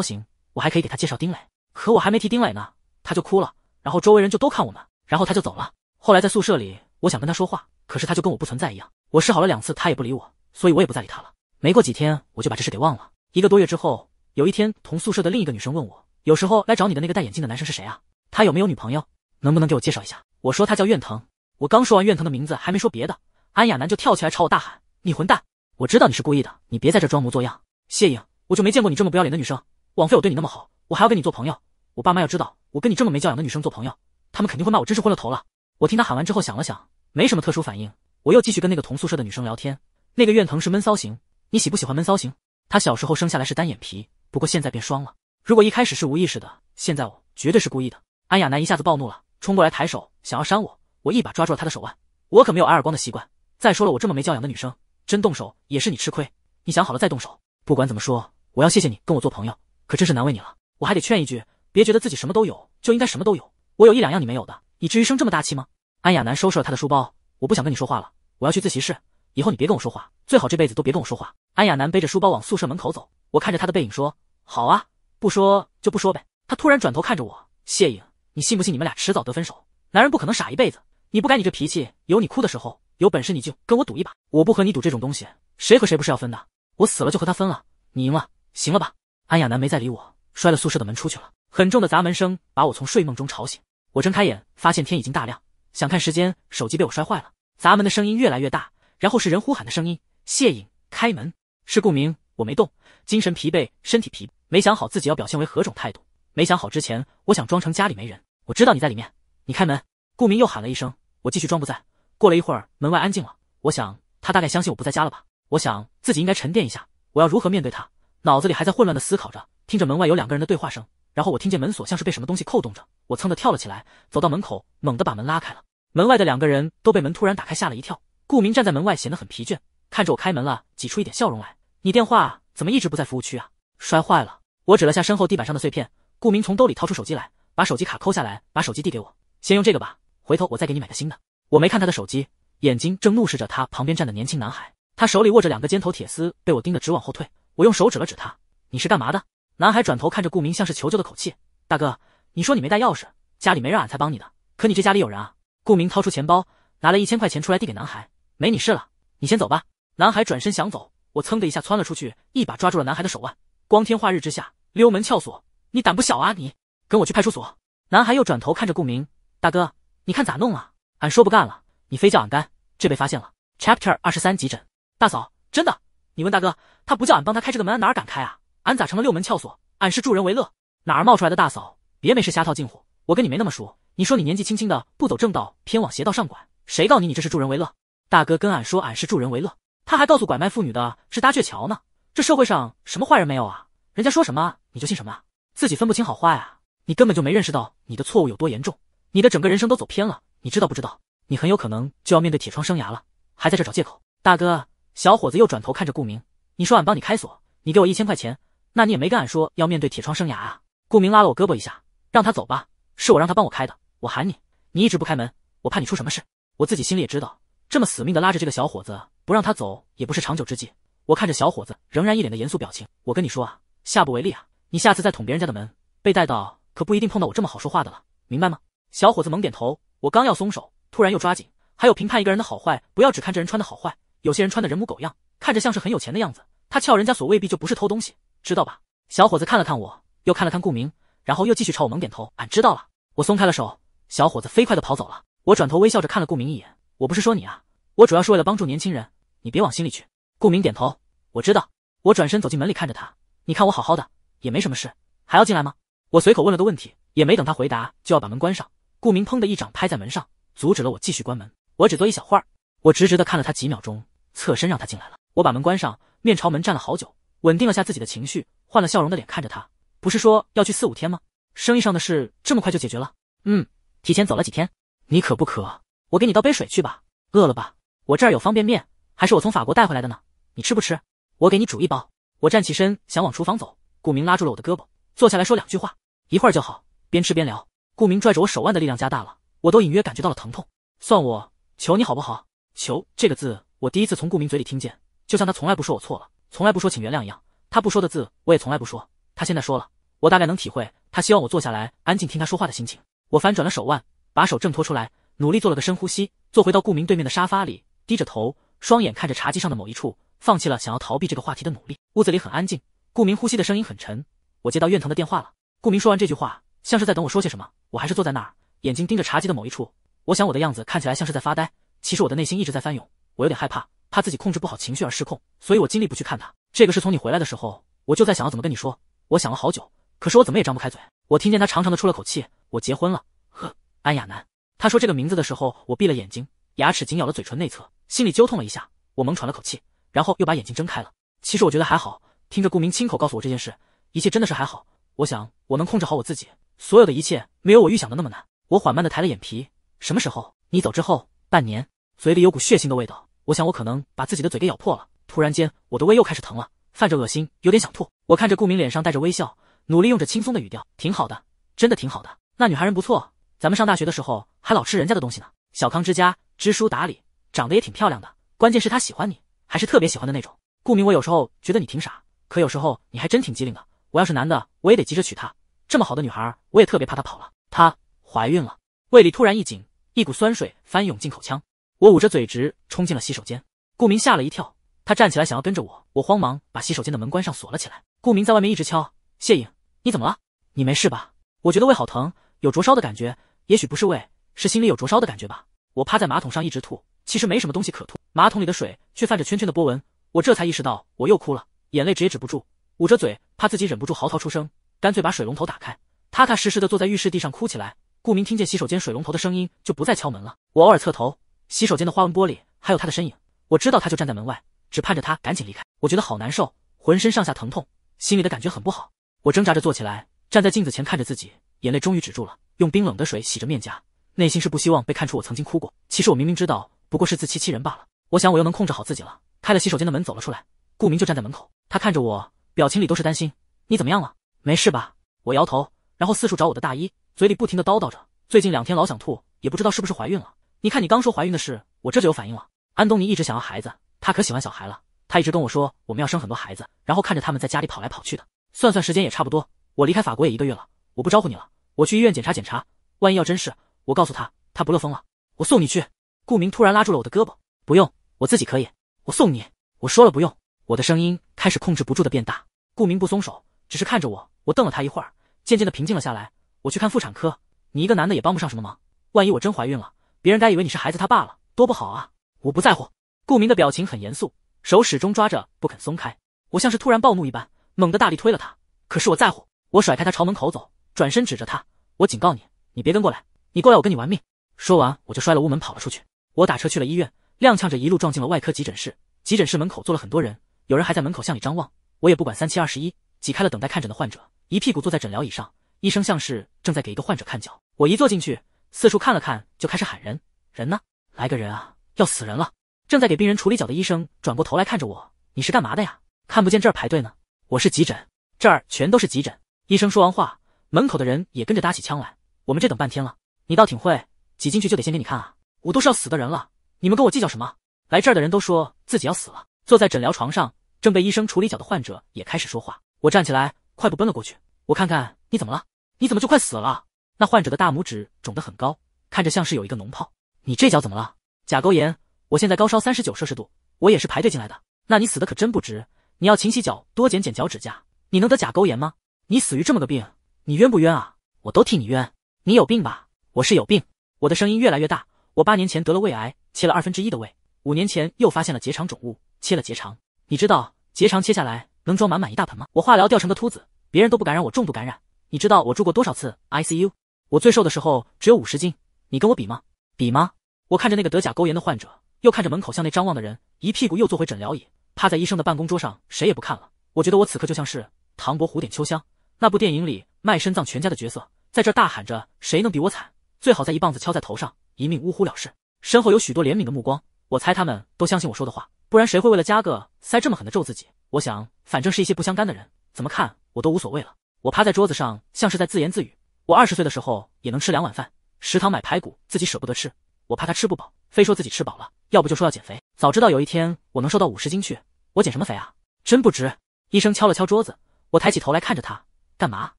型，我还可以给他介绍丁磊。可我还没提丁磊呢，他就哭了，然后周围人就都看我们，然后他就走了。后来在宿舍里，我想跟他说话，可是他就跟我不存在一样。我试好了两次，他也不理我，所以我也不再理他了。没过几天，我就把这事给忘了。一个多月之后，有一天，同宿舍的另一个女生问我。有时候来找你的那个戴眼镜的男生是谁啊？他有没有女朋友？能不能给我介绍一下？我说他叫苑腾。我刚说完苑腾的名字，还没说别的，安雅楠就跳起来朝我大喊：“你混蛋！我知道你是故意的，你别在这装模作样。”谢颖，我就没见过你这么不要脸的女生，枉费我对你那么好，我还要跟你做朋友。我爸妈要知道我跟你这么没教养的女生做朋友，他们肯定会骂我，真是昏了头了。我听他喊完之后想了想，没什么特殊反应，我又继续跟那个同宿舍的女生聊天。那个苑腾是闷骚型，你喜不喜欢闷骚型？她小时候生下来是单眼皮，不过现在变双了。如果一开始是无意识的，现在我绝对是故意的。安雅楠一下子暴怒了，冲过来抬手想要扇我，我一把抓住了他的手腕。我可没有挨耳光的习惯。再说了，我这么没教养的女生，真动手也是你吃亏。你想好了再动手。不管怎么说，我要谢谢你跟我做朋友，可真是难为你了。我还得劝一句，别觉得自己什么都有就应该什么都有。我有一两样你没有的，你至于生这么大气吗？安雅楠收拾了他的书包，我不想跟你说话了，我要去自习室。以后你别跟我说话，最好这辈子都别跟我说话。安雅楠背着书包往宿舍门口走，我看着他的背影说：“好啊。”不说就不说呗。他突然转头看着我，谢颖，你信不信你们俩迟早得分手？男人不可能傻一辈子，你不该你这脾气，有你哭的时候。有本事你就跟我赌一把，我不和你赌这种东西，谁和谁不是要分的？我死了就和他分了，你赢了，行了吧？安雅楠没再理我，摔了宿舍的门出去了，很重的砸门声把我从睡梦中吵醒。我睁开眼，发现天已经大亮，想看时间，手机被我摔坏了。砸门的声音越来越大，然后是人呼喊的声音，谢颖，开门，是顾明。我没动，精神疲惫，身体疲，没想好自己要表现为何种态度。没想好之前，我想装成家里没人。我知道你在里面，你开门。顾明又喊了一声，我继续装不在。过了一会儿，门外安静了，我想他大概相信我不在家了吧。我想自己应该沉淀一下，我要如何面对他？脑子里还在混乱的思考着，听着门外有两个人的对话声，然后我听见门锁像是被什么东西扣动着，我噌的跳了起来，走到门口，猛地把门拉开了。门外的两个人都被门突然打开吓了一跳。顾明站在门外，显得很疲倦，看着我开门了，挤出一点笑容来。你电话怎么一直不在服务区啊？摔坏了。我指了下身后地板上的碎片。顾明从兜里掏出手机来，把手机卡抠下来，把手机递给我，先用这个吧，回头我再给你买个新的。我没看他的手机，眼睛正怒视着他旁边站的年轻男孩。他手里握着两个尖头铁丝，被我盯得直往后退。我用手指了指他，你是干嘛的？男孩转头看着顾明，像是求救的口气。大哥，你说你没带钥匙，家里没人，俺才帮你的。可你这家里有人啊？顾明掏出钱包，拿了一千块钱出来递给男孩，没你事了，你先走吧。男孩转身想走。我噌的一下窜了出去，一把抓住了男孩的手腕。光天化日之下溜门撬锁，你胆不小啊！你跟我去派出所。男孩又转头看着顾明大哥：“你看咋弄啊？俺说不干了，你非叫俺干，这被发现了。” Chapter 二十三急诊大嫂，真的？你问大哥，他不叫俺帮他开这个门，哪敢开啊？俺咋成了六门撬锁？俺是助人为乐，哪儿冒出来的大嫂？别没事瞎套近乎，我跟你没那么熟。你说你年纪轻轻的不走正道，偏往邪道上拐，谁告你你这是助人为乐？大哥跟俺说，俺是助人为乐。他还告诉拐卖妇女的是搭鹊桥呢，这社会上什么坏人没有啊？人家说什么你就信什么，自己分不清好坏啊？你根本就没认识到你的错误有多严重，你的整个人生都走偏了，你知道不知道？你很有可能就要面对铁窗生涯了，还在这找借口。大哥，小伙子又转头看着顾明，你说俺帮你开锁，你给我一千块钱，那你也没跟俺说要面对铁窗生涯啊？顾明拉了我胳膊一下，让他走吧，是我让他帮我开的，我喊你，你一直不开门，我怕你出什么事，我自己心里也知道，这么死命的拉着这个小伙子。不让他走也不是长久之计。我看着小伙子仍然一脸的严肃表情，我跟你说啊，下不为例啊！你下次再捅别人家的门，被带到可不一定碰到我这么好说话的了，明白吗？小伙子猛点头。我刚要松手，突然又抓紧。还有评判一个人的好坏，不要只看这人穿的好坏。有些人穿的人模狗样，看着像是很有钱的样子，他撬人家锁未必就不是偷东西，知道吧？小伙子看了看我，又看了看顾明，然后又继续朝我猛点头。俺知道了。我松开了手，小伙子飞快的跑走了。我转头微笑着看了顾明一眼。我不是说你啊，我主要是为了帮助年轻人。你别往心里去。顾明点头，我知道。我转身走进门里，看着他，你看我好好的，也没什么事，还要进来吗？我随口问了个问题，也没等他回答，就要把门关上。顾明砰的一掌拍在门上，阻止了我继续关门。我只坐一小会儿，我直直的看了他几秒钟，侧身让他进来了。我把门关上，面朝门站了好久，稳定了下自己的情绪，换了笑容的脸看着他。不是说要去四五天吗？生意上的事这么快就解决了？嗯，提前走了几天。你渴不渴？我给你倒杯水去吧。饿了吧？我这儿有方便面。还是我从法国带回来的呢，你吃不吃？我给你煮一包。我站起身想往厨房走，顾明拉住了我的胳膊，坐下来说两句话，一会儿就好，边吃边聊。顾明拽着我手腕的力量加大了，我都隐约感觉到了疼痛。算我求你好不好？求这个字，我第一次从顾明嘴里听见，就像他从来不说我错了，从来不说请原谅一样。他不说的字，我也从来不说。他现在说了，我大概能体会他希望我坐下来安静听他说话的心情。我翻转了手腕，把手挣脱出来，努力做了个深呼吸，坐回到顾明对面的沙发里，低着头。双眼看着茶几上的某一处，放弃了想要逃避这个话题的努力。屋子里很安静，顾明呼吸的声音很沉。我接到苑腾的电话了。顾明说完这句话，像是在等我说些什么。我还是坐在那儿，眼睛盯着茶几的某一处。我想我的样子看起来像是在发呆，其实我的内心一直在翻涌。我有点害怕，怕自己控制不好情绪而失控，所以我尽力不去看他。这个是从你回来的时候，我就在想要怎么跟你说。我想了好久，可是我怎么也张不开嘴。我听见他长长的出了口气。我结婚了，呵，安雅楠。他说这个名字的时候，我闭了眼睛。牙齿紧咬了嘴唇内侧，心里揪痛了一下，我猛喘了口气，然后又把眼睛睁开了。其实我觉得还好，听着顾明亲口告诉我这件事，一切真的是还好。我想我能控制好我自己，所有的一切没有我预想的那么难。我缓慢的抬了眼皮，什么时候？你走之后半年。嘴里有股血腥的味道，我想我可能把自己的嘴给咬破了。突然间，我的胃又开始疼了，泛着恶心，有点想吐。我看着顾明脸上带着微笑，努力用着轻松的语调：“挺好的，真的挺好的。那女孩人不错，咱们上大学的时候还老吃人家的东西呢。”小康之家，知书达理，长得也挺漂亮的。关键是他喜欢你，还是特别喜欢的那种。顾明，我有时候觉得你挺傻，可有时候你还真挺机灵的。我要是男的，我也得急着娶她。这么好的女孩，我也特别怕她跑了。她怀孕了，胃里突然一紧，一股酸水翻涌进口腔，我捂着嘴直冲进了洗手间。顾明吓了一跳，他站起来想要跟着我，我慌忙把洗手间的门关上锁了起来。顾明在外面一直敲，谢颖，你怎么了？你没事吧？我觉得胃好疼，有灼烧的感觉，也许不是胃。是心里有灼烧的感觉吧？我趴在马桶上一直吐，其实没什么东西可吐，马桶里的水却泛着圈圈的波纹。我这才意识到我又哭了，眼泪止也止不住，捂着嘴怕自己忍不住嚎啕出声，干脆把水龙头打开，踏踏实实地坐在浴室地上哭起来。顾明听见洗手间水龙头的声音，就不再敲门了。我偶尔侧头，洗手间的花纹玻璃还有他的身影，我知道他就站在门外，只盼着他赶紧离开。我觉得好难受，浑身上下疼痛，心里的感觉很不好。我挣扎着坐起来，站在镜子前看着自己，眼泪终于止住了，用冰冷的水洗着面颊。内心是不希望被看出我曾经哭过。其实我明明知道，不过是自欺欺人罢了。我想我又能控制好自己了。开了洗手间的门，走了出来。顾明就站在门口，他看着我，表情里都是担心。你怎么样了？没事吧？我摇头，然后四处找我的大衣，嘴里不停的叨叨着：最近两天老想吐，也不知道是不是怀孕了。你看你刚说怀孕的事，我这就有反应了。安东尼一直想要孩子，他可喜欢小孩了。他一直跟我说我们要生很多孩子，然后看着他们在家里跑来跑去的。算算时间也差不多，我离开法国也一个月了。我不招呼你了，我去医院检查检查，万一要真是……我告诉他，他不乐疯了。我送你去。顾明突然拉住了我的胳膊，不用，我自己可以。我送你。我说了不用。我的声音开始控制不住的变大。顾明不松手，只是看着我。我瞪了他一会儿，渐渐的平静了下来。我去看妇产科，你一个男的也帮不上什么忙。万一我真怀孕了，别人该以为你是孩子他爸了，多不好啊！我不在乎。顾明的表情很严肃，手始终抓着不肯松开。我像是突然暴怒一般，猛地大力推了他。可是我在乎。我甩开他朝门口走，转身指着他，我警告你，你别跟过来。你过来，我跟你玩命！说完，我就摔了屋门跑了出去。我打车去了医院，踉跄着一路撞进了外科急诊室。急诊室门口坐了很多人，有人还在门口向里张望。我也不管三七二十一，挤开了等待看诊的患者，一屁股坐在诊疗椅上。医生像是正在给一个患者看脚，我一坐进去，四处看了看，就开始喊人：“人呢？来个人啊！要死人了！”正在给病人处理脚的医生转过头来看着我：“你是干嘛的呀？看不见这儿排队呢？”“我是急诊，这儿全都是急诊。”医生说完话，门口的人也跟着搭起腔来：“我们这等半天了。”你倒挺会挤进去，就得先给你看啊！我都是要死的人了，你们跟我计较什么？来这儿的人都说自己要死了。坐在诊疗床上，正被医生处理脚的患者也开始说话。我站起来，快步奔了过去。我看看你怎么了？你怎么就快死了？那患者的大拇指肿得很高，看着像是有一个脓泡。你这脚怎么了？甲沟炎。我现在高烧三十九摄氏度。我也是排队进来的。那你死的可真不值。你要勤洗脚，多剪剪脚趾甲，你能得甲沟炎吗？你死于这么个病，你冤不冤啊？我都替你冤。你有病吧？我是有病，我的声音越来越大。我八年前得了胃癌，切了二分之一的胃；五年前又发现了结肠肿物，切了结肠。你知道结肠切下来能装满满一大盆吗？我化疗掉成个秃子，别人都不敢染我，重度感染。你知道我住过多少次 ICU？我最瘦的时候只有五十斤，你跟我比吗？比吗？我看着那个得甲沟炎的患者，又看着门口向内张望的人，一屁股又坐回诊疗椅，趴在医生的办公桌上，谁也不看了。我觉得我此刻就像是唐伯虎点秋香那部电影里卖身葬全家的角色，在这大喊着：谁能比我惨？最好再一棒子敲在头上，一命呜呼了事。身后有许多怜悯的目光，我猜他们都相信我说的话，不然谁会为了加个塞这么狠的咒自己？我想，反正是一些不相干的人，怎么看我都无所谓了。我趴在桌子上，像是在自言自语。我二十岁的时候也能吃两碗饭，食堂买排骨，自己舍不得吃，我怕他吃不饱，非说自己吃饱了，要不就说要减肥。早知道有一天我能瘦到五十斤去，我减什么肥啊？真不值。医生敲了敲桌子，我抬起头来看着他，干嘛？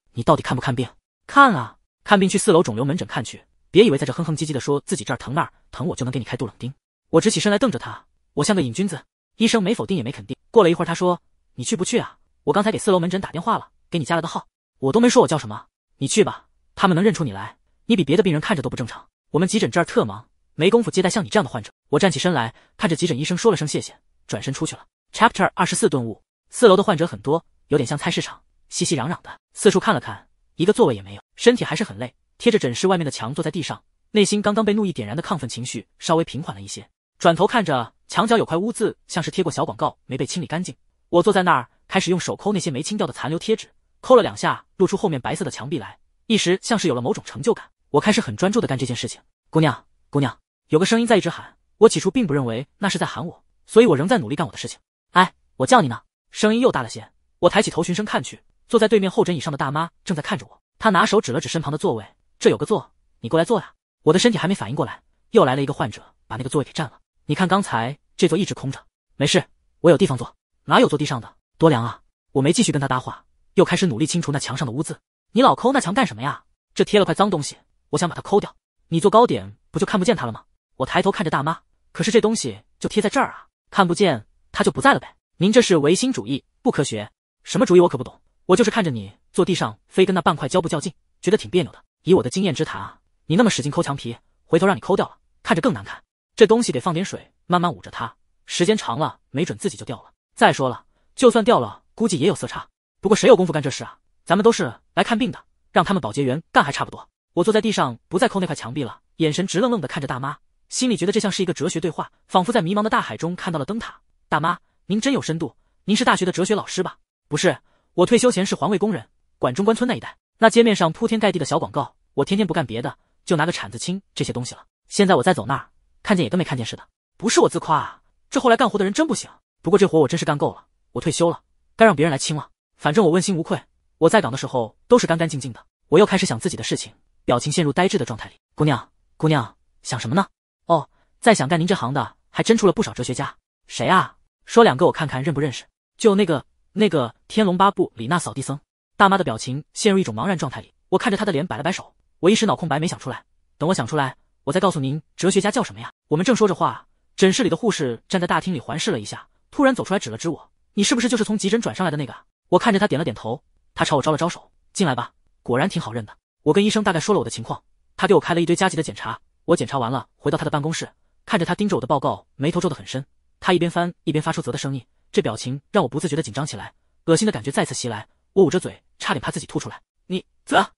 你到底看不看病？看啊，看病去四楼肿瘤门诊看去。别以为在这哼哼唧唧的说自己这儿疼那儿疼，我就能给你开杜冷丁。我直起身来瞪着他，我像个瘾君子。医生没否定也没肯定。过了一会儿，他说：“你去不去啊？我刚才给四楼门诊打电话了，给你加了个号。我都没说我叫什么，你去吧，他们能认出你来。你比别的病人看着都不正常。我们急诊这儿特忙，没工夫接待像你这样的患者。”我站起身来，看着急诊医生说了声谢谢，转身出去了。Chapter 二十四顿悟。四楼的患者很多，有点像菜市场，熙熙攘攘的。四处看了看，一个座位也没有。身体还是很累。贴着诊室外面的墙坐在地上，内心刚刚被怒意点燃的亢奋情绪稍微平缓了一些。转头看着墙角有块污渍，像是贴过小广告没被清理干净。我坐在那儿开始用手抠那些没清掉的残留贴纸，抠了两下，露出后面白色的墙壁来，一时像是有了某种成就感。我开始很专注地干这件事情。姑娘，姑娘，有个声音在一直喊。我起初并不认为那是在喊我，所以我仍在努力干我的事情。哎，我叫你呢。声音又大了些。我抬起头循声看去，坐在对面候诊椅上的大妈正在看着我。她拿手指了指身旁的座位。这有个座，你过来坐呀！我的身体还没反应过来，又来了一个患者，把那个座位给占了。你看，刚才这座一直空着，没事，我有地方坐。哪有坐地上的？多凉啊！我没继续跟他搭话，又开始努力清除那墙上的污渍。你老抠那墙干什么呀？这贴了块脏东西，我想把它抠掉。你坐高点，不就看不见它了吗？我抬头看着大妈，可是这东西就贴在这儿啊，看不见它就不在了呗？您这是唯心主义，不科学。什么主意我可不懂，我就是看着你坐地上，非跟那半块胶布较劲，觉得挺别扭的。以我的经验之谈啊，你那么使劲抠墙皮，回头让你抠掉了，看着更难看。这东西得放点水，慢慢捂着它，时间长了，没准自己就掉了。再说了，就算掉了，估计也有色差。不过谁有功夫干这事啊？咱们都是来看病的，让他们保洁员干还差不多。我坐在地上，不再抠那块墙壁了，眼神直愣愣的看着大妈，心里觉得这像是一个哲学对话，仿佛在迷茫的大海中看到了灯塔。大妈，您真有深度，您是大学的哲学老师吧？不是，我退休前是环卫工人，管中关村那一带，那街面上铺天盖地的小广告。我天天不干别的，就拿个铲子清这些东西了。现在我再走那儿，看见也跟没看见似的。不是我自夸，啊，这后来干活的人真不行。不过这活我真是干够了，我退休了，该让别人来清了。反正我问心无愧，我在岗的时候都是干干净净的。我又开始想自己的事情，表情陷入呆滞的状态里。姑娘，姑娘，想什么呢？哦，在想干您这行的，还真出了不少哲学家。谁啊？说两个我看看认不认识。就那个那个《天龙八部》里那扫地僧。大妈的表情陷入一种茫然状态里，我看着她的脸，摆了摆手。我一时脑空白，没想出来。等我想出来，我再告诉您哲学家叫什么呀？我们正说着话，诊室里的护士站在大厅里环视了一下，突然走出来指了指我：“你是不是就是从急诊转上来的那个？”我看着他点了点头。他朝我招了招手：“进来吧。”果然挺好认的。我跟医生大概说了我的情况，他给我开了一堆加急的检查。我检查完了，回到他的办公室，看着他盯着我的报告，眉头皱得很深。他一边翻一边发出啧的声音，这表情让我不自觉地紧张起来，恶心的感觉再次袭来，我捂着嘴，差点怕自己吐出来。你啧。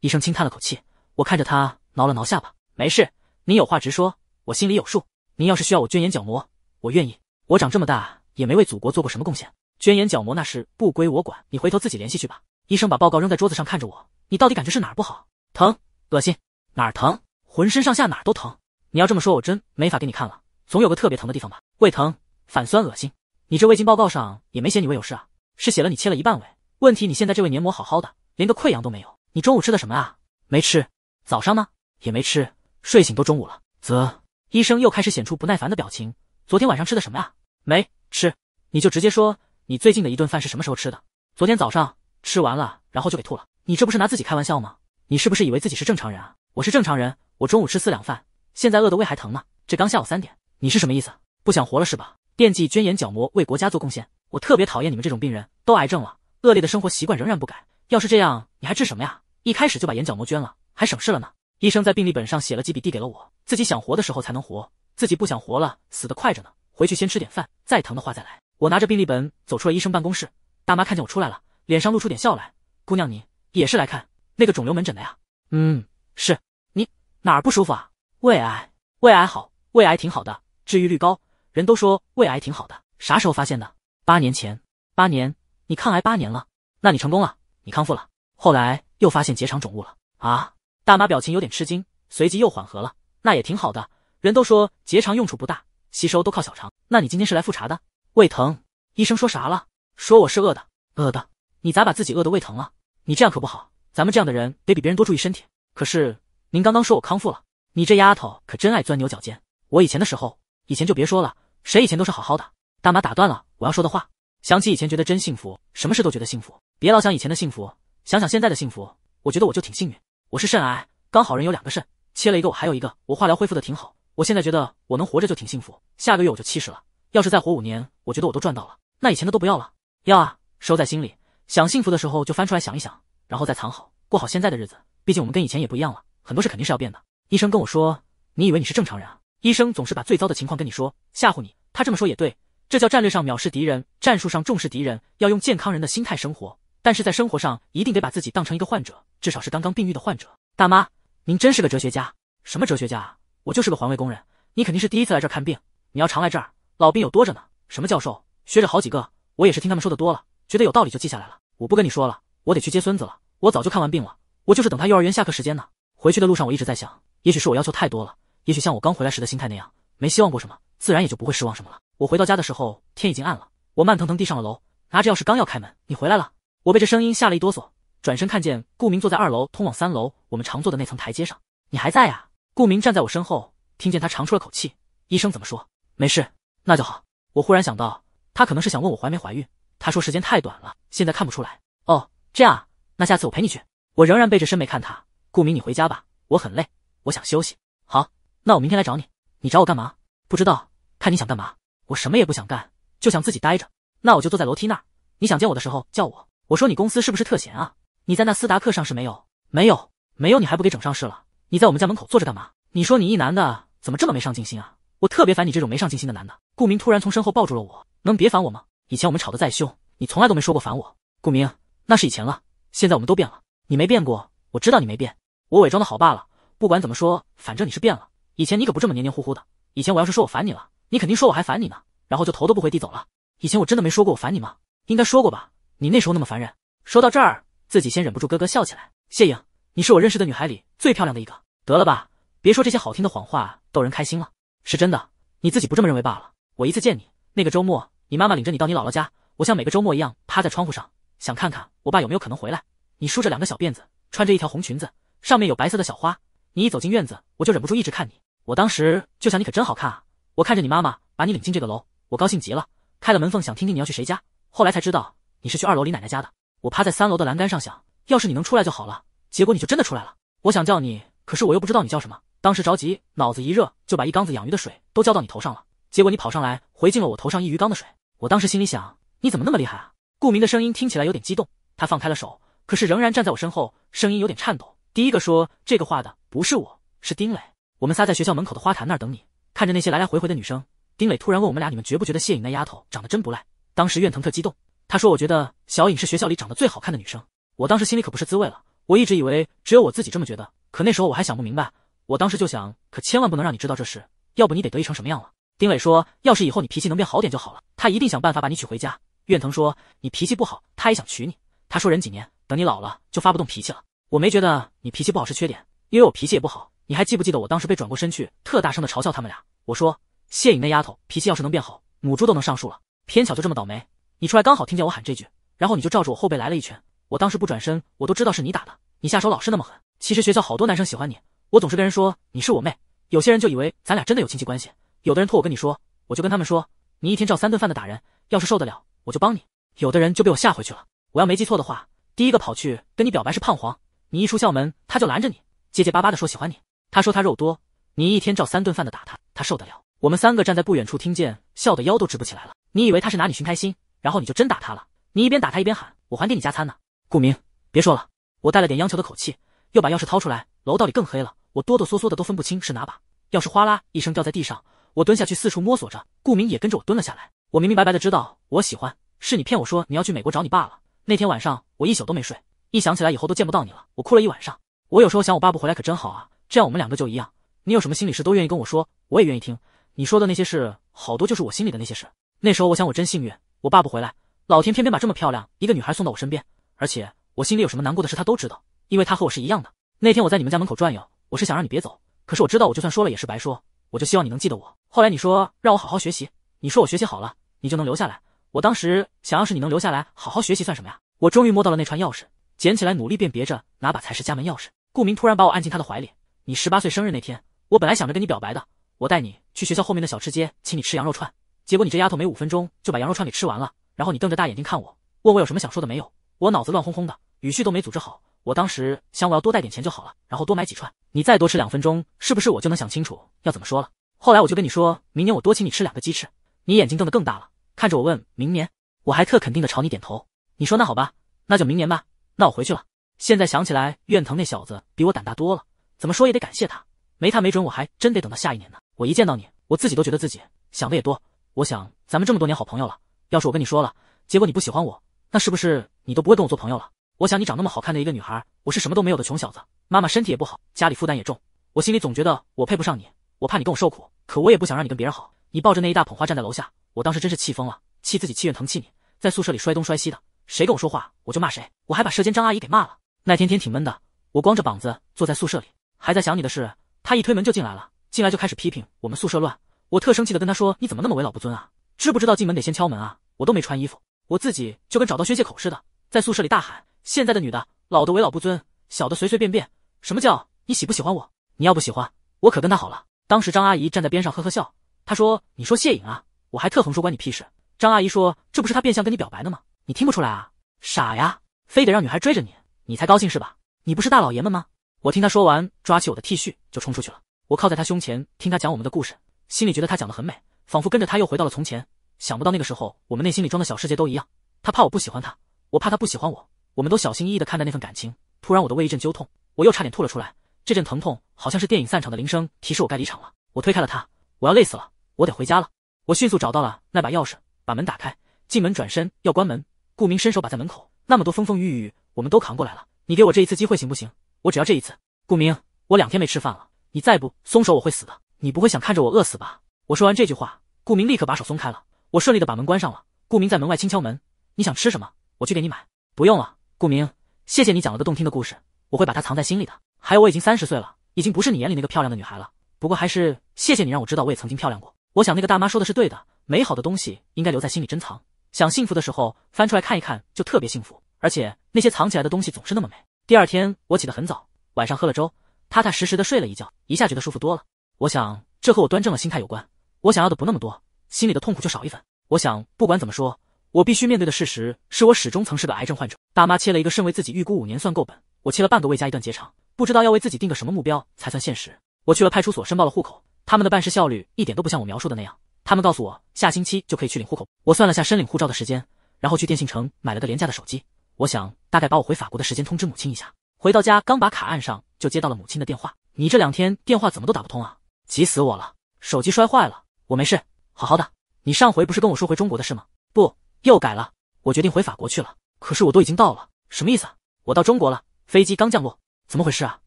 医生轻叹了口气，我看着他挠了挠下巴，没事，你有话直说，我心里有数。您要是需要我捐眼角膜，我愿意。我长这么大也没为祖国做过什么贡献，捐眼角膜那是不归我管，你回头自己联系去吧。医生把报告扔在桌子上，看着我，你到底感觉是哪儿不好？疼？恶心？哪儿疼？浑身上下哪儿都疼。你要这么说，我真没法给你看了，总有个特别疼的地方吧？胃疼，反酸，恶心。你这胃镜报告上也没写你胃有事啊？是写了你切了一半胃。问题你现在这胃黏膜好好的，连个溃疡都没有。你中午吃的什么啊？没吃。早上呢？也没吃。睡醒都中午了。啧，医生又开始显出不耐烦的表情。昨天晚上吃的什么啊？没吃。你就直接说你最近的一顿饭是什么时候吃的？昨天早上吃完了，然后就给吐了。你这不是拿自己开玩笑吗？你是不是以为自己是正常人啊？我是正常人，我中午吃四两饭，现在饿得胃还疼呢。这刚下午三点，你是什么意思？不想活了是吧？惦记捐眼角膜为国家做贡献？我特别讨厌你们这种病人，都癌症了，恶劣的生活习惯仍然不改。要是这样，你还治什么呀？一开始就把眼角膜捐了，还省事了呢。医生在病历本上写了几笔，递给了我。自己想活的时候才能活，自己不想活了，死得快着呢。回去先吃点饭，再疼的话再来。我拿着病历本走出了医生办公室。大妈看见我出来了，脸上露出点笑来。姑娘，你也是来看那个肿瘤门诊的呀？嗯，是。你哪儿不舒服啊？胃癌？胃癌好？胃癌挺好的，治愈率高。人都说胃癌挺好的。啥时候发现的？八年前。八年？你抗癌八年了？那你成功了？你康复了，后来又发现结肠肿物了啊？大妈表情有点吃惊，随即又缓和了。那也挺好的，人都说结肠用处不大，吸收都靠小肠。那你今天是来复查的？胃疼，医生说啥了？说我是饿的，饿的。你咋把自己饿的胃疼了？你这样可不好，咱们这样的人得比别人多注意身体。可是您刚刚说我康复了，你这丫头可真爱钻牛角尖。我以前的时候，以前就别说了，谁以前都是好好的。大妈打断了我要说的话。想起以前，觉得真幸福，什么事都觉得幸福。别老想以前的幸福，想想现在的幸福。我觉得我就挺幸运。我是肾癌，刚好人有两个肾，切了一个，我还有一个。我化疗恢复的挺好。我现在觉得我能活着就挺幸福。下个月我就七十了，要是再活五年，我觉得我都赚到了。那以前的都不要了？要啊，收在心里。想幸福的时候就翻出来想一想，然后再藏好，过好现在的日子。毕竟我们跟以前也不一样了，很多事肯定是要变的。医生跟我说，你以为你是正常人啊？医生总是把最糟的情况跟你说，吓唬你。他这么说也对。这叫战略上藐视敌人，战术上重视敌人。要用健康人的心态生活，但是在生活上一定得把自己当成一个患者，至少是刚刚病愈的患者。大妈，您真是个哲学家，什么哲学家？我就是个环卫工人。你肯定是第一次来这儿看病，你要常来这儿。老病友多着呢，什么教授、学者好几个，我也是听他们说的多了，觉得有道理就记下来了。我不跟你说了，我得去接孙子了。我早就看完病了，我就是等他幼儿园下课时间呢。回去的路上我一直在想，也许是我要求太多了，也许像我刚回来时的心态那样，没希望过什么。自然也就不会失望什么了。我回到家的时候，天已经暗了。我慢腾腾地上了楼，拿着钥匙刚要开门，你回来了！我被这声音吓了一哆嗦，转身看见顾明坐在二楼通往三楼我们常坐的那层台阶上。你还在啊？顾明站在我身后，听见他长出了口气。医生怎么说？没事，那就好。我忽然想到，他可能是想问我怀没怀孕。他说时间太短了，现在看不出来。哦，这样，啊，那下次我陪你去。我仍然背着身没看他。顾明，你回家吧，我很累，我想休息。好，那我明天来找你。你找我干嘛？不知道，看你想干嘛？我什么也不想干，就想自己待着。那我就坐在楼梯那儿。你想见我的时候叫我。我说你公司是不是特闲啊？你在那斯达克上市没有？没有，没有，你还不给整上市了？你在我们家门口坐着干嘛？你说你一男的怎么这么没上进心啊？我特别烦你这种没上进心的男的。顾明突然从身后抱住了我，能别烦我吗？以前我们吵得再凶，你从来都没说过烦我。顾明，那是以前了，现在我们都变了。你没变过，我知道你没变，我伪装的好罢了。不管怎么说，反正你是变了。以前你可不这么黏黏糊糊的。以前我要是说我烦你了，你肯定说我还烦你呢，然后就头都不回地走了。以前我真的没说过我烦你吗？应该说过吧？你那时候那么烦人。说到这儿，自己先忍不住咯咯笑起来。谢颖，你是我认识的女孩里最漂亮的一个。得了吧，别说这些好听的谎话逗人开心了，是真的，你自己不这么认为罢了。我一次见你，那个周末，你妈妈领着你到你姥姥家，我像每个周末一样趴在窗户上，想看看我爸有没有可能回来。你梳着两个小辫子，穿着一条红裙子，上面有白色的小花。你一走进院子，我就忍不住一直看你。我当时就想你可真好看，啊！我看着你妈妈把你领进这个楼，我高兴极了，开了门缝想听听你要去谁家，后来才知道你是去二楼李奶奶家的。我趴在三楼的栏杆上想，要是你能出来就好了。结果你就真的出来了。我想叫你，可是我又不知道你叫什么，当时着急脑子一热就把一缸子养鱼的水都浇到你头上了，结果你跑上来回敬了我头上一鱼缸的水。我当时心里想你怎么那么厉害啊？顾明的声音听起来有点激动，他放开了手，可是仍然站在我身后，声音有点颤抖。第一个说这个话的不是我，是丁磊。我们仨在学校门口的花坛那儿等你，看着那些来来回回的女生。丁磊突然问我们俩：“你们觉不觉得谢颖那丫头长得真不赖？”当时苑腾特激动，他说：“我觉得小颖是学校里长得最好看的女生。”我当时心里可不是滋味了。我一直以为只有我自己这么觉得，可那时候我还想不明白。我当时就想，可千万不能让你知道这事，要不你得得意成什么样了。丁磊说：“要是以后你脾气能变好点就好了，他一定想办法把你娶回家。”苑腾说：“你脾气不好，他也想娶你。”他说：“忍几年，等你老了就发不动脾气了。”我没觉得你脾气不好是缺点，因为我脾气也不好。你还记不记得我当时被转过身去，特大声的嘲笑他们俩？我说谢颖那丫头脾气要是能变好，母猪都能上树了。偏巧就这么倒霉，你出来刚好听见我喊这句，然后你就照着我后背来了一拳。我当时不转身，我都知道是你打的。你下手老是那么狠。其实学校好多男生喜欢你，我总是跟人说你是我妹，有些人就以为咱俩真的有亲戚关系。有的人托我跟你说，我就跟他们说你一天照三顿饭的打人，要是受得了，我就帮你。有的人就被我吓回去了。我要没记错的话，第一个跑去跟你表白是胖黄，你一出校门他就拦着你，结结巴巴的说喜欢你。他说他肉多，你一天照三顿饭的打他，他受得了。我们三个站在不远处，听见笑得腰都直不起来了。你以为他是拿你寻开心，然后你就真打他了？你一边打他一边喊，我还给你加餐呢。顾明，别说了。我带了点央求的口气，又把钥匙掏出来。楼道里更黑了，我哆哆嗦嗦的都分不清是哪把钥匙，哗啦一声掉在地上。我蹲下去四处摸索着，顾明也跟着我蹲了下来。我明明白白的知道我喜欢，是你骗我说你要去美国找你爸了。那天晚上我一宿都没睡，一想起来以后都见不到你了，我哭了一晚上。我有时候想，我爸不回来可真好啊。这样我们两个就一样，你有什么心里事都愿意跟我说，我也愿意听你说的那些事，好多就是我心里的那些事。那时候我想我真幸运，我爸不回来，老天偏偏把这么漂亮一个女孩送到我身边，而且我心里有什么难过的事，她都知道，因为她和我是一样的。那天我在你们家门口转悠，我是想让你别走，可是我知道我就算说了也是白说，我就希望你能记得我。后来你说让我好好学习，你说我学习好了，你就能留下来。我当时想要是你能留下来好好学习算什么呀？我终于摸到了那串钥匙，捡起来努力辨别着，哪把才是家门钥匙？顾明突然把我按进他的怀里。你十八岁生日那天，我本来想着跟你表白的，我带你去学校后面的小吃街，请你吃羊肉串。结果你这丫头没五分钟就把羊肉串给吃完了，然后你瞪着大眼睛看我，问我有什么想说的没有。我脑子乱哄哄的，语序都没组织好。我当时想我要多带点钱就好了，然后多买几串，你再多吃两分钟，是不是我就能想清楚要怎么说了？后来我就跟你说明年我多请你吃两个鸡翅，你眼睛瞪得更大了，看着我问明年，我还特肯定的朝你点头。你说那好吧，那就明年吧，那我回去了。现在想起来，苑腾那小子比我胆大多了。怎么说也得感谢他，没他没准我还真得等到下一年呢。我一见到你，我自己都觉得自己想的也多。我想咱们这么多年好朋友了，要是我跟你说了，结果你不喜欢我，那是不是你都不会跟我做朋友了？我想你长那么好看的一个女孩，我是什么都没有的穷小子，妈妈身体也不好，家里负担也重，我心里总觉得我配不上你，我怕你跟我受苦，可我也不想让你跟别人好。你抱着那一大捧花站在楼下，我当时真是气疯了，气自己气怨疼气你，在宿舍里摔东摔西的，谁跟我说话我就骂谁，我还把舍监张阿姨给骂了。那天天挺闷的，我光着膀子坐在宿舍里。还在想你的事，他一推门就进来了，进来就开始批评我们宿舍乱。我特生气的跟他说：“你怎么那么为老不尊啊？知不知道进门得先敲门啊？我都没穿衣服，我自己就跟找到宣泄口似的，在宿舍里大喊：现在的女的，老的为老不尊，小的随随便便。什么叫你喜不喜欢我？你要不喜欢，我可跟他好了。”当时张阿姨站在边上呵呵笑，她说：“你说谢颖啊，我还特横说关你屁事。”张阿姨说：“这不是他变相跟你表白呢吗？你听不出来啊？傻呀，非得让女孩追着你，你才高兴是吧？你不是大老爷们吗？”我听他说完，抓起我的 T 恤就冲出去了。我靠在他胸前，听他讲我们的故事，心里觉得他讲得很美，仿佛跟着他又回到了从前。想不到那个时候，我们内心里装的小世界都一样。他怕我不喜欢他，我怕他不喜欢我，我们都小心翼翼的看待那份感情。突然，我的胃一阵揪痛，我又差点吐了出来。这阵疼痛好像是电影散场的铃声，提示我该离场了。我推开了他，我要累死了，我得回家了。我迅速找到了那把钥匙，把门打开，进门转身要关门，顾明伸手把在门口。那么多风风雨雨，我们都扛过来了，你给我这一次机会行不行？我只要这一次，顾明，我两天没吃饭了，你再不松手，我会死的。你不会想看着我饿死吧？我说完这句话，顾明立刻把手松开了。我顺利的把门关上了。顾明在门外轻敲门，你想吃什么？我去给你买。不用了，顾明，谢谢你讲了个动听的故事，我会把它藏在心里的。还有，我已经三十岁了，已经不是你眼里那个漂亮的女孩了。不过还是谢谢你让我知道我也曾经漂亮过。我想那个大妈说的是对的，美好的东西应该留在心里珍藏，想幸福的时候翻出来看一看就特别幸福。而且那些藏起来的东西总是那么美。第二天我起得很早，晚上喝了粥，踏踏实实的睡了一觉，一下觉得舒服多了。我想这和我端正了心态有关。我想要的不那么多，心里的痛苦就少一分。我想不管怎么说，我必须面对的事实是我始终曾是个癌症患者。大妈切了一个肾为自己预估五年算够本，我切了半个胃加一段结肠，不知道要为自己定个什么目标才算现实。我去了派出所申报了户口，他们的办事效率一点都不像我描述的那样。他们告诉我下星期就可以去领户口。我算了下申领护照的时间，然后去电信城买了个廉价的手机。我想大概把我回法国的时间通知母亲一下。回到家刚把卡按上，就接到了母亲的电话。你这两天电话怎么都打不通啊？急死我了！手机摔坏了，我没事，好好的。你上回不是跟我说回中国的事吗？不，又改了。我决定回法国去了。可是我都已经到了，什么意思？我到中国了，飞机刚降落，怎么回事啊？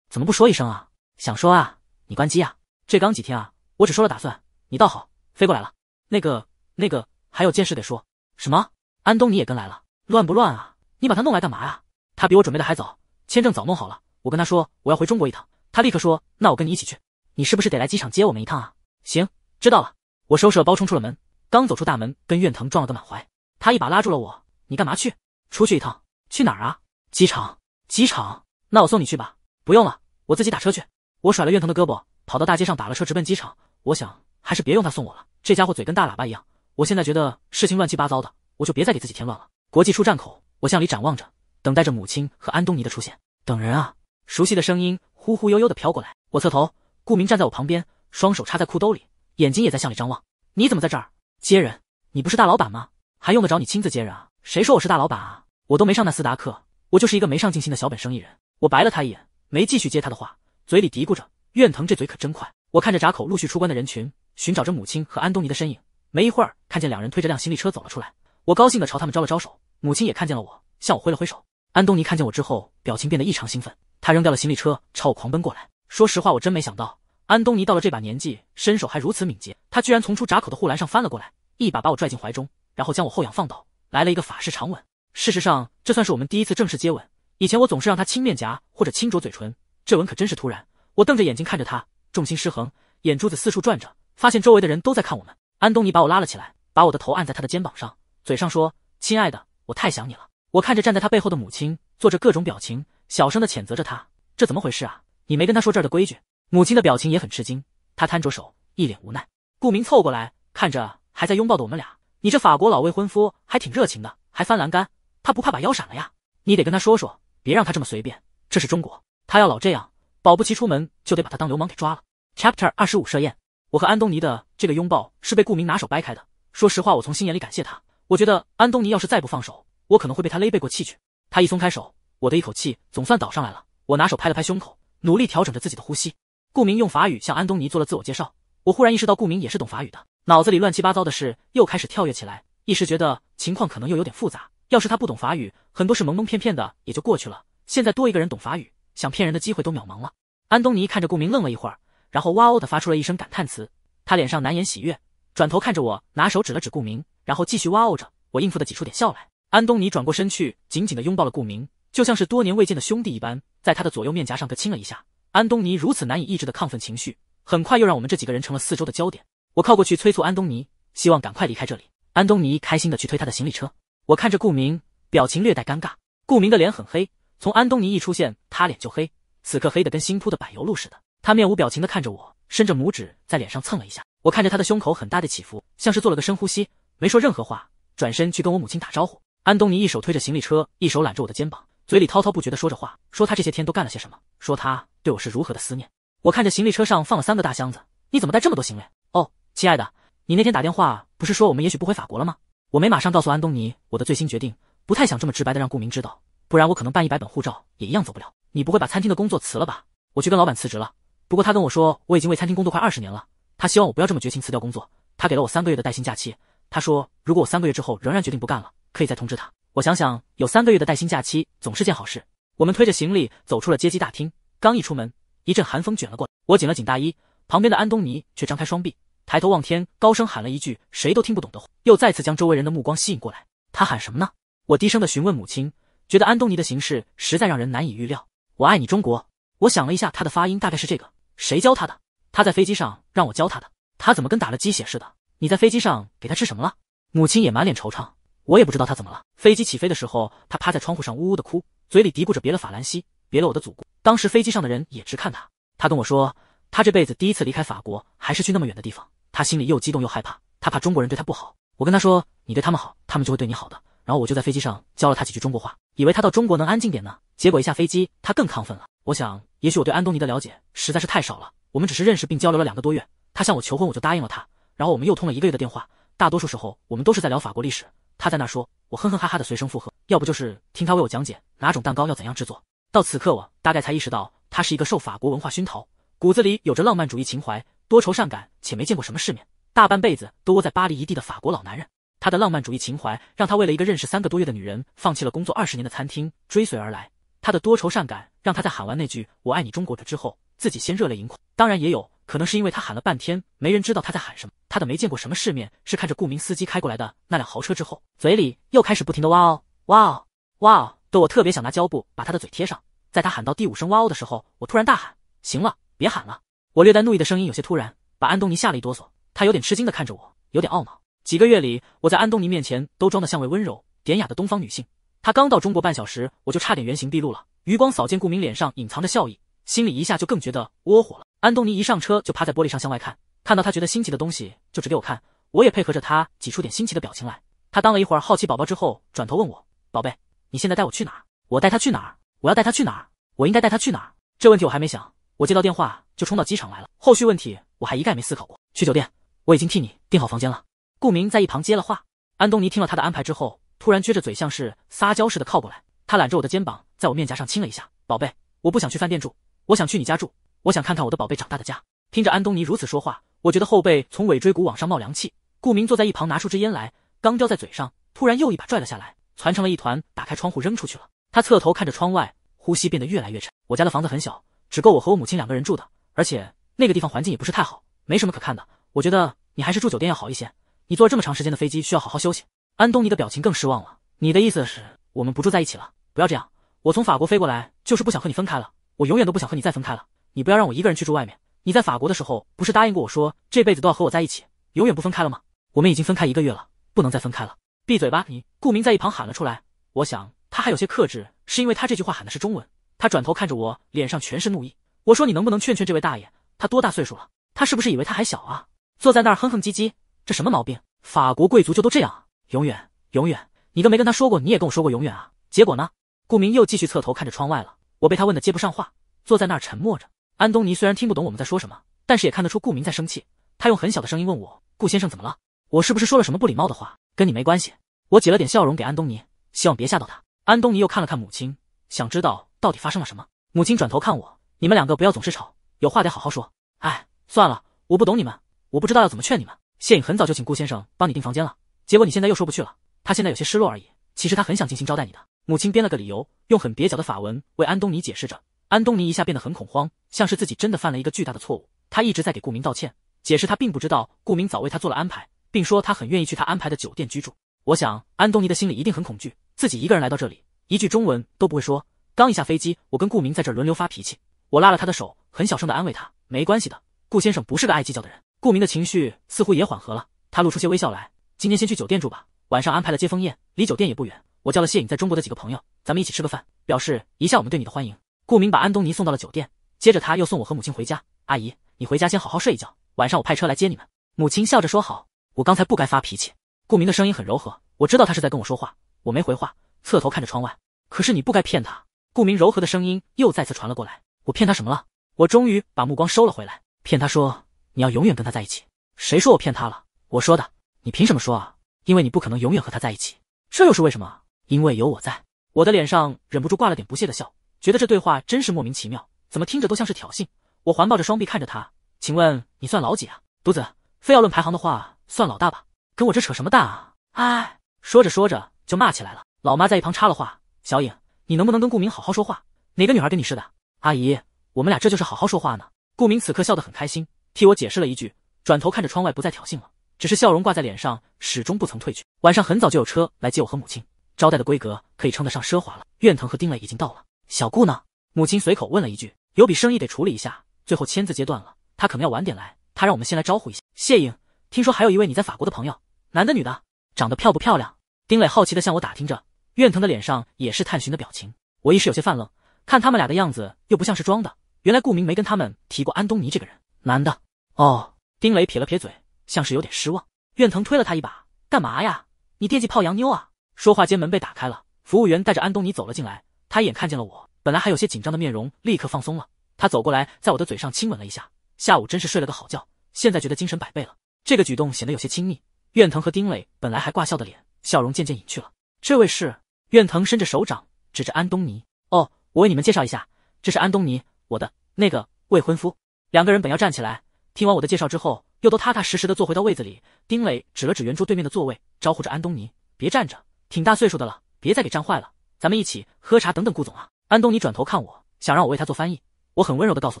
怎么不说一声啊？想说啊，你关机啊？这刚几天啊，我只说了打算，你倒好，飞过来了。那个、那个，还有件事得说。什么？安东尼也跟来了，乱不乱啊？你把他弄来干嘛呀？他比我准备的还早，签证早弄好了。我跟他说我要回中国一趟，他立刻说那我跟你一起去。你是不是得来机场接我们一趟啊？行，知道了。我收拾了包，冲出了门。刚走出大门，跟苑腾撞了个满怀。他一把拉住了我，你干嘛去？出去一趟，去哪儿啊？机场。机场。那我送你去吧。不用了，我自己打车去。我甩了苑腾的胳膊，跑到大街上打了车，直奔机场。我想还是别用他送我了，这家伙嘴跟大喇叭一样。我现在觉得事情乱七八糟的，我就别再给自己添乱了。国际出站口。我向里展望着，等待着母亲和安东尼的出现。等人啊！熟悉的声音忽忽悠悠的飘过来。我侧头，顾明站在我旁边，双手插在裤兜里，眼睛也在向里张望。你怎么在这儿？接人？你不是大老板吗？还用得着你亲自接人啊？谁说我是大老板啊？我都没上那斯达克，我就是一个没上进心的小本生意人。我白了他一眼，没继续接他的话，嘴里嘀咕着：“怨疼这嘴可真快。”我看着闸口陆续出关的人群，寻找着母亲和安东尼的身影。没一会儿，看见两人推着辆行李车走了出来，我高兴的朝他们招了招手。母亲也看见了我，向我挥了挥手。安东尼看见我之后，表情变得异常兴奋。他扔掉了行李车，朝我狂奔过来。说实话，我真没想到，安东尼到了这把年纪，身手还如此敏捷。他居然从出闸口的护栏上翻了过来，一把把我拽进怀中，然后将我后仰放倒，来了一个法式长吻。事实上，这算是我们第一次正式接吻。以前我总是让他亲面颊或者亲着嘴唇，这吻可真是突然。我瞪着眼睛看着他，重心失衡，眼珠子四处转着，发现周围的人都在看我们。安东尼把我拉了起来，把我的头按在他的肩膀上，嘴上说：“亲爱的。”我太想你了，我看着站在他背后的母亲，做着各种表情，小声的谴责着他。这怎么回事啊？你没跟他说这儿的规矩？母亲的表情也很吃惊，他摊着手，一脸无奈。顾明凑过来，看着还在拥抱的我们俩，你这法国老未婚夫还挺热情的，还翻栏杆，他不怕把腰闪了呀？你得跟他说说，别让他这么随便。这是中国，他要老这样，保不齐出门就得把他当流氓给抓了。Chapter 二十五设宴，我和安东尼的这个拥抱是被顾明拿手掰开的。说实话，我从心眼里感谢他。我觉得安东尼要是再不放手，我可能会被他勒背过气去。他一松开手，我的一口气总算倒上来了。我拿手拍了拍胸口，努力调整着自己的呼吸。顾明用法语向安东尼做了自我介绍。我忽然意识到顾明也是懂法语的，脑子里乱七八糟的事又开始跳跃起来，一时觉得情况可能又有点复杂。要是他不懂法语，很多事蒙蒙骗骗的也就过去了。现在多一个人懂法语，想骗人的机会都渺茫了。安东尼看着顾明愣了一会儿，然后哇哦的发出了一声感叹词，他脸上难掩喜悦，转头看着我，拿手指了指顾明。然后继续哇哦着，我应付的挤出点笑来。安东尼转过身去，紧紧的拥抱了顾明，就像是多年未见的兄弟一般，在他的左右面颊上各亲了一下。安东尼如此难以抑制的亢奋情绪，很快又让我们这几个人成了四周的焦点。我靠过去催促安东尼，希望赶快离开这里。安东尼开心的去推他的行李车。我看着顾明，表情略带尴尬。顾明的脸很黑，从安东尼一出现，他脸就黑，此刻黑的跟新铺的柏油路似的。他面无表情的看着我，伸着拇指在脸上蹭了一下。我看着他的胸口很大的起伏，像是做了个深呼吸。没说任何话，转身去跟我母亲打招呼。安东尼一手推着行李车，一手揽着我的肩膀，嘴里滔滔不绝地说着话，说他这些天都干了些什么，说他对我是如何的思念。我看着行李车上放了三个大箱子，你怎么带这么多行李？哦，亲爱的，你那天打电话不是说我们也许不回法国了吗？我没马上告诉安东尼我的最新决定，不太想这么直白的让顾明知道，不然我可能办一百本护照也一样走不了。你不会把餐厅的工作辞了吧？我去跟老板辞职了，不过他跟我说我已经为餐厅工作快二十年了，他希望我不要这么绝情辞掉工作，他给了我三个月的带薪假期。他说：“如果我三个月之后仍然决定不干了，可以再通知他。”我想想，有三个月的带薪假期总是件好事。我们推着行李走出了接机大厅，刚一出门，一阵寒风卷了过来，我紧了紧大衣。旁边的安东尼却张开双臂，抬头望天，高声喊了一句谁都听不懂的话，又再次将周围人的目光吸引过来。他喊什么呢？我低声的询问母亲，觉得安东尼的形势实在让人难以预料。我爱你中国。我想了一下，他的发音大概是这个。谁教他的？他在飞机上让我教他的。他怎么跟打了鸡血似的？你在飞机上给他吃什么了？母亲也满脸惆怅。我也不知道他怎么了。飞机起飞的时候，他趴在窗户上呜呜的哭，嘴里嘀咕着：“别了，法兰西，别了我的祖国。”当时飞机上的人也直看他。他跟我说，他这辈子第一次离开法国，还是去那么远的地方，他心里又激动又害怕，他怕中国人对他不好。我跟他说：“你对他们好，他们就会对你好的。”然后我就在飞机上教了他几句中国话，以为他到中国能安静点呢。结果一下飞机，他更亢奋了。我想，也许我对安东尼的了解实在是太少了。我们只是认识并交流了两个多月，他向我求婚，我就答应了他。然后我们又通了一个月的电话，大多数时候我们都是在聊法国历史。他在那儿说，我哼哼哈哈的随声附和，要不就是听他为我讲解哪种蛋糕要怎样制作。到此刻，我大概才意识到他是一个受法国文化熏陶，骨子里有着浪漫主义情怀、多愁善感且没见过什么世面，大半辈子都窝在巴黎一地的法国老男人。他的浪漫主义情怀让他为了一个认识三个多月的女人，放弃了工作二十年的餐厅追随而来。他的多愁善感让他在喊完那句“我爱你中国”之后，自己先热泪盈眶。当然也有。可能是因为他喊了半天，没人知道他在喊什么。他的没见过什么世面，是看着顾明司机开过来的那辆豪车之后，嘴里又开始不停的哇哦、哇哦、哇哦，的我特别想拿胶布把他的嘴贴上。在他喊到第五声哇哦的时候，我突然大喊：“行了，别喊了！”我略带怒意的声音有些突然，把安东尼吓了一哆嗦。他有点吃惊的看着我，有点懊恼。几个月里，我在安东尼面前都装的像位温柔典雅的东方女性，他刚到中国半小时，我就差点原形毕露了。余光扫见顾明脸上隐藏着笑意，心里一下就更觉得窝火了。安东尼一上车就趴在玻璃上向外看，看到他觉得新奇的东西就指给我看，我也配合着他挤出点新奇的表情来。他当了一会儿好奇宝宝之后，转头问我：“宝贝，你现在带我去哪儿？”“我带他去哪儿？”“我要带他去哪儿？”“我应该带他去哪儿？”这问题我还没想。我接到电话就冲到机场来了，后续问题我还一概没思考过。去酒店，我已经替你订好房间了。顾明在一旁接了话。安东尼听了他的安排之后，突然撅着嘴，像是撒娇似的靠过来，他揽着我的肩膀，在我面颊上亲了一下：“宝贝，我不想去饭店住，我想去你家住。”我想看看我的宝贝长大的家。听着安东尼如此说话，我觉得后背从尾椎骨往上冒凉气。顾明坐在一旁，拿出支烟来，刚叼在嘴上，突然又一把拽了下来，攒成了一团，打开窗户扔出去了。他侧头看着窗外，呼吸变得越来越沉。我家的房子很小，只够我和我母亲两个人住的，而且那个地方环境也不是太好，没什么可看的。我觉得你还是住酒店要好一些。你坐了这么长时间的飞机，需要好好休息。安东尼的表情更失望了。你的意思是，我们不住在一起了？不要这样，我从法国飞过来就是不想和你分开了。我永远都不想和你再分开了。你不要让我一个人去住外面。你在法国的时候不是答应过我说这辈子都要和我在一起，永远不分开了吗？我们已经分开一个月了，不能再分开了。闭嘴吧！你顾明在一旁喊了出来。我想他还有些克制，是因为他这句话喊的是中文。他转头看着我，脸上全是怒意。我说你能不能劝劝这位大爷？他多大岁数了？他是不是以为他还小啊？坐在那儿哼哼唧唧，这什么毛病？法国贵族就都这样啊？永远，永远，你都没跟他说过，你也跟我说过永远啊？结果呢？顾明又继续侧头看着窗外了。我被他问的接不上话，坐在那儿沉默着。安东尼虽然听不懂我们在说什么，但是也看得出顾明在生气。他用很小的声音问我：“顾先生怎么了？我是不是说了什么不礼貌的话？跟你没关系。”我挤了点笑容给安东尼，希望别吓到他。安东尼又看了看母亲，想知道到底发生了什么。母亲转头看我：“你们两个不要总是吵，有话得好好说。”哎，算了，我不懂你们，我不知道要怎么劝你们。谢颖很早就请顾先生帮你订房间了，结果你现在又说不去了。他现在有些失落而已。其实他很想尽心招待你的。母亲编了个理由，用很蹩脚的法文为安东尼解释着。安东尼一下变得很恐慌，像是自己真的犯了一个巨大的错误。他一直在给顾明道歉，解释他并不知道顾明早为他做了安排，并说他很愿意去他安排的酒店居住。我想，安东尼的心里一定很恐惧，自己一个人来到这里，一句中文都不会说。刚一下飞机，我跟顾明在这轮流发脾气。我拉了他的手，很小声的安慰他：“没关系的，顾先生不是个爱计较的人。”顾明的情绪似乎也缓和了，他露出些微笑来。今天先去酒店住吧，晚上安排了接风宴，离酒店也不远。我叫了谢颖在中国的几个朋友，咱们一起吃个饭，表示一下我们对你的欢迎。顾明把安东尼送到了酒店，接着他又送我和母亲回家。阿姨，你回家先好好睡一觉，晚上我派车来接你们。母亲笑着说：“好，我刚才不该发脾气。”顾明的声音很柔和，我知道他是在跟我说话，我没回话，侧头看着窗外。可是你不该骗他。顾明柔和的声音又再次传了过来：“我骗他什么了？”我终于把目光收了回来，骗他说你要永远跟他在一起。谁说我骗他了？我说的。你凭什么说啊？因为你不可能永远和他在一起。这又是为什么？因为有我在。我的脸上忍不住挂了点不屑的笑。觉得这对话真是莫名其妙，怎么听着都像是挑衅。我环抱着双臂看着他，请问你算老几啊？独子，非要论排行的话，算老大吧。跟我这扯什么大啊？哎，说着说着就骂起来了。老妈在一旁插了话：“小颖，你能不能跟顾明好好说话？哪个女孩跟你似的？”阿姨，我们俩这就是好好说话呢。顾明此刻笑得很开心，替我解释了一句，转头看着窗外，不再挑衅了，只是笑容挂在脸上，始终不曾褪去。晚上很早就有车来接我和母亲，招待的规格可以称得上奢华了。院藤和丁磊已经到了。小顾呢？母亲随口问了一句：“有笔生意得处理一下，最后签字阶段了，他可能要晚点来，他让我们先来招呼一下。”谢颖。听说还有一位你在法国的朋友，男的女的，长得漂不漂亮？”丁磊好奇的向我打听着，苑腾的脸上也是探寻的表情。我一时有些犯愣，看他们俩的样子又不像是装的。原来顾明没跟他们提过安东尼这个人，男的。哦，丁磊撇了撇嘴，像是有点失望。苑腾推了他一把：“干嘛呀？你惦记泡洋妞啊？”说话间门被打开了，服务员带着安东尼走了进来。抬眼看见了我，本来还有些紧张的面容立刻放松了。他走过来，在我的嘴上亲吻了一下。下午真是睡了个好觉，现在觉得精神百倍了。这个举动显得有些亲密。苑腾和丁磊本来还挂笑的脸，笑容渐渐隐去了。这位是苑腾，伸着手掌指着安东尼。哦，我为你们介绍一下，这是安东尼，我的那个未婚夫。两个人本要站起来，听完我的介绍之后，又都踏踏实实的坐回到位子里。丁磊指了指圆桌对面的座位，招呼着安东尼：“别站着，挺大岁数的了，别再给站坏了。”咱们一起喝茶，等等顾总啊！安东尼转头看我，想让我为他做翻译。我很温柔的告诉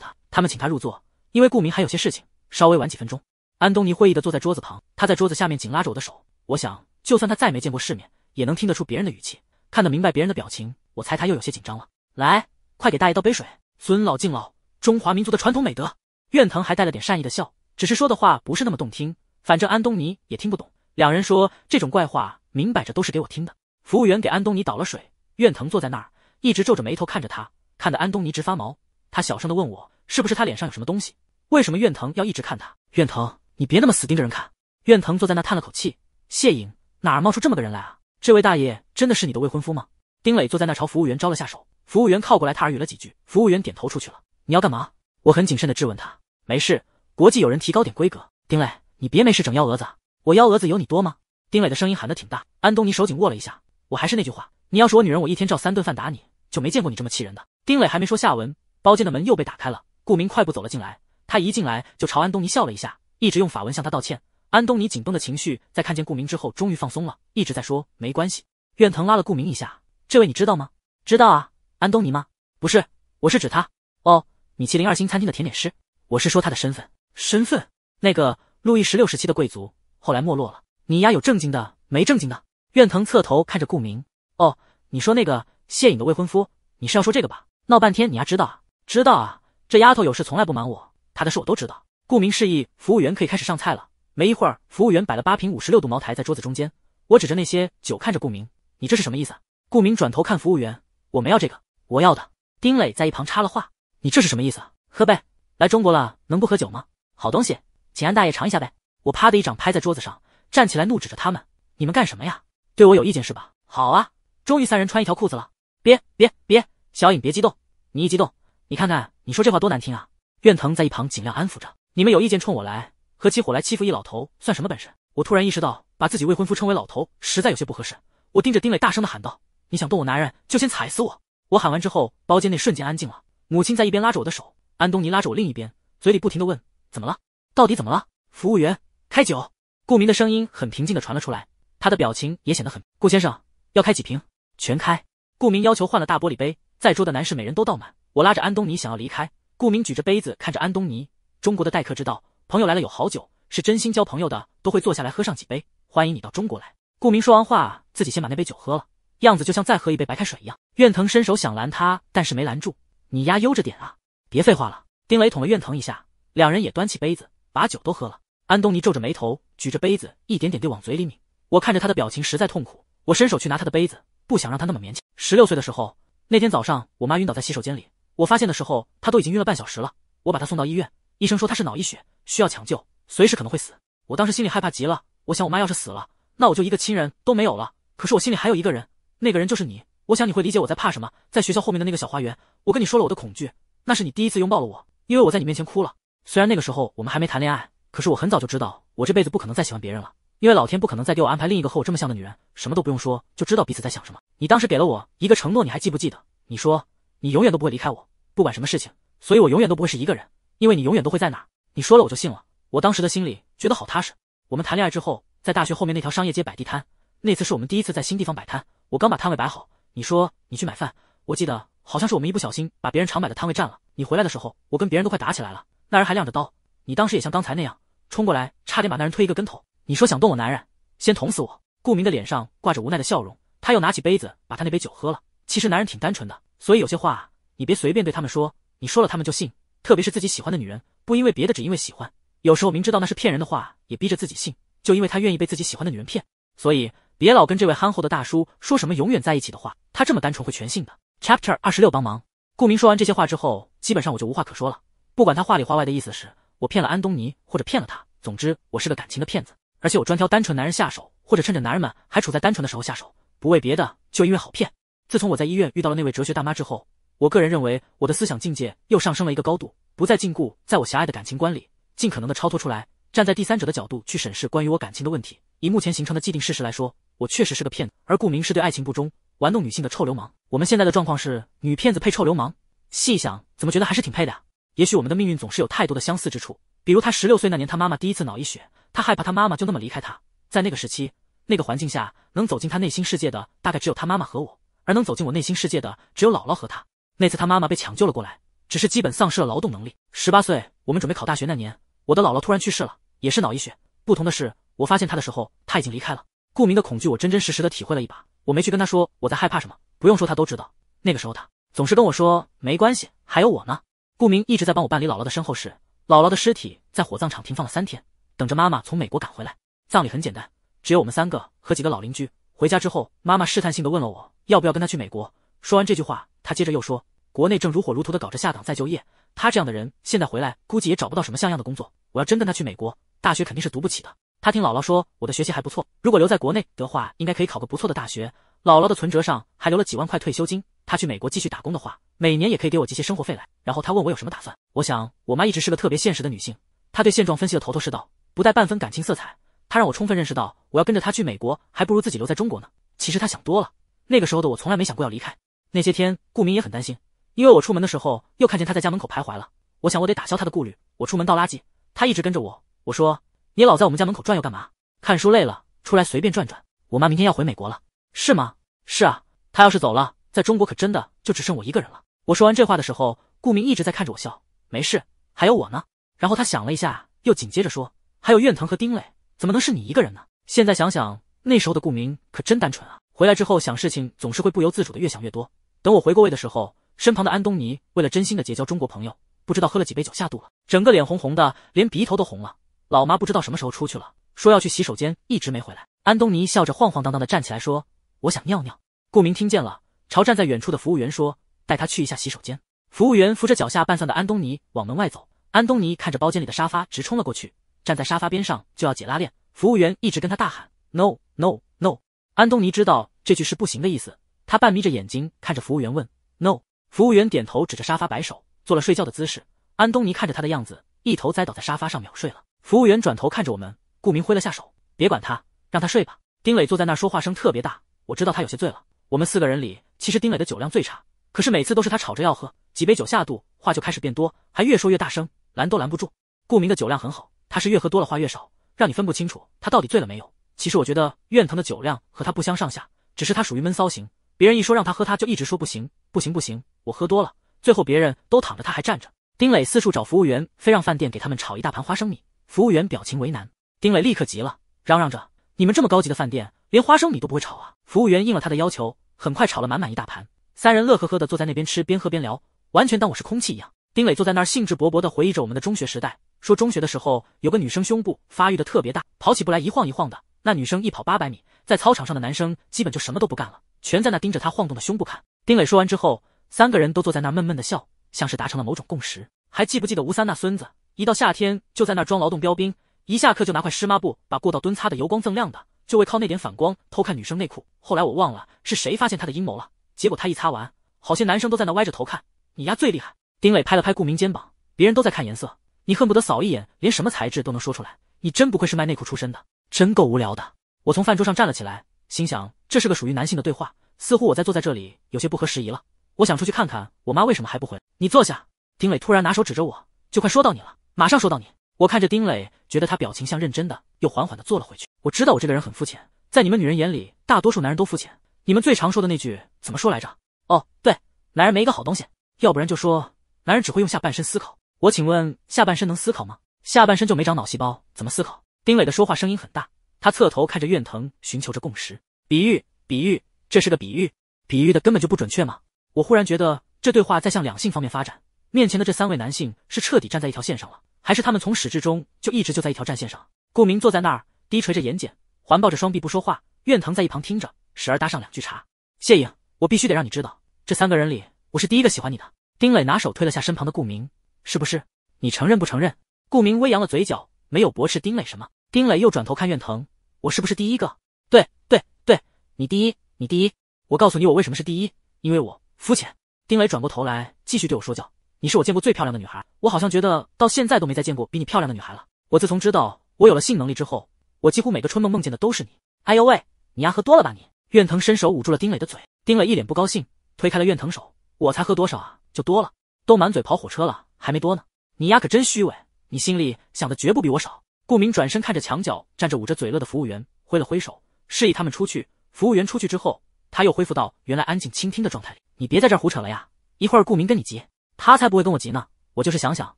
他，他们请他入座，因为顾明还有些事情，稍微晚几分钟。安东尼会意的坐在桌子旁，他在桌子下面紧拉着我的手。我想，就算他再没见过世面，也能听得出别人的语气，看得明白别人的表情。我猜他又有些紧张了。来，快给大爷倒杯水，尊老敬老，中华民族的传统美德。院藤还带了点善意的笑，只是说的话不是那么动听。反正安东尼也听不懂，两人说这种怪话，明摆着都是给我听的。服务员给安东尼倒了水。苑腾坐在那儿，一直皱着眉头看着他，看得安东尼直发毛。他小声的问我：“是不是他脸上有什么东西？为什么苑腾要一直看他？”苑腾，你别那么死盯着人看。苑腾坐在那叹了口气：“谢颖，哪儿冒出这么个人来啊？这位大爷真的是你的未婚夫吗？”丁磊坐在那朝服务员招了下手，服务员靠过来，他耳语了几句，服务员点头出去了。你要干嘛？我很谨慎的质问他：“没事，国际友人提高点规格。”丁磊，你别没事整幺蛾子。我幺蛾子有你多吗？丁磊的声音喊得挺大，安东尼手紧握了一下。我还是那句话。你要是我女人，我一天照三顿饭打你，就没见过你这么气人的。丁磊还没说下文，包间的门又被打开了，顾明快步走了进来。他一进来就朝安东尼笑了一下，一直用法文向他道歉。安东尼紧绷的情绪在看见顾明之后终于放松了，一直在说没关系。苑藤拉了顾明一下：“这位你知道吗？”“知道啊，安东尼吗？”“不是，我是指他。”“哦，米其林二星餐厅的甜点师。”“我是说他的身份。”“身份？那个路易十六时期的贵族，后来没落了。”“你丫有正经的没正经的？”苑藤侧头看着顾明。哦，你说那个谢颖的未婚夫，你是要说这个吧？闹半天，你丫知道啊？知道啊！这丫头有事从来不瞒我，她的事我都知道。顾明示意服务员可以开始上菜了。没一会儿，服务员摆了八瓶五十六度茅台在桌子中间。我指着那些酒看着顾明：“你这是什么意思？”顾明转头看服务员：“我没要这个，我要的。”丁磊在一旁插了话：“你这是什么意思？喝呗，来中国了能不喝酒吗？好东西，请安大爷尝一下呗。”我啪的一掌拍在桌子上，站起来怒指着他们：“你们干什么呀？对我有意见是吧？好啊！”终于三人穿一条裤子了！别别别，小影别激动，你一激动，你看看你说这话多难听啊！苑藤在一旁尽量安抚着。你们有意见冲我来，合起伙来欺负一老头算什么本事？我突然意识到把自己未婚夫称为老头实在有些不合适，我盯着丁磊大声的喊道：“你想动我男人，就先踩死我！”我喊完之后，包间内瞬间安静了。母亲在一边拉着我的手，安东尼拉着我另一边，嘴里不停的问：“怎么了？到底怎么了？”服务员开酒，顾明的声音很平静的传了出来，他的表情也显得很……顾先生要开几瓶？全开，顾明要求换了大玻璃杯，在桌的男士每人都倒满。我拉着安东尼想要离开，顾明举着杯子看着安东尼。中国的待客之道，朋友来了有好酒，是真心交朋友的都会坐下来喝上几杯。欢迎你到中国来。顾明说完话，自己先把那杯酒喝了，样子就像再喝一杯白开水一样。苑藤伸手想拦他，但是没拦住。你丫悠着点啊，别废话了。丁磊捅了苑藤一下，两人也端起杯子把酒都喝了。安东尼皱着眉头举着杯子一点点地往嘴里抿，我看着他的表情实在痛苦，我伸手去拿他的杯子。不想让他那么勉强。十六岁的时候，那天早上，我妈晕倒在洗手间里，我发现的时候，她都已经晕了半小时了。我把她送到医院，医生说她是脑溢血，需要抢救，随时可能会死。我当时心里害怕极了，我想我妈要是死了，那我就一个亲人都没有了。可是我心里还有一个人，那个人就是你。我想你会理解我在怕什么。在学校后面的那个小花园，我跟你说了我的恐惧，那是你第一次拥抱了我，因为我在你面前哭了。虽然那个时候我们还没谈恋爱，可是我很早就知道，我这辈子不可能再喜欢别人了。因为老天不可能再给我安排另一个和我这么像的女人，什么都不用说就知道彼此在想什么。你当时给了我一个承诺，你还记不记得？你说你永远都不会离开我，不管什么事情，所以我永远都不会是一个人，因为你永远都会在哪你说了我就信了，我当时的心里觉得好踏实。我们谈恋爱之后，在大学后面那条商业街摆地摊，那次是我们第一次在新地方摆摊。我刚把摊位摆好，你说你去买饭。我记得好像是我们一不小心把别人常摆的摊位占了。你回来的时候，我跟别人都快打起来了，那人还亮着刀。你当时也像刚才那样冲过来，差点把那人推一个跟头。你说想动我男人，先捅死我！顾明的脸上挂着无奈的笑容，他又拿起杯子，把他那杯酒喝了。其实男人挺单纯的，所以有些话你别随便对他们说，你说了他们就信。特别是自己喜欢的女人，不因为别的，只因为喜欢。有时候明知道那是骗人的话，也逼着自己信，就因为他愿意被自己喜欢的女人骗。所以别老跟这位憨厚的大叔说什么永远在一起的话，他这么单纯会全信的。Chapter 二十六，帮忙。顾明说完这些话之后，基本上我就无话可说了。不管他话里话外的意思是我骗了安东尼，或者骗了他，总之我是个感情的骗子。而且我专挑单纯男人下手，或者趁着男人们还处在单纯的时候下手，不为别的，就因为好骗。自从我在医院遇到了那位哲学大妈之后，我个人认为我的思想境界又上升了一个高度，不再禁锢在我狭隘的感情观里，尽可能的超脱出来，站在第三者的角度去审视关于我感情的问题。以目前形成的既定事实来说，我确实是个骗子，而顾明是对爱情不忠、玩弄女性的臭流氓。我们现在的状况是女骗子配臭流氓，细想怎么觉得还是挺配的也许我们的命运总是有太多的相似之处，比如他十六岁那年，他妈妈第一次脑溢血。他害怕他妈妈就那么离开他，在那个时期、那个环境下，能走进他内心世界的大概只有他妈妈和我，而能走进我内心世界的只有姥姥和他。那次他妈妈被抢救了过来，只是基本丧失了劳动能力。十八岁，我们准备考大学那年，我的姥姥突然去世了，也是脑溢血。不同的是，我发现她的时候，她已经离开了。顾明的恐惧，我真真实实的体会了一把。我没去跟他说我在害怕什么，不用说，他都知道。那个时候，他总是跟我说没关系，还有我呢。顾明一直在帮我办理姥姥的身后事。姥姥的尸体在火葬场停放了三天。等着妈妈从美国赶回来，葬礼很简单，只有我们三个和几个老邻居。回家之后，妈妈试探性地问了我，要不要跟她去美国。说完这句话，她接着又说，国内正如火如荼地搞着下岗再就业，她这样的人现在回来估计也找不到什么像样的工作。我要真跟她去美国，大学肯定是读不起的。她听姥姥说我的学习还不错，如果留在国内的话，应该可以考个不错的大学。姥姥的存折上还留了几万块退休金，她去美国继续打工的话，每年也可以给我寄些生活费来。然后她问我有什么打算。我想，我妈一直是个特别现实的女性，她对现状分析的头头是道。不带半分感情色彩，他让我充分认识到，我要跟着他去美国，还不如自己留在中国呢。其实他想多了，那个时候的我从来没想过要离开。那些天，顾明也很担心，因为我出门的时候又看见他在家门口徘徊了。我想我得打消他的顾虑。我出门倒垃圾，他一直跟着我。我说：“你老在我们家门口转悠干嘛？看书累了，出来随便转转。”我妈明天要回美国了，是吗？是啊，她要是走了，在中国可真的就只剩我一个人了。我说完这话的时候，顾明一直在看着我笑。没事，还有我呢。然后他想了一下，又紧接着说。还有院藤和丁磊，怎么能是你一个人呢？现在想想，那时候的顾明可真单纯啊！回来之后想事情，总是会不由自主的越想越多。等我回过味的时候，身旁的安东尼为了真心的结交中国朋友，不知道喝了几杯酒下肚了，整个脸红红的，连鼻头都红了。老妈不知道什么时候出去了，说要去洗手间，一直没回来。安东尼笑着晃晃荡荡的站起来说：“我想尿尿。”顾明听见了，朝站在远处的服务员说：“带他去一下洗手间。”服务员扶着脚下拌蒜的安东尼往门外走，安东尼看着包间里的沙发，直冲了过去。站在沙发边上就要解拉链，服务员一直跟他大喊 “no no no”。安东尼知道这句是不行的意思，他半眯着眼睛看着服务员问 “no”。服务员点头，指着沙发摆手，做了睡觉的姿势。安东尼看着他的样子，一头栽倒在沙发上，秒睡了。服务员转头看着我们，顾明挥了下手，别管他，让他睡吧。丁磊坐在那儿，说话声特别大。我知道他有些醉了。我们四个人里，其实丁磊的酒量最差，可是每次都是他吵着要喝，几杯酒下肚，话就开始变多，还越说越大声，拦都拦不住。顾明的酒量很好。他是越喝多了话越少，让你分不清楚他到底醉了没有。其实我觉得苑腾的酒量和他不相上下，只是他属于闷骚型，别人一说让他喝，他就一直说不行，不行，不行，我喝多了。最后别人都躺着，他还站着。丁磊四处找服务员，非让饭店给他们炒一大盘花生米。服务员表情为难，丁磊立刻急了，嚷嚷着：“你们这么高级的饭店，连花生米都不会炒啊！”服务员应了他的要求，很快炒了满满一大盘。三人乐呵呵的坐在那边吃，边喝边聊，完全当我是空气一样。丁磊坐在那儿兴致勃勃的回忆着我们的中学时代。说中学的时候，有个女生胸部发育的特别大，跑起步来一晃一晃的。那女生一跑八百米，在操场上的男生基本就什么都不干了，全在那盯着她晃动的胸部看。丁磊说完之后，三个人都坐在那闷闷的笑，像是达成了某种共识。还记不记得吴三那孙子，一到夏天就在那装劳动标兵，一下课就拿块湿抹布把过道墩擦的油光锃亮的，就为靠那点反光偷看女生内裤。后来我忘了是谁发现他的阴谋了，结果他一擦完，好些男生都在那歪着头看。你丫最厉害！丁磊拍了拍顾明肩膀，别人都在看颜色。你恨不得扫一眼，连什么材质都能说出来。你真不愧是卖内裤出身的，真够无聊的。我从饭桌上站了起来，心想这是个属于男性的对话，似乎我在坐在这里有些不合时宜了。我想出去看看我妈为什么还不回。你坐下。丁磊突然拿手指着我，就快说到你了，马上说到你。我看着丁磊，觉得他表情像认真的，又缓缓的坐了回去。我知道我这个人很肤浅，在你们女人眼里，大多数男人都肤浅。你们最常说的那句怎么说来着？哦，对，男人没一个好东西，要不然就说男人只会用下半身思考。我请问下半身能思考吗？下半身就没长脑细胞，怎么思考？丁磊的说话声音很大，他侧头看着院藤，寻求着共识。比喻，比喻，这是个比喻，比喻的根本就不准确吗？我忽然觉得这对话在向两性方面发展。面前的这三位男性是彻底站在一条线上了，还是他们从始至终就一直就在一条战线上？顾明坐在那儿，低垂着眼睑，环抱着双臂不说话。院藤在一旁听着，时而搭上两句茬。谢颖，我必须得让你知道，这三个人里，我是第一个喜欢你的。丁磊拿手推了下身旁的顾明。是不是你承认不承认？顾明微扬了嘴角，没有驳斥丁磊什么。丁磊又转头看苑腾，我是不是第一个？对对对，你第一，你第一。我告诉你，我为什么是第一，因为我肤浅。丁磊转过头来，继续对我说教：“你是我见过最漂亮的女孩，我好像觉得到现在都没再见过比你漂亮的女孩了。我自从知道我有了性能力之后，我几乎每个春梦梦见的都是你。”哎呦喂，你丫喝多了吧你？苑腾伸手捂住了丁磊的嘴，丁磊一脸不高兴，推开了苑腾手：“我才喝多少啊，就多了，都满嘴跑火车了。”还没多呢，你丫可真虚伪！你心里想的绝不比我少。顾明转身看着墙角站着捂着嘴乐的服务员，挥了挥手，示意他们出去。服务员出去之后，他又恢复到原来安静倾听的状态。你别在这儿胡扯了呀！一会儿顾明跟你急，他才不会跟我急呢。我就是想想，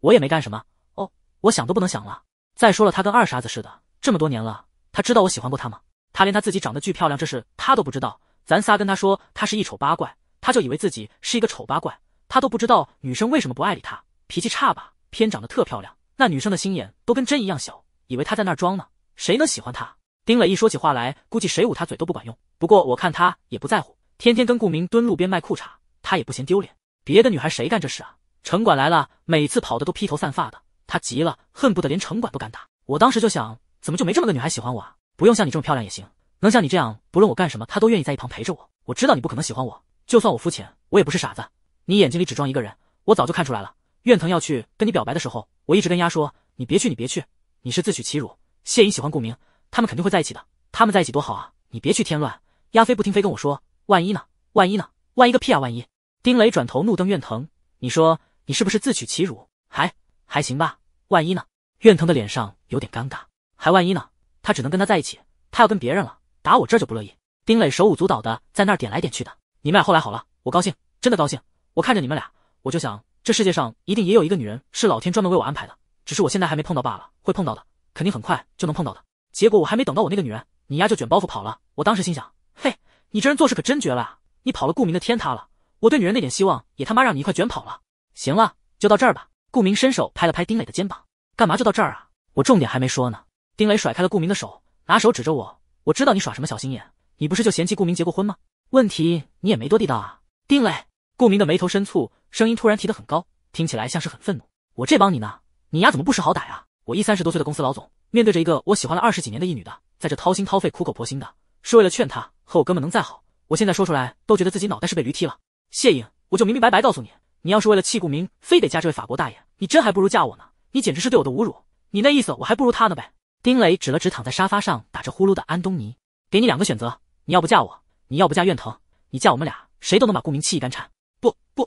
我也没干什么哦，我想都不能想了。再说了，他跟二傻子似的，这么多年了，他知道我喜欢过他吗？他连他自己长得巨漂亮这事他都不知道。咱仨跟他说他是一丑八怪，他就以为自己是一个丑八怪。他都不知道女生为什么不爱理他。脾气差吧，偏长得特漂亮，那女生的心眼都跟针一样小，以为他在那儿装呢，谁能喜欢他？丁磊一说起话来，估计谁捂他嘴都不管用。不过我看他也不在乎，天天跟顾明蹲路边卖裤衩，他也不嫌丢脸。别的女孩谁干这事啊？城管来了，每次跑的都披头散发的，他急了，恨不得连城管都敢打。我当时就想，怎么就没这么个女孩喜欢我啊？不用像你这么漂亮也行，能像你这样，不论我干什么，她都愿意在一旁陪着我。我知道你不可能喜欢我，就算我肤浅，我也不是傻子。你眼睛里只装一个人，我早就看出来了。苑腾要去跟你表白的时候，我一直跟丫说：“你别去，你别去，你是自取其辱。”谢颖喜欢顾明，他们肯定会在一起的。他们在一起多好啊！你别去添乱。丫非不听，非跟我说：“万一呢？万一呢？万一个屁啊！万一！”丁磊转头怒瞪苑腾：“你说你是不是自取其辱？还还行吧？万一呢？”苑腾的脸上有点尴尬：“还万一呢？”他只能跟他在一起，他要跟别人了，打我这儿就不乐意。丁磊手舞足蹈的在那儿点来点去的：“你们俩后来好了，我高兴，真的高兴。我看着你们俩，我就想……”这世界上一定也有一个女人是老天专门为我安排的，只是我现在还没碰到罢了。会碰到的，肯定很快就能碰到的。结果我还没等到我那个女人，你丫就卷包袱跑了。我当时心想，嘿，你这人做事可真绝了，你跑了，顾明的天塌了。我对女人那点希望也他妈让你一块卷跑了。行了，就到这儿吧。顾明伸手拍了拍丁磊的肩膀，干嘛就到这儿啊？我重点还没说呢。丁磊甩开了顾明的手，拿手指着我，我知道你耍什么小心眼，你不是就嫌弃顾明结过婚吗？问题你也没多地道啊。丁磊，顾明的眉头深蹙。声音突然提得很高，听起来像是很愤怒。我这帮你呢，你丫怎么不识好歹啊？我一三十多岁的公司老总，面对着一个我喜欢了二十几年的一女的，在这掏心掏肺、苦口婆心的，是为了劝她和我哥们能再好。我现在说出来都觉得自己脑袋是被驴踢了。谢颖，我就明明白白告诉你，你要是为了气顾明，非得嫁这位法国大爷，你真还不如嫁我呢。你简直是对我的侮辱。你那意思，我还不如他呢呗？丁磊指了指躺在沙发上打着呼噜的安东尼，给你两个选择，你要不嫁我，你要不嫁苑腾，你嫁我们俩，谁都能把顾明气一干颤。不不。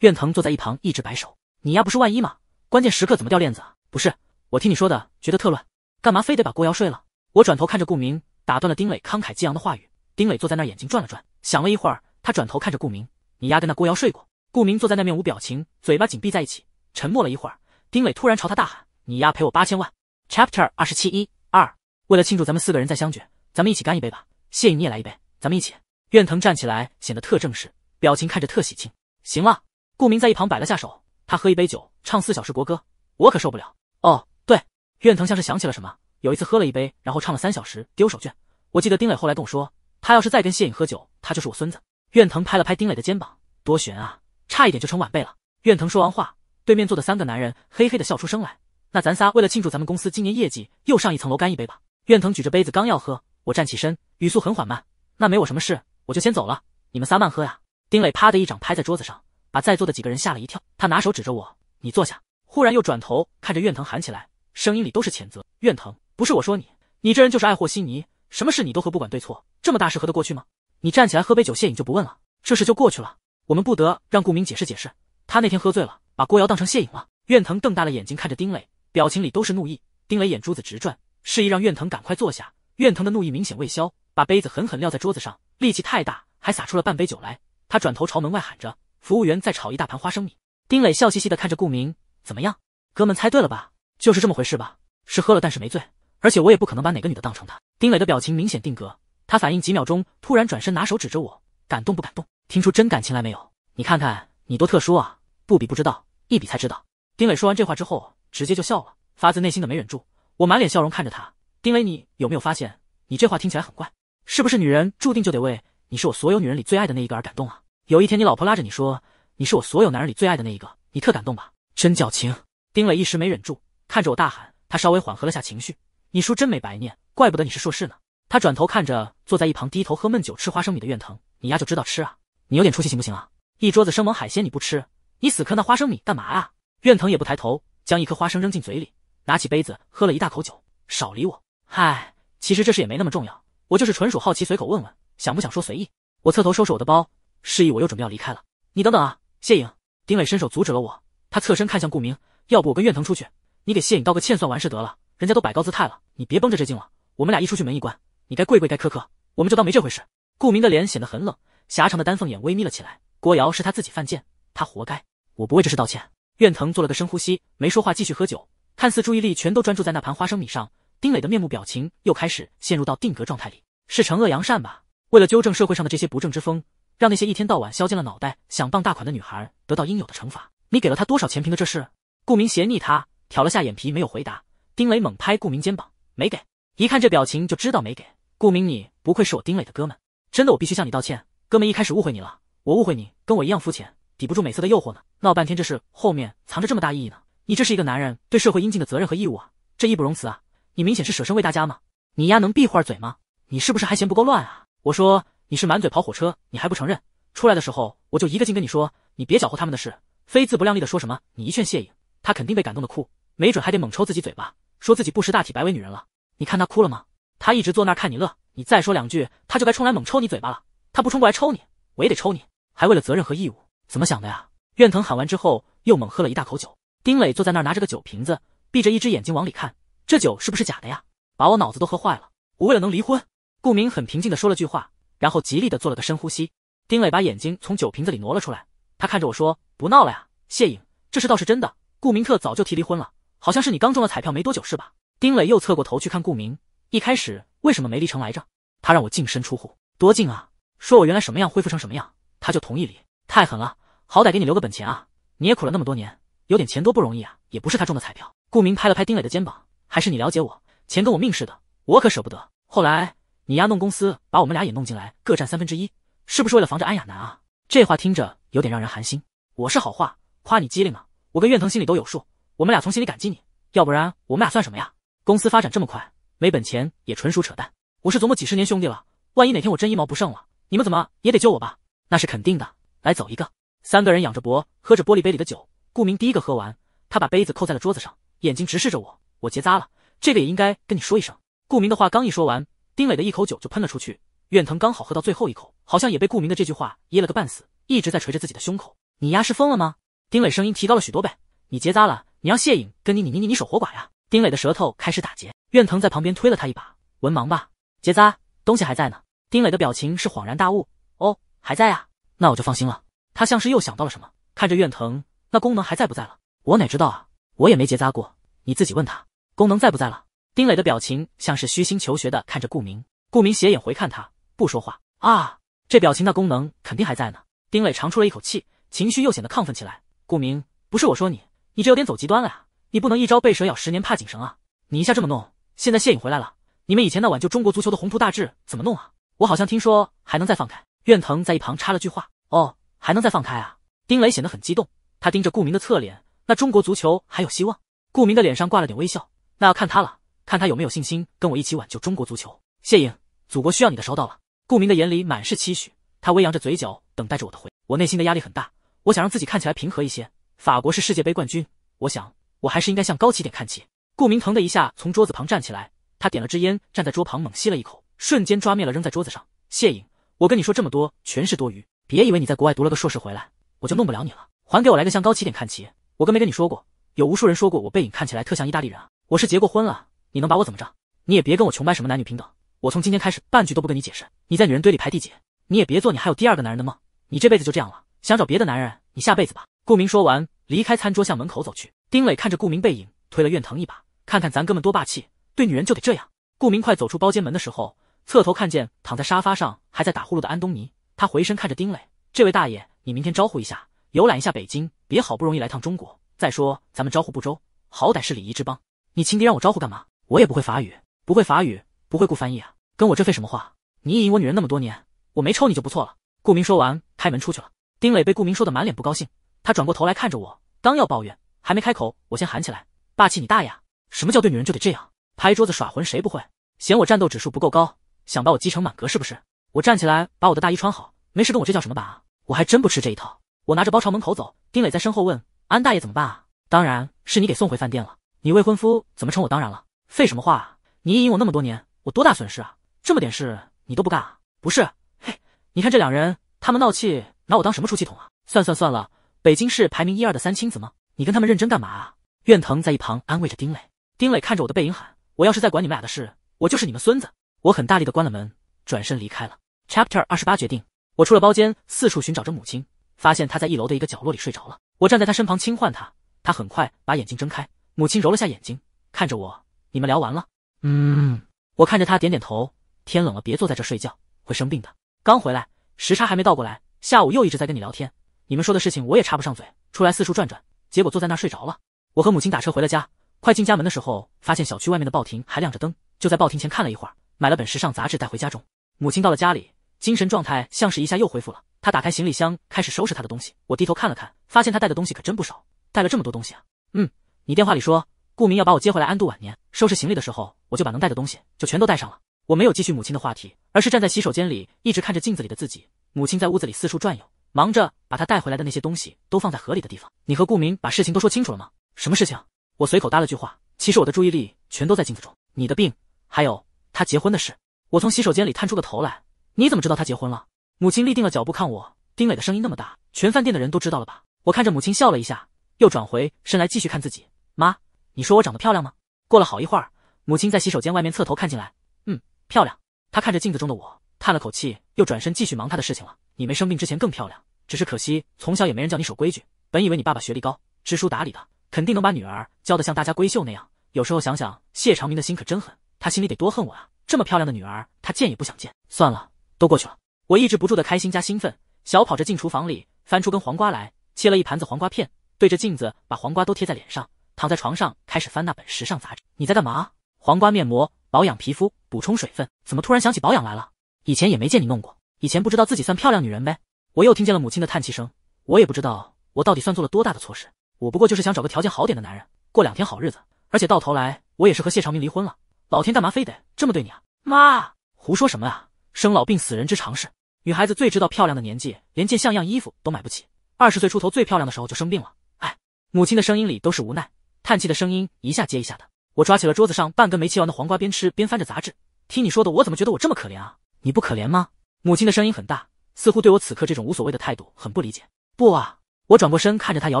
苑腾坐在一旁一直摆手，你丫不是万一吗？关键时刻怎么掉链子啊？不是，我听你说的觉得特乱，干嘛非得把郭瑶睡了？我转头看着顾明，打断了丁磊慷慨激昂的话语。丁磊坐在那，眼睛转了转，想了一会儿，他转头看着顾明，你丫跟那郭瑶睡过？顾明坐在那，面无表情，嘴巴紧闭在一起，沉默了一会儿。丁磊突然朝他大喊：“你丫赔我八千万！” Chapter 二十七一二，为了庆祝咱们四个人再相聚，咱们一起干一杯吧！谢影，你也来一杯，咱们一起。苑腾站起来，显得特正式，表情看着特喜庆。行了。顾明在一旁摆了下手，他喝一杯酒，唱四小时国歌，我可受不了。哦，对，苑腾像是想起了什么，有一次喝了一杯，然后唱了三小时，丢手绢。我记得丁磊后来跟我说，他要是再跟谢颖喝酒，他就是我孙子。苑腾拍了拍丁磊的肩膀，多悬啊，差一点就成晚辈了。苑腾说完话，对面坐的三个男人嘿嘿的笑出声来。那咱仨为了庆祝咱们公司今年业绩又上一层楼，干一杯吧。苑腾举着杯子刚要喝，我站起身，语速很缓慢，那没我什么事，我就先走了，你们仨慢喝呀。丁磊啪的一掌拍在桌子上。把在座的几个人吓了一跳，他拿手指着我：“你坐下。”忽然又转头看着苑腾喊起来，声音里都是谴责：“苑腾，不是我说你，你这人就是爱祸稀泥，什么事你都和不管对错，这么大事喝得过去吗？你站起来喝杯酒谢饮就不问了，这事就过去了。我们不得让顾明解释解释，他那天喝醉了，把郭瑶当成谢颖了。”苑腾瞪大了眼睛看着丁磊，表情里都是怒意。丁磊眼珠子直转，示意让苑腾赶快坐下。苑腾的怒意明显未消，把杯子狠狠撂在桌子上，力气太大，还洒出了半杯酒来。他转头朝门外喊着。服务员再炒一大盘花生米。丁磊笑嘻嘻的看着顾明，怎么样，哥们猜对了吧？就是这么回事吧？是喝了，但是没醉，而且我也不可能把哪个女的当成他。丁磊的表情明显定格，他反应几秒钟，突然转身拿手指着我，感动不感动？听出真感情来没有？你看看你多特殊啊！不比不知道，一比才知道。丁磊说完这话之后，直接就笑了，发自内心的没忍住。我满脸笑容看着他，丁磊，你有没有发现，你这话听起来很怪？是不是女人注定就得为你是我所有女人里最爱的那一个而感动啊？有一天，你老婆拉着你说：“你是我所有男人里最爱的那一个，你特感动吧？”真矫情。丁磊一时没忍住，看着我大喊。他稍微缓和了下情绪：“你叔真没白念，怪不得你是硕士呢。”他转头看着坐在一旁低头喝闷酒、吃花生米的苑藤：“你丫就知道吃啊！你有点出息行不行啊？一桌子生猛海鲜你不吃，你死磕那花生米干嘛啊？”苑藤也不抬头，将一颗花生扔进嘴里，拿起杯子喝了一大口酒。少理我。嗨，其实这事也没那么重要，我就是纯属好奇，随口问问，想不想说随意。我侧头收拾我的包。示意我又准备要离开了，你等等啊，谢颖！丁磊伸手阻止了我，他侧身看向顾明，要不我跟苑腾出去，你给谢颖道个歉算完事得了，人家都摆高姿态了，你别绷着这劲了。我们俩一出去门一关，你该跪跪该磕磕，我们就当没这回事。顾明的脸显得很冷，狭长的丹凤眼微眯了起来。郭瑶是他自己犯贱，他活该。我不为这事道歉。苑腾做了个深呼吸，没说话，继续喝酒，看似注意力全都专注在那盘花生米上。丁磊的面目表情又开始陷入到定格状态里，是惩恶扬善吧？为了纠正社会上的这些不正之风。让那些一天到晚削尖了脑袋想傍大款的女孩得到应有的惩罚。你给了他多少钱？凭的这事。顾明斜睨他，挑了下眼皮，没有回答。丁磊猛拍顾明肩膀，没给。一看这表情就知道没给。顾明，你不愧是我丁磊的哥们，真的，我必须向你道歉，哥们一开始误会你了，我误会你跟我一样肤浅，抵不住美色的诱惑呢。闹半天，这事后面藏着这么大意义呢。你这是一个男人对社会应尽的责任和义务啊，这义不容辞啊。你明显是舍身为大家吗？你丫能闭会儿嘴吗？你是不是还嫌不够乱啊？我说。你是满嘴跑火车，你还不承认？出来的时候我就一个劲跟你说，你别搅和他们的事，非自不量力的说什么。你一劝谢颖，她肯定被感动的哭，没准还得猛抽自己嘴巴，说自己不识大体，白为女人了。你看她哭了吗？她一直坐那儿看你乐，你再说两句，她就该冲来猛抽你嘴巴了。她不冲过来抽你，我也得抽你。还为了责任和义务，怎么想的呀？苑腾喊完之后，又猛喝了一大口酒。丁磊坐在那儿拿着个酒瓶子，闭着一只眼睛往里看，这酒是不是假的呀？把我脑子都喝坏了。我为了能离婚，顾明很平静的说了句话。然后极力的做了个深呼吸。丁磊把眼睛从酒瓶子里挪了出来，他看着我说：“不闹了呀，谢颖，这事倒是真的。顾明特早就提离婚了，好像是你刚中了彩票没多久是吧？”丁磊又侧过头去看顾明，一开始为什么没离成来着？他让我净身出户，多净啊！说我原来什么样，恢复成什么样，他就同意离，太狠了，好歹给你留个本钱啊！你也苦了那么多年，有点钱多不容易啊！也不是他中的彩票。顾明拍了拍丁磊的肩膀，还是你了解我，钱跟我命似的，我可舍不得。后来。你丫弄公司，把我们俩也弄进来，各占三分之一，是不是为了防着安雅楠啊？这话听着有点让人寒心。我是好话夸你机灵啊，我跟苑腾心里都有数，我们俩从心里感激你。要不然我们俩算什么呀？公司发展这么快，没本钱也纯属扯淡。我是琢磨几十年兄弟了，万一哪天我真一毛不剩了，你们怎么也得救我吧？那是肯定的，来走一个。三个人仰着脖喝着玻璃杯里的酒。顾明第一个喝完，他把杯子扣在了桌子上，眼睛直视着我。我结扎了，这个也应该跟你说一声。顾明的话刚一说完。丁磊的一口酒就喷了出去，苑腾刚好喝到最后一口，好像也被顾明的这句话噎了个半死，一直在捶着自己的胸口。你丫是疯了吗？丁磊声音提高了许多倍。你结扎了，你要谢颖跟你，你你你你守活寡呀？丁磊的舌头开始打结，苑腾在旁边推了他一把。文盲吧？结扎东西还在呢？丁磊的表情是恍然大悟。哦，还在啊？那我就放心了。他像是又想到了什么，看着苑腾那功能还在不在了？我哪知道啊，我也没结扎过，你自己问他，功能在不在了？丁磊的表情像是虚心求学的，看着顾明。顾明斜眼回看他，不说话。啊，这表情的功能肯定还在呢。丁磊长出了一口气，情绪又显得亢奋起来。顾明，不是我说你，你这有点走极端了呀！你不能一朝被蛇咬，十年怕井绳啊！你一下这么弄，现在谢颖回来了，你们以前那挽救中国足球的宏图大志怎么弄啊？我好像听说还能再放开。苑腾在一旁插了句话：“哦，还能再放开啊？”丁磊显得很激动，他盯着顾明的侧脸，那中国足球还有希望？顾明的脸上挂了点微笑，那要看他了。看他有没有信心跟我一起挽救中国足球。谢颖，祖国需要你的时候到了。顾明的眼里满是期许，他微扬着嘴角，等待着我的回。我内心的压力很大，我想让自己看起来平和一些。法国是世界杯冠军，我想我还是应该向高起点看齐。顾明腾的一下从桌子旁站起来，他点了支烟，站在桌旁猛吸了一口，瞬间抓灭了，扔在桌子上。谢颖，我跟你说这么多全是多余。别以为你在国外读了个硕士回来，我就弄不了你了，还给我来个向高起点看齐。我跟没跟你说过？有无数人说过我背影看起来特像意大利人啊。我是结过婚了。你能把我怎么着？你也别跟我穷掰什么男女平等。我从今天开始半句都不跟你解释。你在女人堆里排第几？你也别做你还有第二个男人的梦。你这辈子就这样了，想找别的男人，你下辈子吧。顾明说完，离开餐桌，向门口走去。丁磊看着顾明背影，推了院藤一把，看看咱哥们多霸气，对女人就得这样。顾明快走出包间门的时候，侧头看见躺在沙发上还在打呼噜的安东尼，他回身看着丁磊：“这位大爷，你明天招呼一下，游览一下北京，别好不容易来趟中国，再说咱们招呼不周，好歹是礼仪之邦，你亲爹让我招呼干嘛？”我也不会法语，不会法语，不会顾翻译啊，跟我这废什么话？你引我女人那么多年，我没抽你就不错了。顾明说完，开门出去了。丁磊被顾明说的满脸不高兴，他转过头来看着我，刚要抱怨，还没开口，我先喊起来：“霸气你大爷！什么叫对女人就得这样？拍桌子耍浑？谁不会？嫌我战斗指数不够高，想把我击成满格是不是？”我站起来，把我的大衣穿好，没事跟我这叫什么板啊？我还真不吃这一套。我拿着包朝门口走，丁磊在身后问：“安大爷怎么办啊？”“当然是你给送回饭店了。”“你未婚夫怎么称我当然了？”废什么话！你引我那么多年，我多大损失啊？这么点事你都不干啊？不是，嘿，你看这两人，他们闹气，拿我当什么出气筒啊？算算算了，北京市排名一二的三清子吗？你跟他们认真干嘛啊？苑腾在一旁安慰着丁磊，丁磊看着我的背影喊：“我要是再管你们俩的事，我就是你们孙子。”我很大力的关了门，转身离开了。Chapter 二十八决定，我出了包间，四处寻找着母亲，发现她在一楼的一个角落里睡着了。我站在她身旁轻唤她，她很快把眼睛睁开，母亲揉了下眼睛，看着我。你们聊完了？嗯，我看着他点点头。天冷了，别坐在这睡觉，会生病的。刚回来，时差还没倒过来，下午又一直在跟你聊天。你们说的事情我也插不上嘴，出来四处转转，结果坐在那儿睡着了。我和母亲打车回了家，快进家门的时候，发现小区外面的报亭还亮着灯，就在报亭前看了一会儿，买了本时尚杂志带回家中。母亲到了家里，精神状态像是一下又恢复了。她打开行李箱，开始收拾她的东西。我低头看了看，发现她带的东西可真不少，带了这么多东西啊。嗯，你电话里说。顾明要把我接回来安度晚年。收拾行李的时候，我就把能带的东西就全都带上了。我没有继续母亲的话题，而是站在洗手间里，一直看着镜子里的自己。母亲在屋子里四处转悠，忙着把她带回来的那些东西都放在合理的地方。你和顾明把事情都说清楚了吗？什么事情？我随口搭了句话。其实我的注意力全都在镜子中。你的病，还有他结婚的事。我从洗手间里探出个头来。你怎么知道他结婚了？母亲立定了脚步看我。丁磊的声音那么大，全饭店的人都知道了吧？我看着母亲笑了一下，又转回身来继续看自己。妈。你说我长得漂亮吗？过了好一会儿，母亲在洗手间外面侧头看进来，嗯，漂亮。她看着镜子中的我，叹了口气，又转身继续忙她的事情了。你没生病之前更漂亮，只是可惜从小也没人教你守规矩。本以为你爸爸学历高，知书达理的，肯定能把女儿教得像大家闺秀那样。有时候想想，谢长明的心可真狠，他心里得多恨我啊！这么漂亮的女儿，他见也不想见。算了，都过去了。我抑制不住的开心加兴奋，小跑着进厨房里，翻出根黄瓜来，切了一盘子黄瓜片，对着镜子把黄瓜都贴在脸上。躺在床上开始翻那本时尚杂志。你在干嘛？黄瓜面膜保养皮肤，补充水分。怎么突然想起保养来了？以前也没见你弄过。以前不知道自己算漂亮女人呗？我又听见了母亲的叹气声。我也不知道我到底算做了多大的错事。我不过就是想找个条件好点的男人过两天好日子。而且到头来我也是和谢长明离婚了。老天干嘛非得这么对你啊？妈，胡说什么啊？生老病死人之常事。女孩子最知道漂亮的年纪，连件像样衣服都买不起。二十岁出头最漂亮的时候就生病了。哎，母亲的声音里都是无奈。叹气的声音一下接一下的，我抓起了桌子上半根没切完的黄瓜，边吃边翻着杂志。听你说的，我怎么觉得我这么可怜啊？你不可怜吗？母亲的声音很大，似乎对我此刻这种无所谓的态度很不理解。不啊！我转过身看着她，摇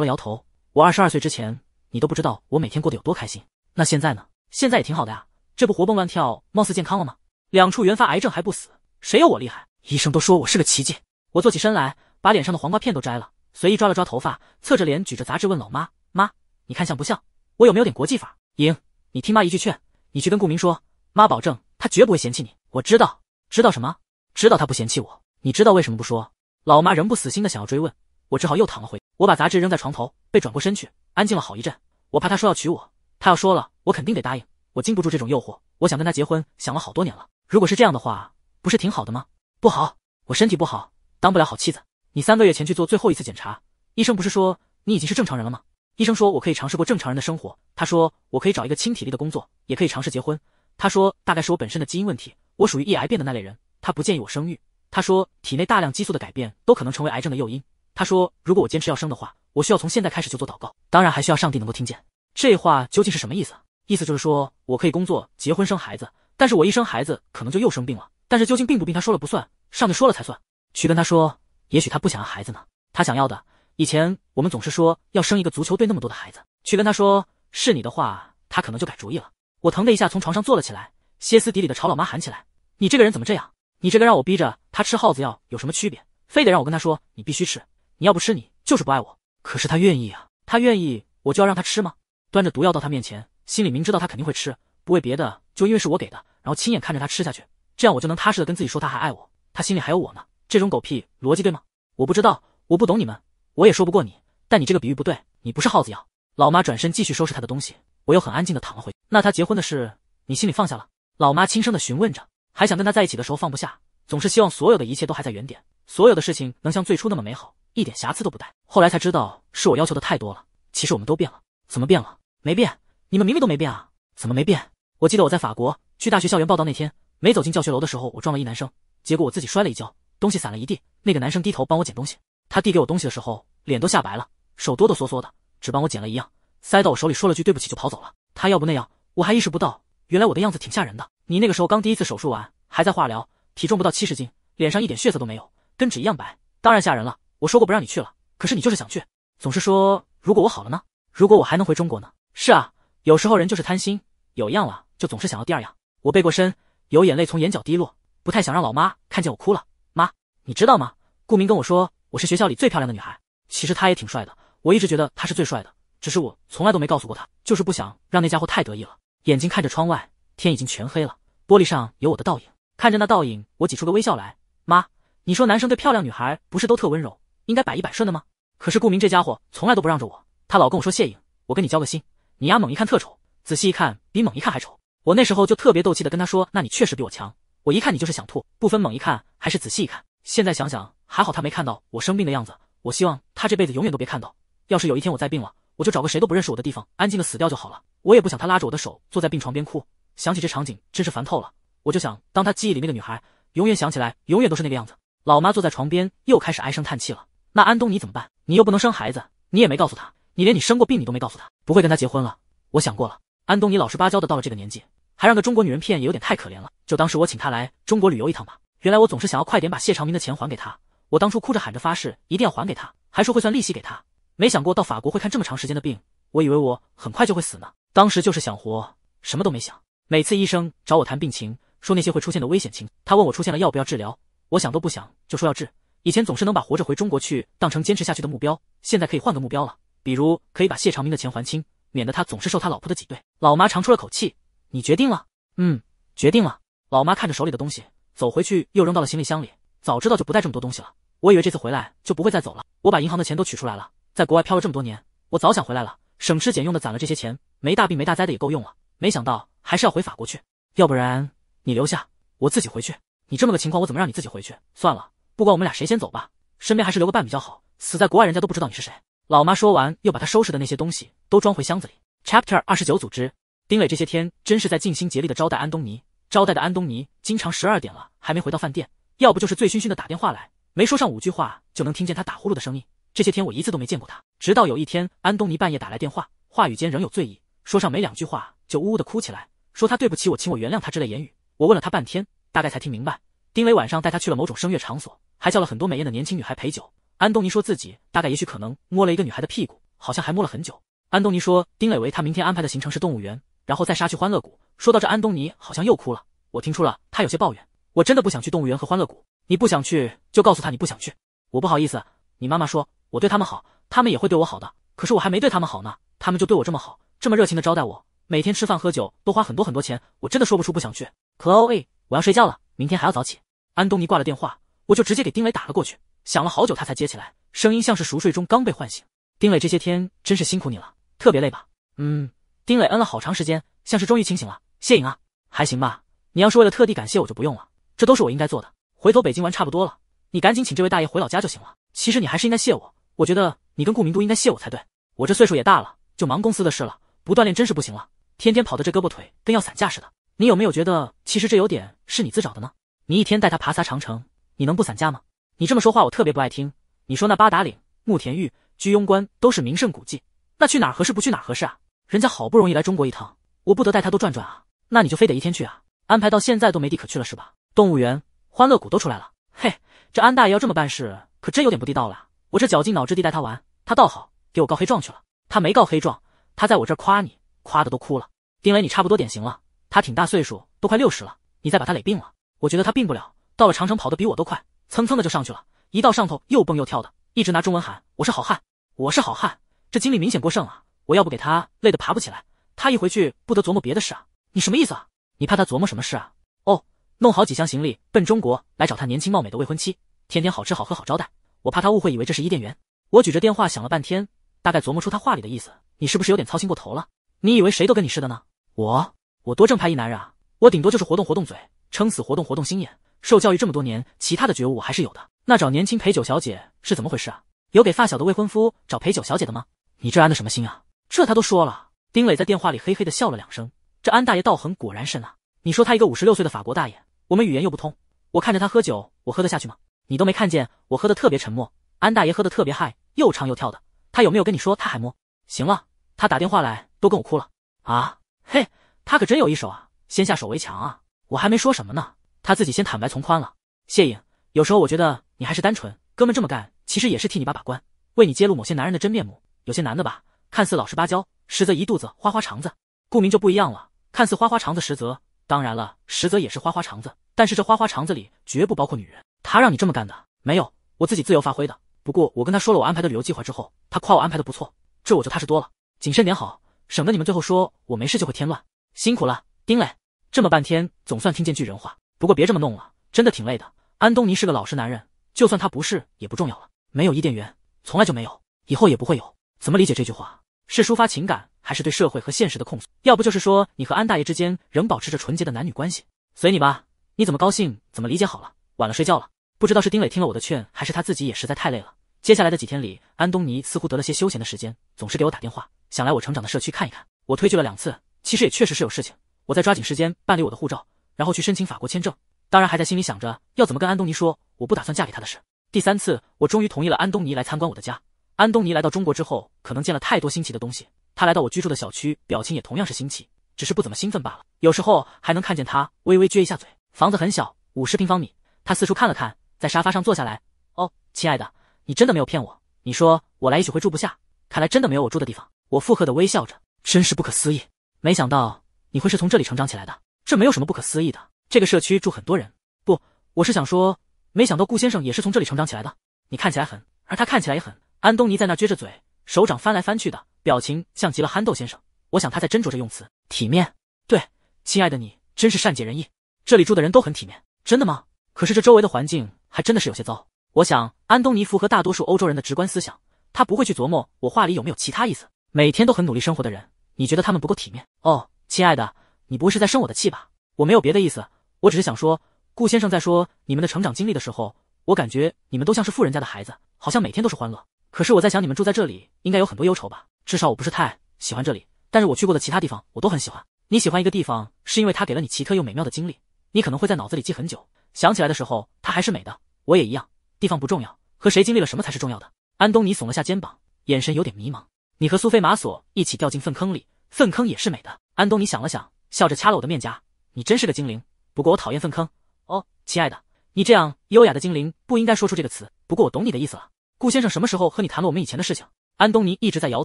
了摇头。我二十二岁之前，你都不知道我每天过得有多开心。那现在呢？现在也挺好的呀，这不活蹦乱跳，貌似健康了吗？两处原发癌症还不死，谁有我厉害？医生都说我是个奇迹。我坐起身来，把脸上的黄瓜片都摘了，随意抓了抓头发，侧着脸举着杂志问老妈：“妈。”你看像不像？我有没有点国际范？莹，你听妈一句劝，你去跟顾明说，妈保证他绝不会嫌弃你。我知道，知道什么？知道他不嫌弃我。你知道为什么不说？老妈仍不死心的想要追问，我只好又躺了回。我把杂志扔在床头，被转过身去，安静了好一阵。我怕他说要娶我，他要说了，我肯定得答应。我禁不住这种诱惑，我想跟他结婚，想了好多年了。如果是这样的话，不是挺好的吗？不好，我身体不好，当不了好妻子。你三个月前去做最后一次检查，医生不是说你已经是正常人了吗？医生说，我可以尝试过正常人的生活。他说，我可以找一个轻体力的工作，也可以尝试结婚。他说，大概是我本身的基因问题，我属于易癌变的那类人。他不建议我生育。他说，体内大量激素的改变都可能成为癌症的诱因。他说，如果我坚持要生的话，我需要从现在开始就做祷告，当然还需要上帝能够听见。这话究竟是什么意思？意思就是说我可以工作、结婚、生孩子，但是我一生孩子可能就又生病了。但是究竟病不病，他说了不算，上帝说了才算。去跟他说，也许他不想要孩子呢，他想要的。以前我们总是说要生一个足球队那么多的孩子，去跟他说是你的话，他可能就改主意了。我疼的一下从床上坐了起来，歇斯底里的朝老妈喊起来：“你这个人怎么这样？你这个让我逼着他吃耗子药有什么区别？非得让我跟他说你必须吃，你要不吃你就是不爱我。可是他愿意啊，他愿意我就要让他吃吗？端着毒药到他面前，心里明知道他肯定会吃，不为别的，就因为是我给的，然后亲眼看着他吃下去，这样我就能踏实的跟自己说他还爱我，他心里还有我呢。这种狗屁逻辑对吗？我不知道，我不懂你们。”我也说不过你，但你这个比喻不对，你不是耗子药。老妈转身继续收拾她的东西，我又很安静的躺了回。那他结婚的事，你心里放下了？老妈轻声的询问着，还想跟他在一起的时候放不下，总是希望所有的一切都还在原点，所有的事情能像最初那么美好，一点瑕疵都不带。后来才知道是我要求的太多了，其实我们都变了。怎么变了？没变，你们明明都没变啊，怎么没变？我记得我在法国去大学校园报道那天，没走进教学楼的时候，我撞了一男生，结果我自己摔了一跤，东西散了一地，那个男生低头帮我捡东西。他递给我东西的时候，脸都吓白了，手哆哆嗦嗦的，只帮我捡了一样，塞到我手里，说了句对不起就跑走了。他要不那样，我还意识不到原来我的样子挺吓人的。你那个时候刚第一次手术完，还在化疗，体重不到七十斤，脸上一点血色都没有，跟纸一样白，当然吓人了。我说过不让你去了，可是你就是想去，总是说如果我好了呢？如果我还能回中国呢？是啊，有时候人就是贪心，有一样了就总是想要第二样。我背过身，有眼泪从眼角滴落，不太想让老妈看见我哭了。妈，你知道吗？顾明跟我说。我是学校里最漂亮的女孩，其实他也挺帅的，我一直觉得他是最帅的，只是我从来都没告诉过他，就是不想让那家伙太得意了。眼睛看着窗外，天已经全黑了，玻璃上有我的倒影，看着那倒影，我挤出个微笑来。妈，你说男生对漂亮女孩不是都特温柔，应该百依百顺的吗？可是顾明这家伙从来都不让着我，他老跟我说谢颖，我跟你交个心，你丫猛一看特丑，仔细一看比猛一看还丑。我那时候就特别斗气的跟他说，那你确实比我强，我一看你就是想吐，不分猛一看还是仔细一看。现在想想。还好他没看到我生病的样子，我希望他这辈子永远都别看到。要是有一天我再病了，我就找个谁都不认识我的地方，安静的死掉就好了。我也不想他拉着我的手坐在病床边哭，想起这场景真是烦透了。我就想当他记忆里那个女孩，永远想起来永远都是那个样子。老妈坐在床边又开始唉声叹气了。那安东尼怎么办？你又不能生孩子，你也没告诉他，你连你生过病你都没告诉他，不会跟他结婚了。我想过了，安东尼老实巴交的到了这个年纪，还让个中国女人骗，也有点太可怜了。就当是我请他来中国旅游一趟吧。原来我总是想要快点把谢长明的钱还给他。我当初哭着喊着发誓一定要还给他，还说会算利息给他，没想过到法国会看这么长时间的病，我以为我很快就会死呢。当时就是想活，什么都没想。每次医生找我谈病情，说那些会出现的危险情，他问我出现了要不要治疗，我想都不想就说要治。以前总是能把活着回中国去当成坚持下去的目标，现在可以换个目标了，比如可以把谢长明的钱还清，免得他总是受他老婆的挤兑。老妈长出了口气：“你决定了？嗯，决定了。”老妈看着手里的东西，走回去又扔到了行李箱里。早知道就不带这么多东西了。我以为这次回来就不会再走了。我把银行的钱都取出来了，在国外漂了这么多年，我早想回来了，省吃俭用的攒了这些钱，没大病没大灾的也够用了。没想到还是要回法国去。要不然你留下，我自己回去。你这么个情况，我怎么让你自己回去？算了，不管我们俩谁先走吧，身边还是留个伴比较好。死在国外，人家都不知道你是谁。老妈说完，又把他收拾的那些东西都装回箱子里。Chapter 二十九组织。丁磊这些天真是在尽心竭力的招待安东尼，招待的安东尼经常十二点了还没回到饭店。要不就是醉醺醺的打电话来，没说上五句话就能听见他打呼噜的声音。这些天我一次都没见过他，直到有一天，安东尼半夜打来电话，话语间仍有醉意，说上没两句话就呜呜的哭起来，说他对不起我，请我原谅他之类言语。我问了他半天，大概才听明白，丁磊晚上带他去了某种声乐场所，还叫了很多美艳的年轻女孩陪酒。安东尼说自己大概也许可能摸了一个女孩的屁股，好像还摸了很久。安东尼说，丁磊为他明天安排的行程是动物园，然后再杀去欢乐谷。说到这，安东尼好像又哭了，我听出了他有些抱怨。我真的不想去动物园和欢乐谷。你不想去就告诉他你不想去。我不好意思。你妈妈说我对他们好，他们也会对我好的。可是我还没对他们好呢，他们就对我这么好，这么热情的招待我，每天吃饭喝酒都花很多很多钱。我真的说不出不想去。c l a 我要睡觉了，明天还要早起。安东尼挂了电话，我就直接给丁磊打了过去。想了好久，他才接起来，声音像是熟睡中刚被唤醒。丁磊，这些天真是辛苦你了，特别累吧？嗯。丁磊嗯了好长时间，像是终于清醒了。谢颖啊，还行吧？你要是为了特地感谢我就不用了。这都是我应该做的。回头北京玩差不多了，你赶紧请这位大爷回老家就行了。其实你还是应该谢我，我觉得你跟顾明都应该谢我才对。我这岁数也大了，就忙公司的事了，不锻炼真是不行了。天天跑的这胳膊腿跟要散架似的。你有没有觉得，其实这有点是你自找的呢？你一天带他爬仨长城，你能不散架吗？你这么说话我特别不爱听。你说那八达岭、慕田峪、居庸关都是名胜古迹，那去哪合适不去哪合适啊？人家好不容易来中国一趟，我不得带他多转转啊？那你就非得一天去啊？安排到现在都没地可去了是吧？动物园、欢乐谷都出来了。嘿，这安大爷要这么办事，可真有点不地道了。我这绞尽脑汁地带他玩，他倒好，给我告黑状去了。他没告黑状，他在我这儿夸你，夸的都哭了。丁雷，你差不多典型了。他挺大岁数，都快六十了，你再把他累病了，我觉得他病不了。到了长城跑得比我都快，蹭蹭的就上去了。一到上头，又蹦又跳的，一直拿中文喊：“我是好汉，我是好汉。”这精力明显过剩啊！我要不给他累得爬不起来，他一回去不得琢磨别的事啊？你什么意思啊？你怕他琢磨什么事啊？哦。弄好几箱行李，奔中国来找他年轻貌美的未婚妻，天天好吃好喝好招待。我怕他误会，以为这是伊甸园。我举着电话想了半天，大概琢磨出他话里的意思：你是不是有点操心过头了？你以为谁都跟你似的呢？我，我多正派一男人啊！我顶多就是活动活动嘴，撑死活动活动心眼。受教育这么多年，其他的觉悟我还是有的。那找年轻陪酒小姐是怎么回事啊？有给发小的未婚夫找陪酒小姐的吗？你这安的什么心啊？这他都说了。丁磊在电话里嘿嘿地笑了两声。这安大爷道行果然深啊！你说他一个五十六岁的法国大爷。我们语言又不通，我看着他喝酒，我喝得下去吗？你都没看见，我喝得特别沉默。安大爷喝得特别嗨，又唱又跳的。他有没有跟你说他还摸？行了，他打电话来都跟我哭了啊！嘿，他可真有一手啊，先下手为强啊！我还没说什么呢，他自己先坦白从宽了。谢颖，有时候我觉得你还是单纯，哥们这么干其实也是替你把把关，为你揭露某些男人的真面目。有些男的吧，看似老实巴交，实则一肚子花花肠子。顾明就不一样了，看似花花肠子，实则……当然了，实则也是花花肠子，但是这花花肠子里绝不包括女人。他让你这么干的？没有，我自己自由发挥的。不过我跟他说了我安排的旅游计划之后，他夸我安排的不错，这我就踏实多了。谨慎点好，省得你们最后说我没事就会添乱。辛苦了，丁磊，这么半天总算听见句人话。不过别这么弄了，真的挺累的。安东尼是个老实男人，就算他不是也不重要了。没有伊甸园，从来就没有，以后也不会有。怎么理解这句话？是抒发情感？还是对社会和现实的控诉，要不就是说你和安大爷之间仍保持着纯洁的男女关系，随你吧，你怎么高兴怎么理解好了。晚了，睡觉了。不知道是丁磊听了我的劝，还是他自己也实在太累了。接下来的几天里，安东尼似乎得了些休闲的时间，总是给我打电话，想来我成长的社区看一看。我推拒了两次，其实也确实是有事情，我在抓紧时间办理我的护照，然后去申请法国签证。当然，还在心里想着要怎么跟安东尼说我不打算嫁给他的事。第三次，我终于同意了安东尼来参观我的家。安东尼来到中国之后，可能见了太多新奇的东西。他来到我居住的小区，表情也同样是新奇，只是不怎么兴奋罢了。有时候还能看见他微微撅一下嘴。房子很小，五十平方米。他四处看了看，在沙发上坐下来。哦，亲爱的，你真的没有骗我？你说我来也许会住不下，看来真的没有我住的地方。我附和的微笑着，真是不可思议。没想到你会是从这里成长起来的，这没有什么不可思议的。这个社区住很多人，不，我是想说，没想到顾先生也是从这里成长起来的。你看起来狠，而他看起来也狠。安东尼在那撅着嘴。手掌翻来翻去的表情，像极了憨豆先生。我想他在斟酌着用词，体面对亲爱的你，真是善解人意。这里住的人都很体面，真的吗？可是这周围的环境还真的是有些糟。我想安东尼符合大多数欧洲人的直观思想，他不会去琢磨我话里有没有其他意思。每天都很努力生活的人，你觉得他们不够体面？哦，亲爱的，你不会是在生我的气吧？我没有别的意思，我只是想说，顾先生在说你们的成长经历的时候，我感觉你们都像是富人家的孩子，好像每天都是欢乐。可是我在想，你们住在这里应该有很多忧愁吧？至少我不是太喜欢这里，但是我去过的其他地方我都很喜欢。你喜欢一个地方，是因为它给了你奇特又美妙的经历，你可能会在脑子里记很久，想起来的时候它还是美的。我也一样，地方不重要，和谁经历了什么才是重要的。安东尼耸了下肩膀，眼神有点迷茫。你和苏菲玛索一起掉进粪坑里，粪坑也是美的。安东尼想了想，笑着掐了我的面颊：“你真是个精灵。”不过我讨厌粪坑。哦，亲爱的，你这样优雅的精灵不应该说出这个词。不过我懂你的意思了。顾先生什么时候和你谈了我们以前的事情？安东尼一直在摇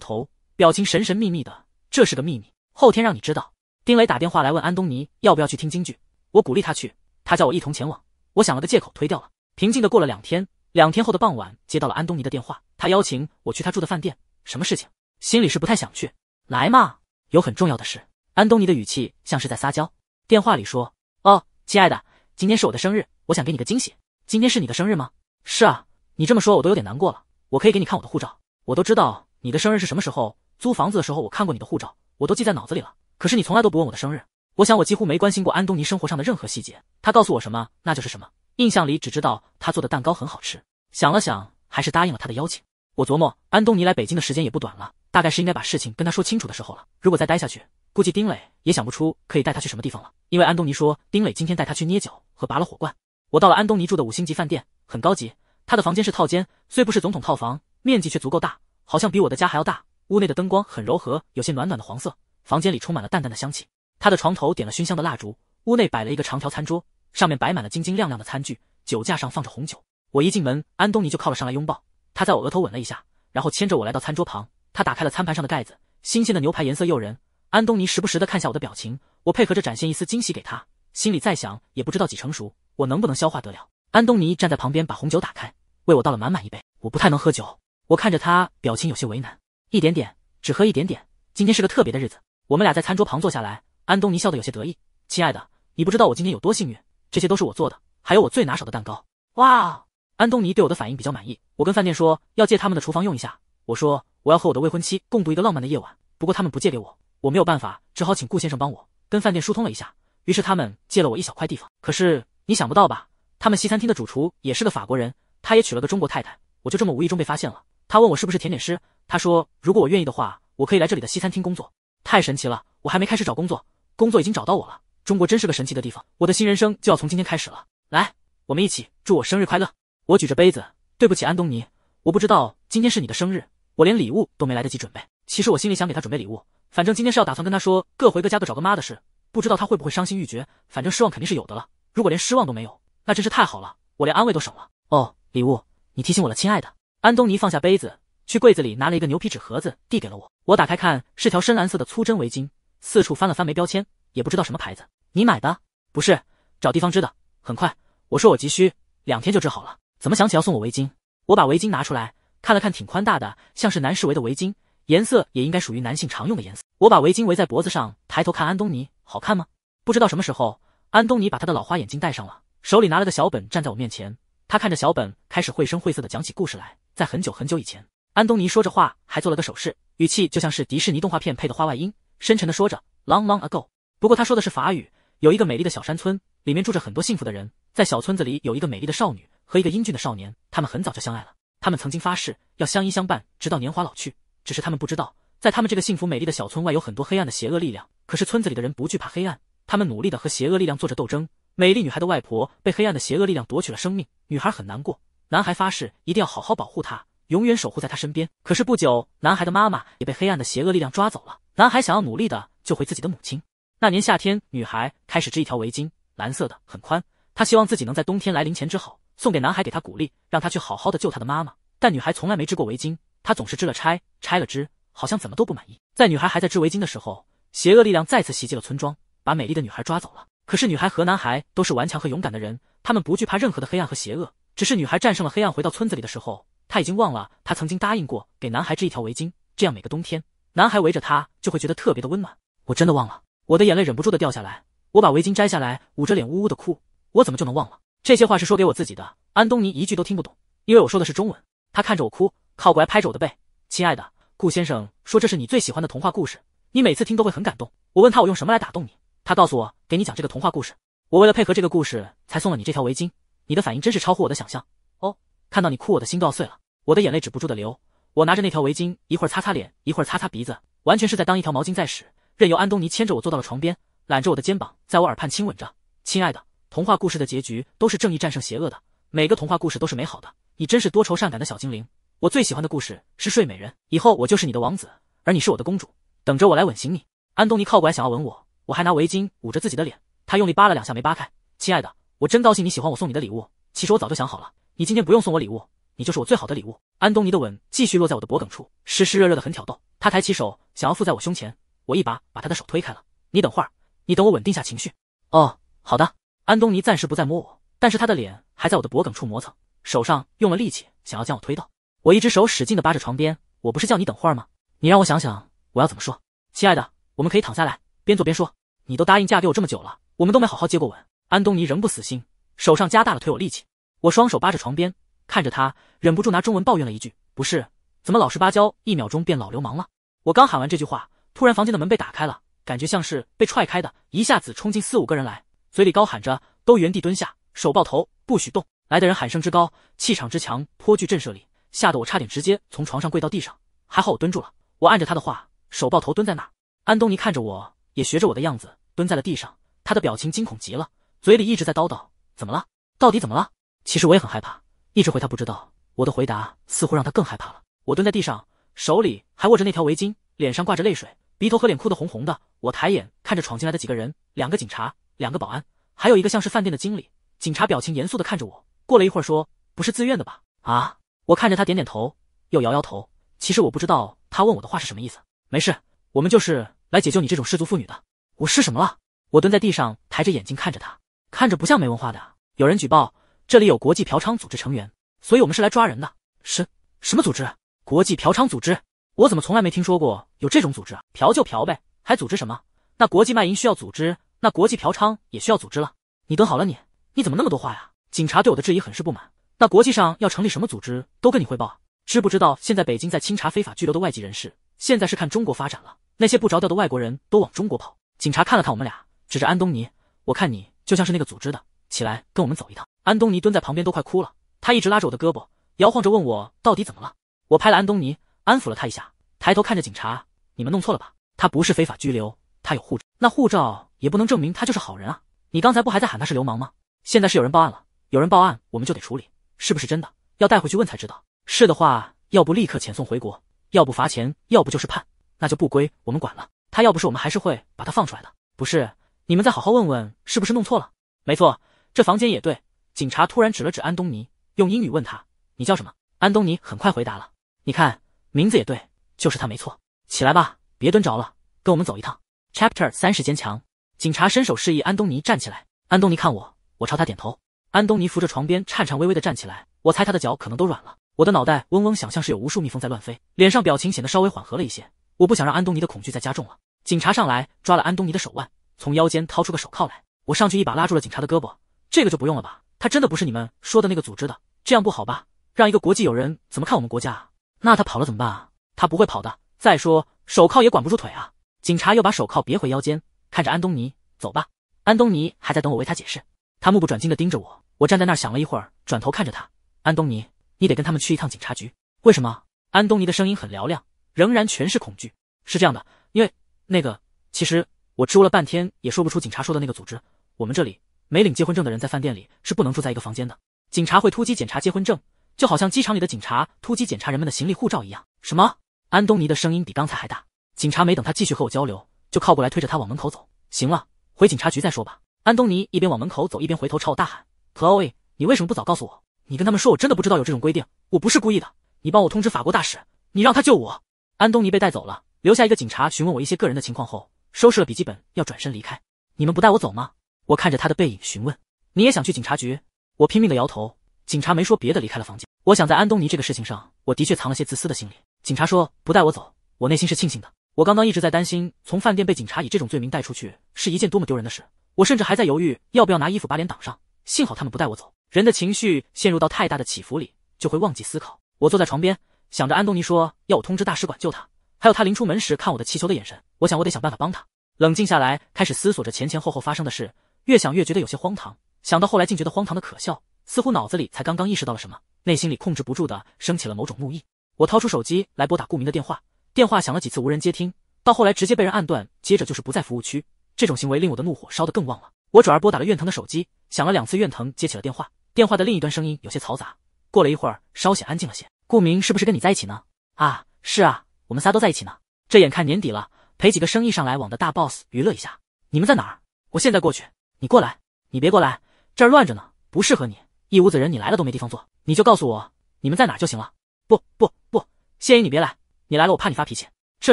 头，表情神神秘秘的。这是个秘密，后天让你知道。丁磊打电话来问安东尼要不要去听京剧，我鼓励他去，他叫我一同前往。我想了个借口推掉了。平静的过了两天，两天后的傍晚，接到了安东尼的电话，他邀请我去他住的饭店。什么事情？心里是不太想去。来嘛，有很重要的事。安东尼的语气像是在撒娇。电话里说：“哦，亲爱的，今天是我的生日，我想给你个惊喜。”今天是你的生日吗？是啊。你这么说，我都有点难过了。我可以给你看我的护照，我都知道你的生日是什么时候。租房子的时候，我看过你的护照，我都记在脑子里了。可是你从来都不问我的生日。我想，我几乎没关心过安东尼生活上的任何细节。他告诉我什么，那就是什么。印象里，只知道他做的蛋糕很好吃。想了想，还是答应了他的邀请。我琢磨，安东尼来北京的时间也不短了，大概是应该把事情跟他说清楚的时候了。如果再待下去，估计丁磊也想不出可以带他去什么地方了。因为安东尼说，丁磊今天带他去捏脚和拔了火罐。我到了安东尼住的五星级饭店，很高级。他的房间是套间，虽不是总统套房，面积却足够大，好像比我的家还要大。屋内的灯光很柔和，有些暖暖的黄色。房间里充满了淡淡的香气。他的床头点了熏香的蜡烛，屋内摆了一个长条餐桌，上面摆满了晶晶亮亮的餐具，酒架上放着红酒。我一进门，安东尼就靠了上来拥抱，他在我额头吻了一下，然后牵着我来到餐桌旁。他打开了餐盘上的盖子，新鲜的牛排颜色诱人。安东尼时不时地看下我的表情，我配合着展现一丝惊喜给他，心里再想也不知道几成熟，我能不能消化得了？安东尼站在旁边，把红酒打开，为我倒了满满一杯。我不太能喝酒，我看着他，表情有些为难。一点点，只喝一点点。今天是个特别的日子，我们俩在餐桌旁坐下来。安东尼笑得有些得意。亲爱的，你不知道我今天有多幸运，这些都是我做的，还有我最拿手的蛋糕。哇！安东尼对我的反应比较满意。我跟饭店说要借他们的厨房用一下，我说我要和我的未婚妻共度一个浪漫的夜晚。不过他们不借给我，我没有办法，只好请顾先生帮我跟饭店疏通了一下。于是他们借了我一小块地方。可是你想不到吧？他们西餐厅的主厨也是个法国人，他也娶了个中国太太。我就这么无意中被发现了。他问我是不是甜点师，他说如果我愿意的话，我可以来这里的西餐厅工作。太神奇了！我还没开始找工作，工作已经找到我了。中国真是个神奇的地方，我的新人生就要从今天开始了。来，我们一起祝我生日快乐！我举着杯子，对不起，安东尼，我不知道今天是你的生日，我连礼物都没来得及准备。其实我心里想给他准备礼物，反正今天是要打算跟他说各回各家各找个妈的事，不知道他会不会伤心欲绝，反正失望肯定是有的了。如果连失望都没有。那真是太好了，我连安慰都省了。哦，礼物，你提醒我了，亲爱的。安东尼放下杯子，去柜子里拿了一个牛皮纸盒子，递给了我。我打开看，是条深蓝色的粗针围巾，四处翻了翻没标签，也不知道什么牌子。你买的？不是，找地方织的，很快。我说我急需，两天就织好了。怎么想起要送我围巾？我把围巾拿出来看了看，挺宽大的，像是男士围的围巾，颜色也应该属于男性常用的颜色。我把围巾围在脖子上，抬头看安东尼，好看吗？不知道什么时候，安东尼把他的老花眼镜戴上了。手里拿了个小本，站在我面前。他看着小本，开始绘声绘色地讲起故事来。在很久很久以前，安东尼说着话还做了个手势，语气就像是迪士尼动画片配的画外音，深沉地说着：“Long long ago。”不过他说的是法语。有一个美丽的小山村，里面住着很多幸福的人。在小村子里，有一个美丽的少女和一个英俊的少年，他们很早就相爱了。他们曾经发誓要相依相伴，直到年华老去。只是他们不知道，在他们这个幸福美丽的小村外，有很多黑暗的邪恶力量。可是村子里的人不惧怕黑暗，他们努力地和邪恶力量做着斗争。美丽女孩的外婆被黑暗的邪恶力量夺取了生命，女孩很难过。男孩发誓一定要好好保护她，永远守护在她身边。可是不久，男孩的妈妈也被黑暗的邪恶力量抓走了。男孩想要努力的救回自己的母亲。那年夏天，女孩开始织一条围巾，蓝色的，很宽。她希望自己能在冬天来临前织好，送给男孩，给他鼓励，让他去好好的救他的妈妈。但女孩从来没织过围巾，她总是织了拆，拆了织，好像怎么都不满意。在女孩还在织围巾的时候，邪恶力量再次袭击了村庄，把美丽的女孩抓走了。可是女孩和男孩都是顽强和勇敢的人，他们不惧怕任何的黑暗和邪恶。只是女孩战胜了黑暗，回到村子里的时候，她已经忘了她曾经答应过给男孩织一条围巾，这样每个冬天，男孩围着他就会觉得特别的温暖。我真的忘了，我的眼泪忍不住的掉下来，我把围巾摘下来，捂着脸呜呜的哭。我怎么就能忘了？这些话是说给我自己的。安东尼一句都听不懂，因为我说的是中文。他看着我哭，靠过来拍着我的背：“亲爱的，顾先生说这是你最喜欢的童话故事，你每次听都会很感动。”我问他我用什么来打动你。他告诉我，给你讲这个童话故事。我为了配合这个故事，才送了你这条围巾。你的反应真是超乎我的想象哦！看到你哭，我的心都要碎了，我的眼泪止不住的流。我拿着那条围巾，一会儿擦擦脸，一会儿擦擦鼻子，完全是在当一条毛巾在使。任由安东尼牵着我坐到了床边，揽着我的肩膀，在我耳畔亲吻着。亲爱的，童话故事的结局都是正义战胜邪恶的，每个童话故事都是美好的。你真是多愁善感的小精灵。我最喜欢的故事是《睡美人》，以后我就是你的王子，而你是我的公主，等着我来吻醒你。安东尼靠过来想要吻我。我还拿围巾捂着自己的脸，他用力扒了两下没扒开。亲爱的，我真高兴你喜欢我送你的礼物。其实我早就想好了，你今天不用送我礼物，你就是我最好的礼物。安东尼的吻继续落在我的脖颈处，湿湿热热的很挑逗。他抬起手想要附在我胸前，我一把把他的手推开了。你等会儿，你等我稳定下情绪。哦，好的。安东尼暂时不再摸我，但是他的脸还在我的脖颈处磨蹭，手上用了力气想要将我推倒。我一只手使劲的扒着床边，我不是叫你等会儿吗？你让我想想我要怎么说。亲爱的，我们可以躺下来。边做边说，你都答应嫁给我这么久了，我们都没好好接过吻。安东尼仍不死心，手上加大了推我力气。我双手扒着床边，看着他，忍不住拿中文抱怨了一句：“不是，怎么老实巴交一秒钟变老流氓了？”我刚喊完这句话，突然房间的门被打开了，感觉像是被踹开的，一下子冲进四五个人来，嘴里高喊着：“都原地蹲下，手抱头，不许动！”来的人喊声之高，气场之强，颇具震慑力，吓得我差点直接从床上跪到地上。还好我蹲住了，我按着他的话，手抱头蹲在那儿。安东尼看着我。也学着我的样子蹲在了地上，他的表情惊恐极了，嘴里一直在叨叨：“怎么了？到底怎么了？”其实我也很害怕，一直回他不知道。我的回答似乎让他更害怕了。我蹲在地上，手里还握着那条围巾，脸上挂着泪水，鼻头和脸哭得红红的。我抬眼看着闯进来的几个人，两个警察，两个保安，还有一个像是饭店的经理。警察表情严肃地看着我，过了一会儿说：“不是自愿的吧？”啊！我看着他点点头，又摇摇头。其实我不知道他问我的话是什么意思。没事，我们就是。来解救你这种氏族妇女的，我是什么了？我蹲在地上，抬着眼睛看着他，看着不像没文化的。有人举报，这里有国际嫖娼组织成员，所以我们是来抓人的。什什么组织？国际嫖娼组织？我怎么从来没听说过有这种组织？嫖就嫖呗，还组织什么？那国际卖淫需要组织，那国际嫖娼也需要组织了。你等好了，你你怎么那么多话呀？警察对我的质疑很是不满。那国际上要成立什么组织，都跟你汇报，知不知道？现在北京在清查非法拘留的外籍人士，现在是看中国发展了。那些不着调的外国人都往中国跑。警察看了看我们俩，指着安东尼：“我看你就像是那个组织的，起来跟我们走一趟。”安东尼蹲在旁边都快哭了，他一直拉着我的胳膊，摇晃着问我到底怎么了。我拍了安东尼，安抚了他一下，抬头看着警察：“你们弄错了吧？他不是非法拘留，他有护照。那护照也不能证明他就是好人啊！你刚才不还在喊他是流氓吗？现在是有人报案了，有人报案我们就得处理，是不是真的？要带回去问才知道。是的话，要不立刻遣送回国，要不罚钱，要不就是判。”那就不归我们管了。他要不是我们，还是会把他放出来的。不是，你们再好好问问，是不是弄错了？没错，这房间也对。警察突然指了指安东尼，用英语问他：“你叫什么？”安东尼很快回答了：“你看，名字也对，就是他，没错。”起来吧，别蹲着了，跟我们走一趟。Chapter 三0坚强。警察伸手示意安东尼站起来。安东尼看我，我朝他点头。安东尼扶着床边，颤颤巍巍地站起来。我猜他的脚可能都软了。我的脑袋嗡嗡响，像是有无数蜜蜂在乱飞。脸上表情显得稍微缓和了一些。我不想让安东尼的恐惧再加重了。警察上来抓了安东尼的手腕，从腰间掏出个手铐来。我上去一把拉住了警察的胳膊。这个就不用了吧？他真的不是你们说的那个组织的，这样不好吧？让一个国际友人怎么看我们国家？啊？那他跑了怎么办啊？他不会跑的。再说手铐也管不住腿啊。警察又把手铐别回腰间，看着安东尼，走吧。安东尼还在等我为他解释，他目不转睛的盯着我。我站在那儿想了一会儿，转头看着他。安东尼，你得跟他们去一趟警察局。为什么？安东尼的声音很嘹亮。仍然全是恐惧。是这样的，因为那个，其实我支吾了半天也说不出警察说的那个组织。我们这里没领结婚证的人在饭店里是不能住在一个房间的。警察会突击检查结婚证，就好像机场里的警察突击检查人们的行李、护照一样。什么？安东尼的声音比刚才还大。警察没等他继续和我交流，就靠过来推着他往门口走。行了，回警察局再说吧。安东尼一边往门口走，一边回头朝我大喊 c l o e 你为什么不早告诉我？你跟他们说我真的不知道有这种规定，我不是故意的。你帮我通知法国大使，你让他救我。”安东尼被带走了，留下一个警察询问我一些个人的情况后，收拾了笔记本要转身离开。你们不带我走吗？我看着他的背影询问。你也想去警察局？我拼命的摇头。警察没说别的，离开了房间。我想在安东尼这个事情上，我的确藏了些自私的心理。警察说不带我走，我内心是庆幸的。我刚刚一直在担心，从饭店被警察以这种罪名带出去是一件多么丢人的事。我甚至还在犹豫要不要拿衣服把脸挡上。幸好他们不带我走。人的情绪陷入到太大的起伏里，就会忘记思考。我坐在床边。想着安东尼说要我通知大使馆救他，还有他临出门时看我的祈求的眼神，我想我得想办法帮他。冷静下来，开始思索着前前后后发生的事，越想越觉得有些荒唐，想到后来竟觉得荒唐的可笑，似乎脑子里才刚刚意识到了什么，内心里控制不住的升起了某种怒意。我掏出手机来拨打顾明的电话，电话响了几次无人接听，到后来直接被人按断，接着就是不在服务区。这种行为令我的怒火烧得更旺了。我转而拨打了院藤的手机，响了两次院藤接起了电话，电话的另一端声音有些嘈杂，过了一会儿稍显安静了些。顾明是不是跟你在一起呢？啊，是啊，我们仨都在一起呢。这眼看年底了，陪几个生意上来往的大 boss 娱乐一下。你们在哪儿？我现在过去。你过来。你别过来，这儿乱着呢，不适合你。一屋子人，你来了都没地方坐。你就告诉我你们在哪儿就行了。不不不，谢姨你别来，你来了我怕你发脾气。这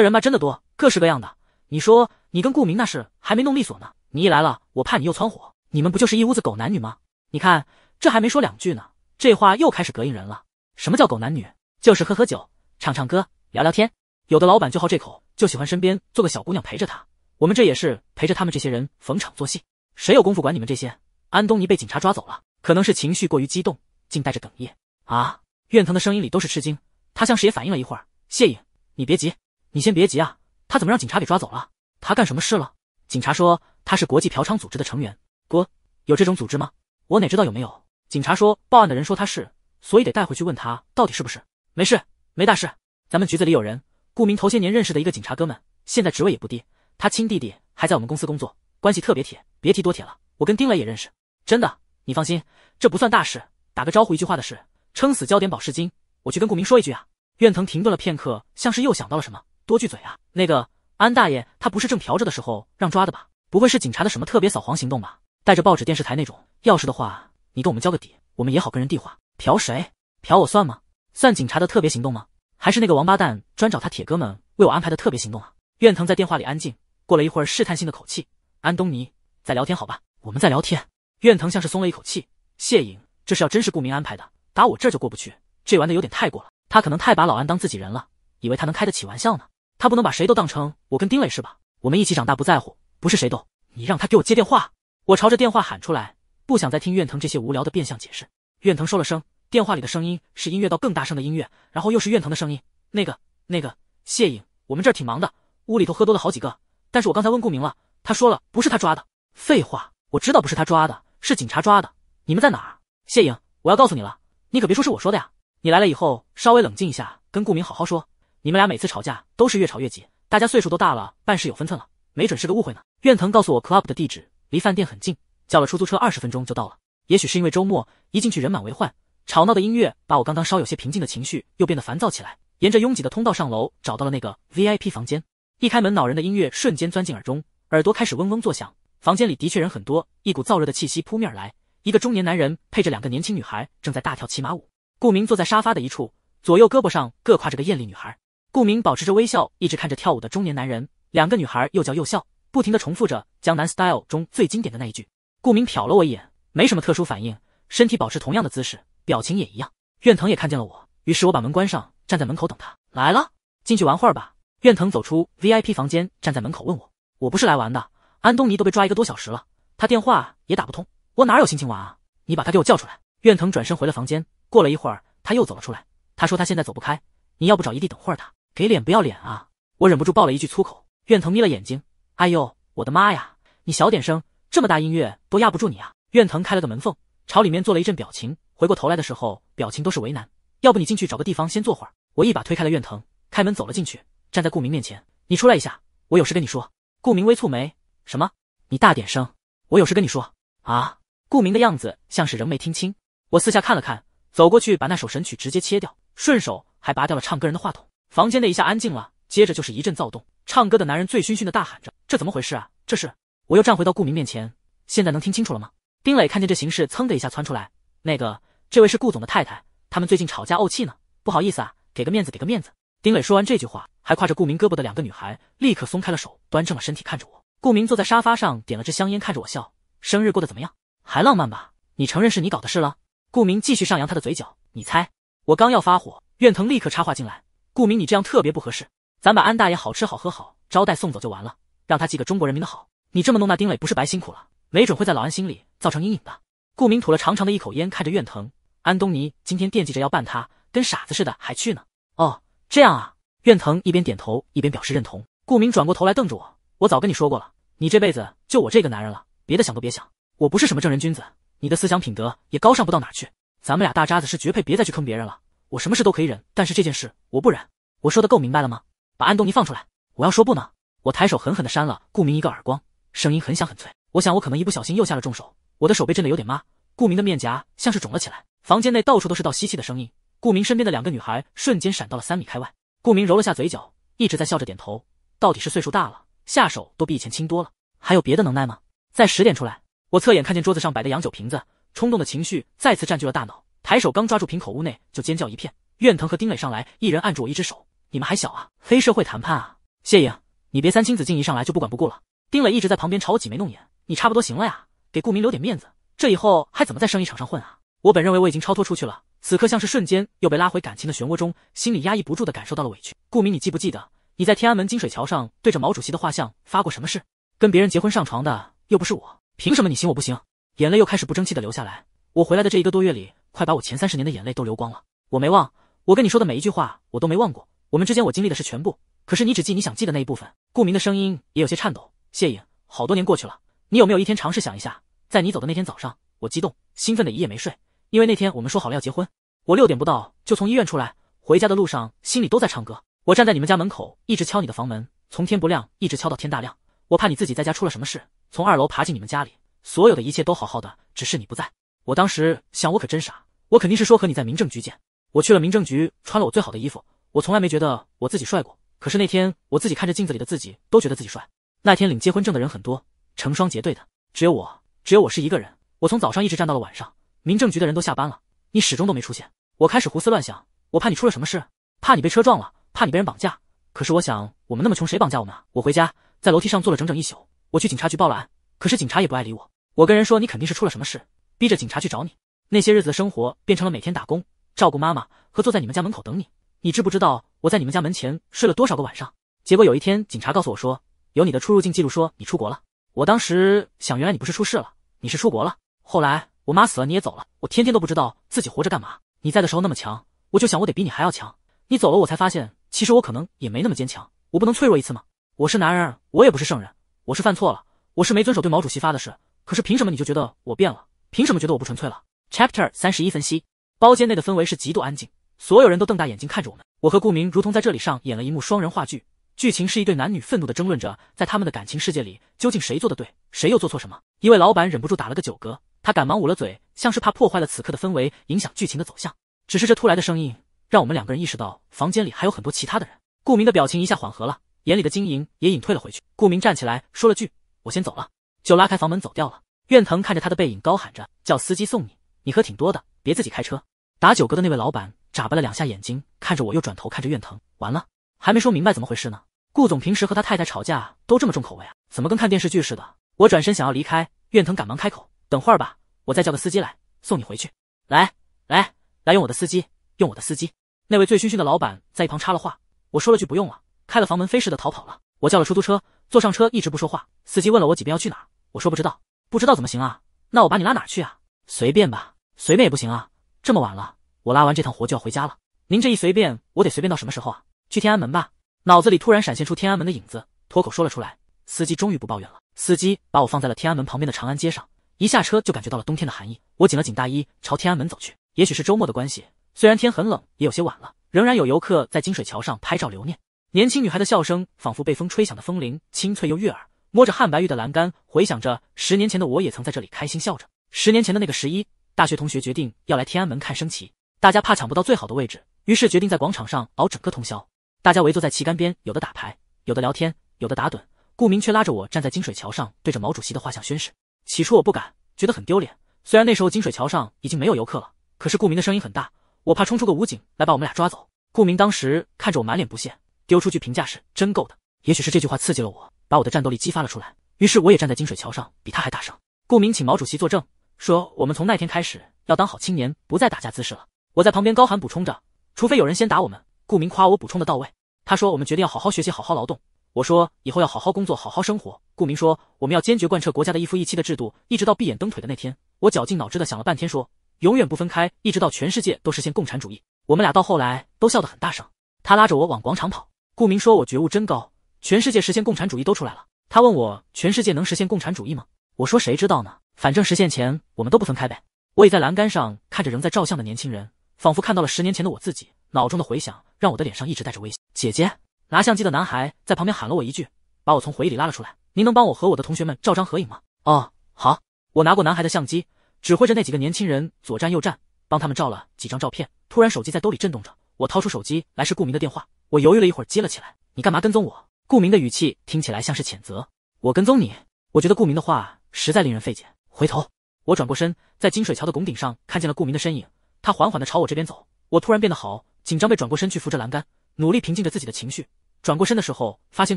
人吧真的多，各式各样的。你说你跟顾明那事还没弄利索呢，你一来了我怕你又蹿火。你们不就是一屋子狗男女吗？你看这还没说两句呢，这话又开始膈应人了。什么叫狗男女？就是喝喝酒、唱唱歌、聊聊天。有的老板就好这口，就喜欢身边做个小姑娘陪着他。我们这也是陪着他们这些人逢场作戏，谁有功夫管你们这些？安东尼被警察抓走了，可能是情绪过于激动，竟带着哽咽啊！怨藤的声音里都是吃惊，他像是也反应了一会儿。谢颖，你别急，你先别急啊！他怎么让警察给抓走了？他干什么事了？警察说他是国际嫖娼组织的成员。国有这种组织吗？我哪知道有没有？警察说报案的人说他是。所以得带回去问他到底是不是没事，没大事。咱们局子里有人，顾明头些年认识的一个警察哥们，现在职位也不低。他亲弟弟还在我们公司工作，关系特别铁，别提多铁了。我跟丁磊也认识，真的，你放心，这不算大事，打个招呼，一句话的事，撑死交点保释金。我去跟顾明说一句啊。苑腾停顿了片刻，像是又想到了什么，多句嘴啊。那个安大爷，他不是正嫖着的时候让抓的吧？不会是警察的什么特别扫黄行动吧？带着报纸、电视台那种要是的话，你跟我们交个底，我们也好跟人递话。嫖谁？嫖我算吗？算警察的特别行动吗？还是那个王八蛋专找他铁哥们为我安排的特别行动啊？苑藤在电话里安静，过了一会儿试探性的口气：“安东尼在聊天，好吧，我们在聊天。”苑藤像是松了一口气。谢颖，这是要真是顾明安排的，打我这就过不去。这玩的有点太过了。他可能太把老安当自己人了，以为他能开得起玩笑呢。他不能把谁都当成我跟丁磊是吧？我们一起长大，不在乎，不是谁都。你让他给我接电话！我朝着电话喊出来，不想再听苑藤这些无聊的变相解释。苑腾收了声，电话里的声音是音乐到更大声的音乐，然后又是苑腾的声音。那个、那个谢颖，我们这儿挺忙的，屋里头喝多了好几个。但是我刚才问顾明了，他说了不是他抓的。废话，我知道不是他抓的，是警察抓的。你们在哪儿？谢颖，我要告诉你了，你可别说是我说的呀。你来了以后稍微冷静一下，跟顾明好好说。你们俩每次吵架都是越吵越急，大家岁数都大了，办事有分寸了，没准是个误会呢。苑腾告诉我 club 的地址，离饭店很近，叫了出租车二十分钟就到了。也许是因为周末，一进去人满为患，吵闹的音乐把我刚刚稍有些平静的情绪又变得烦躁起来。沿着拥挤的通道上楼，找到了那个 VIP 房间。一开门，恼人的音乐瞬间钻进耳中，耳朵开始嗡嗡作响。房间里的确人很多，一股燥热的气息扑面而来。一个中年男人配着两个年轻女孩正在大跳骑马舞。顾明坐在沙发的一处，左右胳膊上各挎着个艳丽女孩。顾明保持着微笑，一直看着跳舞的中年男人。两个女孩又叫又笑，不停的重复着《江南 Style》中最经典的那一句。顾明瞟了我一眼。没什么特殊反应，身体保持同样的姿势，表情也一样。苑腾也看见了我，于是我把门关上，站在门口等他来了。进去玩会儿吧。苑腾走出 VIP 房间，站在门口问我：“我不是来玩的，安东尼都被抓一个多小时了，他电话也打不通，我哪有心情玩啊？你把他给我叫出来。”苑腾转身回了房间，过了一会儿，他又走了出来。他说他现在走不开，你要不找一地等会儿他？给脸不要脸啊！我忍不住爆了一句粗口。苑腾眯了眼睛：“哎呦，我的妈呀！你小点声，这么大音乐都压不住你啊！”苑藤开了个门缝，朝里面做了一阵表情，回过头来的时候，表情都是为难。要不你进去找个地方先坐会儿。我一把推开了苑藤，开门走了进去，站在顾明面前。你出来一下，我有事跟你说。顾明微蹙眉，什么？你大点声，我有事跟你说啊。顾明的样子像是仍没听清。我四下看了看，走过去把那首神曲直接切掉，顺手还拔掉了唱歌人的话筒。房间内一下安静了，接着就是一阵躁动。唱歌的男人醉醺醺的大喊着：“这怎么回事啊？这是……”我又站回到顾明面前，现在能听清楚了吗？丁磊看见这形势，噌的一下窜出来。那个，这位是顾总的太太，他们最近吵架怄气呢，不好意思啊，给个面子，给个面子。丁磊说完这句话，还挎着顾明胳膊的两个女孩立刻松开了手，端正了身体看着我。顾明坐在沙发上，点了支香烟，看着我笑。生日过得怎么样？还浪漫吧？你承认是你搞的事了？顾明继续上扬他的嘴角。你猜？我刚要发火，苑腾立刻插话进来。顾明，你这样特别不合适，咱把安大爷好吃好喝好招待送走就完了，让他记个中国人民的好。你这么弄，那丁磊不是白辛苦了？没准会在老安心里造成阴影的。顾明吐了长长的一口烟，看着苑藤安东尼，今天惦记着要办他，跟傻子似的还去呢。哦，这样啊。苑藤一边点头一边表示认同。顾明转过头来瞪着我，我早跟你说过了，你这辈子就我这个男人了，别的想都别想。我不是什么正人君子，你的思想品德也高尚不到哪去。咱们俩大渣子是绝配，别再去坑别人了。我什么事都可以忍，但是这件事我不忍。我说的够明白了吗？把安东尼放出来！我要说不呢！我抬手狠狠的扇了顾明一个耳光，声音很响很脆。我想，我可能一不小心又下了重手，我的手被震得有点麻。顾明的面颊像是肿了起来。房间内到处都是倒吸气的声音。顾明身边的两个女孩瞬间闪到了三米开外。顾明揉了下嘴角，一直在笑着点头。到底是岁数大了，下手都比以前轻多了。还有别的能耐吗？再十点出来。我侧眼看见桌子上摆的洋酒瓶子，冲动的情绪再次占据了大脑，抬手刚抓住瓶口，屋内就尖叫一片。苑腾和丁磊上来，一人按住我一只手。你们还小啊？黑社会谈判啊？谢颖，你别三清子敬，一上来就不管不顾了。丁磊一直在旁边朝我挤眉弄眼。你差不多行了呀，给顾明留点面子，这以后还怎么在生意场上混啊？我本认为我已经超脱出去了，此刻像是瞬间又被拉回感情的漩涡中，心里压抑不住的感受到了委屈。顾明，你记不记得你在天安门金水桥上对着毛主席的画像发过什么誓？跟别人结婚上床的又不是我，凭什么你行我不行？眼泪又开始不争气的流下来。我回来的这一个多月里，快把我前三十年的眼泪都流光了。我没忘，我跟你说的每一句话，我都没忘过。我们之间我经历的是全部，可是你只记你想记的那一部分。顾明的声音也有些颤抖。谢影，好多年过去了。你有没有一天尝试想一下，在你走的那天早上，我激动兴奋的一夜没睡，因为那天我们说好了要结婚。我六点不到就从医院出来，回家的路上心里都在唱歌。我站在你们家门口，一直敲你的房门，从天不亮一直敲到天大亮。我怕你自己在家出了什么事，从二楼爬进你们家里，所有的一切都好好的，只是你不在。我当时想，我可真傻，我肯定是说和你在民政局见。我去了民政局，穿了我最好的衣服，我从来没觉得我自己帅过，可是那天我自己看着镜子里的自己，都觉得自己帅。那天领结婚证的人很多。成双结对的，只有我，只有我是一个人。我从早上一直站到了晚上，民政局的人都下班了，你始终都没出现。我开始胡思乱想，我怕你出了什么事，怕你被车撞了，怕你被人绑架。可是我想，我们那么穷，谁绑架我们啊？我回家，在楼梯上坐了整整一宿。我去警察局报了案，可是警察也不爱理我。我跟人说，你肯定是出了什么事，逼着警察去找你。那些日子的生活变成了每天打工、照顾妈妈和坐在你们家门口等你。你知不知道我在你们家门前睡了多少个晚上？结果有一天，警察告诉我说，有你的出入境记录，说你出国了。我当时想，原来你不是出事了，你是出国了。后来我妈死了，你也走了，我天天都不知道自己活着干嘛。你在的时候那么强，我就想我得比你还要强。你走了，我才发现其实我可能也没那么坚强，我不能脆弱一次吗？我是男人，我也不是圣人，我是犯错了，我是没遵守对毛主席发的誓。可是凭什么你就觉得我变了？凭什么觉得我不纯粹了？Chapter 三十一分析，包间内的氛围是极度安静，所有人都瞪大眼睛看着我们。我和顾明如同在这里上演了一幕双人话剧。剧情是一对男女愤怒地争论着，在他们的感情世界里，究竟谁做的对，谁又做错什么？一位老板忍不住打了个酒嗝，他赶忙捂了嘴，像是怕破坏了此刻的氛围，影响剧情的走向。只是这突来的声音，让我们两个人意识到房间里还有很多其他的人。顾明的表情一下缓和了，眼里的晶莹也隐退了回去。顾明站起来说了句：“我先走了。”就拉开房门走掉了。苑藤看着他的背影，高喊着：“叫司机送你，你喝挺多的，别自己开车。”打酒嗝的那位老板眨巴了两下眼睛，看着我，又转头看着苑藤。完了，还没说明白怎么回事呢。顾总平时和他太太吵架都这么重口味，啊？怎么跟看电视剧似的？我转身想要离开，苑腾赶忙开口：“等会儿吧，我再叫个司机来送你回去。”来来来，用我的司机，用我的司机。那位醉醺醺的老板在一旁插了话，我说了句“不用了”，开了房门飞似的逃跑了。我叫了出租车，坐上车一直不说话。司机问了我几遍要去哪，我说不知道，不知道怎么行啊？那我把你拉哪去啊？随便吧，随便也不行啊！这么晚了，我拉完这趟活就要回家了。您这一随便，我得随便到什么时候啊？去天安门吧。脑子里突然闪现出天安门的影子，脱口说了出来。司机终于不抱怨了。司机把我放在了天安门旁边的长安街上，一下车就感觉到了冬天的寒意。我紧了紧大衣，朝天安门走去。也许是周末的关系，虽然天很冷，也有些晚了，仍然有游客在金水桥上拍照留念。年轻女孩的笑声仿佛被风吹响的风铃，清脆又悦耳。摸着汉白玉的栏杆，回想着十年前的我，也曾在这里开心笑着。十年前的那个十一，大学同学决定要来天安门看升旗，大家怕抢不到最好的位置，于是决定在广场上熬整个通宵。大家围坐在旗杆边，有的打牌，有的聊天，有的打盹。顾明却拉着我站在金水桥上，对着毛主席的画像宣誓。起初我不敢，觉得很丢脸。虽然那时候金水桥上已经没有游客了，可是顾明的声音很大，我怕冲出个武警来把我们俩抓走。顾明当时看着我，满脸不屑，丢出句评价是真够的。也许是这句话刺激了我，把我的战斗力激发了出来。于是我也站在金水桥上，比他还大声。顾明请毛主席作证，说我们从那天开始要当好青年，不再打架滋事了。我在旁边高喊补充着，除非有人先打我们。顾明夸我补充的到位，他说：“我们决定要好好学习，好好劳动。”我说：“以后要好好工作，好好生活。”顾明说：“我们要坚决贯彻国家的一夫一妻的制度，一直到闭眼蹬腿的那天。”我绞尽脑汁的想了半天，说：“永远不分开，一直到全世界都实现共产主义。”我们俩到后来都笑得很大声，他拉着我往广场跑。顾明说我觉悟真高，全世界实现共产主义都出来了。他问我：“全世界能实现共产主义吗？”我说：“谁知道呢？反正实现前我们都不分开呗。”我倚在栏杆上，看着仍在照相的年轻人，仿佛看到了十年前的我自己。脑中的回响让我的脸上一直带着微笑。姐姐拿相机的男孩在旁边喊了我一句，把我从回忆里拉了出来。您能帮我和我的同学们照张合影吗？哦，好。我拿过男孩的相机，指挥着那几个年轻人左站右站，帮他们照了几张照片。突然手机在兜里震动着，我掏出手机来是顾明的电话。我犹豫了一会儿接了起来。你干嘛跟踪我？顾明的语气听起来像是谴责。我跟踪你？我觉得顾明的话实在令人费解。回头，我转过身，在金水桥的拱顶上看见了顾明的身影。他缓缓地朝我这边走。我突然变得好。紧张，被转过身去，扶着栏杆，努力平静着自己的情绪。转过身的时候，发现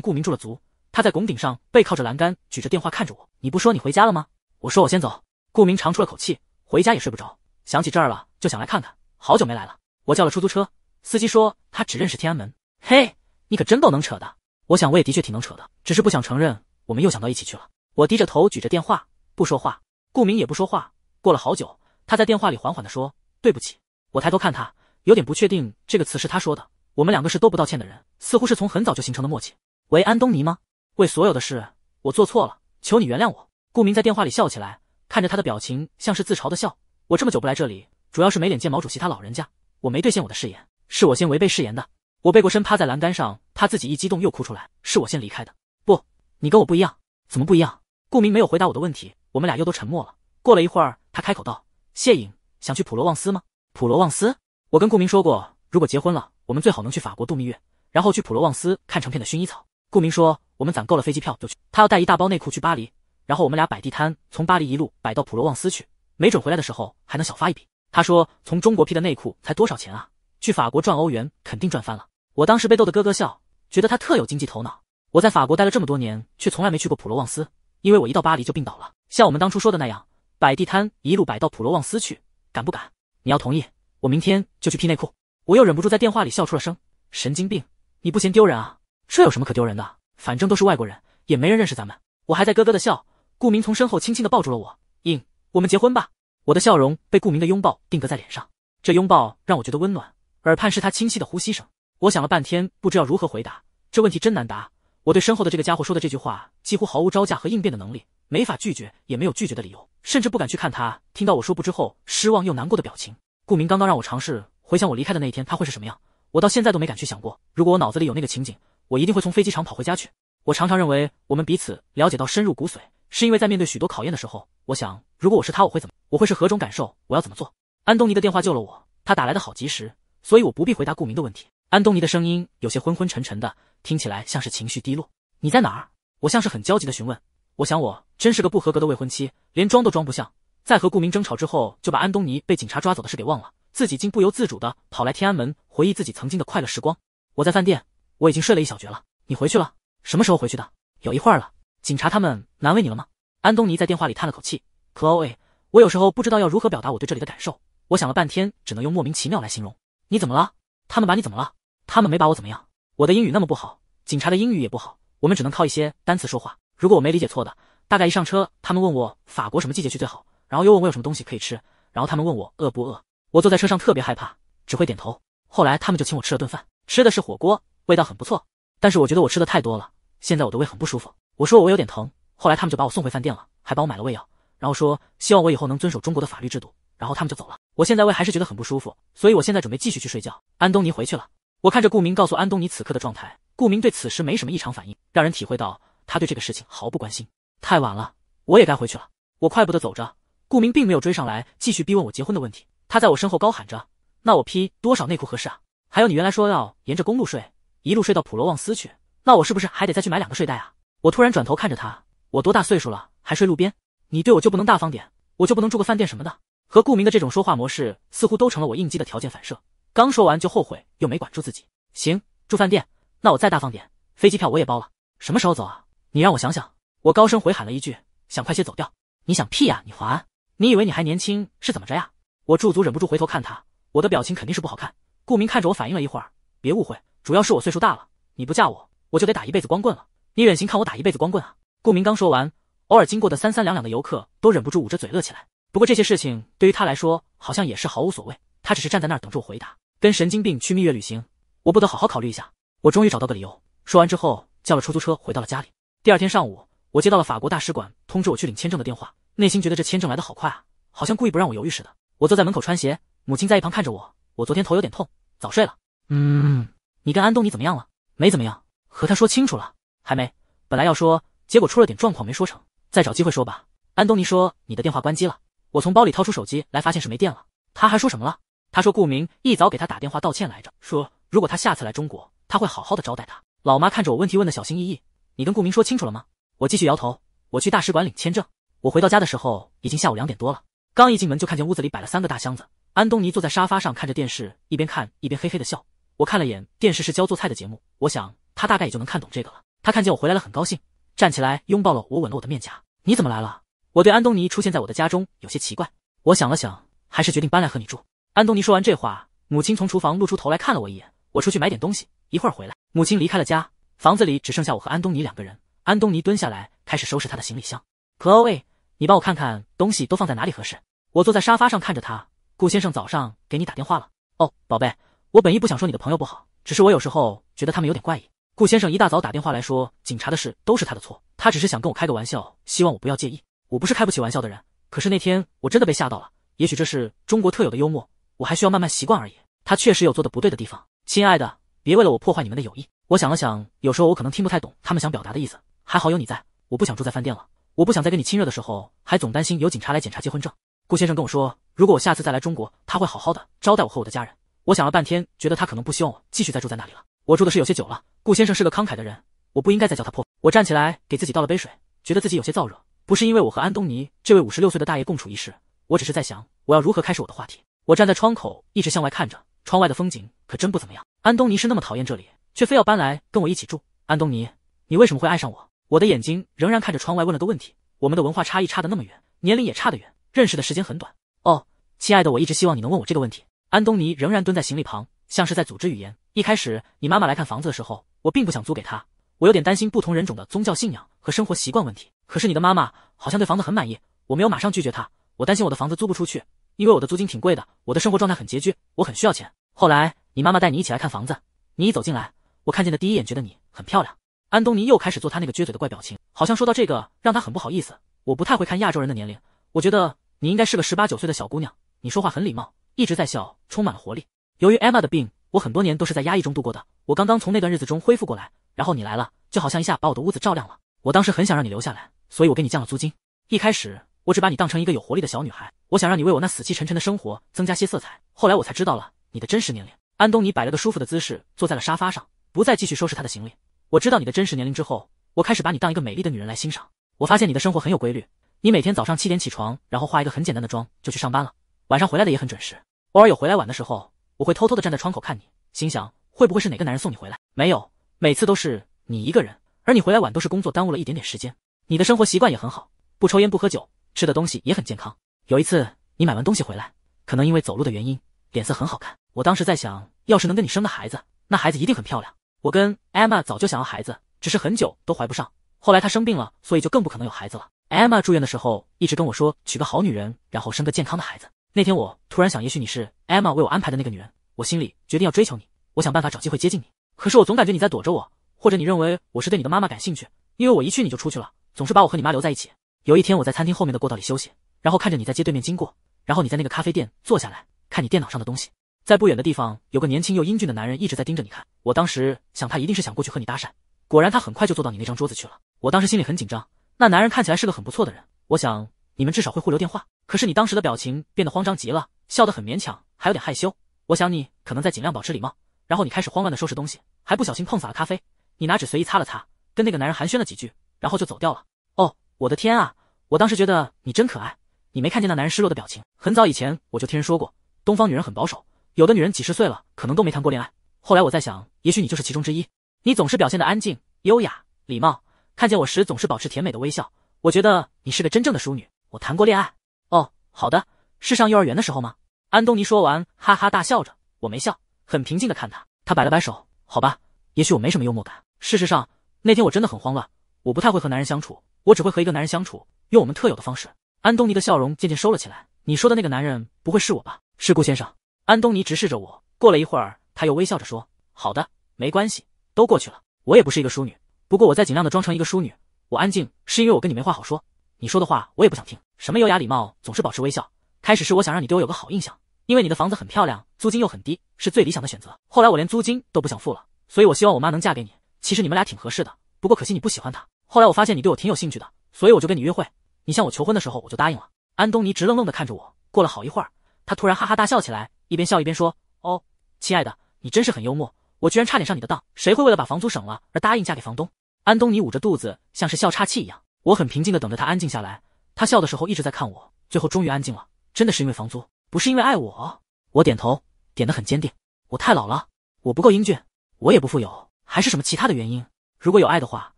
顾明住了足。他在拱顶上背靠着栏杆，举着电话看着我。你不说你回家了吗？我说我先走。顾明长出了口气，回家也睡不着，想起这儿了，就想来看看。好久没来了。我叫了出租车，司机说他只认识天安门。嘿，你可真够能扯的。我想我也的确挺能扯的，只是不想承认。我们又想到一起去了。我低着头举着电话，不说话。顾明也不说话。过了好久，他在电话里缓缓地说：“对不起。”我抬头看他。有点不确定这个词是他说的。我们两个是都不道歉的人，似乎是从很早就形成的默契。喂，安东尼吗？为所有的事，我做错了，求你原谅我。顾明在电话里笑起来，看着他的表情，像是自嘲的笑。我这么久不来这里，主要是没脸见毛主席他老人家。我没兑现我的誓言，是我先违背誓言的。我背过身趴在栏杆上，怕自己一激动又哭出来。是我先离开的。不，你跟我不一样。怎么不一样？顾明没有回答我的问题。我们俩又都沉默了。过了一会儿，他开口道：“谢颖，想去普罗旺斯吗？普罗旺斯？”我跟顾明说过，如果结婚了，我们最好能去法国度蜜月，然后去普罗旺斯看成片的薰衣草。顾明说，我们攒够了飞机票就去，他要带一大包内裤去巴黎，然后我们俩摆地摊，从巴黎一路摆到普罗旺斯去，没准回来的时候还能小发一笔。他说，从中国批的内裤才多少钱啊？去法国赚欧元肯定赚翻了。我当时被逗得咯咯笑，觉得他特有经济头脑。我在法国待了这么多年，却从来没去过普罗旺斯，因为我一到巴黎就病倒了。像我们当初说的那样，摆地摊一路摆到普罗旺斯去，敢不敢？你要同意。我明天就去批内裤，我又忍不住在电话里笑出了声。神经病，你不嫌丢人啊？这有什么可丢人的？反正都是外国人，也没人认识咱们。我还在咯咯的笑。顾明从身后轻轻的抱住了我，应我们结婚吧。我的笑容被顾明的拥抱定格在脸上，这拥抱让我觉得温暖，耳畔是他清晰的呼吸声。我想了半天，不知要如何回答。这问题真难答。我对身后的这个家伙说的这句话，几乎毫无招架和应变的能力，没法拒绝，也没有拒绝的理由，甚至不敢去看他。听到我说不之后，失望又难过的表情。顾明刚刚让我尝试回想我离开的那一天他会是什么样，我到现在都没敢去想过。如果我脑子里有那个情景，我一定会从飞机场跑回家去。我常常认为我们彼此了解到深入骨髓，是因为在面对许多考验的时候，我想如果我是他，我会怎么，我会是何种感受，我要怎么做？安东尼的电话救了我，他打来的好及时，所以我不必回答顾明的问题。安东尼的声音有些昏昏沉沉的，听起来像是情绪低落。你在哪儿？我像是很焦急的询问。我想我真是个不合格的未婚妻，连装都装不像。在和顾明争吵之后，就把安东尼被警察抓走的事给忘了。自己竟不由自主地跑来天安门，回忆自己曾经的快乐时光。我在饭店，我已经睡了一小觉了。你回去了？什么时候回去的？有一会儿了。警察他们难为你了吗？安东尼在电话里叹了口气。Chloe，我有时候不知道要如何表达我对这里的感受。我想了半天，只能用莫名其妙来形容。你怎么了？他们把你怎么了？他们没把我怎么样。我的英语那么不好，警察的英语也不好，我们只能靠一些单词说话。如果我没理解错的，大概一上车，他们问我法国什么季节去最好。然后又问我有什么东西可以吃，然后他们问我饿不饿。我坐在车上特别害怕，只会点头。后来他们就请我吃了顿饭，吃的是火锅，味道很不错。但是我觉得我吃的太多了，现在我的胃很不舒服。我说我有点疼。后来他们就把我送回饭店了，还帮我买了胃药。然后说希望我以后能遵守中国的法律制度。然后他们就走了。我现在胃还是觉得很不舒服，所以我现在准备继续去睡觉。安东尼回去了，我看着顾明告诉安东尼此刻的状态。顾明对此时没什么异常反应，让人体会到他对这个事情毫不关心。太晚了，我也该回去了。我快步的走着。顾明并没有追上来，继续逼问我结婚的问题。他在我身后高喊着：“那我披多少内裤合适啊？还有你原来说要沿着公路睡，一路睡到普罗旺斯去，那我是不是还得再去买两个睡袋啊？”我突然转头看着他：“我多大岁数了，还睡路边？你对我就不能大方点？我就不能住个饭店什么的？”和顾明的这种说话模式，似乎都成了我应激的条件反射。刚说完就后悔，又没管住自己。行，住饭店，那我再大方点，飞机票我也包了。什么时候走啊？你让我想想。我高声回喊了一句：“想快些走掉。”你想屁啊？你还。你以为你还年轻是怎么着呀？我驻足，忍不住回头看他，我的表情肯定是不好看。顾明看着我，反应了一会儿。别误会，主要是我岁数大了，你不嫁我，我就得打一辈子光棍了。你忍心看我打一辈子光棍啊？顾明刚说完，偶尔经过的三三两两的游客都忍不住捂着嘴乐起来。不过这些事情对于他来说好像也是毫无所谓，他只是站在那儿等着我回答。跟神经病去蜜月旅行，我不得好好考虑一下。我终于找到个理由。说完之后，叫了出租车回到了家里。第二天上午，我接到了法国大使馆通知我去领签证的电话。内心觉得这签证来的好快啊，好像故意不让我犹豫似的。我坐在门口穿鞋，母亲在一旁看着我。我昨天头有点痛，早睡了。嗯，你跟安东尼怎么样了？没怎么样，和他说清楚了。还没，本来要说，结果出了点状况，没说成，再找机会说吧。安东尼说你的电话关机了，我从包里掏出手机来，发现是没电了。他还说什么了？他说顾明一早给他打电话道歉来着，说如果他下次来中国，他会好好的招待他。老妈看着我，问题问的小心翼翼。你跟顾明说清楚了吗？我继续摇头。我去大使馆领签证。我回到家的时候已经下午两点多了，刚一进门就看见屋子里摆了三个大箱子。安东尼坐在沙发上看着电视，一边看一边嘿嘿的笑。我看了眼电视，是教做菜的节目，我想他大概也就能看懂这个了。他看见我回来了，很高兴，站起来拥抱了我，吻了我的面颊。你怎么来了？我对安东尼出现在我的家中有些奇怪。我想了想，还是决定搬来和你住。安东尼说完这话，母亲从厨房露出头来看了我一眼。我出去买点东西，一会儿回来。母亲离开了家，房子里只剩下我和安东尼两个人。安东尼蹲下来开始收拾他的行李箱。Chloe。你帮我看看东西都放在哪里合适。我坐在沙发上看着他。顾先生早上给你打电话了。哦，宝贝，我本意不想说你的朋友不好，只是我有时候觉得他们有点怪异。顾先生一大早打电话来说警察的事都是他的错，他只是想跟我开个玩笑，希望我不要介意。我不是开不起玩笑的人，可是那天我真的被吓到了。也许这是中国特有的幽默，我还需要慢慢习惯而已。他确实有做的不对的地方，亲爱的，别为了我破坏你们的友谊。我想了想，有时候我可能听不太懂他们想表达的意思，还好有你在。我不想住在饭店了。我不想在跟你亲热的时候，还总担心有警察来检查结婚证。顾先生跟我说，如果我下次再来中国，他会好好的招待我和我的家人。我想了半天，觉得他可能不希望我继续再住在那里了。我住的是有些久了。顾先生是个慷慨的人，我不应该再叫他破。我站起来给自己倒了杯水，觉得自己有些燥热，不是因为我和安东尼这位五十六岁的大爷共处一室，我只是在想我要如何开始我的话题。我站在窗口一直向外看着，窗外的风景可真不怎么样。安东尼是那么讨厌这里，却非要搬来跟我一起住。安东尼，你为什么会爱上我？我的眼睛仍然看着窗外，问了个问题：我们的文化差异差的那么远，年龄也差得远，认识的时间很短。哦，亲爱的，我一直希望你能问我这个问题。安东尼仍然蹲在行李旁，像是在组织语言。一开始，你妈妈来看房子的时候，我并不想租给她，我有点担心不同人种的宗教信仰和生活习惯问题。可是你的妈妈好像对房子很满意，我没有马上拒绝她。我担心我的房子租不出去，因为我的租金挺贵的，我的生活状态很拮据，我很需要钱。后来，你妈妈带你一起来看房子，你一走进来，我看见的第一眼觉得你很漂亮。安东尼又开始做他那个撅嘴的怪表情，好像说到这个让他很不好意思。我不太会看亚洲人的年龄，我觉得你应该是个十八九岁的小姑娘。你说话很礼貌，一直在笑，充满了活力。由于艾玛的病，我很多年都是在压抑中度过的。我刚刚从那段日子中恢复过来，然后你来了，就好像一下把我的屋子照亮了。我当时很想让你留下来，所以我给你降了租金。一开始我只把你当成一个有活力的小女孩，我想让你为我那死气沉沉的生活增加些色彩。后来我才知道了你的真实年龄。安东尼摆了个舒服的姿势，坐在了沙发上，不再继续收拾他的行李。我知道你的真实年龄之后，我开始把你当一个美丽的女人来欣赏。我发现你的生活很有规律，你每天早上七点起床，然后化一个很简单的妆就去上班了，晚上回来的也很准时。偶尔有回来晚的时候，我会偷偷的站在窗口看你，心想会不会是哪个男人送你回来？没有，每次都是你一个人。而你回来晚都是工作耽误了一点点时间。你的生活习惯也很好，不抽烟不喝酒，吃的东西也很健康。有一次你买完东西回来，可能因为走路的原因，脸色很好看。我当时在想，要是能跟你生个孩子，那孩子一定很漂亮。我跟艾玛早就想要孩子，只是很久都怀不上。后来她生病了，所以就更不可能有孩子了。艾玛住院的时候，一直跟我说娶个好女人，然后生个健康的孩子。那天我突然想，也许你是艾玛为我安排的那个女人。我心里决定要追求你，我想办法找机会接近你。可是我总感觉你在躲着我，或者你认为我是对你的妈妈感兴趣，因为我一去你就出去了，总是把我和你妈留在一起。有一天我在餐厅后面的过道里休息，然后看着你在街对面经过，然后你在那个咖啡店坐下来看你电脑上的东西。在不远的地方，有个年轻又英俊的男人一直在盯着你看。我当时想，他一定是想过去和你搭讪。果然，他很快就坐到你那张桌子去了。我当时心里很紧张。那男人看起来是个很不错的人，我想你们至少会互留电话。可是你当时的表情变得慌张极了，笑得很勉强，还有点害羞。我想你可能在尽量保持礼貌。然后你开始慌乱地收拾东西，还不小心碰洒了咖啡。你拿纸随意擦了擦，跟那个男人寒暄了几句，然后就走掉了。哦，我的天啊！我当时觉得你真可爱。你没看见那男人失落的表情？很早以前我就听人说过，东方女人很保守。有的女人几十岁了，可能都没谈过恋爱。后来我在想，也许你就是其中之一。你总是表现得安静、优雅、礼貌，看见我时总是保持甜美的微笑。我觉得你是个真正的淑女。我谈过恋爱。哦，好的，是上幼儿园的时候吗？安东尼说完，哈哈大笑着。我没笑，很平静的看他。他摆了摆手，好吧，也许我没什么幽默感。事实上，那天我真的很慌乱。我不太会和男人相处，我只会和一个男人相处，用我们特有的方式。安东尼的笑容渐渐收了起来。你说的那个男人不会是我吧？是顾先生。安东尼直视着我，过了一会儿，他又微笑着说：“好的，没关系，都过去了。我也不是一个淑女，不过我再尽量的装成一个淑女。我安静是因为我跟你没话好说，你说的话我也不想听。什么优雅礼貌，总是保持微笑。开始是我想让你对我有个好印象，因为你的房子很漂亮，租金又很低，是最理想的选择。后来我连租金都不想付了，所以我希望我妈能嫁给你。其实你们俩挺合适的，不过可惜你不喜欢她。后来我发现你对我挺有兴趣的，所以我就跟你约会。你向我求婚的时候，我就答应了。”安东尼直愣愣的看着我，过了好一会儿。他突然哈哈大笑起来，一边笑一边说：“哦，亲爱的，你真是很幽默，我居然差点上你的当。谁会为了把房租省了而答应嫁给房东？”安东尼捂着肚子，像是笑岔气一样。我很平静的等着他安静下来。他笑的时候一直在看我，最后终于安静了。真的是因为房租，不是因为爱我？我点头，点得很坚定。我太老了，我不够英俊，我也不富有，还是什么其他的原因？如果有爱的话，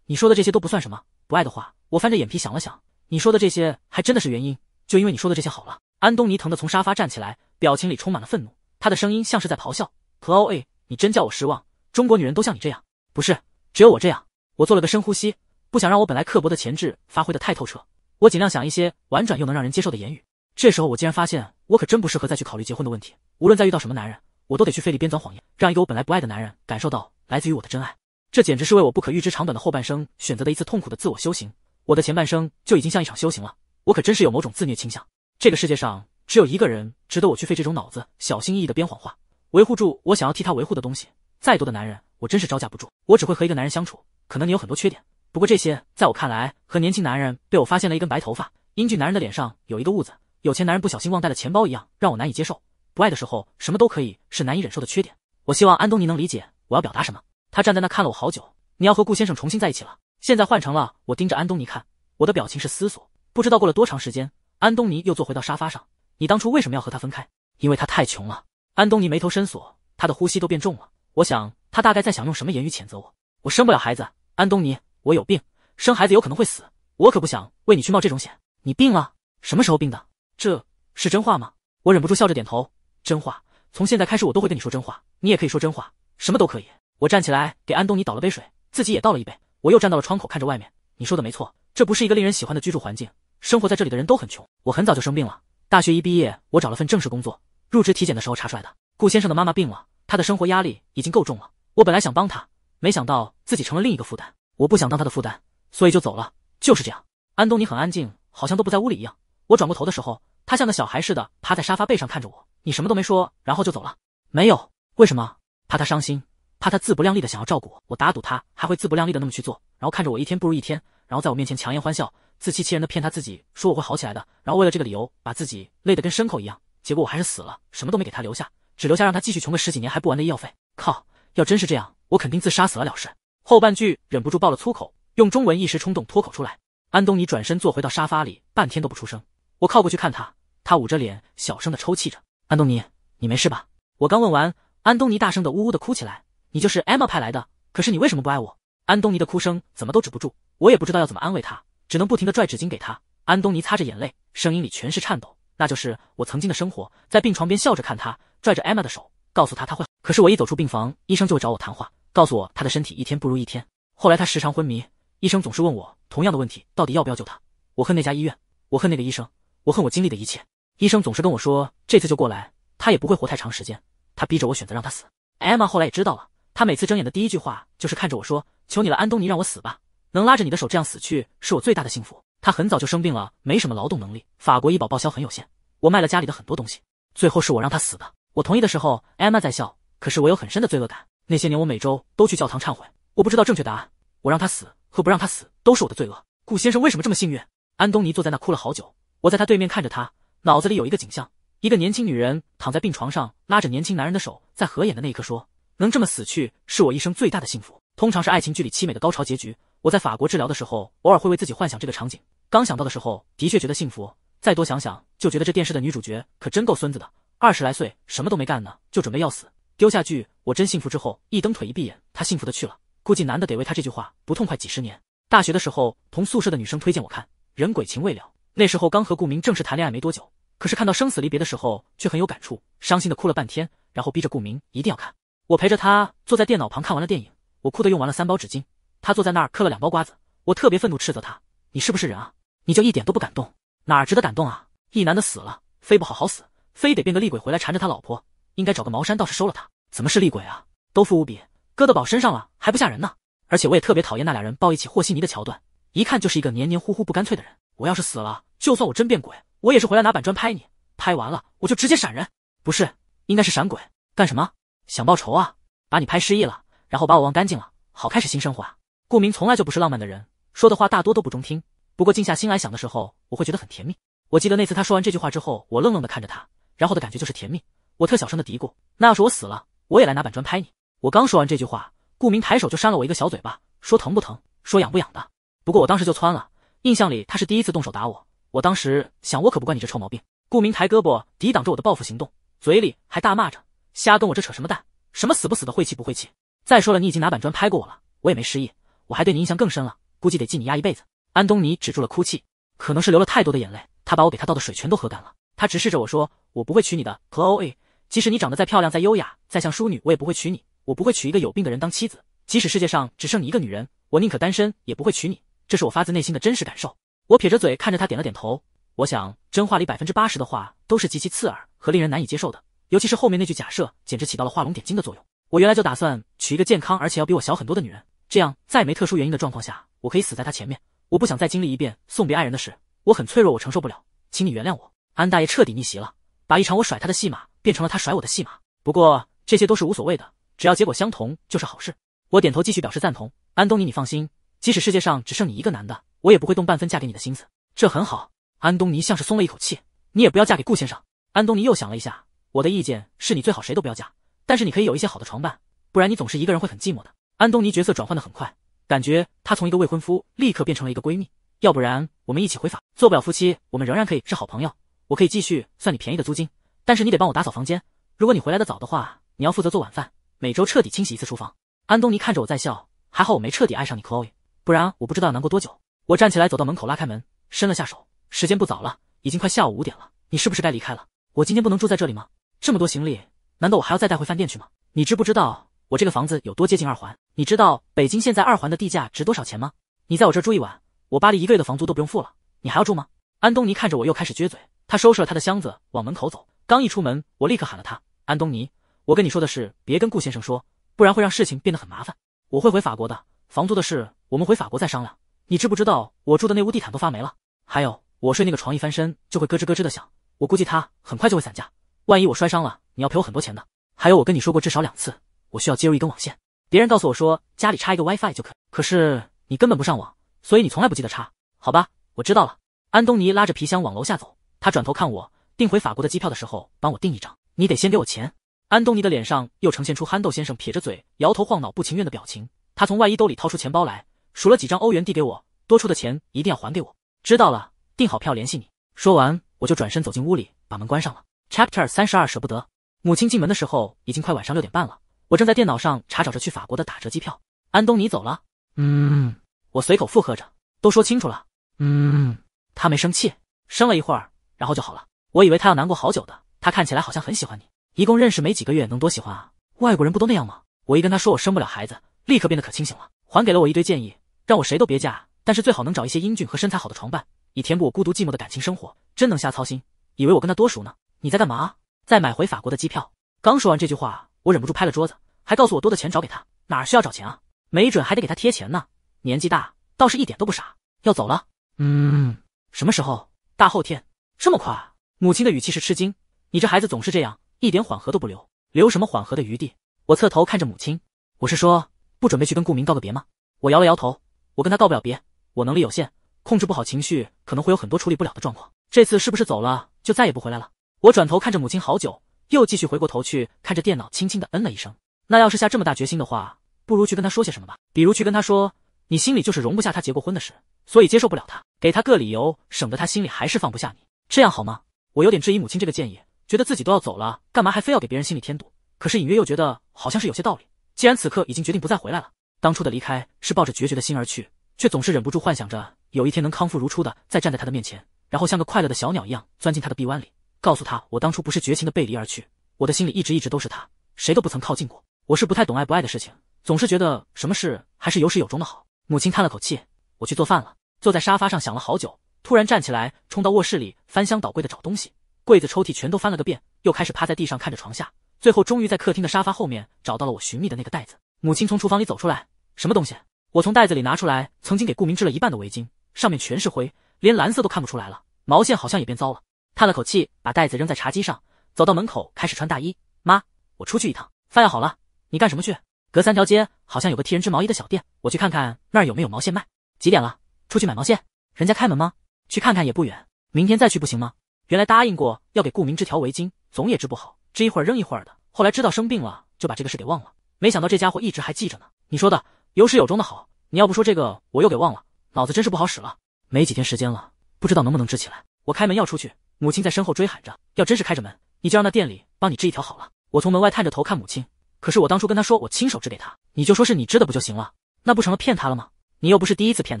你说的这些都不算什么。不爱的话，我翻着眼皮想了想，你说的这些还真的是原因。就因为你说的这些好了。安东尼疼得从沙发站起来，表情里充满了愤怒。他的声音像是在咆哮 c l a 你真叫我失望。中国女人都像你这样，不是？只有我这样？”我做了个深呼吸，不想让我本来刻薄的潜质发挥得太透彻。我尽量想一些婉转又能让人接受的言语。这时候，我竟然发现，我可真不适合再去考虑结婚的问题。无论再遇到什么男人，我都得去费力编造谎言，让一个我本来不爱的男人感受到来自于我的真爱。这简直是为我不可预知长短的后半生选择的一次痛苦的自我修行。我的前半生就已经像一场修行了。我可真是有某种自虐倾向。这个世界上只有一个人值得我去费这种脑子，小心翼翼的编谎话，维护住我想要替他维护的东西。再多的男人，我真是招架不住。我只会和一个男人相处。可能你有很多缺点，不过这些在我看来，和年轻男人被我发现了一根白头发，英俊男人的脸上有一个痦子，有钱男人不小心忘带了钱包一样，让我难以接受。不爱的时候什么都可以，是难以忍受的缺点。我希望安东尼能理解我要表达什么。他站在那看了我好久。你要和顾先生重新在一起了。现在换成了我盯着安东尼看，我的表情是思索。不知道过了多长时间。安东尼又坐回到沙发上。你当初为什么要和他分开？因为他太穷了。安东尼眉头深锁，他的呼吸都变重了。我想他大概在想用什么言语谴责我。我生不了孩子，安东尼，我有病，生孩子有可能会死，我可不想为你去冒这种险。你病了？什么时候病的？这是真话吗？我忍不住笑着点头。真话，从现在开始我都会跟你说真话，你也可以说真话，什么都可以。我站起来给安东尼倒了杯水，自己也倒了一杯。我又站到了窗口，看着外面。你说的没错，这不是一个令人喜欢的居住环境。生活在这里的人都很穷，我很早就生病了。大学一毕业，我找了份正式工作。入职体检的时候查出来的。顾先生的妈妈病了，他的生活压力已经够重了。我本来想帮他，没想到自己成了另一个负担。我不想当他的负担，所以就走了。就是这样。安东，尼很安静，好像都不在屋里一样。我转过头的时候，他像个小孩似的趴在沙发背上看着我。你什么都没说，然后就走了。没有。为什么？怕他伤心，怕他自不量力的想要照顾我。我打赌他还会自不量力的那么去做，然后看着我一天不如一天，然后在我面前强颜欢笑。自欺欺人的骗他自己说我会好起来的，然后为了这个理由把自己累得跟牲口一样，结果我还是死了，什么都没给他留下，只留下让他继续穷个十几年还不完的医药费。靠！要真是这样，我肯定自杀死了了事。后半句忍不住爆了粗口，用中文一时冲动脱口出来。安东尼转身坐回到沙发里，半天都不出声。我靠过去看他，他捂着脸小声的抽泣着。安东尼，你没事吧？我刚问完，安东尼大声的呜呜的哭起来。你就是 Emma 派来的，可是你为什么不爱我？安东尼的哭声怎么都止不住，我也不知道要怎么安慰他。只能不停的拽纸巾给他，安东尼擦着眼泪，声音里全是颤抖。那就是我曾经的生活。在病床边笑着看他，拽着艾玛的手，告诉他他会。可是我一走出病房，医生就会找我谈话，告诉我他的身体一天不如一天。后来他时常昏迷，医生总是问我同样的问题，到底要不要救他？我恨那家医院，我恨那个医生，我恨我经历的一切。医生总是跟我说，这次就过来，他也不会活太长时间。他逼着我选择让他死。艾玛后来也知道了，他每次睁眼的第一句话就是看着我说：“求你了，安东尼，让我死吧。”能拉着你的手这样死去，是我最大的幸福。他很早就生病了，没什么劳动能力。法国医保报销很有限，我卖了家里的很多东西。最后是我让他死的。我同意的时候，艾玛在笑，可是我有很深的罪恶感。那些年我每周都去教堂忏悔。我不知道正确答案。我让他死和不让他死都是我的罪恶。顾先生为什么这么幸运？安东尼坐在那哭了好久。我在他对面看着他，脑子里有一个景象：一个年轻女人躺在病床上，拉着年轻男人的手，在合眼的那一刻说：“能这么死去，是我一生最大的幸福。”通常是爱情剧里凄美的高潮结局。我在法国治疗的时候，偶尔会为自己幻想这个场景。刚想到的时候，的确觉得幸福；再多想想，就觉得这电视的女主角可真够孙子的。二十来岁，什么都没干呢，就准备要死，丢下句“我真幸福”之后，一蹬腿，一闭眼，他幸福的去了。估计男的得为他这句话不痛快几十年。大学的时候，同宿舍的女生推荐我看《人鬼情未了》，那时候刚和顾明正式谈恋爱没多久，可是看到生死离别的时候，却很有感触，伤心的哭了半天，然后逼着顾明一定要看。我陪着他坐在电脑旁看完了电影，我哭的用完了三包纸巾。他坐在那儿嗑了两包瓜子，我特别愤怒斥责他：“你是不是人啊？你就一点都不感动？哪值得感动啊？一男的死了，非不好好死，非得变个厉鬼回来缠着他老婆，应该找个茅山道士收了他。怎么是厉鬼啊？都负无比，搁到宝身上了还不吓人呢？而且我也特别讨厌那俩人抱一起和稀泥的桥段，一看就是一个黏黏糊糊不干脆的人。我要是死了，就算我真变鬼，我也是回来拿板砖拍你，拍完了我就直接闪人。不是，应该是闪鬼。干什么？想报仇啊？把你拍失忆了，然后把我忘干净了，好开始新生活啊？”顾明从来就不是浪漫的人，说的话大多都不中听。不过静下心来想的时候，我会觉得很甜蜜。我记得那次他说完这句话之后，我愣愣的看着他，然后的感觉就是甜蜜。我特小声的嘀咕：“那要是我死了，我也来拿板砖拍你。”我刚说完这句话，顾明抬手就扇了我一个小嘴巴，说：“疼不疼？说痒不痒的？”不过我当时就窜了。印象里他是第一次动手打我，我当时想：我可不惯你这臭毛病。顾明抬胳膊抵挡着我的报复行动，嘴里还大骂着：“瞎跟我这扯什么淡？什么死不死的晦气不晦气？再说了，你已经拿板砖拍过我了，我也没失忆。”我还对你印象更深了，估计得记你压一辈子。安东尼止住了哭泣，可能是流了太多的眼泪，他把我给他倒的水全都喝干了。他直视着我说：“我不会娶你的，Chloe。即使你长得再漂亮、再优雅、再像淑女，我也不会娶你。我不会娶一个有病的人当妻子。即使世界上只剩你一个女人，我宁可单身也不会娶你。这是我发自内心的真实感受。”我撇着嘴看着他，点了点头。我想，真话里百分之八十的话都是极其刺耳和令人难以接受的，尤其是后面那句假设，简直起到了画龙点睛的作用。我原来就打算娶一个健康而且要比我小很多的女人。这样，在没特殊原因的状况下，我可以死在他前面。我不想再经历一遍送别爱人的事，我很脆弱，我承受不了，请你原谅我。安大爷彻底逆袭了，把一场我甩他的戏码变成了他甩我的戏码。不过这些都是无所谓的，只要结果相同就是好事。我点头继续表示赞同。安东尼，你放心，即使世界上只剩你一个男的，我也不会动半分嫁给你的心思。这很好。安东尼像是松了一口气。你也不要嫁给顾先生。安东尼又想了一下，我的意见是你最好谁都不要嫁，但是你可以有一些好的床伴，不然你总是一个人会很寂寞的。安东尼角色转换的很快，感觉他从一个未婚夫立刻变成了一个闺蜜。要不然我们一起回法做不了夫妻，我们仍然可以是好朋友。我可以继续算你便宜的租金，但是你得帮我打扫房间。如果你回来的早的话，你要负责做晚饭，每周彻底清洗一次厨房。安东尼看着我在笑，还好我没彻底爱上你，Coy，不然我不知道要难过多久。我站起来走到门口，拉开门，伸了下手。时间不早了，已经快下午五点了，你是不是该离开了？我今天不能住在这里吗？这么多行李，难道我还要再带回饭店去吗？你知不知道？我这个房子有多接近二环？你知道北京现在二环的地价值多少钱吗？你在我这儿住一晚，我巴黎一个月的房租都不用付了。你还要住吗？安东尼看着我，又开始撅嘴。他收拾了他的箱子，往门口走。刚一出门，我立刻喊了他：“安东尼，我跟你说的是，别跟顾先生说，不然会让事情变得很麻烦。我会回法国的，房租的事我们回法国再商量。你知不知道我住的那屋地毯都发霉了？还有我睡那个床，一翻身就会咯吱咯吱的响，我估计它很快就会散架。万一我摔伤了，你要赔我很多钱的。还有我跟你说过至少两次。”我需要接入一根网线，别人告诉我说家里插一个 WiFi 就可。可是你根本不上网，所以你从来不记得插。好吧，我知道了。安东尼拉着皮箱往楼下走，他转头看我，订回法国的机票的时候帮我订一张，你得先给我钱。安东尼的脸上又呈现出憨豆先生撇着嘴、摇头晃脑、不情愿的表情。他从外衣兜里掏出钱包来，数了几张欧元递给我，多出的钱一定要还给我。知道了，订好票联系你。说完，我就转身走进屋里，把门关上了。Chapter 三十二，舍不得。母亲进门的时候已经快晚上六点半了。我正在电脑上查找着去法国的打折机票。安东尼走了。嗯，我随口附和着。都说清楚了。嗯，他没生气，生了一会儿，然后就好了。我以为他要难过好久的。他看起来好像很喜欢你，一共认识没几个月，能多喜欢啊？外国人不都那样吗？我一跟他说我生不了孩子，立刻变得可清醒了，还给了我一堆建议，让我谁都别嫁，但是最好能找一些英俊和身材好的床伴，以填补我孤独寂寞的感情生活。真能瞎操心，以为我跟他多熟呢？你在干嘛？在买回法国的机票。刚说完这句话。我忍不住拍了桌子，还告诉我多的钱找给他，哪儿需要找钱啊？没准还得给他贴钱呢。年纪大，倒是一点都不傻。要走了？嗯，什么时候？大后天？这么快？母亲的语气是吃惊。你这孩子总是这样，一点缓和都不留，留什么缓和的余地？我侧头看着母亲，我是说不准备去跟顾明告个别吗？我摇了摇头，我跟他告不了别，我能力有限，控制不好情绪，可能会有很多处理不了的状况。这次是不是走了就再也不回来了？我转头看着母亲好久。又继续回过头去看着电脑，轻轻的嗯了一声。那要是下这么大决心的话，不如去跟他说些什么吧，比如去跟他说，你心里就是容不下他结过婚的事，所以接受不了他，给他个理由，省得他心里还是放不下你，这样好吗？我有点质疑母亲这个建议，觉得自己都要走了，干嘛还非要给别人心里添堵？可是隐约又觉得好像是有些道理。既然此刻已经决定不再回来了，当初的离开是抱着决绝的心而去，却总是忍不住幻想着有一天能康复如初的再站在他的面前，然后像个快乐的小鸟一样钻进他的臂弯里。告诉他，我当初不是绝情的背离而去，我的心里一直一直都是他，谁都不曾靠近过。我是不太懂爱不爱的事情，总是觉得什么事还是有始有终的好。母亲叹了口气，我去做饭了。坐在沙发上想了好久，突然站起来，冲到卧室里翻箱倒柜的找东西，柜子抽屉全都翻了个遍，又开始趴在地上看着床下，最后终于在客厅的沙发后面找到了我寻觅的那个袋子。母亲从厨房里走出来，什么东西？我从袋子里拿出来，曾经给顾明织了一半的围巾，上面全是灰，连蓝色都看不出来了，毛线好像也变糟了。叹了口气，把袋子扔在茶几上，走到门口开始穿大衣。妈，我出去一趟，饭要好了。你干什么去？隔三条街好像有个替人织毛衣的小店，我去看看那儿有没有毛线卖。几点了？出去买毛线，人家开门吗？去看看也不远，明天再去不行吗？原来答应过要给顾明织条围巾，总也织不好，织一会儿扔一会儿的。后来知道生病了，就把这个事给忘了。没想到这家伙一直还记着呢。你说的有始有终的好，你要不说这个，我又给忘了，脑子真是不好使了。没几天时间了，不知道能不能织起来。我开门要出去。母亲在身后追喊着：“要真是开着门，你就让那店里帮你织一条好了。”我从门外探着头看母亲，可是我当初跟她说我亲手织给她，你就说是你织的不就行了？那不成了骗她了吗？你又不是第一次骗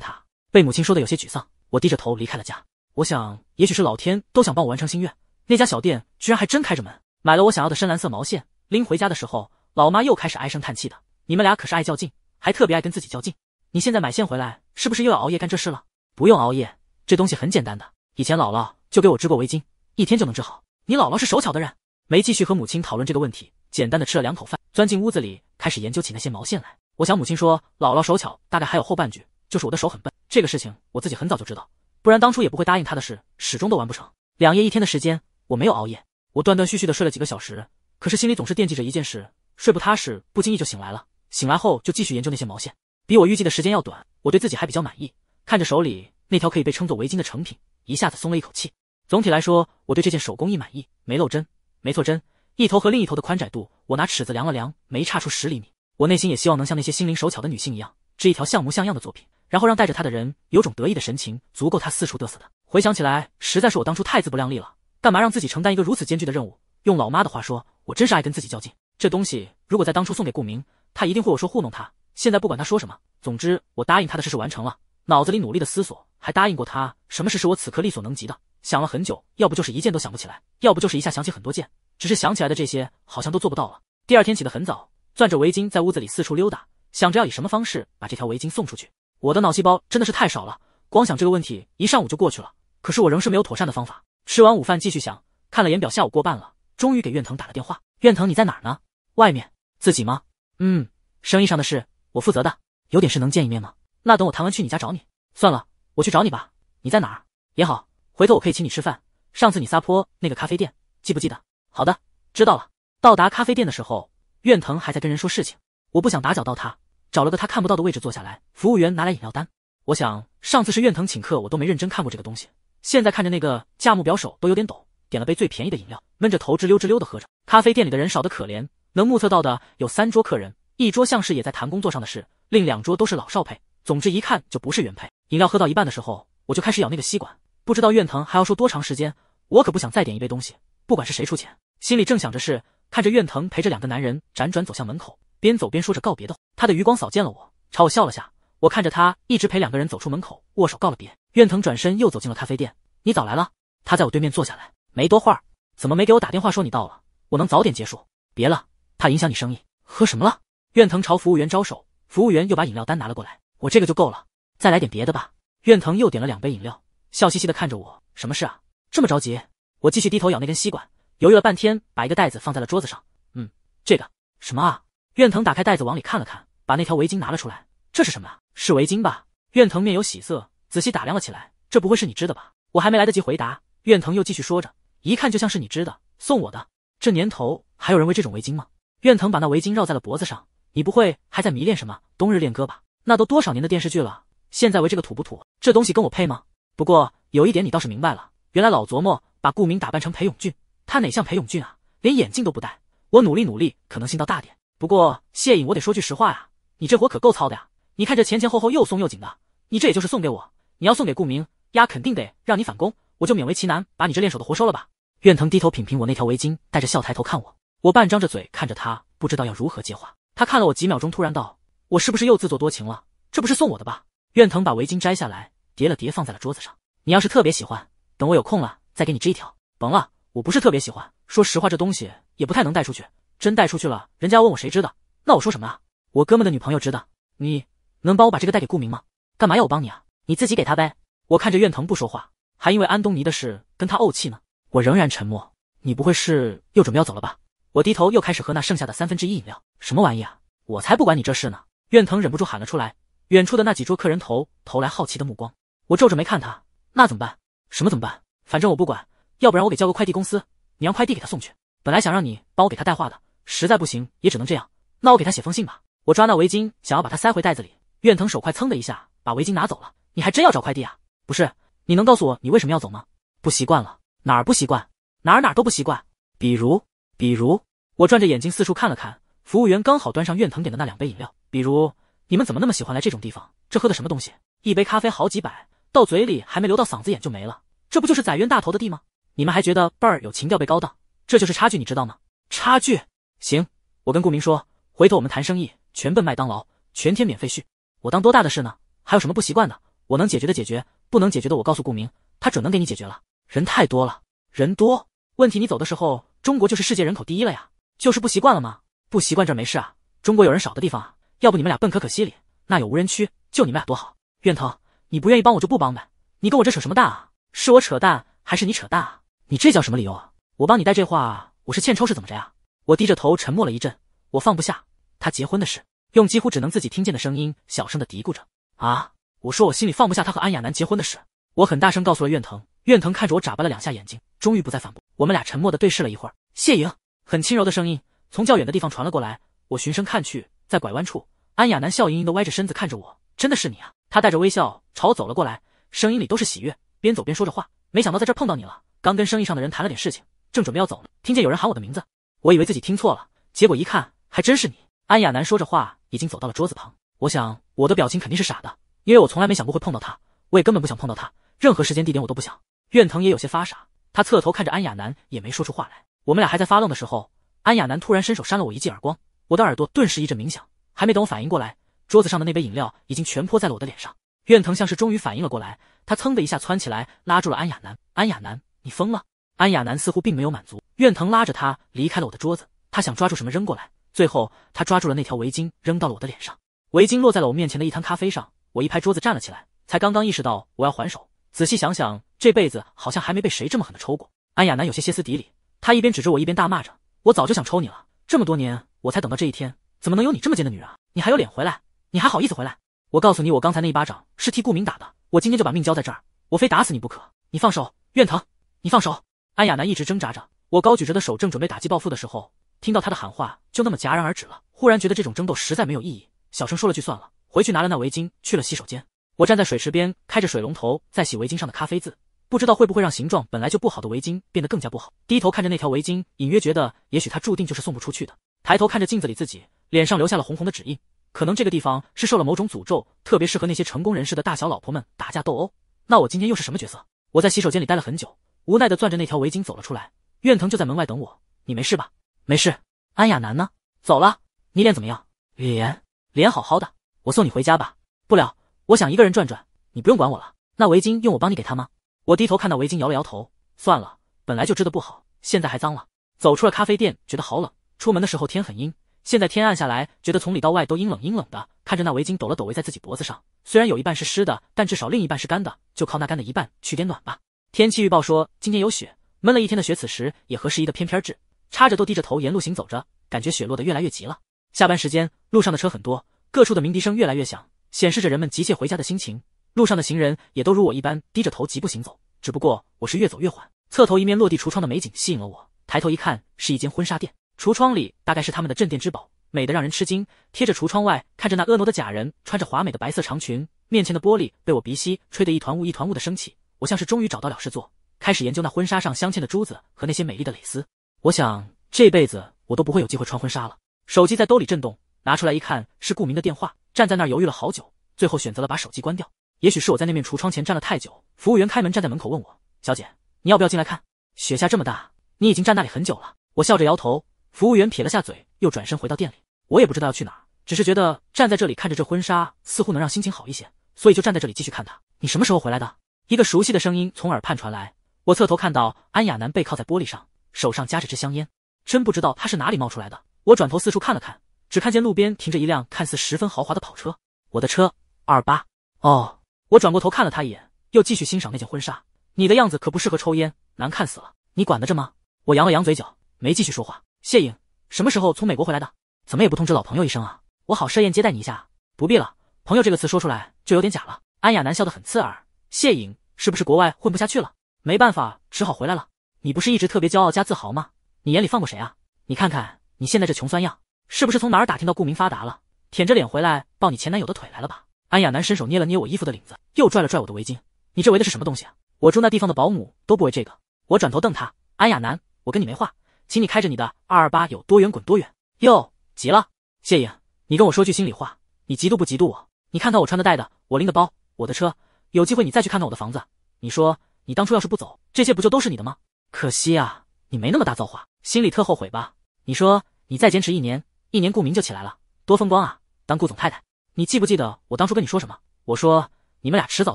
她。被母亲说的有些沮丧，我低着头离开了家。我想，也许是老天都想帮我完成心愿，那家小店居然还真开着门。买了我想要的深蓝色毛线，拎回家的时候，老妈又开始唉声叹气的：“你们俩可是爱较劲，还特别爱跟自己较劲。你现在买线回来，是不是又要熬夜干这事了？”“不用熬夜，这东西很简单的。以前姥姥……”就给我织过围巾，一天就能织好。你姥姥是手巧的人，没继续和母亲讨论这个问题，简单的吃了两口饭，钻进屋子里开始研究起那些毛线来。我想母亲说姥姥手巧，大概还有后半句，就是我的手很笨。这个事情我自己很早就知道，不然当初也不会答应她的事，始终都完不成。两夜一天的时间，我没有熬夜，我断断续续的睡了几个小时，可是心里总是惦记着一件事，睡不踏实，不经意就醒来了。醒来后就继续研究那些毛线，比我预计的时间要短，我对自己还比较满意。看着手里那条可以被称作围巾的成品，一下子松了一口气。总体来说，我对这件手工艺满意，没漏针，没错针。一头和另一头的宽窄度，我拿尺子量了量，没差出十厘米。我内心也希望能像那些心灵手巧的女性一样，织一条像模像样的作品，然后让带着她的人有种得意的神情，足够她四处嘚瑟的。回想起来，实在是我当初太自不量力了，干嘛让自己承担一个如此艰巨的任务？用老妈的话说，我真是爱跟自己较劲。这东西如果在当初送给顾明，他一定会我说糊弄他。现在不管他说什么，总之我答应他的事是完成了。脑子里努力的思索，还答应过他什么事是我此刻力所能及的。想了很久，要不就是一件都想不起来，要不就是一下想起很多件，只是想起来的这些好像都做不到了。第二天起得很早，攥着围巾在屋子里四处溜达，想着要以什么方式把这条围巾送出去。我的脑细胞真的是太少了，光想这个问题一上午就过去了。可是我仍是没有妥善的方法。吃完午饭继续想，看了眼表，下午过半了，终于给苑藤打了电话。苑藤，你在哪儿呢？外面，自己吗？嗯，生意上的事，我负责的。有点事能见一面吗？那等我谈完去你家找你。算了，我去找你吧。你在哪儿？也好。回头我可以请你吃饭。上次你撒泼那个咖啡店，记不记得？好的，知道了。到达咖啡店的时候，院藤还在跟人说事情，我不想打搅到他，找了个他看不到的位置坐下来。服务员拿来饮料单，我想上次是院藤请客，我都没认真看过这个东西。现在看着那个价目表，手都有点抖。点了杯最便宜的饮料，闷着头吱溜吱溜的喝着。咖啡店里的人少得可怜，能目测到的有三桌客人，一桌像是也在谈工作上的事，另两桌都是老少配，总之一看就不是原配。饮料喝到一半的时候，我就开始咬那个吸管。不知道院藤还要说多长时间，我可不想再点一杯东西，不管是谁出钱。心里正想着是，看着院藤陪着两个男人辗转走向门口，边走边说着告别的，他的余光扫见了我，朝我笑了下。我看着他一直陪两个人走出门口，握手告了别。院藤转身又走进了咖啡店。你早来了。他在我对面坐下来，没多会儿，怎么没给我打电话说你到了？我能早点结束，别了，怕影响你生意。喝什么了？院藤朝服务员招手，服务员又把饮料单拿了过来。我这个就够了，再来点别的吧。院藤又点了两杯饮料。笑嘻嘻的看着我，什么事啊，这么着急？我继续低头咬那根吸管，犹豫了半天，把一个袋子放在了桌子上。嗯，这个什么啊？苑藤打开袋子往里看了看，把那条围巾拿了出来。这是什么啊？是围巾吧？苑藤面有喜色，仔细打量了起来。这不会是你织的吧？我还没来得及回答，苑藤又继续说着，一看就像是你织的，送我的。这年头还有人为这种围巾吗？苑藤把那围巾绕在了脖子上。你不会还在迷恋什么冬日恋歌吧？那都多少年的电视剧了，现在围这个土不土？这东西跟我配吗？不过有一点你倒是明白了，原来老琢磨把顾明打扮成裴永俊，他哪像裴永俊啊，连眼镜都不戴。我努力努力，可能性倒大点。不过谢颖，我得说句实话呀，你这活可够糙的呀！你看这前前后后又松又紧的，你这也就是送给我，你要送给顾明，丫肯定得让你返工，我就勉为其难把你这练手的活收了吧。苑藤低头品品我那条围巾，带着笑抬头看我，我半张着嘴看着他，不知道要如何接话。他看了我几秒钟，突然道：“我是不是又自作多情了？这不是送我的吧？”苑藤把围巾摘下来。叠了叠，放在了桌子上。你要是特别喜欢，等我有空了再给你织一条。甭了，我不是特别喜欢。说实话，这东西也不太能带出去。真带出去了，人家问我谁知道？那我说什么啊？我哥们的女朋友知道。你能帮我把这个带给顾明吗？干嘛要我帮你啊？你自己给他呗。我看着苑藤不说话，还因为安东尼的事跟他怄气呢。我仍然沉默。你不会是又准备要走了吧？我低头又开始喝那剩下的三分之一饮料。什么玩意啊！我才不管你这事呢！苑藤忍不住喊了出来。远处的那几桌客人头投来好奇的目光。我皱着眉看他，那怎么办？什么怎么办？反正我不管。要不然我给叫个快递公司，你让快递给他送去。本来想让你帮我给他带话的，实在不行也只能这样。那我给他写封信吧。我抓那围巾，想要把它塞回袋子里，苑藤手快蹭的一下把围巾拿走了。你还真要找快递啊？不是，你能告诉我你为什么要走吗？不习惯了，哪儿不习惯？哪儿哪儿都不习惯。比如，比如，我转着眼睛四处看了看，服务员刚好端上苑藤点的那两杯饮料。比如，你们怎么那么喜欢来这种地方？这喝的什么东西？一杯咖啡好几百。到嘴里还没流到嗓子眼就没了，这不就是宰冤大头的地吗？你们还觉得倍儿有情调被高档，这就是差距你知道吗？差距行，我跟顾明说，回头我们谈生意全奔麦当劳，全天免费续，我当多大的事呢？还有什么不习惯的？我能解决的解决，不能解决的我告诉顾明，他准能给你解决了。人太多了，人多问题你走的时候，中国就是世界人口第一了呀，就是不习惯了吗？不习惯这没事啊，中国有人少的地方啊，要不你们俩奔可可西里，那有无人区，就你们俩多好。愿疼。你不愿意帮我就不帮呗，你跟我这扯什么淡啊？是我扯淡还是你扯淡啊？你这叫什么理由啊？我帮你带这话，我是欠抽是怎么着呀？我低着头沉默了一阵，我放不下他结婚的事，用几乎只能自己听见的声音小声的嘀咕着啊，我说我心里放不下他和安雅楠结婚的事。我很大声告诉了苑藤，苑藤看着我眨巴了两下眼睛，终于不再反驳。我们俩沉默的对视了一会儿。谢莹很轻柔的声音从较远的地方传了过来，我循声看去，在拐弯处，安雅楠笑盈盈的歪着身子看着我，真的是你啊。他带着微笑朝我走了过来，声音里都是喜悦，边走边说着话。没想到在这碰到你了，刚跟生意上的人谈了点事情，正准备要走，呢，听见有人喊我的名字，我以为自己听错了，结果一看还真是你。安雅楠说着话，已经走到了桌子旁。我想我的表情肯定是傻的，因为我从来没想过会碰到他，我也根本不想碰到他，任何时间地点我都不想。苑腾也有些发傻，他侧头看着安雅楠，也没说出话来。我们俩还在发愣的时候，安雅楠突然伸手扇了我一记耳光，我的耳朵顿时一阵鸣响，还没等我反应过来。桌子上的那杯饮料已经全泼在了我的脸上。苑藤像是终于反应了过来，他噌的一下窜起来，拉住了安雅楠。安雅楠，你疯了！安雅楠似乎并没有满足，苑藤拉着他离开了我的桌子。他想抓住什么扔过来，最后他抓住了那条围巾，扔到了我的脸上。围巾落在了我面前的一滩咖啡上。我一拍桌子站了起来，才刚刚意识到我要还手。仔细想想，这辈子好像还没被谁这么狠的抽过。安雅楠有些歇斯底里，他一边指着我一边大骂着：“我早就想抽你了，这么多年我才等到这一天，怎么能有你这么贱的女人啊！你还有脸回来！”你还好意思回来？我告诉你，我刚才那一巴掌是替顾明打的。我今天就把命交在这儿，我非打死你不可！你放手，愿疼？你放手！安雅楠一直挣扎着，我高举着的手正准备打击报复的时候，听到她的喊话，就那么戛然而止了。忽然觉得这种争斗实在没有意义，小声说了句算了，回去拿了那围巾去了洗手间。我站在水池边，开着水龙头，在洗围巾上的咖啡渍，不知道会不会让形状本来就不好的围巾变得更加不好。低头看着那条围巾，隐约觉得也许它注定就是送不出去的。抬头看着镜子里自己，脸上留下了红红的指印。可能这个地方是受了某种诅咒，特别适合那些成功人士的大小老婆们打架斗殴。那我今天又是什么角色？我在洗手间里待了很久，无奈的攥着那条围巾走了出来。苑藤就在门外等我。你没事吧？没事。安雅楠呢？走了。你脸怎么样？脸？脸好好的。我送你回家吧。不了，我想一个人转转。你不用管我了。那围巾用我帮你给他吗？我低头看到围巾，摇了摇头。算了，本来就织的不好，现在还脏了。走出了咖啡店，觉得好冷。出门的时候天很阴。现在天暗下来，觉得从里到外都阴冷阴冷的。看着那围巾抖了抖，围在自己脖子上。虽然有一半是湿的，但至少另一半是干的，就靠那干的一半取点暖吧。天气预报说今天有雪，闷了一天的雪此时也合时宜的翩翩至，插着都低着头沿路行走着，感觉雪落得越来越急了。下班时间，路上的车很多，各处的鸣笛声越来越响，显示着人们急切回家的心情。路上的行人也都如我一般低着头疾步行走，只不过我是越走越缓。侧头，一面落地橱窗的美景吸引了我，抬头一看，是一间婚纱店。橱窗里大概是他们的镇店之宝，美得让人吃惊。贴着橱窗外看着那婀娜的假人，穿着华美的白色长裙，面前的玻璃被我鼻息吹得一团雾一团雾的升起。我像是终于找到了事做，开始研究那婚纱上镶嵌的珠子和那些美丽的蕾丝。我想这辈子我都不会有机会穿婚纱了。手机在兜里震动，拿出来一看是顾明的电话。站在那儿犹豫了好久，最后选择了把手机关掉。也许是我在那面橱窗前站了太久，服务员开门站在门口问我：“小姐，你要不要进来看？雪下这么大，你已经站那里很久了。”我笑着摇头。服务员撇了下嘴，又转身回到店里。我也不知道要去哪，只是觉得站在这里看着这婚纱，似乎能让心情好一些，所以就站在这里继续看她。你什么时候回来的？一个熟悉的声音从耳畔传来。我侧头看到安雅楠背靠在玻璃上，手上夹着支香烟。真不知道他是哪里冒出来的。我转头四处看了看，只看见路边停着一辆看似十分豪华的跑车。我的车二八哦。我转过头看了他一眼，又继续欣赏那件婚纱。你的样子可不适合抽烟，难看死了。你管得着吗？我扬了扬嘴角，没继续说话。谢颖什么时候从美国回来的？怎么也不通知老朋友一声啊？我好设宴接待你一下。不必了，朋友这个词说出来就有点假了。安雅楠笑得很刺耳。谢颖是不是国外混不下去了？没办法，只好回来了。你不是一直特别骄傲加自豪吗？你眼里放过谁啊？你看看你现在这穷酸样，是不是从哪儿打听到顾明发达了，舔着脸回来抱你前男友的腿来了吧？安雅楠伸手捏了捏我衣服的领子，又拽了拽我的围巾。你这围的是什么东西啊？我住那地方的保姆都不围这个。我转头瞪他，安雅楠，我跟你没话。请你开着你的二二八有多远滚多远哟！急了，谢颖，你跟我说句心里话，你嫉妒不嫉妒我？你看看我穿的、戴的，我拎的包，我的车。有机会你再去看看我的房子，你说你当初要是不走，这些不就都是你的吗？可惜啊，你没那么大造化，心里特后悔吧？你说你再坚持一年，一年顾明就起来了，多风光啊！当顾总太太，你记不记得我当初跟你说什么？我说你们俩迟早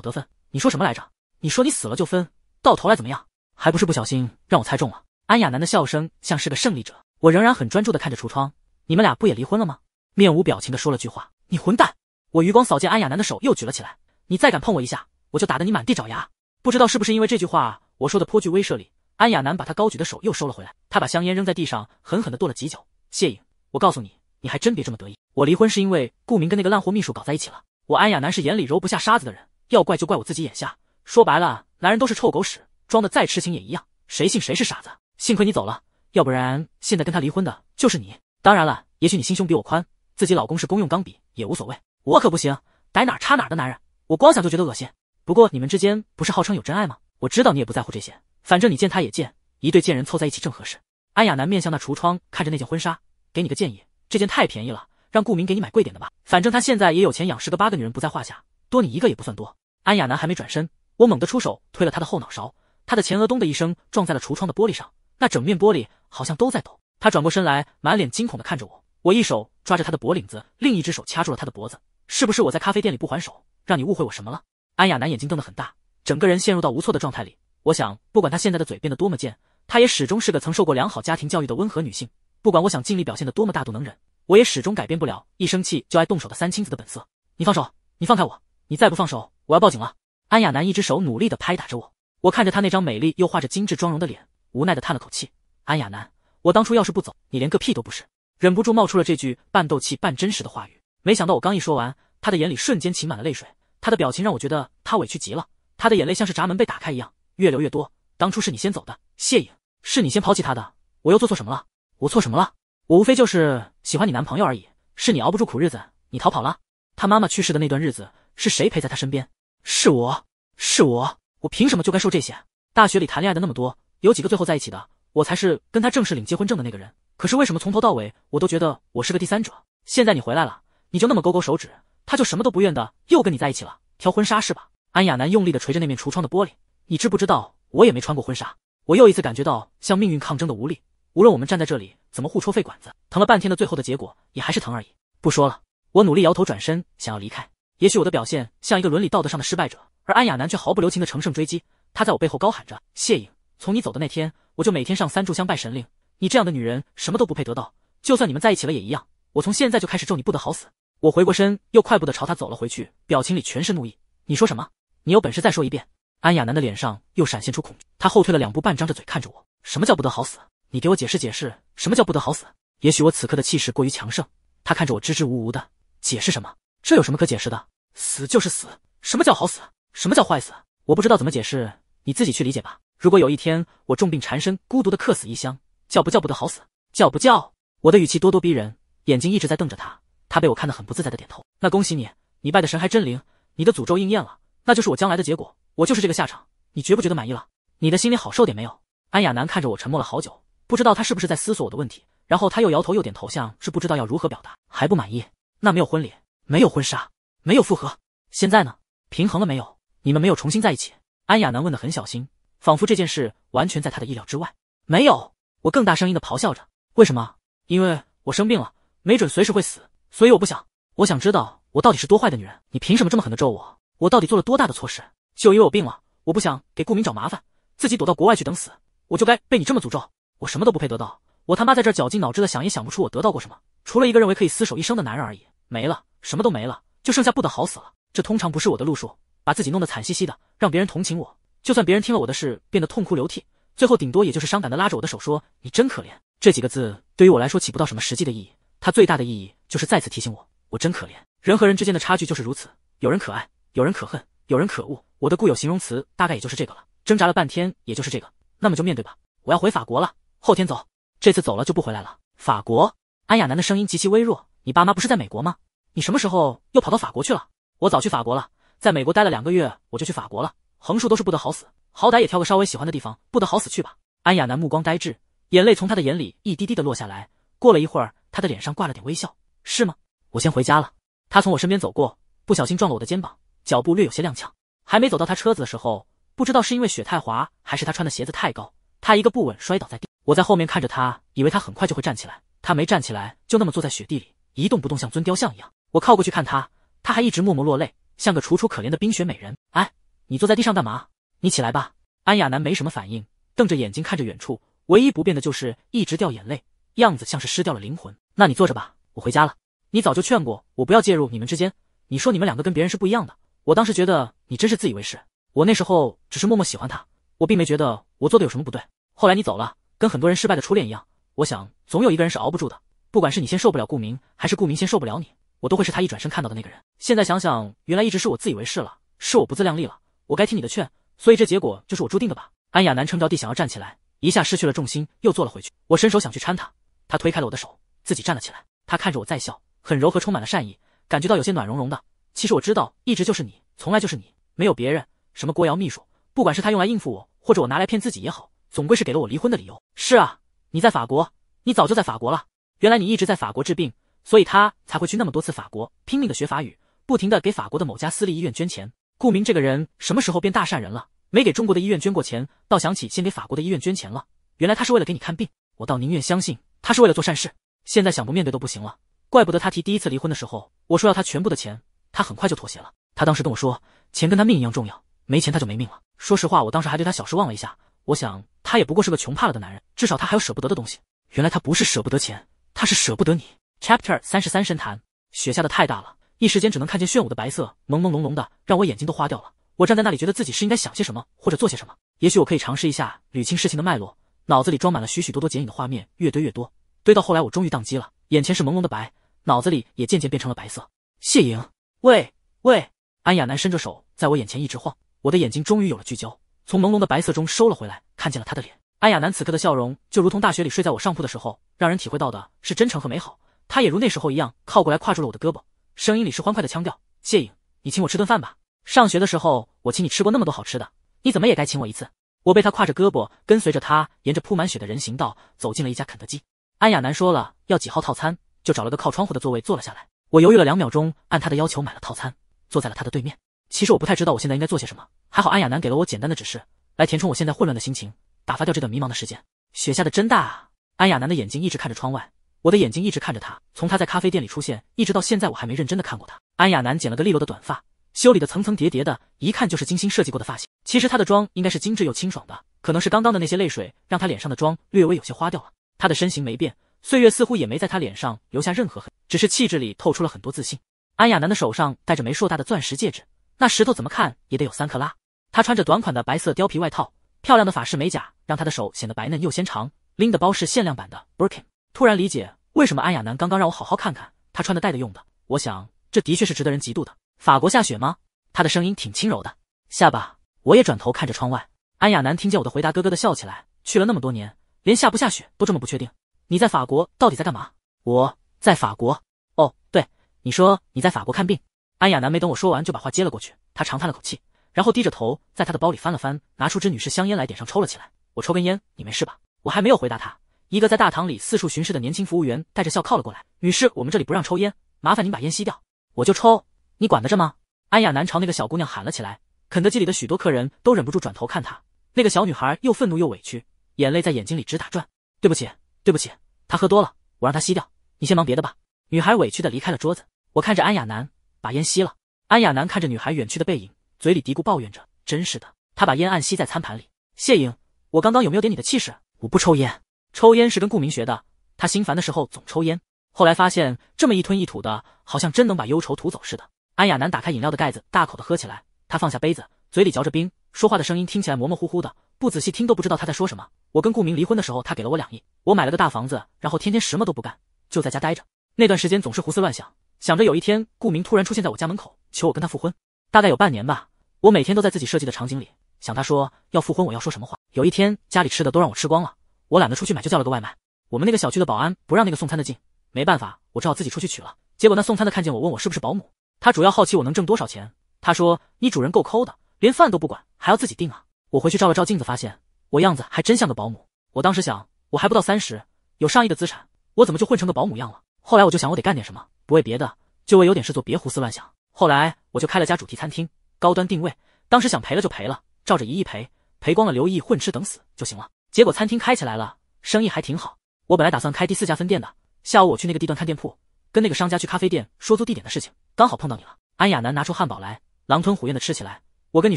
得分。你说什么来着？你说你死了就分，到头来怎么样？还不是不小心让我猜中了。安雅楠的笑声像是个胜利者，我仍然很专注的看着橱窗。你们俩不也离婚了吗？面无表情的说了句话：“你混蛋！”我余光扫见安雅楠的手又举了起来，你再敢碰我一下，我就打得你满地找牙！不知道是不是因为这句话我说的颇具威慑力，安雅楠把他高举的手又收了回来。他把香烟扔在地上，狠狠的跺了几脚。谢颖，我告诉你，你还真别这么得意。我离婚是因为顾明跟那个烂货秘书搞在一起了。我安雅楠是眼里揉不下沙子的人，要怪就怪我自己眼瞎。说白了，男人都是臭狗屎，装的再痴情也一样，谁信谁是傻子。幸亏你走了，要不然现在跟他离婚的就是你。当然了，也许你心胸比我宽，自己老公是公用钢笔也无所谓。我可不行，逮哪儿插哪儿的男人，我光想就觉得恶心。不过你们之间不是号称有真爱吗？我知道你也不在乎这些，反正你见他也见，一对贱人凑在一起正合适。安雅楠面向那橱窗，看着那件婚纱，给你个建议，这件太便宜了，让顾明给你买贵点的吧。反正他现在也有钱养十个八个女人不在话下，多你一个也不算多。安雅楠还没转身，我猛地出手推了他的后脑勺，他的前额咚的一声撞在了橱窗的玻璃上。那整面玻璃好像都在抖。他转过身来，满脸惊恐的看着我。我一手抓着他的脖领子，另一只手掐住了他的脖子。是不是我在咖啡店里不还手，让你误会我什么了？安雅楠眼睛瞪得很大，整个人陷入到无措的状态里。我想，不管她现在的嘴变得多么贱，她也始终是个曾受过良好家庭教育的温和女性。不管我想尽力表现的多么大度能忍，我也始终改变不了一生气就爱动手的三清子的本色。你放手，你放开我，你再不放手，我要报警了！安雅楠一只手努力的拍打着我，我看着她那张美丽又画着精致妆容的脸。无奈的叹了口气，安亚楠，我当初要是不走，你连个屁都不是。忍不住冒出了这句半斗气半真实的话语。没想到我刚一说完，他的眼里瞬间噙满了泪水，他的表情让我觉得他委屈极了。他的眼泪像是闸门被打开一样，越流越多。当初是你先走的，谢影，是你先抛弃他的，我又做错什么了？我错什么了？我无非就是喜欢你男朋友而已。是你熬不住苦日子，你逃跑了。他妈妈去世的那段日子，是谁陪在他身边？是我，是我，我凭什么就该受这些？大学里谈恋爱的那么多。有几个最后在一起的，我才是跟他正式领结婚证的那个人。可是为什么从头到尾我都觉得我是个第三者？现在你回来了，你就那么勾勾手指，他就什么都不愿的又跟你在一起了，挑婚纱是吧？安雅楠用力的捶着那面橱窗的玻璃，你知不知道我也没穿过婚纱？我又一次感觉到向命运抗争的无力。无论我们站在这里怎么互戳肺管子，疼了半天的最后的结果也还是疼而已。不说了，我努力摇头转身想要离开。也许我的表现像一个伦理道德上的失败者，而安雅楠却毫不留情的乘胜追击。她在我背后高喊着谢颖，从你走的那天，我就每天上三炷香拜神灵。你这样的女人，什么都不配得到。就算你们在一起了也一样。我从现在就开始咒你不得好死。我回过身，又快步的朝他走了回去，表情里全是怒意。你说什么？你有本事再说一遍。安雅楠的脸上又闪现出恐惧，他后退了两步，半张着嘴看着我。什么叫不得好死？你给我解释解释。什么叫不得好死？也许我此刻的气势过于强盛，他看着我支支吾吾的解释什么？这有什么可解释的？死就是死，什么叫好死？什么叫坏死？我不知道怎么解释，你自己去理解吧。如果有一天我重病缠身，孤独的客死异乡，叫不叫不得好死？叫不叫？我的语气咄咄逼人，眼睛一直在瞪着他。他被我看得很不自在的点头。那恭喜你，你拜的神还真灵，你的诅咒应验了，那就是我将来的结果，我就是这个下场。你觉不觉得满意了？你的心里好受点没有？安雅楠看着我，沉默了好久，不知道他是不是在思索我的问题。然后他又摇头又点头，像是不知道要如何表达。还不满意？那没有婚礼，没有婚纱，没有复合，现在呢？平衡了没有？你们没有重新在一起？安雅楠问的很小心。仿佛这件事完全在他的意料之外。没有，我更大声音的咆哮着：“为什么？因为我生病了，没准随时会死，所以我不想。我想知道我到底是多坏的女人。你凭什么这么狠的咒我？我到底做了多大的错事？就因为我病了，我不想给顾明找麻烦，自己躲到国外去等死，我就该被你这么诅咒？我什么都不配得到，我他妈在这绞尽脑汁的想，也想不出我得到过什么，除了一个认为可以厮守一生的男人而已。没了，什么都没了，就剩下不得好死了。这通常不是我的路数，把自己弄得惨兮兮的，让别人同情我。”就算别人听了我的事变得痛哭流涕，最后顶多也就是伤感的拉着我的手说“你真可怜”这几个字，对于我来说起不到什么实际的意义。它最大的意义就是再次提醒我，我真可怜。人和人之间的差距就是如此，有人可爱，有人可恨，有人可恶。我的固有形容词大概也就是这个了。挣扎了半天，也就是这个。那么就面对吧，我要回法国了，后天走。这次走了就不回来了。法国，安雅楠的声音极其微弱。你爸妈不是在美国吗？你什么时候又跑到法国去了？我早去法国了，在美国待了两个月，我就去法国了。横竖都是不得好死，好歹也挑个稍微喜欢的地方，不得好死去吧？安雅楠目光呆滞，眼泪从她的眼里一滴滴的落下来。过了一会儿，她的脸上挂了点微笑，是吗？我先回家了。她从我身边走过，不小心撞了我的肩膀，脚步略有些踉跄。还没走到她车子的时候，不知道是因为雪太滑，还是她穿的鞋子太高，她一个不稳摔倒在地。我在后面看着她，以为她很快就会站起来，她没站起来，就那么坐在雪地里一动不动，像尊雕像一样。我靠过去看她，她还一直默默落泪，像个楚楚可怜的冰雪美人。哎。你坐在地上干嘛？你起来吧。安雅楠没什么反应，瞪着眼睛看着远处。唯一不变的就是一直掉眼泪，样子像是失掉了灵魂。那你坐着吧，我回家了。你早就劝过我不要介入你们之间。你说你们两个跟别人是不一样的。我当时觉得你真是自以为是。我那时候只是默默喜欢他，我并没觉得我做的有什么不对。后来你走了，跟很多人失败的初恋一样。我想总有一个人是熬不住的。不管是你先受不了顾明，还是顾明先受不了你，我都会是他一转身看到的那个人。现在想想，原来一直是我自以为是了，是我不自量力了。我该听你的劝，所以这结果就是我注定的吧？安雅南撑着地想要站起来，一下失去了重心，又坐了回去。我伸手想去搀她，她推开了我的手，自己站了起来。她看着我在笑，很柔和，充满了善意，感觉到有些暖融融的。其实我知道，一直就是你，从来就是你，没有别人。什么郭瑶秘书，不管是他用来应付我，或者我拿来骗自己也好，总归是给了我离婚的理由。是啊，你在法国，你早就在法国了。原来你一直在法国治病，所以他才会去那么多次法国，拼命的学法语，不停的给法国的某家私立医院捐钱。顾明这个人什么时候变大善人了？没给中国的医院捐过钱，倒想起先给法国的医院捐钱了。原来他是为了给你看病，我倒宁愿相信他是为了做善事。现在想不面对都不行了，怪不得他提第一次离婚的时候，我说要他全部的钱，他很快就妥协了。他当时跟我说，钱跟他命一样重要，没钱他就没命了。说实话，我当时还对他小失望了一下，我想他也不过是个穷怕了的男人，至少他还有舍不得的东西。原来他不是舍不得钱，他是舍不得你。Chapter 三十三，深谈。雪下的太大了。一时间只能看见炫舞的白色，朦朦胧胧的，让我眼睛都花掉了。我站在那里，觉得自己是应该想些什么，或者做些什么。也许我可以尝试一下捋清事情的脉络。脑子里装满了许许多多剪影的画面，越堆越多，堆到后来我终于宕机了。眼前是朦胧的白，脑子里也渐渐变成了白色。谢莹，喂喂，安雅楠伸着手在我眼前一直晃，我的眼睛终于有了聚焦，从朦胧的白色中收了回来，看见了他的脸。安雅楠此刻的笑容就如同大学里睡在我上铺的时候，让人体会到的是真诚和美好。他也如那时候一样靠过来，跨住了我的胳膊。声音里是欢快的腔调，谢影，你请我吃顿饭吧。上学的时候，我请你吃过那么多好吃的，你怎么也该请我一次。我被他挎着胳膊，跟随着他，沿着铺满雪的人行道走进了一家肯德基。安雅楠说了要几号套餐，就找了个靠窗户的座位坐了下来。我犹豫了两秒钟，按他的要求买了套餐，坐在了他的对面。其实我不太知道我现在应该做些什么，还好安雅楠给了我简单的指示，来填充我现在混乱的心情，打发掉这段迷茫的时间。雪下的真大啊！安雅楠的眼睛一直看着窗外。我的眼睛一直看着他，从他在咖啡店里出现，一直到现在，我还没认真的看过他。安雅楠剪了个利落的短发，修理的层层叠叠的，一看就是精心设计过的发型。其实她的妆应该是精致又清爽的，可能是刚刚的那些泪水让她脸上的妆略微有些花掉了。她的身形没变，岁月似乎也没在她脸上留下任何痕，只是气质里透出了很多自信。安雅楠的手上戴着枚硕大的钻石戒指，那石头怎么看也得有三克拉。她穿着短款的白色貂皮外套，漂亮的法式美甲让她的手显得白嫩又纤长。拎的包是限量版的 Birkin。突然理解为什么安雅楠刚刚让我好好看看她穿的、戴的、用的。我想这的确是值得人嫉妒的。法国下雪吗？她的声音挺轻柔的。下吧。我也转头看着窗外。安雅楠听见我的回答，咯咯的笑起来。去了那么多年，连下不下雪都这么不确定。你在法国到底在干嘛？我在法国。哦，对，你说你在法国看病。安雅楠没等我说完，就把话接了过去。她长叹了口气，然后低着头在她的包里翻了翻，拿出支女士香烟来点上抽了起来。我抽根烟，你没事吧？我还没有回答她。一个在大堂里四处巡视的年轻服务员带着笑靠了过来，女士，我们这里不让抽烟，麻烦您把烟吸掉。我就抽，你管得着吗？安雅楠朝那个小姑娘喊了起来。肯德基里的许多客人都忍不住转头看她。那个小女孩又愤怒又委屈，眼泪在眼睛里直打转。对不起，对不起，她喝多了，我让她吸掉。你先忙别的吧。女孩委屈的离开了桌子。我看着安雅楠把烟吸了。安雅楠看着女孩远去的背影，嘴里嘀咕抱怨着，真是的。她把烟按吸在餐盘里。谢颖，我刚刚有没有点你的气势？我不抽烟。抽烟是跟顾明学的，他心烦的时候总抽烟。后来发现这么一吞一吐的，好像真能把忧愁吐走似的。安雅楠打开饮料的盖子，大口的喝起来。他放下杯子，嘴里嚼着冰，说话的声音听起来模模糊糊的，不仔细听都不知道他在说什么。我跟顾明离婚的时候，他给了我两亿，我买了个大房子，然后天天什么都不干，就在家待着。那段时间总是胡思乱想，想着有一天顾明突然出现在我家门口，求我跟他复婚。大概有半年吧，我每天都在自己设计的场景里想，他说要复婚，我要说什么话。有一天家里吃的都让我吃光了。我懒得出去买，就叫了个外卖。我们那个小区的保安不让那个送餐的进，没办法，我只好自己出去取了。结果那送餐的看见我，问我是不是保姆。他主要好奇我能挣多少钱。他说你主人够抠的，连饭都不管，还要自己订啊。我回去照了照镜子，发现我样子还真像个保姆。我当时想，我还不到三十，有上亿的资产，我怎么就混成个保姆样了？后来我就想，我得干点什么，不为别的，就为有点事做，别胡思乱想。后来我就开了家主题餐厅，高端定位。当时想赔了就赔了，照着一亿赔，赔光了留亿混吃等死就行了。结果餐厅开起来了，生意还挺好。我本来打算开第四家分店的。下午我去那个地段看店铺，跟那个商家去咖啡店说租地点的事情，刚好碰到你了。安雅楠拿出汉堡来，狼吞虎咽地吃起来。我跟你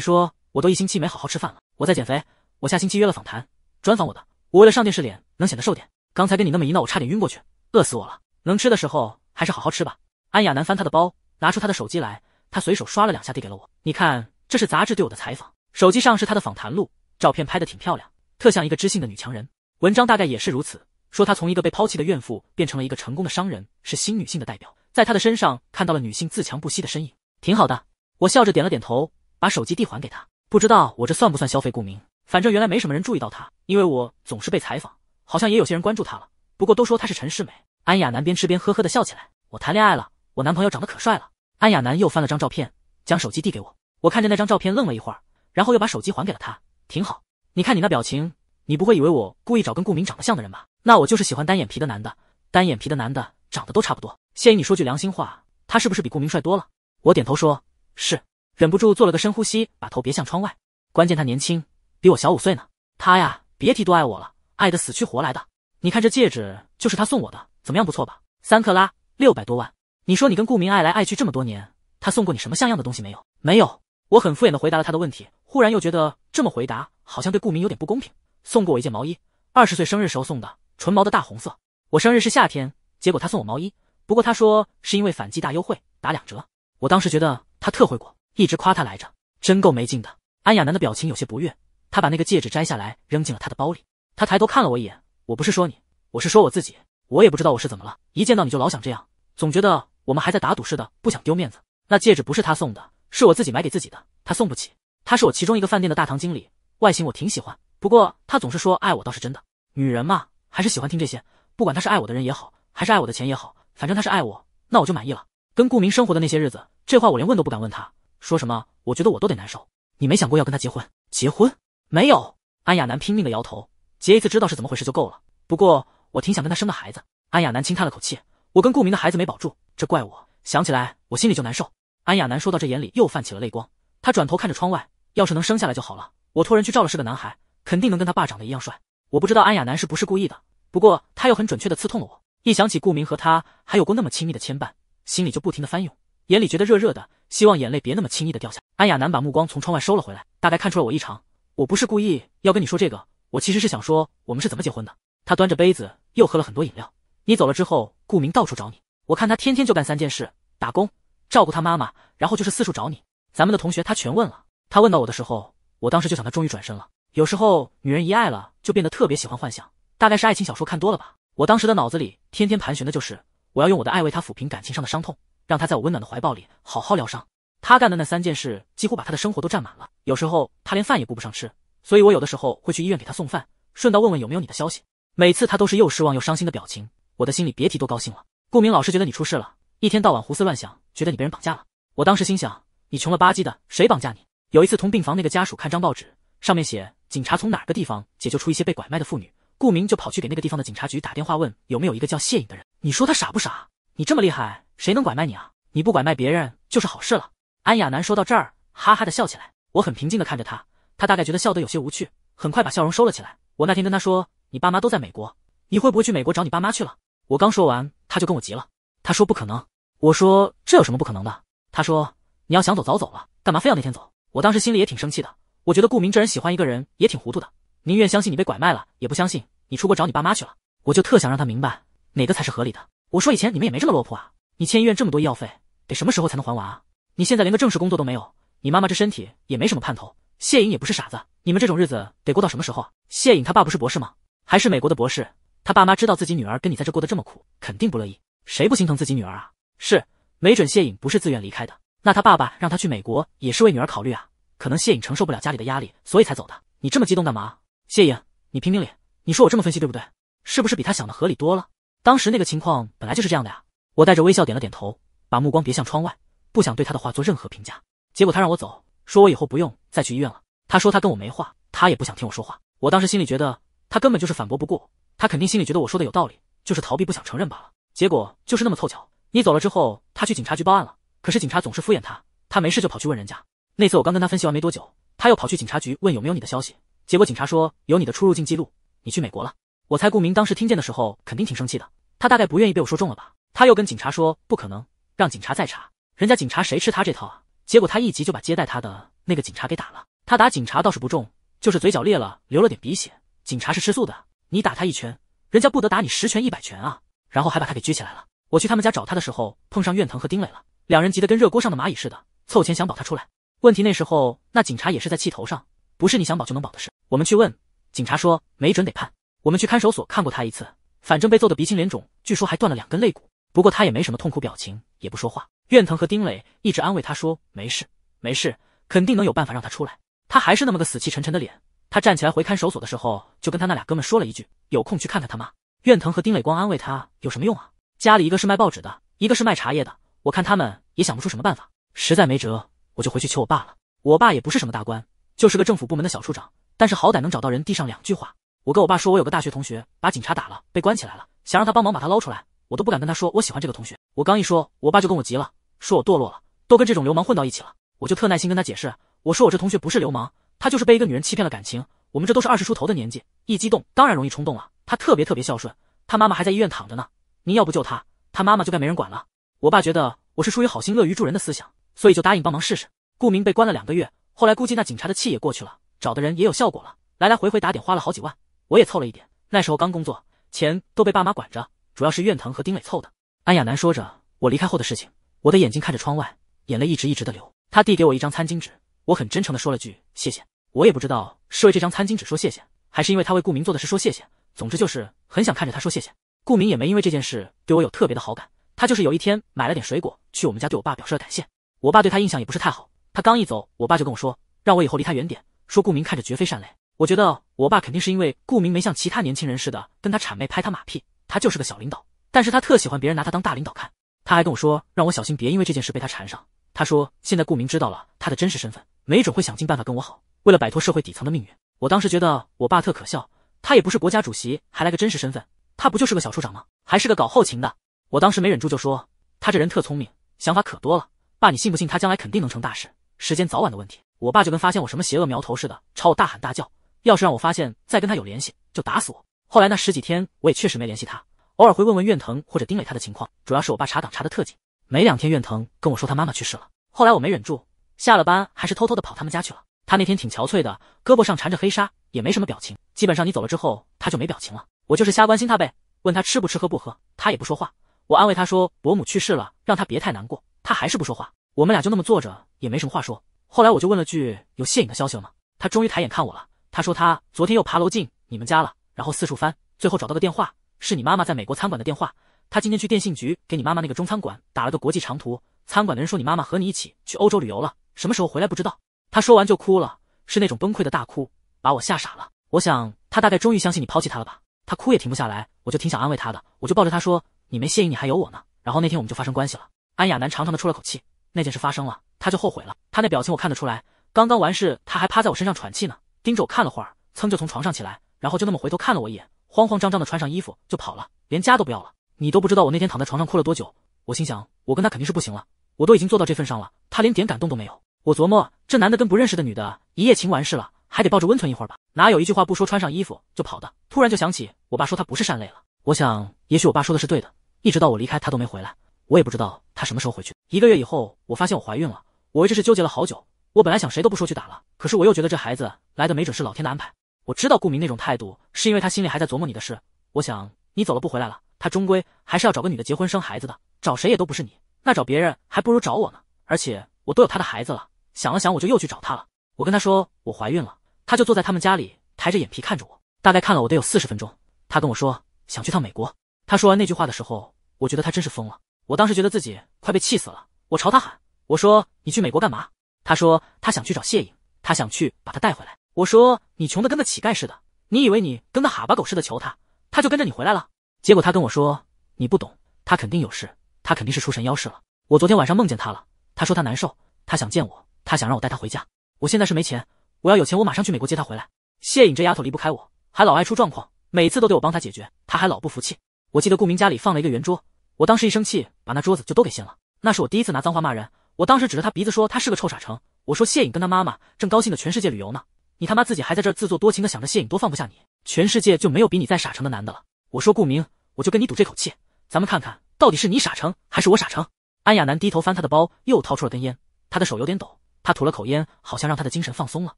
说，我都一星期没好好吃饭了，我在减肥。我下星期约了访谈，专访我的。我为了上电视脸能显得瘦点。刚才跟你那么一闹，我差点晕过去，饿死我了。能吃的时候还是好好吃吧。安雅楠翻他的包，拿出他的手机来，他随手刷了两下，递给了我。你看，这是杂志对我的采访，手机上是他的访谈录，照片拍得挺漂亮。特像一个知性的女强人，文章大概也是如此，说她从一个被抛弃的怨妇变成了一个成功的商人，是新女性的代表，在她的身上看到了女性自强不息的身影，挺好的。我笑着点了点头，把手机递还给她。不知道我这算不算消费共鸣？反正原来没什么人注意到她，因为我总是被采访，好像也有些人关注她了，不过都说她是陈世美。安雅楠边吃边呵呵的笑起来。我谈恋爱了，我男朋友长得可帅了。安雅楠又翻了张照片，将手机递给我。我看着那张照片愣了一会儿，然后又把手机还给了她。挺好。你看你那表情，你不会以为我故意找跟顾明长得像的人吧？那我就是喜欢单眼皮的男的，单眼皮的男的长得都差不多。谢姨，你说句良心话，他是不是比顾明帅多了？我点头说，是，忍不住做了个深呼吸，把头别向窗外。关键他年轻，比我小五岁呢。他呀，别提多爱我了，爱得死去活来的。你看这戒指，就是他送我的，怎么样？不错吧？三克拉，六百多万。你说你跟顾明爱来爱去这么多年，他送过你什么像样的东西没有？没有。我很敷衍的回答了他的问题。忽然又觉得这么回答好像对顾明有点不公平。送过我一件毛衣，二十岁生日时候送的，纯毛的大红色。我生日是夏天，结果他送我毛衣。不过他说是因为反季大优惠，打两折。我当时觉得他特会过，一直夸他来着，真够没劲的。安雅楠的表情有些不悦，她把那个戒指摘下来扔进了他的包里。他抬头看了我一眼，我不是说你，我是说我自己，我也不知道我是怎么了，一见到你就老想这样，总觉得我们还在打赌似的，不想丢面子。那戒指不是他送的，是我自己买给自己的，他送不起。他是我其中一个饭店的大堂经理，外形我挺喜欢。不过他总是说爱我倒是真的，女人嘛，还是喜欢听这些。不管他是爱我的人也好，还是爱我的钱也好，反正他是爱我，那我就满意了。跟顾明生活的那些日子，这话我连问都不敢问他，说什么我觉得我都得难受。你没想过要跟他结婚？结婚？没有。安雅楠拼命的摇头。结一次知道是怎么回事就够了。不过我挺想跟他生个孩子。安雅楠轻叹了口气，我跟顾明的孩子没保住，这怪我。想起来我心里就难受。安雅楠说到这，眼里又泛起了泪光。她转头看着窗外。要是能生下来就好了。我托人去照了，是个男孩，肯定能跟他爸长得一样帅。我不知道安雅楠是不是故意的，不过他又很准确的刺痛了我。一想起顾明和他还有过那么亲密的牵绊，心里就不停的翻涌，眼里觉得热热的，希望眼泪别那么轻易的掉下。安雅楠把目光从窗外收了回来，大概看出了我异常。我不是故意要跟你说这个，我其实是想说我们是怎么结婚的。他端着杯子又喝了很多饮料。你走了之后，顾明到处找你。我看他天天就干三件事：打工、照顾他妈妈，然后就是四处找你。咱们的同学他全问了。他问到我的时候，我当时就想，他终于转身了。有时候女人一爱了，就变得特别喜欢幻想，大概是爱情小说看多了吧。我当时的脑子里天天盘旋的就是，我要用我的爱为他抚平感情上的伤痛，让他在我温暖的怀抱里好好疗伤。他干的那三件事，几乎把他的生活都占满了。有时候他连饭也顾不上吃，所以我有的时候会去医院给他送饭，顺道问问有没有你的消息。每次他都是又失望又伤心的表情，我的心里别提多高兴了。顾明老师觉得你出事了，一天到晚胡思乱想，觉得你被人绑架了。我当时心想，你穷了吧唧的，谁绑架你？有一次同病房那个家属看张报纸，上面写警察从哪个地方解救出一些被拐卖的妇女，顾明就跑去给那个地方的警察局打电话问有没有一个叫谢颖的人。你说他傻不傻？你这么厉害，谁能拐卖你啊？你不拐卖别人就是好事了。安雅楠说到这儿，哈哈的笑起来。我很平静的看着他，他大概觉得笑得有些无趣，很快把笑容收了起来。我那天跟他说，你爸妈都在美国，你会不会去美国找你爸妈去了？我刚说完，他就跟我急了，他说不可能。我说这有什么不可能的？他说你要想走早走了，干嘛非要那天走？我当时心里也挺生气的，我觉得顾明这人喜欢一个人也挺糊涂的，宁愿相信你被拐卖了，也不相信你出国找你爸妈去了。我就特想让他明白哪个才是合理的。我说以前你们也没这么落魄啊，你欠医院这么多医药费，得什么时候才能还完啊？你现在连个正式工作都没有，你妈妈这身体也没什么盼头。谢颖也不是傻子，你们这种日子得过到什么时候啊？谢颖她爸不是博士吗？还是美国的博士，他爸妈知道自己女儿跟你在这过得这么苦，肯定不乐意。谁不心疼自己女儿啊？是，没准谢颖不是自愿离开的。那他爸爸让他去美国也是为女儿考虑啊，可能谢颖承受不了家里的压力，所以才走的。你这么激动干嘛？谢颖，你评评理，你说我这么分析对不对？是不是比他想的合理多了？当时那个情况本来就是这样的呀。我带着微笑点了点头，把目光别向窗外，不想对他的话做任何评价。结果他让我走，说我以后不用再去医院了。他说他跟我没话，他也不想听我说话。我当时心里觉得他根本就是反驳不过，他肯定心里觉得我说的有道理，就是逃避不想承认罢了。结果就是那么凑巧，你走了之后，他去警察局报案了。可是警察总是敷衍他，他没事就跑去问人家。那次我刚跟他分析完没多久，他又跑去警察局问有没有你的消息，结果警察说有你的出入境记录，你去美国了。我猜顾明当时听见的时候肯定挺生气的，他大概不愿意被我说中了吧？他又跟警察说不可能，让警察再查。人家警察谁吃他这套啊？结果他一急就把接待他的那个警察给打了。他打警察倒是不重，就是嘴角裂了，流了点鼻血。警察是吃素的，你打他一拳，人家不得打你十拳一百拳啊？然后还把他给拘起来了。我去他们家找他的时候，碰上苑藤和丁磊了。两人急得跟热锅上的蚂蚁似的，凑钱想保他出来。问题那时候那警察也是在气头上，不是你想保就能保的事。我们去问警察说没准得判。我们去看守所看过他一次，反正被揍得鼻青脸肿，据说还断了两根肋骨。不过他也没什么痛苦表情，也不说话。苑腾和丁磊一直安慰他说没事没事，肯定能有办法让他出来。他还是那么个死气沉沉的脸。他站起来回看守所的时候，就跟他那俩哥们说了一句：“有空去看看他妈。”苑腾和丁磊光安慰他有什么用啊？家里一个是卖报纸的，一个是卖茶叶的。我看他们也想不出什么办法，实在没辙，我就回去求我爸了。我爸也不是什么大官，就是个政府部门的小处长，但是好歹能找到人递上两句话。我跟我爸说，我有个大学同学把警察打了，被关起来了，想让他帮忙把他捞出来。我都不敢跟他说我喜欢这个同学。我刚一说，我爸就跟我急了，说我堕落了，都跟这种流氓混到一起了。我就特耐心跟他解释，我说我这同学不是流氓，他就是被一个女人欺骗了感情。我们这都是二十出头的年纪，一激动当然容易冲动了。他特别特别孝顺，他妈妈还在医院躺着呢。您要不救他，他妈妈就该没人管了。我爸觉得我是出于好心、乐于助人的思想，所以就答应帮忙试试。顾明被关了两个月，后来估计那警察的气也过去了，找的人也有效果了，来来回回打点，花了好几万，我也凑了一点。那时候刚工作，钱都被爸妈管着，主要是苑腾和丁磊凑的。安雅楠说着我离开后的事情，我的眼睛看着窗外，眼泪一直一直的流。他递给我一张餐巾纸，我很真诚的说了句谢谢。我也不知道是为这张餐巾纸说谢谢，还是因为他为顾明做的事说谢谢。总之就是很想看着他说谢谢。顾明也没因为这件事对我有特别的好感。他就是有一天买了点水果去我们家，对我爸表示了感谢。我爸对他印象也不是太好。他刚一走，我爸就跟我说，让我以后离他远点，说顾明看着绝非善类。我觉得我爸肯定是因为顾明没像其他年轻人似的跟他谄媚拍他马屁，他就是个小领导，但是他特喜欢别人拿他当大领导看。他还跟我说，让我小心别因为这件事被他缠上。他说现在顾明知道了他的真实身份，没准会想尽办法跟我好。为了摆脱社会底层的命运，我当时觉得我爸特可笑，他也不是国家主席，还来个真实身份，他不就是个小处长吗？还是个搞后勤的。我当时没忍住就说：“他这人特聪明，想法可多了。爸，你信不信他将来肯定能成大事，时间早晚的问题。”我爸就跟发现我什么邪恶苗头似的，朝我大喊大叫：“要是让我发现再跟他有联系，就打死我！”后来那十几天，我也确实没联系他，偶尔会问问苑腾或者丁磊他的情况。主要是我爸查岗查的特紧，没两天，苑腾跟我说他妈妈去世了。后来我没忍住，下了班还是偷偷的跑他们家去了。他那天挺憔悴的，胳膊上缠着黑纱，也没什么表情。基本上你走了之后，他就没表情了。我就是瞎关心他呗，问他吃不吃喝不喝，他也不说话。我安慰他说：“伯母去世了，让他别太难过。”他还是不说话。我们俩就那么坐着，也没什么话说。后来我就问了句：“有谢颖的消息了吗？”他终于抬眼看我了。他说：“他昨天又爬楼进你们家了，然后四处翻，最后找到个电话，是你妈妈在美国餐馆的电话。他今天去电信局给你妈妈那个中餐馆打了个国际长途。餐馆的人说你妈妈和你一起去欧洲旅游了，什么时候回来不知道。”他说完就哭了，是那种崩溃的大哭，把我吓傻了。我想他大概终于相信你抛弃他了吧？他哭也停不下来，我就挺想安慰他的，我就抱着他说。你没谢意，你还有我呢。然后那天我们就发生关系了。安亚楠长长的出了口气，那件事发生了，他就后悔了。他那表情我看得出来，刚刚完事他还趴在我身上喘气呢，盯着我看了会儿，噌就从床上起来，然后就那么回头看了我一眼，慌慌张张的穿上衣服就跑了，连家都不要了。你都不知道我那天躺在床上哭了多久。我心想，我跟他肯定是不行了，我都已经做到这份上了，他连点感动都没有。我琢磨，这男的跟不认识的女的一夜情完事了，还得抱着温存一会儿吧？哪有一句话不说穿上衣服就跑的？突然就想起我爸说他不是善类了。我想，也许我爸说的是对的。一直到我离开，他都没回来。我也不知道他什么时候回去。一个月以后，我发现我怀孕了。我为这事纠结了好久。我本来想谁都不说去打了，可是我又觉得这孩子来的没准是老天的安排。我知道顾明那种态度，是因为他心里还在琢磨你的事。我想你走了不回来了，他终归还是要找个女的结婚生孩子的。找谁也都不是你，那找别人还不如找我呢。而且我都有他的孩子了。想了想，我就又去找他了。我跟他说我怀孕了，他就坐在他们家里抬着眼皮看着我，大概看了我得有四十分钟。他跟我说想去趟美国。他说完那句话的时候，我觉得他真是疯了。我当时觉得自己快被气死了，我朝他喊：“我说你去美国干嘛？”他说他想去找谢颖，他想去把她带回来。我说你穷的跟个乞丐似的，你以为你跟个哈巴狗似的求他，他就跟着你回来了？结果他跟我说：“你不懂，他肯定有事，他肯定是出神妖事了。”我昨天晚上梦见他了，他说他难受，他想见我，他想让我带他回家。我现在是没钱，我要有钱，我马上去美国接他回来。谢颖这丫头离不开我，还老爱出状况，每次都得我帮她解决，她还老不服气。我记得顾明家里放了一个圆桌，我当时一生气，把那桌子就都给掀了。那是我第一次拿脏话骂人，我当时指着他鼻子说他是个臭傻成。我说谢颖跟他妈妈正高兴的全世界旅游呢，你他妈自己还在这儿自作多情的想着谢颖多放不下你，全世界就没有比你再傻成的男的了。我说顾明，我就跟你赌这口气，咱们看看到底是你傻成还是我傻成。安雅楠低头翻他的包，又掏出了根烟，他的手有点抖，他吐了口烟，好像让他的精神放松了，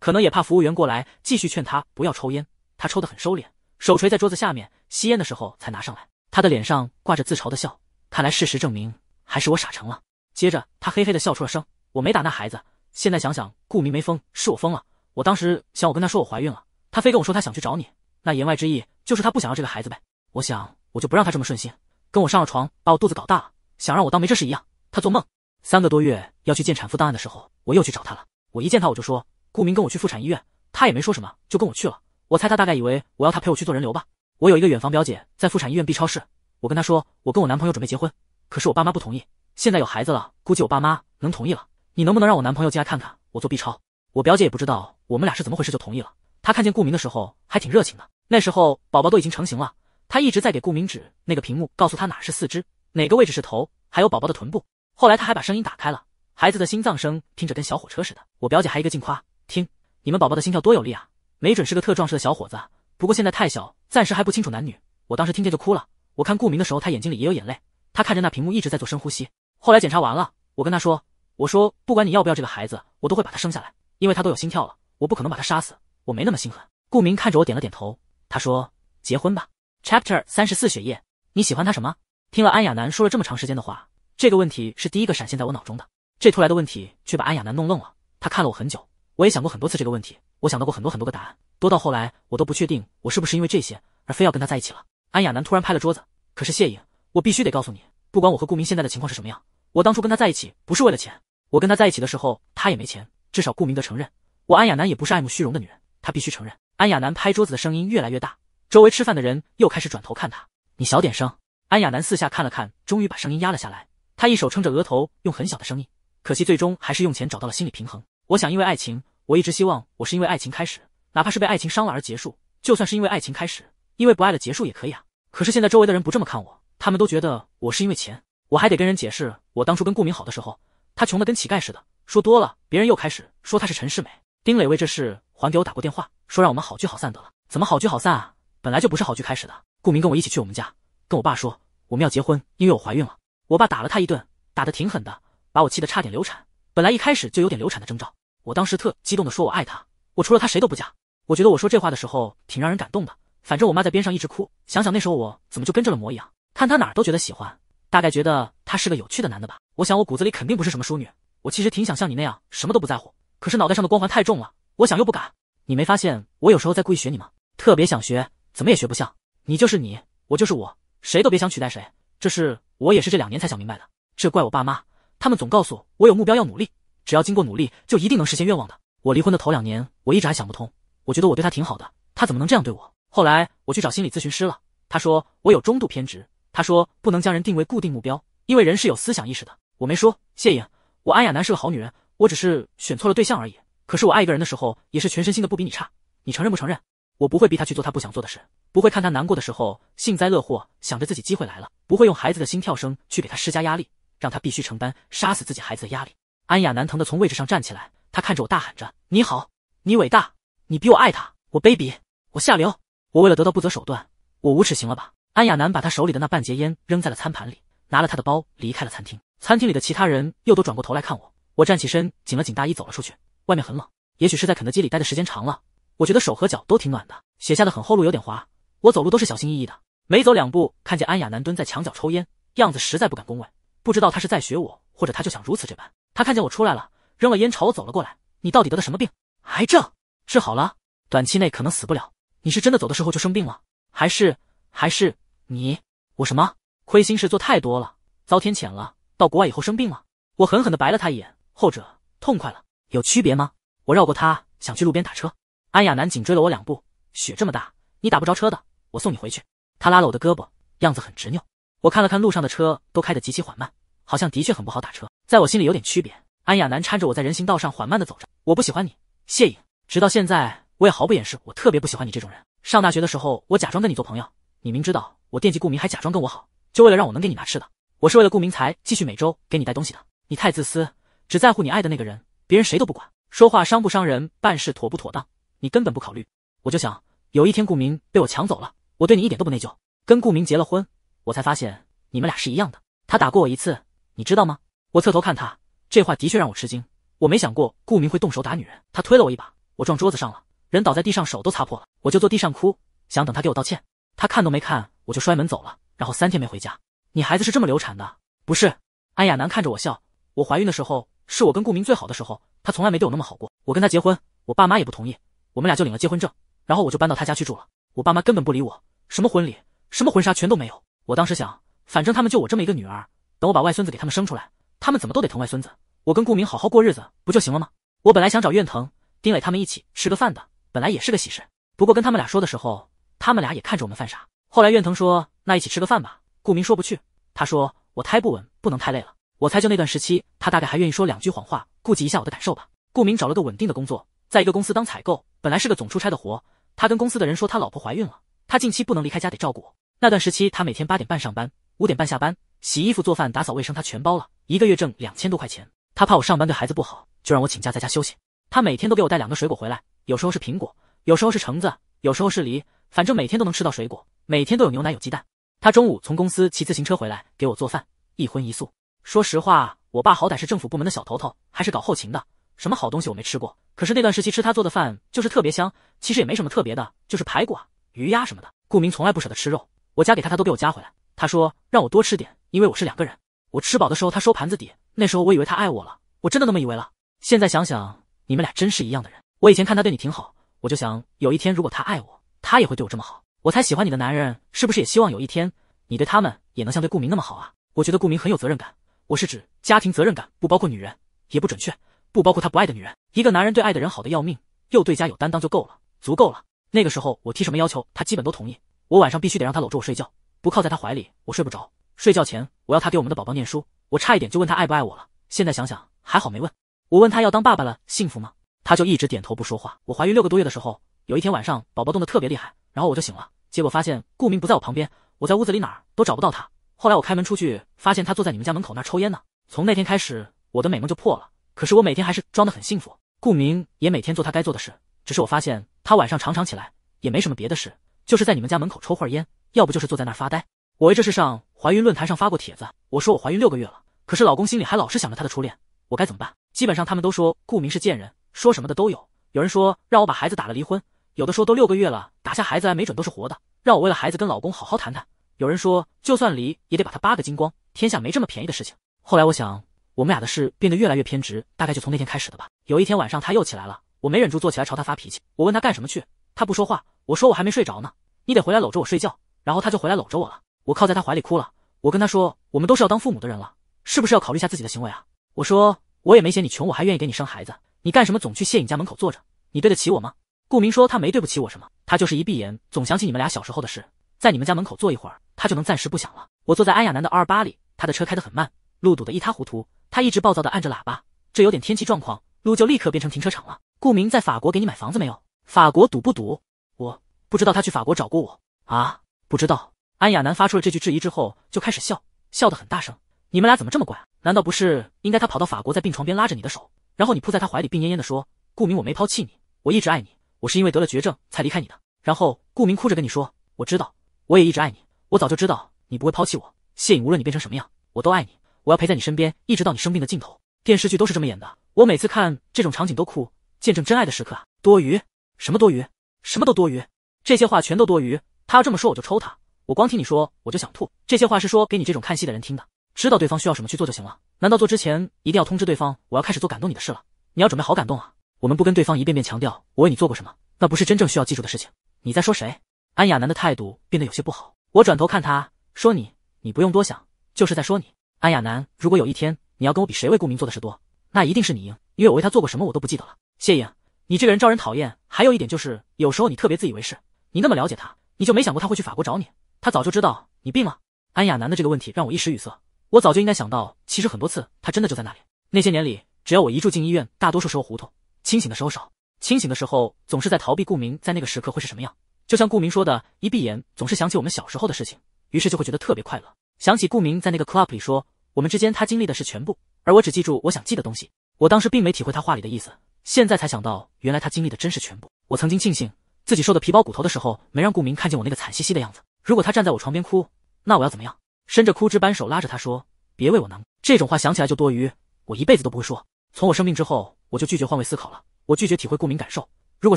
可能也怕服务员过来继续劝他不要抽烟，他抽的很收敛。手垂在桌子下面，吸烟的时候才拿上来。他的脸上挂着自嘲的笑，看来事实证明还是我傻成了。接着他嘿嘿地笑出了声。我没打那孩子，现在想想，顾明没疯，是我疯了。我当时想，我跟他说我怀孕了，他非跟我说他想去找你，那言外之意就是他不想要这个孩子呗。我想，我就不让他这么顺心，跟我上了床，把我肚子搞大了，想让我当没这事一样。他做梦，三个多月要去见产妇档案的时候，我又去找他了。我一见他我就说，顾明跟我去妇产医院，他也没说什么，就跟我去了。我猜他大概以为我要他陪我去做人流吧。我有一个远房表姐在妇产医院 B 超室，我跟她说我跟我男朋友准备结婚，可是我爸妈不同意。现在有孩子了，估计我爸妈能同意了。你能不能让我男朋友进来看看我做 B 超？我表姐也不知道我们俩是怎么回事就同意了。她看见顾明的时候还挺热情的。那时候宝宝都已经成型了，她一直在给顾明指那个屏幕，告诉他哪是四肢，哪个位置是头，还有宝宝的臀部。后来她还把声音打开了，孩子的心脏声听着跟小火车似的。我表姐还一个劲夸，听你们宝宝的心跳多有力啊！没准是个特壮实的小伙子，不过现在太小，暂时还不清楚男女。我当时听见就哭了。我看顾明的时候，他眼睛里也有眼泪。他看着那屏幕，一直在做深呼吸。后来检查完了，我跟他说：“我说不管你要不要这个孩子，我都会把他生下来，因为他都有心跳了，我不可能把他杀死，我没那么心狠。”顾明看着我点了点头，他说：“结婚吧。” Chapter 三十四血液，你喜欢他什么？听了安雅楠说了这么长时间的话，这个问题是第一个闪现在我脑中的。这突来的问题却把安雅楠弄愣了。他看了我很久，我也想过很多次这个问题。我想到过很多很多个答案，多到后来我都不确定我是不是因为这些而非要跟他在一起了。安雅楠突然拍了桌子。可是谢颖，我必须得告诉你，不管我和顾明现在的情况是什么样，我当初跟他在一起不是为了钱。我跟他在一起的时候，他也没钱，至少顾明德承认。我安雅楠也不是爱慕虚荣的女人，他必须承认。安雅楠拍桌子的声音越来越大，周围吃饭的人又开始转头看他。你小点声。安雅楠四下看了看，终于把声音压了下来。她一手撑着额头，用很小的声音，可惜最终还是用钱找到了心理平衡。我想因为爱情。我一直希望我是因为爱情开始，哪怕是被爱情伤了而结束，就算是因为爱情开始，因为不爱了结束也可以啊。可是现在周围的人不这么看我，他们都觉得我是因为钱，我还得跟人解释，我当初跟顾明好的时候，他穷的跟乞丐似的。说多了，别人又开始说他是陈世美。丁磊为这事还给我打过电话，说让我们好聚好散得了。怎么好聚好散啊？本来就不是好聚开始的。顾明跟我一起去我们家，跟我爸说我们要结婚，因为我怀孕了。我爸打了他一顿，打得挺狠的，把我气得差点流产。本来一开始就有点流产的征兆。我当时特激动的说，我爱他，我除了他谁都不嫁。我觉得我说这话的时候挺让人感动的，反正我妈在边上一直哭。想想那时候我怎么就跟着了魔一样，看他哪儿都觉得喜欢，大概觉得他是个有趣的男的吧。我想我骨子里肯定不是什么淑女，我其实挺想像你那样什么都不在乎，可是脑袋上的光环太重了，我想又不敢。你没发现我有时候在故意学你吗？特别想学，怎么也学不像。你就是你，我就是我，谁都别想取代谁。这是我也是这两年才想明白的，这怪我爸妈，他们总告诉我有目标要努力。只要经过努力，就一定能实现愿望的。我离婚的头两年，我一直还想不通，我觉得我对他挺好的，他怎么能这样对我？后来我去找心理咨询师了，他说我有中度偏执，他说不能将人定为固定目标，因为人是有思想意识的。我没说，谢颖，我安雅楠是个好女人，我只是选错了对象而已。可是我爱一个人的时候，也是全身心的，不比你差。你承认不承认？我不会逼他去做他不想做的事，不会看他难过的时候幸灾乐祸，想着自己机会来了，不会用孩子的心跳声去给他施加压力，让他必须承担杀死自己孩子的压力。安雅楠疼得从位置上站起来，她看着我大喊着：“你好，你伟大，你比我爱他，我卑鄙，我下流，我为了得到不择手段，我无耻，行了吧？”安雅南把她手里的那半截烟扔在了餐盘里，拿了他的包离开了餐厅。餐厅里的其他人又都转过头来看我。我站起身，紧了紧大衣，走了出去。外面很冷，也许是在肯德基里待的时间长了，我觉得手和脚都挺暖的。写下的很厚，路有点滑，我走路都是小心翼翼的。没走两步，看见安雅南蹲在墙角抽烟，样子实在不敢恭维，不知道他是在学我，或者他就想如此这般。他看见我出来了，扔了烟朝我走了过来。你到底得的什么病？癌症治好了，短期内可能死不了。你是真的走的时候就生病了，还是还是你我什么亏心事做太多了，遭天谴了？到国外以后生病了？我狠狠地白了他一眼。后者痛快了，有区别吗？我绕过他，想去路边打车。安雅男紧追了我两步。雪这么大，你打不着车的。我送你回去。他拉了我的胳膊，样子很执拗。我看了看路上的车，都开得极其缓慢。好像的确很不好打车，在我心里有点区别。安雅楠搀着我在人行道上缓慢地走着。我不喜欢你，谢颖。直到现在，我也毫不掩饰我特别不喜欢你这种人。上大学的时候，我假装跟你做朋友，你明知道我惦记顾明，还假装跟我好，就为了让我能给你拿吃的。我是为了顾明才继续每周给你带东西的。你太自私，只在乎你爱的那个人，别人谁都不管。说话伤不伤人，办事妥不妥当，你根本不考虑。我就想有一天顾明被我抢走了，我对你一点都不内疚。跟顾明结了婚，我才发现你们俩是一样的。他打过我一次。你知道吗？我侧头看他，这话的确让我吃惊。我没想过顾明会动手打女人。他推了我一把，我撞桌子上了，人倒在地上，手都擦破了。我就坐地上哭，想等他给我道歉。他看都没看我就摔门走了，然后三天没回家。你孩子是这么流产的？不是。安雅楠看着我笑。我怀孕的时候是我跟顾明最好的时候，他从来没对我那么好过。我跟他结婚，我爸妈也不同意，我们俩就领了结婚证，然后我就搬到他家去住了。我爸妈根本不理我，什么婚礼、什么婚纱全都没有。我当时想，反正他们就我这么一个女儿。等我把外孙子给他们生出来，他们怎么都得疼外孙子。我跟顾明好好过日子不就行了吗？我本来想找苑腾、丁磊他们一起吃个饭的，本来也是个喜事。不过跟他们俩说的时候，他们俩也看着我们犯傻。后来苑腾说那一起吃个饭吧，顾明说不去。他说我胎不稳，不能太累了。我猜就那段时期，他大概还愿意说两句谎话，顾及一下我的感受吧。顾明找了个稳定的工作，在一个公司当采购，本来是个总出差的活。他跟公司的人说他老婆怀孕了，他近期不能离开家，得照顾我。那段时期，他每天八点半上班，五点半下班。洗衣服、做饭、打扫卫生，他全包了。一个月挣两千多块钱，他怕我上班对孩子不好，就让我请假在家休息。他每天都给我带两个水果回来，有时候是苹果，有时候是橙子，有时候是梨，反正每天都能吃到水果，每天都有牛奶有鸡蛋。他中午从公司骑自行车回来给我做饭，一荤一素。说实话，我爸好歹是政府部门的小头头，还是搞后勤的，什么好东西我没吃过。可是那段时期吃他做的饭就是特别香，其实也没什么特别的，就是排骨啊、鱼鸭什么的。顾明从来不舍得吃肉，我夹给他他都给我夹回来，他说让我多吃点。因为我是两个人，我吃饱的时候他收盘子底，那时候我以为他爱我了，我真的那么以为了。现在想想，你们俩真是一样的人。我以前看他对你挺好，我就想有一天如果他爱我，他也会对我这么好。我才喜欢你的男人，是不是也希望有一天你对他们也能像对顾明那么好啊？我觉得顾明很有责任感，我是指家庭责任感，不包括女人，也不准确，不包括他不爱的女人。一个男人对爱的人好的要命，又对家有担当，就够了，足够了。那个时候我提什么要求，他基本都同意。我晚上必须得让他搂着我睡觉，不靠在他怀里我睡不着。睡觉前我要他给我们的宝宝念书，我差一点就问他爱不爱我了。现在想想还好没问。我问他要当爸爸了，幸福吗？他就一直点头不说话。我怀孕六个多月的时候，有一天晚上宝宝冻得特别厉害，然后我就醒了，结果发现顾明不在我旁边，我在屋子里哪儿都找不到他。后来我开门出去，发现他坐在你们家门口那儿抽烟呢。从那天开始，我的美梦就破了。可是我每天还是装得很幸福，顾明也每天做他该做的事。只是我发现他晚上常常起来，也没什么别的事，就是在你们家门口抽会儿烟，要不就是坐在那儿发呆。我为这事上怀孕论坛上发过帖子，我说我怀孕六个月了，可是老公心里还老是想着他的初恋，我该怎么办？基本上他们都说顾明是贱人，说什么的都有。有人说让我把孩子打了离婚，有的说都六个月了，打下孩子来没准都是活的，让我为了孩子跟老公好好谈谈。有人说就算离也得把他扒个精光，天下没这么便宜的事情。后来我想我们俩的事变得越来越偏执，大概就从那天开始的吧。有一天晚上他又起来了，我没忍住坐起来朝他发脾气，我问他干什么去，他不说话，我说我还没睡着呢，你得回来搂着我睡觉。然后他就回来搂着我了。我靠在他怀里哭了。我跟他说，我们都是要当父母的人了，是不是要考虑一下自己的行为啊？我说，我也没嫌你穷，我还愿意给你生孩子。你干什么总去谢颖家门口坐着？你对得起我吗？顾明说他没对不起我什么，他就是一闭眼总想起你们俩小时候的事，在你们家门口坐一会儿，他就能暂时不想了。我坐在安雅楠的二八里，他的车开得很慢，路堵得一塌糊涂。他一直暴躁地按着喇叭，这有点天气状况，路就立刻变成停车场了。顾明在法国给你买房子没有？法国堵不堵？我不知道。他去法国找过我啊？不知道。安雅楠发出了这句质疑之后，就开始笑，笑得很大声。你们俩怎么这么怪？难道不是应该他跑到法国，在病床边拉着你的手，然后你扑在他怀里，病恹恹地说：“顾明，我没抛弃你，我一直爱你。我是因为得了绝症才离开你的。”然后顾明哭着跟你说：“我知道，我也一直爱你。我早就知道你不会抛弃我。谢颖，无论你变成什么样，我都爱你。我要陪在你身边，一直到你生病的尽头。”电视剧都是这么演的，我每次看这种场景都哭，见证真爱的时刻啊，多余？什么多余？什么都多余？这些话全都多余。他要这么说，我就抽他。我光听你说我就想吐，这些话是说给你这种看戏的人听的，知道对方需要什么去做就行了。难道做之前一定要通知对方我要开始做感动你的事了？你要准备好感动啊！我们不跟对方一遍遍强调我为你做过什么，那不是真正需要记住的事情。你在说谁？安雅楠的态度变得有些不好。我转头看他说：“你，你不用多想，就是在说你，安雅楠。如果有一天你要跟我比谁为顾明做的事多，那一定是你赢，因为我为他做过什么我都不记得了。”谢颖，你这个人招人讨厌。还有一点就是，有时候你特别自以为是。你那么了解他，你就没想过他会去法国找你？他早就知道你病了。安雅楠的这个问题让我一时语塞。我早就应该想到，其实很多次，他真的就在那里。那些年里，只要我一住进医院，大多数时候糊涂，清醒的时候少。清醒的时候，总是在逃避顾明。在那个时刻会是什么样？就像顾明说的，一闭眼总是想起我们小时候的事情，于是就会觉得特别快乐。想起顾明在那个 club 里说，我们之间他经历的是全部，而我只记住我想记的东西。我当时并没体会他话里的意思，现在才想到，原来他经历的真是全部。我曾经庆幸自己瘦得皮包骨头的时候，没让顾明看见我那个惨兮兮的样子。如果他站在我床边哭，那我要怎么样？伸着枯枝扳手拉着他说：“别为我难。”这种话想起来就多余，我一辈子都不会说。从我生病之后，我就拒绝换位思考了，我拒绝体会过敏感受。如果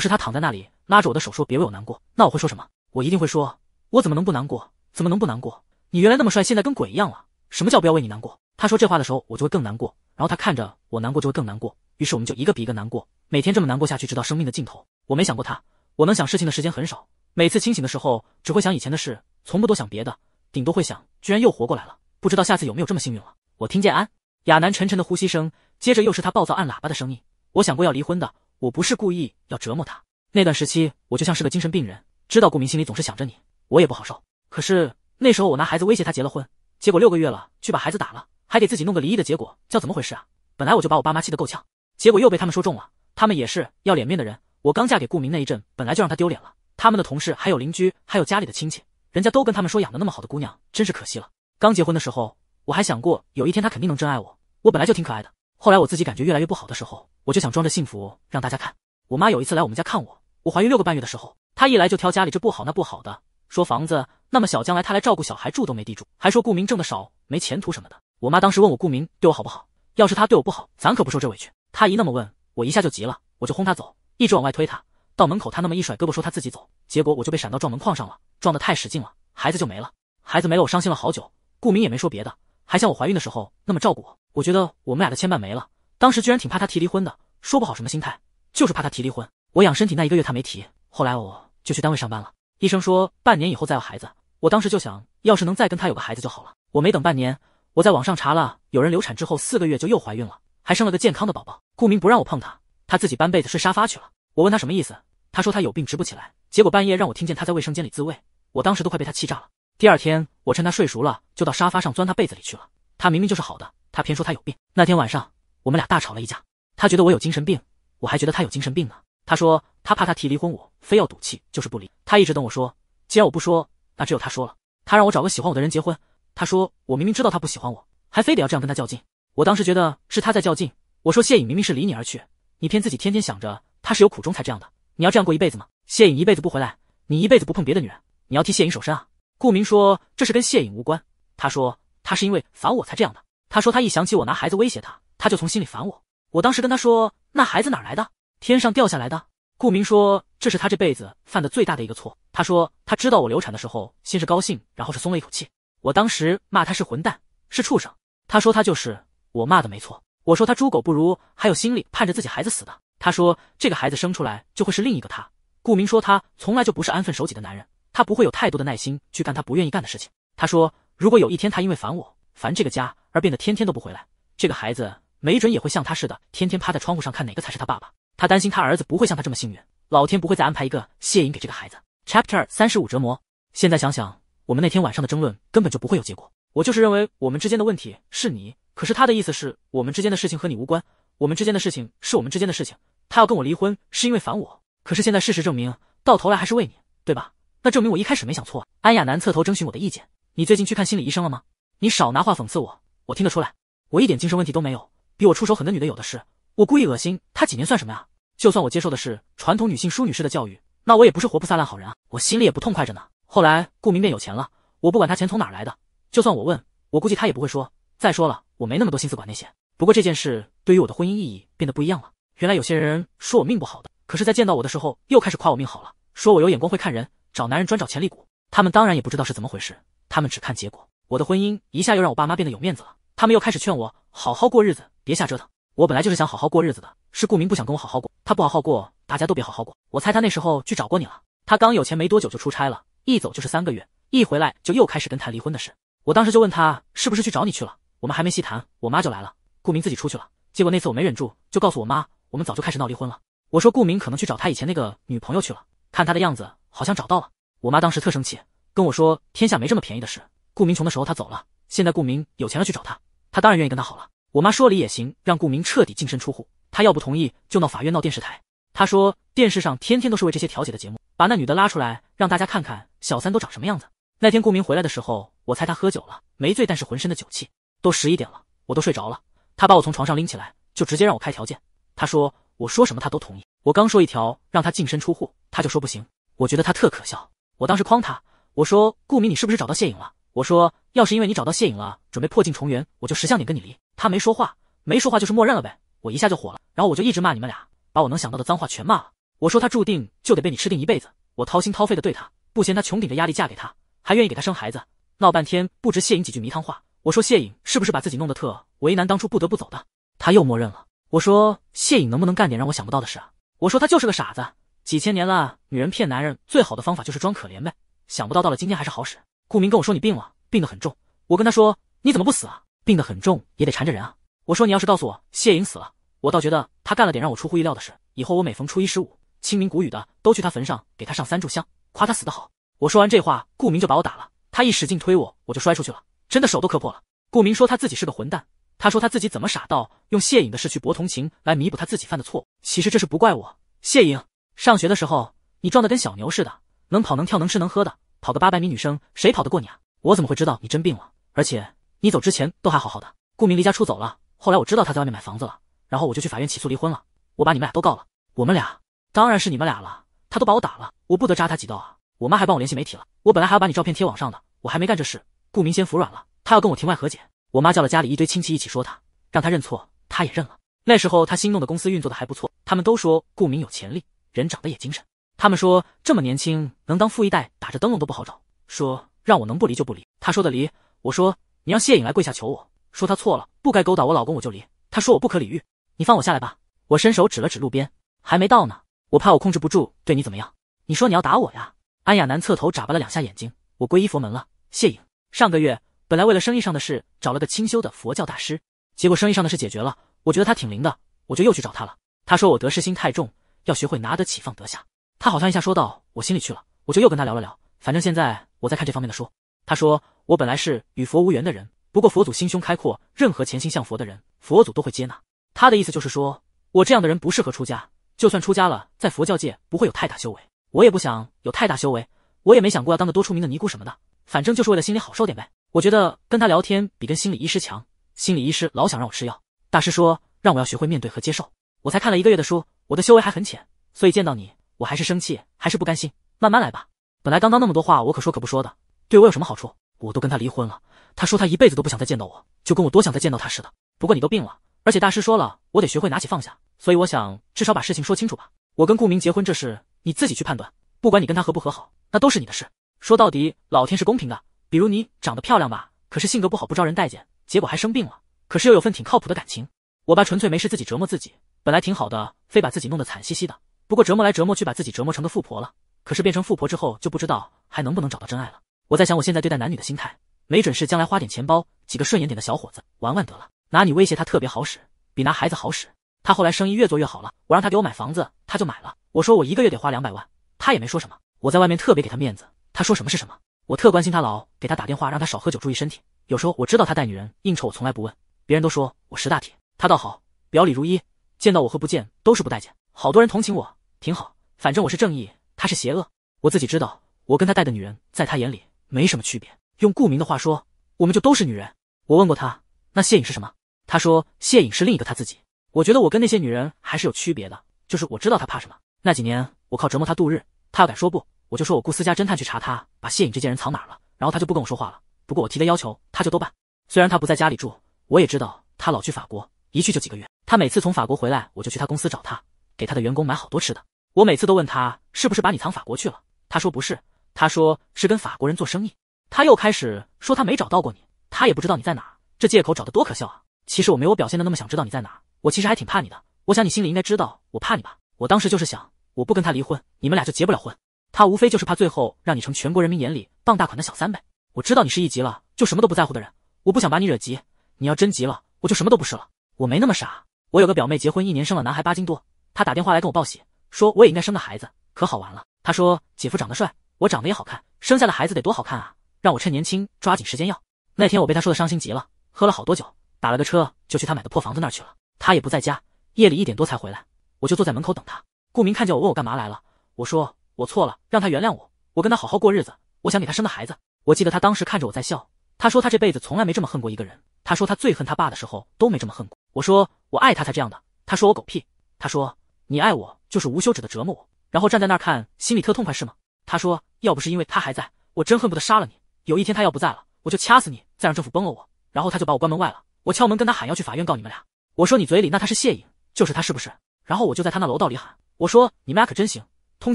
是他躺在那里拉着我的手说：“别为我难过”，那我会说什么？我一定会说：“我怎么能不难过？怎么能不难过？你原来那么帅，现在跟鬼一样了。什么叫不要为你难过？”他说这话的时候，我就会更难过。然后他看着我难过，就会更难过。于是我们就一个比一个难过，每天这么难过下去，直到生命的尽头。我没想过他，我能想事情的时间很少。每次清醒的时候，只会想以前的事，从不多想别的，顶多会想居然又活过来了，不知道下次有没有这么幸运了。我听见安雅楠沉沉的呼吸声，接着又是他暴躁按喇叭的声音。我想过要离婚的，我不是故意要折磨他。那段时期，我就像是个精神病人，知道顾明心里总是想着你，我也不好受。可是那时候我拿孩子威胁他结了婚，结果六个月了去把孩子打了，还给自己弄个离异的结果，叫怎么回事啊？本来我就把我爸妈气得够呛，结果又被他们说中了。他们也是要脸面的人，我刚嫁给顾明那一阵本来就让他丢脸了。他们的同事还有邻居，还有家里的亲戚，人家都跟他们说养的那么好的姑娘，真是可惜了。刚结婚的时候，我还想过有一天她肯定能真爱我，我本来就挺可爱的。后来我自己感觉越来越不好的时候，我就想装着幸福让大家看。我妈有一次来我们家看我，我怀孕六个半月的时候，她一来就挑家里这不好那不好的，说房子那么小，将来她来照顾小孩住都没地住，还说顾明挣的少，没前途什么的。我妈当时问我顾明对我好不好，要是他对我不好，咱可不受这委屈。她一那么问，我一下就急了，我就轰她走，一直往外推她。到门口，他那么一甩胳膊，说他自己走，结果我就被闪到撞门框上了，撞得太使劲了，孩子就没了。孩子没了，我伤心了好久。顾明也没说别的，还像我怀孕的时候那么照顾我。我觉得我们俩的牵绊没了。当时居然挺怕他提离婚的，说不好什么心态，就是怕他提离婚。我养身体那一个月他没提，后来我就去单位上班了。医生说半年以后再要孩子，我当时就想，要是能再跟他有个孩子就好了。我没等半年，我在网上查了，有人流产之后四个月就又怀孕了，还生了个健康的宝宝。顾明不让我碰他，他自己搬被子睡沙发去了。我问他什么意思。他说他有病，直不起来。结果半夜让我听见他在卫生间里自慰，我当时都快被他气炸了。第二天我趁他睡熟了，就到沙发上钻他被子里去了。他明明就是好的，他偏说他有病。那天晚上我们俩大吵了一架，他觉得我有精神病，我还觉得他有精神病呢。他说他怕他提离婚，我非要赌气就是不离。他一直等我说，既然我不说，那只有他说了。他让我找个喜欢我的人结婚。他说我明明知道他不喜欢我，还非得要这样跟他较劲。我当时觉得是他在较劲。我说谢颖明明是离你而去，你骗自己天天想着他是有苦衷才这样的。你要这样过一辈子吗？谢颖一辈子不回来，你一辈子不碰别的女人，你要替谢颖守身啊？顾明说这是跟谢颖无关，他说他是因为烦我才这样的，他说他一想起我拿孩子威胁他，他就从心里烦我。我当时跟他说那孩子哪来的？天上掉下来的？顾明说这是他这辈子犯的最大的一个错，他说他知道我流产的时候先是高兴，然后是松了一口气。我当时骂他是混蛋，是畜生，他说他就是我骂的没错，我说他猪狗不如，还有心里盼着自己孩子死的。他说：“这个孩子生出来就会是另一个他。”顾明说：“他从来就不是安分守己的男人，他不会有太多的耐心去干他不愿意干的事情。”他说：“如果有一天他因为烦我、烦这个家而变得天天都不回来，这个孩子没准也会像他似的，天天趴在窗户上看哪个才是他爸爸。”他担心他儿子不会像他这么幸运，老天不会再安排一个谢颖给这个孩子。Chapter 三十五折磨。现在想想，我们那天晚上的争论根本就不会有结果。我就是认为我们之间的问题是你，可是他的意思是我们之间的事情和你无关，我们之间的事情是我们之间的事情。他要跟我离婚是因为烦我，可是现在事实证明，到头来还是为你，对吧？那证明我一开始没想错。安雅楠侧头征询我的意见，你最近去看心理医生了吗？你少拿话讽刺我，我听得出来，我一点精神问题都没有。比我出手狠的女的有的是，我故意恶心她几年算什么呀？就算我接受的是传统女性淑女式的教育，那我也不是活不撒烂好人啊，我心里也不痛快着呢。后来顾明变有钱了，我不管他钱从哪来的，就算我问，我估计他也不会说。再说了，我没那么多心思管那些。不过这件事对于我的婚姻意义变得不一样了。原来有些人说我命不好的，可是，在见到我的时候又开始夸我命好了，说我有眼光会看人，找男人专找潜力股。他们当然也不知道是怎么回事，他们只看结果。我的婚姻一下又让我爸妈变得有面子了，他们又开始劝我好好过日子，别瞎折腾。我本来就是想好好过日子的，是顾明不想跟我好好过，他不好好过，大家都别好好过。我猜他那时候去找过你了，他刚有钱没多久就出差了，一走就是三个月，一回来就又开始跟谈离婚的事。我当时就问他是不是去找你去了，我们还没细谈，我妈就来了，顾明自己出去了。结果那次我没忍住，就告诉我妈。我们早就开始闹离婚了。我说顾明可能去找他以前那个女朋友去了，看他的样子好像找到了。我妈当时特生气，跟我说天下没这么便宜的事。顾明穷的时候他走了，现在顾明有钱了去找他，他当然愿意跟他好了。我妈说离也行，让顾明彻底净身出户。他要不同意就闹法院闹电视台。他说电视上天天都是为这些调解的节目，把那女的拉出来让大家看看小三都长什么样子。那天顾明回来的时候，我猜他喝酒了，没醉但是浑身的酒气。都十一点了，我都睡着了，他把我从床上拎起来，就直接让我开条件。他说我说什么他都同意。我刚说一条让他净身出户，他就说不行。我觉得他特可笑。我当时诓他，我说顾明你是不是找到谢颖了？我说要是因为你找到谢颖了，准备破镜重圆，我就识相点跟你离。他没说话，没说话就是默认了呗。我一下就火了，然后我就一直骂你们俩，把我能想到的脏话全骂了。我说他注定就得被你吃定一辈子。我掏心掏肺的对他，不嫌他穷顶着压力嫁给他，还愿意给他生孩子。闹半天不知谢颖几句迷汤话。我说谢颖是不是把自己弄得特为难，当初不得不走的？他又默认了。我说谢颖能不能干点让我想不到的事啊？我说他就是个傻子，几千年了，女人骗男人最好的方法就是装可怜呗。想不到到了今天还是好使。”顾明跟我说你病了，病得很重。我跟他说你怎么不死啊？病得很重也得缠着人啊。我说你要是告诉我谢颖死了，我倒觉得他干了点让我出乎意料的事。以后我每逢初一十五、清明、谷雨的都去他坟上给他上三炷香，夸他死得好。我说完这话，顾明就把我打了。他一使劲推我，我就摔出去了，真的手都磕破了。顾明说他自己是个混蛋。他说他自己怎么傻到用谢颖的事去博同情来弥补他自己犯的错误？其实这是不怪我。谢颖上学的时候，你壮得跟小牛似的，能跑能跳能吃能喝的，跑个八百米女生谁跑得过你啊？我怎么会知道你真病了？而且你走之前都还好好的。顾明离家出走了，后来我知道他在外面买房子了，然后我就去法院起诉离婚了，我把你们俩都告了。我们俩？当然是你们俩了。他都把我打了，我不得扎他几刀啊？我妈还帮我联系媒体了，我本来还要把你照片贴网上的，我还没干这事。顾明先服软了，他要跟我庭外和解。我妈叫了家里一堆亲戚一起说他，让他认错，他也认了。那时候他新弄的公司运作的还不错，他们都说顾明有潜力，人长得也精神。他们说这么年轻能当富一代，打着灯笼都不好找。说让我能不离就不离。他说的离，我说你让谢颖来跪下求我，说他错了，不该勾搭我老公，我就离。他说我不可理喻，你放我下来吧。我伸手指了指路边，还没到呢，我怕我控制不住对你怎么样。你说你要打我呀？安雅楠侧头眨巴了两下眼睛，我皈依佛门了。谢颖上个月。本来为了生意上的事找了个清修的佛教大师，结果生意上的事解决了，我觉得他挺灵的，我就又去找他了。他说我得失心太重，要学会拿得起放得下。他好像一下说到我心里去了，我就又跟他聊了聊。反正现在我在看这方面的书。他说我本来是与佛无缘的人，不过佛祖心胸开阔，任何潜心向佛的人，佛祖都会接纳。他的意思就是说我这样的人不适合出家，就算出家了，在佛教界不会有太大修为。我也不想有太大修为，我也没想过要当个多出名的尼姑什么的，反正就是为了心里好受点呗。我觉得跟他聊天比跟心理医师强，心理医师老想让我吃药。大师说让我要学会面对和接受。我才看了一个月的书，我的修为还很浅，所以见到你我还是生气，还是不甘心。慢慢来吧。本来刚刚那么多话我可说可不说的，对我有什么好处？我都跟他离婚了，他说他一辈子都不想再见到我，就跟我多想再见到他似的。不过你都病了，而且大师说了，我得学会拿起放下，所以我想至少把事情说清楚吧。我跟顾明结婚这事你自己去判断，不管你跟他和不和好，那都是你的事。说到底，老天是公平的。比如你长得漂亮吧，可是性格不好，不招人待见，结果还生病了。可是又有份挺靠谱的感情。我爸纯粹没事自己折磨自己，本来挺好的，非把自己弄得惨兮兮的。不过折磨来折磨去，把自己折磨成个富婆了。可是变成富婆之后，就不知道还能不能找到真爱了。我在想，我现在对待男女的心态，没准是将来花点钱包，几个顺眼点的小伙子玩玩得了。拿你威胁他特别好使，比拿孩子好使。他后来生意越做越好了，我让他给我买房子，他就买了。我说我一个月得花两百万，他也没说什么。我在外面特别给他面子，他说什么是什么。我特关心他，老给他打电话，让他少喝酒，注意身体。有时候我知道他带女人应酬，我从来不问。别人都说我识大体，他倒好，表里如一。见到我和不见都是不待见。好多人同情我，挺好。反正我是正义，他是邪恶。我自己知道，我跟他带的女人，在他眼里没什么区别。用顾明的话说，我们就都是女人。我问过他，那谢影是什么？他说谢影是另一个他自己。我觉得我跟那些女人还是有区别的，就是我知道他怕什么。那几年我靠折磨他度日，他要敢说不。我就说，我雇私家侦探去查他，把谢颖这件人藏哪儿了。然后他就不跟我说话了。不过我提的要求，他就都办。虽然他不在家里住，我也知道他老去法国，一去就几个月。他每次从法国回来，我就去他公司找他，给他的员工买好多吃的。我每次都问他是不是把你藏法国去了，他说不是，他说是跟法国人做生意。他又开始说他没找到过你，他也不知道你在哪儿。这借口找的多可笑啊！其实我没我表现的那么想知道你在哪儿，我其实还挺怕你的。我想你心里应该知道我怕你吧？我当时就是想，我不跟他离婚，你们俩就结不了婚。他无非就是怕最后让你成全国人民眼里傍大款的小三呗。我知道你是一急了就什么都不在乎的人，我不想把你惹急。你要真急了，我就什么都不是了。我没那么傻。我有个表妹结婚一年生了男孩八斤多，她打电话来跟我报喜，说我也应该生个孩子，可好玩了。她说姐夫长得帅，我长得也好看，生下的孩子得多好看啊！让我趁年轻抓紧时间要。那天我被她说的伤心极了，喝了好多酒，打了个车就去她买的破房子那儿去了。她也不在家，夜里一点多才回来，我就坐在门口等她。顾明看见我，问我干嘛来了。我说。我错了，让他原谅我，我跟他好好过日子。我想给他生个孩子。我记得他当时看着我在笑，他说他这辈子从来没这么恨过一个人。他说他最恨他爸的时候都没这么恨过。我说我爱他才这样的。他说我狗屁。他说你爱我就是无休止的折磨我，然后站在那儿看心里特痛快是吗？他说要不是因为他还在，我真恨不得杀了你。有一天他要不在了，我就掐死你，再让政府崩了我。然后他就把我关门外了。我敲门跟他喊要去法院告你们俩。我说你嘴里那他是谢影，就是他是不是？然后我就在他那楼道里喊，我说你们俩可真行。通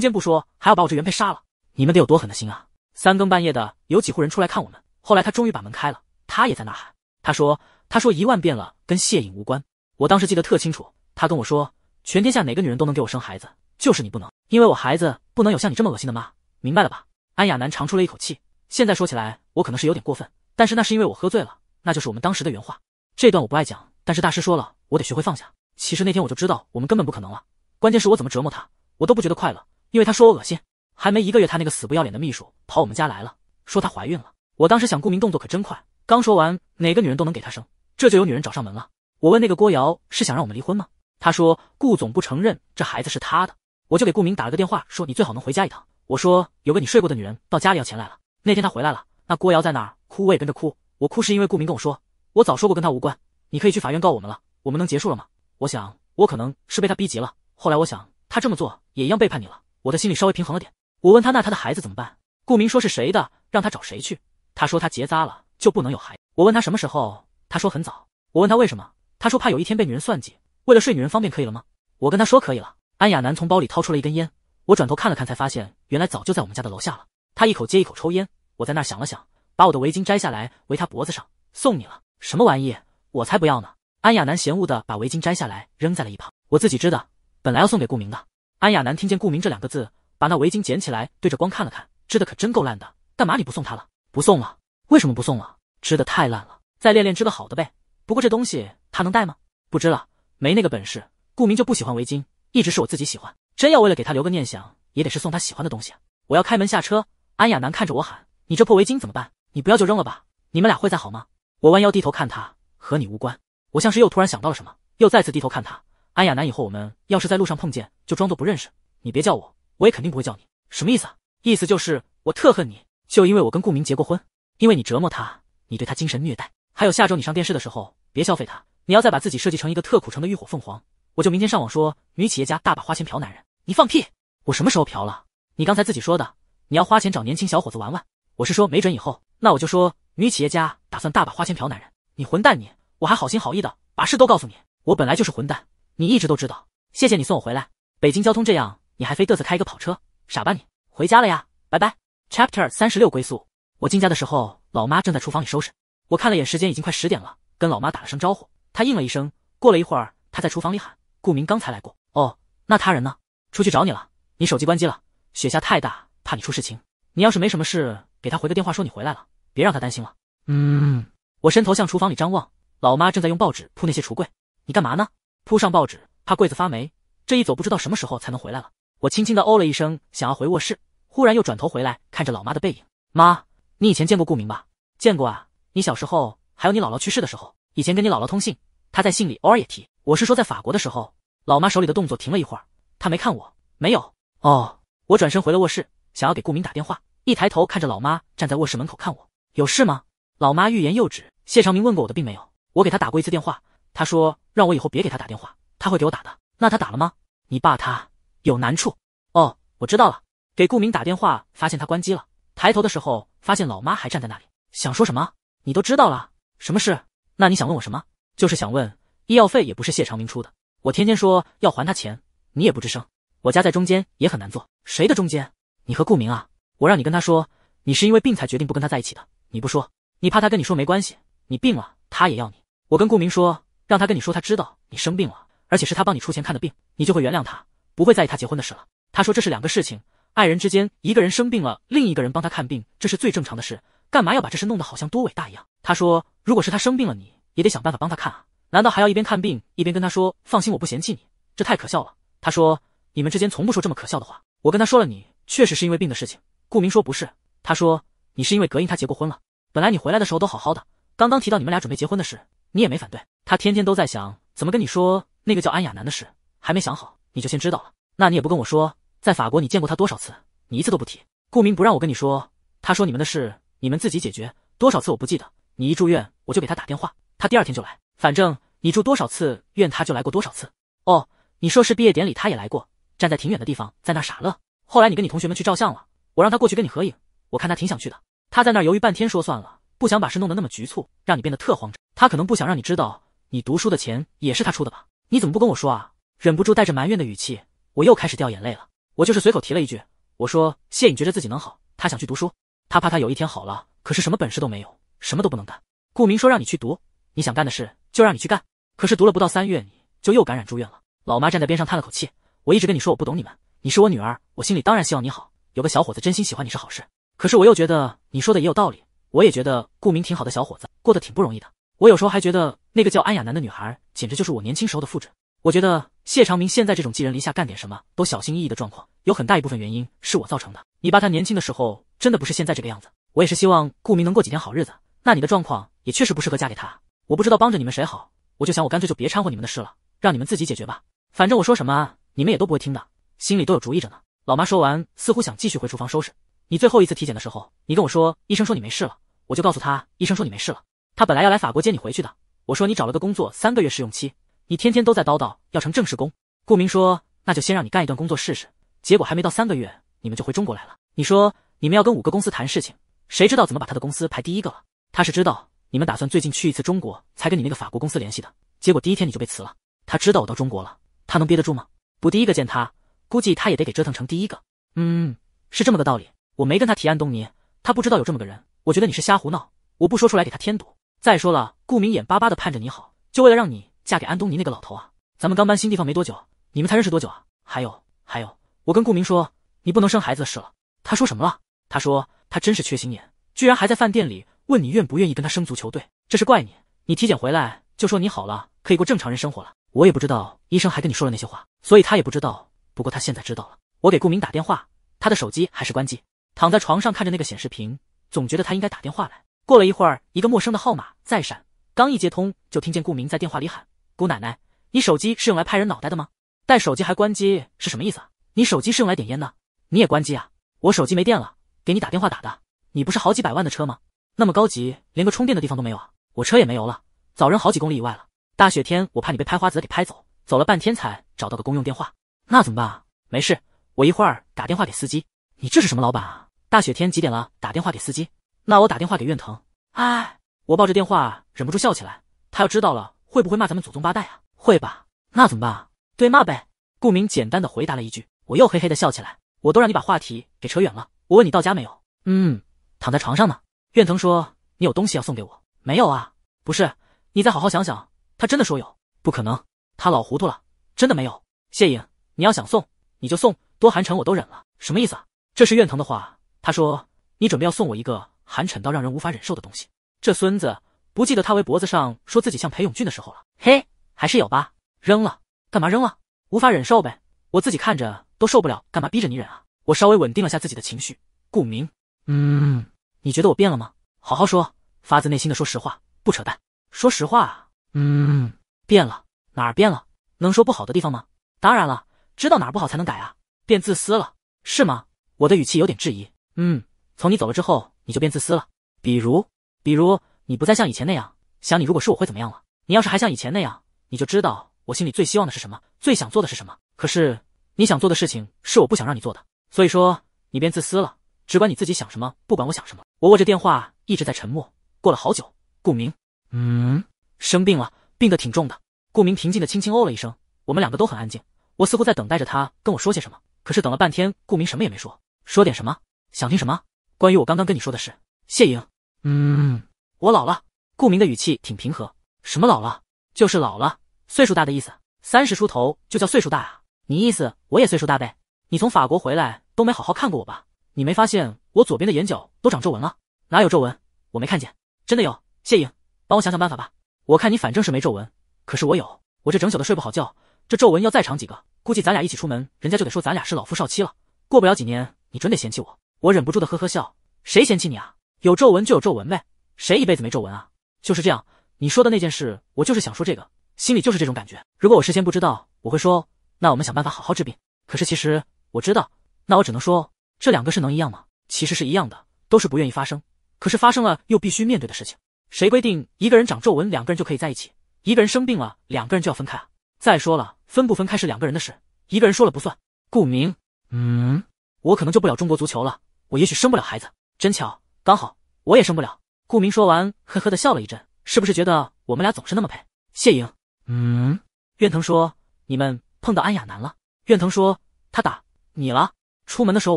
奸不说，还要把我这原配杀了，你们得有多狠的心啊！三更半夜的，有几户人出来看我们。后来他终于把门开了，他也在呐喊。他说：“他说一万遍了，跟谢颖无关。”我当时记得特清楚，他跟我说：“全天下哪个女人都能给我生孩子，就是你不能，因为我孩子不能有像你这么恶心的妈，明白了吧？”安雅楠长出了一口气。现在说起来，我可能是有点过分，但是那是因为我喝醉了，那就是我们当时的原话。这段我不爱讲，但是大师说了，我得学会放下。其实那天我就知道我们根本不可能了，关键是我怎么折磨他，我都不觉得快乐。因为他说我恶心，还没一个月，他那个死不要脸的秘书跑我们家来了，说她怀孕了。我当时想，顾明动作可真快，刚说完哪个女人都能给他生，这就有女人找上门了。我问那个郭瑶是想让我们离婚吗？她说顾总不承认这孩子是他的，我就给顾明打了个电话，说你最好能回家一趟。我说有个你睡过的女人到家里要钱来了。那天他回来了，那郭瑶在那儿哭，我也跟着哭。我哭是因为顾明跟我说，我早说过跟他无关，你可以去法院告我们了。我们能结束了吗？我想我可能是被他逼急了。后来我想他这么做也一样背叛你了。我的心里稍微平衡了点。我问他那他的孩子怎么办？顾明说是谁的让他找谁去。他说他结扎了就不能有孩。我问他什么时候？他说很早。我问他为什么？他说怕有一天被女人算计，为了睡女人方便可以了吗？我跟他说可以了。安雅楠从包里掏出了一根烟，我转头看了看才发现原来早就在我们家的楼下了。他一口接一口抽烟。我在那想了想，把我的围巾摘下来围他脖子上，送你了。什么玩意？我才不要呢！安雅楠嫌恶的把围巾摘下来扔在了一旁。我自己织的，本来要送给顾明的。安雅楠听见“顾明”这两个字，把那围巾捡起来，对着光看了看，织的可真够烂的。干嘛你不送他了？不送了？为什么不送了？织的太烂了，再练练织个好的呗。不过这东西他能带吗？不织了，没那个本事。顾明就不喜欢围巾，一直是我自己喜欢。真要为了给他留个念想，也得是送他喜欢的东西。我要开门下车。安雅楠看着我喊：“你这破围巾怎么办？你不要就扔了吧。”你们俩会再好吗？我弯腰低头看他，和你无关。我像是又突然想到了什么，又再次低头看他。安亚楠，以后我们要是在路上碰见，就装作不认识。你别叫我，我也肯定不会叫你。什么意思？啊？意思就是我特恨你，就因为我跟顾明结过婚，因为你折磨他，你对他精神虐待。还有下周你上电视的时候，别消费他，你要再把自己设计成一个特苦城的浴火凤凰，我就明天上网说女企业家大把花钱嫖男人。你放屁！我什么时候嫖了？你刚才自己说的，你要花钱找年轻小伙子玩玩。我是说，没准以后，那我就说女企业家打算大把花钱嫖男人。你混蛋！你我还好心好意的把事都告诉你，我本来就是混蛋。你一直都知道，谢谢你送我回来。北京交通这样，你还非得瑟开一个跑车，傻吧你？回家了呀，拜拜。Chapter 三十六归宿。我进家的时候，老妈正在厨房里收拾。我看了眼时间，已经快十点了，跟老妈打了声招呼，她应了一声。过了一会儿，她在厨房里喊：“顾明刚才来过。”哦，那他人呢？出去找你了。你手机关机了，雪下太大，怕你出事情。你要是没什么事，给他回个电话，说你回来了，别让他担心了。嗯。我伸头向厨房里张望，老妈正在用报纸铺那些橱柜。你干嘛呢？铺上报纸，怕柜子发霉。这一走，不知道什么时候才能回来了。我轻轻地哦了一声，想要回卧室，忽然又转头回来，看着老妈的背影。妈，你以前见过顾明吧？见过啊。你小时候还有你姥姥去世的时候，以前跟你姥姥通信，她在信里偶尔也提。我是说在法国的时候。老妈手里的动作停了一会儿，她没看我，没有。哦。我转身回了卧室，想要给顾明打电话，一抬头看着老妈站在卧室门口看我，有事吗？老妈欲言又止。谢长明问过我的病没有？我给他打过一次电话。他说让我以后别给他打电话，他会给我打的。那他打了吗？你爸他有难处。哦，我知道了。给顾明打电话，发现他关机了。抬头的时候，发现老妈还站在那里。想说什么？你都知道了？什么事？那你想问我什么？就是想问，医药费也不是谢长明出的。我天天说要还他钱，你也不吱声。我家在中间也很难做。谁的中间？你和顾明啊？我让你跟他说，你是因为病才决定不跟他在一起的。你不说，你怕他跟你说没关系。你病了，他也要你。我跟顾明说。让他跟你说他知道你生病了，而且是他帮你出钱看的病，你就会原谅他，不会在意他结婚的事了。他说这是两个事情，爱人之间一个人生病了，另一个人帮他看病，这是最正常的事，干嘛要把这事弄得好像多伟大一样？他说，如果是他生病了，你也得想办法帮他看啊，难道还要一边看病一边跟他说放心我不嫌弃你？这太可笑了。他说你们之间从不说这么可笑的话。我跟他说了，你确实是因为病的事情。顾明说不是，他说你是因为隔音他结过婚了，本来你回来的时候都好好的，刚刚提到你们俩准备结婚的事。你也没反对，他天天都在想怎么跟你说那个叫安雅楠的事，还没想好，你就先知道了。那你也不跟我说，在法国你见过他多少次，你一次都不提。顾明不让我跟你说，他说你们的事你们自己解决，多少次我不记得。你一住院我就给他打电话，他第二天就来，反正你住多少次院他就来过多少次。哦，你硕士毕业典礼他也来过，站在挺远的地方在那傻乐。后来你跟你同学们去照相了，我让他过去跟你合影，我看他挺想去的，他在那犹豫半天说算了。不想把事弄得那么局促，让你变得特慌张。他可能不想让你知道，你读书的钱也是他出的吧？你怎么不跟我说啊？忍不住带着埋怨的语气，我又开始掉眼泪了。我就是随口提了一句，我说谢颖觉得自己能好，他想去读书，他怕他有一天好了，可是什么本事都没有，什么都不能干。顾明说让你去读你想干的事，就让你去干。可是读了不到三月，你就又感染住院了。老妈站在边上叹了口气，我一直跟你说我不懂你们，你是我女儿，我心里当然希望你好。有个小伙子真心喜欢你是好事，可是我又觉得你说的也有道理。我也觉得顾明挺好的，小伙子过得挺不容易的。我有时候还觉得那个叫安雅楠的女孩，简直就是我年轻时候的复制。我觉得谢长明现在这种寄人篱下、干点什么都小心翼翼的状况，有很大一部分原因是我造成的。你爸他年轻的时候真的不是现在这个样子。我也是希望顾明能过几天好日子。那你的状况也确实不适合嫁给他。我不知道帮着你们谁好，我就想我干脆就别掺和你们的事了，让你们自己解决吧。反正我说什么你们也都不会听的，心里都有主意着呢。老妈说完，似乎想继续回厨房收拾。你最后一次体检的时候，你跟我说医生说你没事了。我就告诉他，医生说你没事了。他本来要来法国接你回去的。我说你找了个工作，三个月试用期，你天天都在叨叨要成正式工。顾明说那就先让你干一段工作试试。结果还没到三个月，你们就回中国来了。你说你们要跟五个公司谈事情，谁知道怎么把他的公司排第一个了？他是知道你们打算最近去一次中国才跟你那个法国公司联系的。结果第一天你就被辞了。他知道我到中国了，他能憋得住吗？不第一个见他，估计他也得给折腾成第一个。嗯，是这么个道理。我没跟他提安东尼，他不知道有这么个人。我觉得你是瞎胡闹，我不说出来给他添堵。再说了，顾明眼巴巴的盼着你好，就为了让你嫁给安东尼那个老头啊。咱们刚搬新地方没多久，你们才认识多久啊？还有，还有，我跟顾明说你不能生孩子的事了。他说什么了？他说他真是缺心眼，居然还在饭店里问你愿不愿意跟他生足球队。这是怪你，你体检回来就说你好了，可以过正常人生活了。我也不知道医生还跟你说了那些话，所以他也不知道。不过他现在知道了。我给顾明打电话，他的手机还是关机。躺在床上看着那个显示屏。总觉得他应该打电话来。过了一会儿，一个陌生的号码再闪，刚一接通，就听见顾明在电话里喊：“姑奶奶，你手机是用来拍人脑袋的吗？带手机还关机是什么意思啊？你手机是用来点烟的，你也关机啊？我手机没电了，给你打电话打的。你不是好几百万的车吗？那么高级，连个充电的地方都没有啊？我车也没油了，早扔好几公里以外了。大雪天，我怕你被拍花子给拍走，走了半天才找到个公用电话。那怎么办啊？没事，我一会儿打电话给司机。你这是什么老板啊？”大雪天几点了？打电话给司机。那我打电话给苑腾。哎，我抱着电话忍不住笑起来。他要知道了，会不会骂咱们祖宗八代啊？会吧。那怎么办？对骂呗。顾明简单的回答了一句。我又嘿嘿的笑起来。我都让你把话题给扯远了。我问你到家没有？嗯，躺在床上呢。苑腾说你有东西要送给我？没有啊。不是，你再好好想想。他真的说有？不可能，他老糊涂了，真的没有。谢颖，你要想送，你就送。多寒碜我都忍了。什么意思啊？这是苑腾的话。他说：“你准备要送我一个寒碜到让人无法忍受的东西。”这孙子不记得他围脖子上说自己像裴永俊的时候了。嘿，还是有吧？扔了？干嘛扔了？无法忍受呗？我自己看着都受不了，干嘛逼着你忍啊？我稍微稳定了下自己的情绪。顾明，嗯，你觉得我变了吗？好好说，发自内心的说实话，不扯淡。说实话啊，嗯，变了，哪儿变了？能说不好的地方吗？当然了，知道哪儿不好才能改啊。变自私了，是吗？我的语气有点质疑。嗯，从你走了之后，你就变自私了。比如，比如你不再像以前那样想，你如果是我会怎么样了。你要是还像以前那样，你就知道我心里最希望的是什么，最想做的是什么。可是你想做的事情是我不想让你做的，所以说你变自私了，只管你自己想什么，不管我想什么。我握着电话一直在沉默，过了好久。顾明，嗯，生病了，病得挺重的。顾明平静的轻轻哦了一声。我们两个都很安静，我似乎在等待着他跟我说些什么，可是等了半天，顾明什么也没说。说点什么？想听什么？关于我刚刚跟你说的事，谢颖。嗯，我老了。顾明的语气挺平和。什么老了？就是老了，岁数大的意思。三十出头就叫岁数大啊？你意思我也岁数大呗？你从法国回来都没好好看过我吧？你没发现我左边的眼角都长皱纹了？哪有皱纹？我没看见。真的有。谢颖，帮我想想办法吧。我看你反正是没皱纹，可是我有。我这整宿的睡不好觉，这皱纹要再长几个，估计咱俩一起出门，人家就得说咱俩是老夫少妻了。过不了几年，你准得嫌弃我。我忍不住的呵呵笑，谁嫌弃你啊？有皱纹就有皱纹呗，谁一辈子没皱纹啊？就是这样，你说的那件事，我就是想说这个，心里就是这种感觉。如果我事先不知道，我会说，那我们想办法好好治病。可是其实我知道，那我只能说，这两个是能一样吗？其实是一样的，都是不愿意发生，可是发生了又必须面对的事情。谁规定一个人长皱纹，两个人就可以在一起？一个人生病了，两个人就要分开啊？再说了，分不分开是两个人的事，一个人说了不算。顾明，嗯，我可能救不了中国足球了。我也许生不了孩子，真巧，刚好我也生不了。顾明说完，呵呵的笑了一阵，是不是觉得我们俩总是那么配？谢莹，嗯。苑腾说，你们碰到安雅男了。苑腾说，他打你了。出门的时候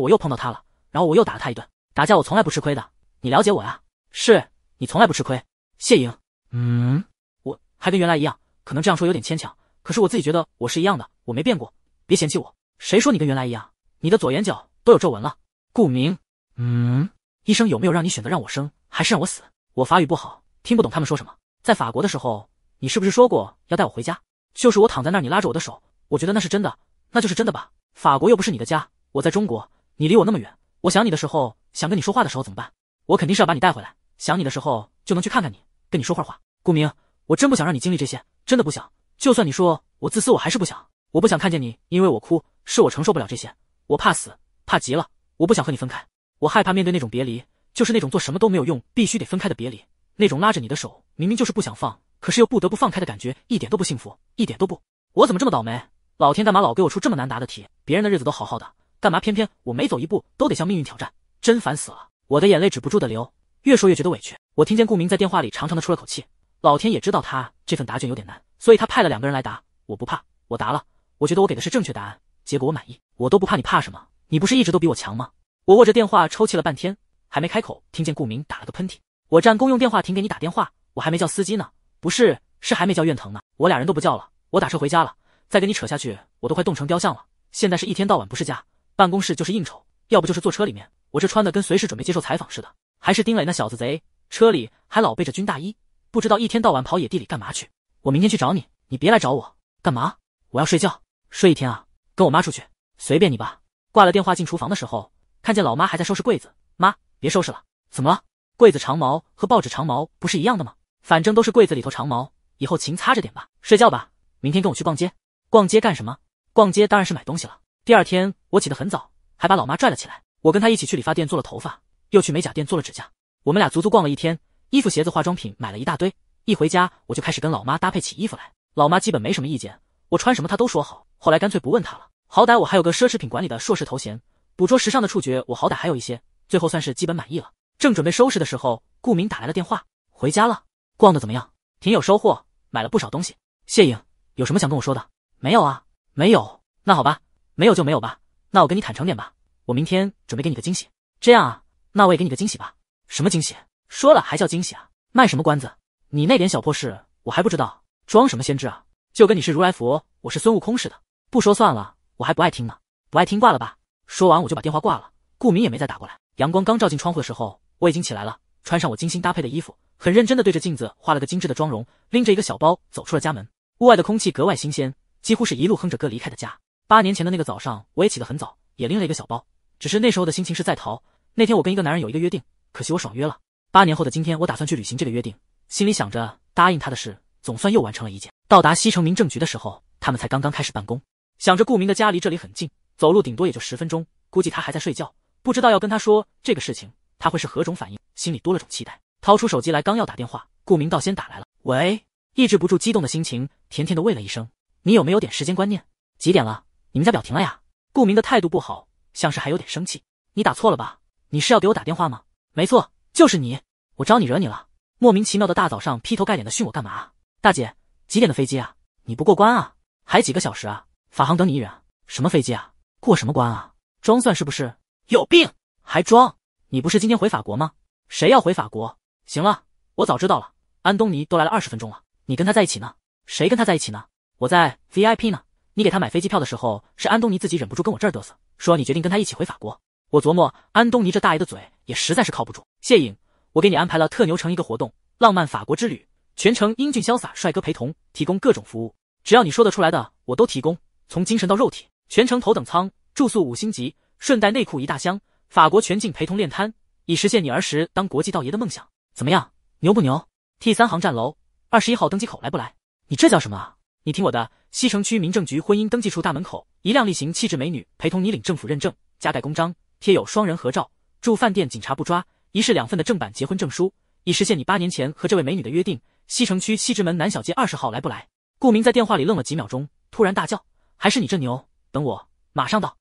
我又碰到他了，然后我又打了他一顿。打架我从来不吃亏的，你了解我呀？是你从来不吃亏。谢莹，嗯。我还跟原来一样，可能这样说有点牵强，可是我自己觉得我是一样的，我没变过，别嫌弃我。谁说你跟原来一样？你的左眼角都有皱纹了。顾明，嗯，医生有没有让你选择让我生还是让我死？我法语不好，听不懂他们说什么。在法国的时候，你是不是说过要带我回家？就是我躺在那儿，你拉着我的手，我觉得那是真的，那就是真的吧？法国又不是你的家，我在中国，你离我那么远，我想你的时候，想跟你说话的时候怎么办？我肯定是要把你带回来，想你的时候就能去看看你，跟你说会话。顾明，我真不想让你经历这些，真的不想。就算你说我自私，我还是不想。我不想看见你，因为我哭，是我承受不了这些，我怕死，怕极了。我不想和你分开，我害怕面对那种别离，就是那种做什么都没有用，必须得分开的别离。那种拉着你的手，明明就是不想放，可是又不得不放开的感觉，一点都不幸福，一点都不。我怎么这么倒霉？老天干嘛老给我出这么难答的题？别人的日子都好好的，干嘛偏偏我每走一步都得向命运挑战？真烦死了！我的眼泪止不住的流，越说越觉得委屈。我听见顾明在电话里长长的出了口气。老天也知道他这份答卷有点难，所以他派了两个人来答。我不怕，我答了，我觉得我给的是正确答案，结果我满意，我都不怕，你怕什么？你不是一直都比我强吗？我握着电话抽泣了半天，还没开口，听见顾明打了个喷嚏。我站公用电话亭给你打电话，我还没叫司机呢，不是是还没叫苑腾呢。我俩人都不叫了，我打车回家了。再跟你扯下去，我都快冻成雕像了。现在是一天到晚不是家，办公室就是应酬，要不就是坐车里面。我这穿的跟随时准备接受采访似的。还是丁磊那小子贼，车里还老背着军大衣，不知道一天到晚跑野地里干嘛去。我明天去找你，你别来找我干嘛？我要睡觉，睡一天啊？跟我妈出去，随便你吧。挂了电话，进厨房的时候，看见老妈还在收拾柜子。妈，别收拾了，怎么了？柜子长毛和报纸长毛不是一样的吗？反正都是柜子里头长毛，以后勤擦着点吧。睡觉吧，明天跟我去逛街。逛街干什么？逛街当然是买东西了。第二天我起得很早，还把老妈拽了起来。我跟她一起去理发店做了头发，又去美甲店做了指甲。我们俩足足逛了一天，衣服、鞋子、化妆品买了一大堆。一回家我就开始跟老妈搭配起衣服来，老妈基本没什么意见，我穿什么她都说好。后来干脆不问她了。好歹我还有个奢侈品管理的硕士头衔，捕捉时尚的触觉我好歹还有一些，最后算是基本满意了。正准备收拾的时候，顾明打来了电话。回家了，逛的怎么样？挺有收获，买了不少东西。谢颖，有什么想跟我说的？没有啊，没有。那好吧，没有就没有吧。那我跟你坦诚点吧，我明天准备给你个惊喜。这样啊，那我也给你个惊喜吧。什么惊喜？说了还叫惊喜啊？卖什么关子？你那点小破事我还不知道，装什么先知啊？就跟你是如来佛，我是孙悟空似的。不说算了。我还不爱听呢，不爱听挂了吧。说完我就把电话挂了，顾明也没再打过来。阳光刚照进窗户的时候，我已经起来了，穿上我精心搭配的衣服，很认真的对着镜子画了个精致的妆容，拎着一个小包走出了家门。屋外的空气格外新鲜，几乎是一路哼着歌离开的家。八年前的那个早上，我也起得很早，也拎了一个小包，只是那时候的心情是在逃。那天我跟一个男人有一个约定，可惜我爽约了。八年后的今天，我打算去履行这个约定，心里想着答应他的事，总算又完成了一件。到达西城民政局的时候，他们才刚刚开始办公。想着顾明的家离这里很近，走路顶多也就十分钟，估计他还在睡觉，不知道要跟他说这个事情，他会是何种反应，心里多了种期待。掏出手机来，刚要打电话，顾明倒先打来了。喂，抑制不住激动的心情，甜甜的问了一声：“你有没有点时间观念？几点了？你们家表停了呀？”顾明的态度不好，像是还有点生气：“你打错了吧？你是要给我打电话吗？没错，就是你。我招你惹你了？莫名其妙的大早上劈头盖脸的训我干嘛？大姐，几点的飞机啊？你不过关啊？还几个小时啊？”法航等你一人啊？什么飞机啊？过什么关啊？装蒜是不是？有病还装？你不是今天回法国吗？谁要回法国？行了，我早知道了。安东尼都来了二十分钟了，你跟他在一起呢？谁跟他在一起呢？我在 VIP 呢。你给他买飞机票的时候，是安东尼自己忍不住跟我这儿嘚瑟，说你决定跟他一起回法国。我琢磨，安东尼这大爷的嘴也实在是靠不住。谢颖，我给你安排了特牛城一个活动——浪漫法国之旅，全程英俊潇洒帅哥陪同，提供各种服务，只要你说得出来的，我都提供。从精神到肉体，全程头等舱住宿五星级，顺带内裤一大箱，法国全境陪同练摊，以实现你儿时当国际道爷的梦想。怎么样，牛不牛？T 三航站楼二十一号登机口来不来？你这叫什么啊？你听我的，西城区民政局婚姻登记处大门口，一辆例行气质美女陪同你领政府认证，加盖公章，贴有双人合照，住饭店警察不抓，一式两份的正版结婚证书，以实现你八年前和这位美女的约定。西城区西直门南小街二十号来不来？顾明在电话里愣了几秒钟，突然大叫。还是你这牛，等我马上到。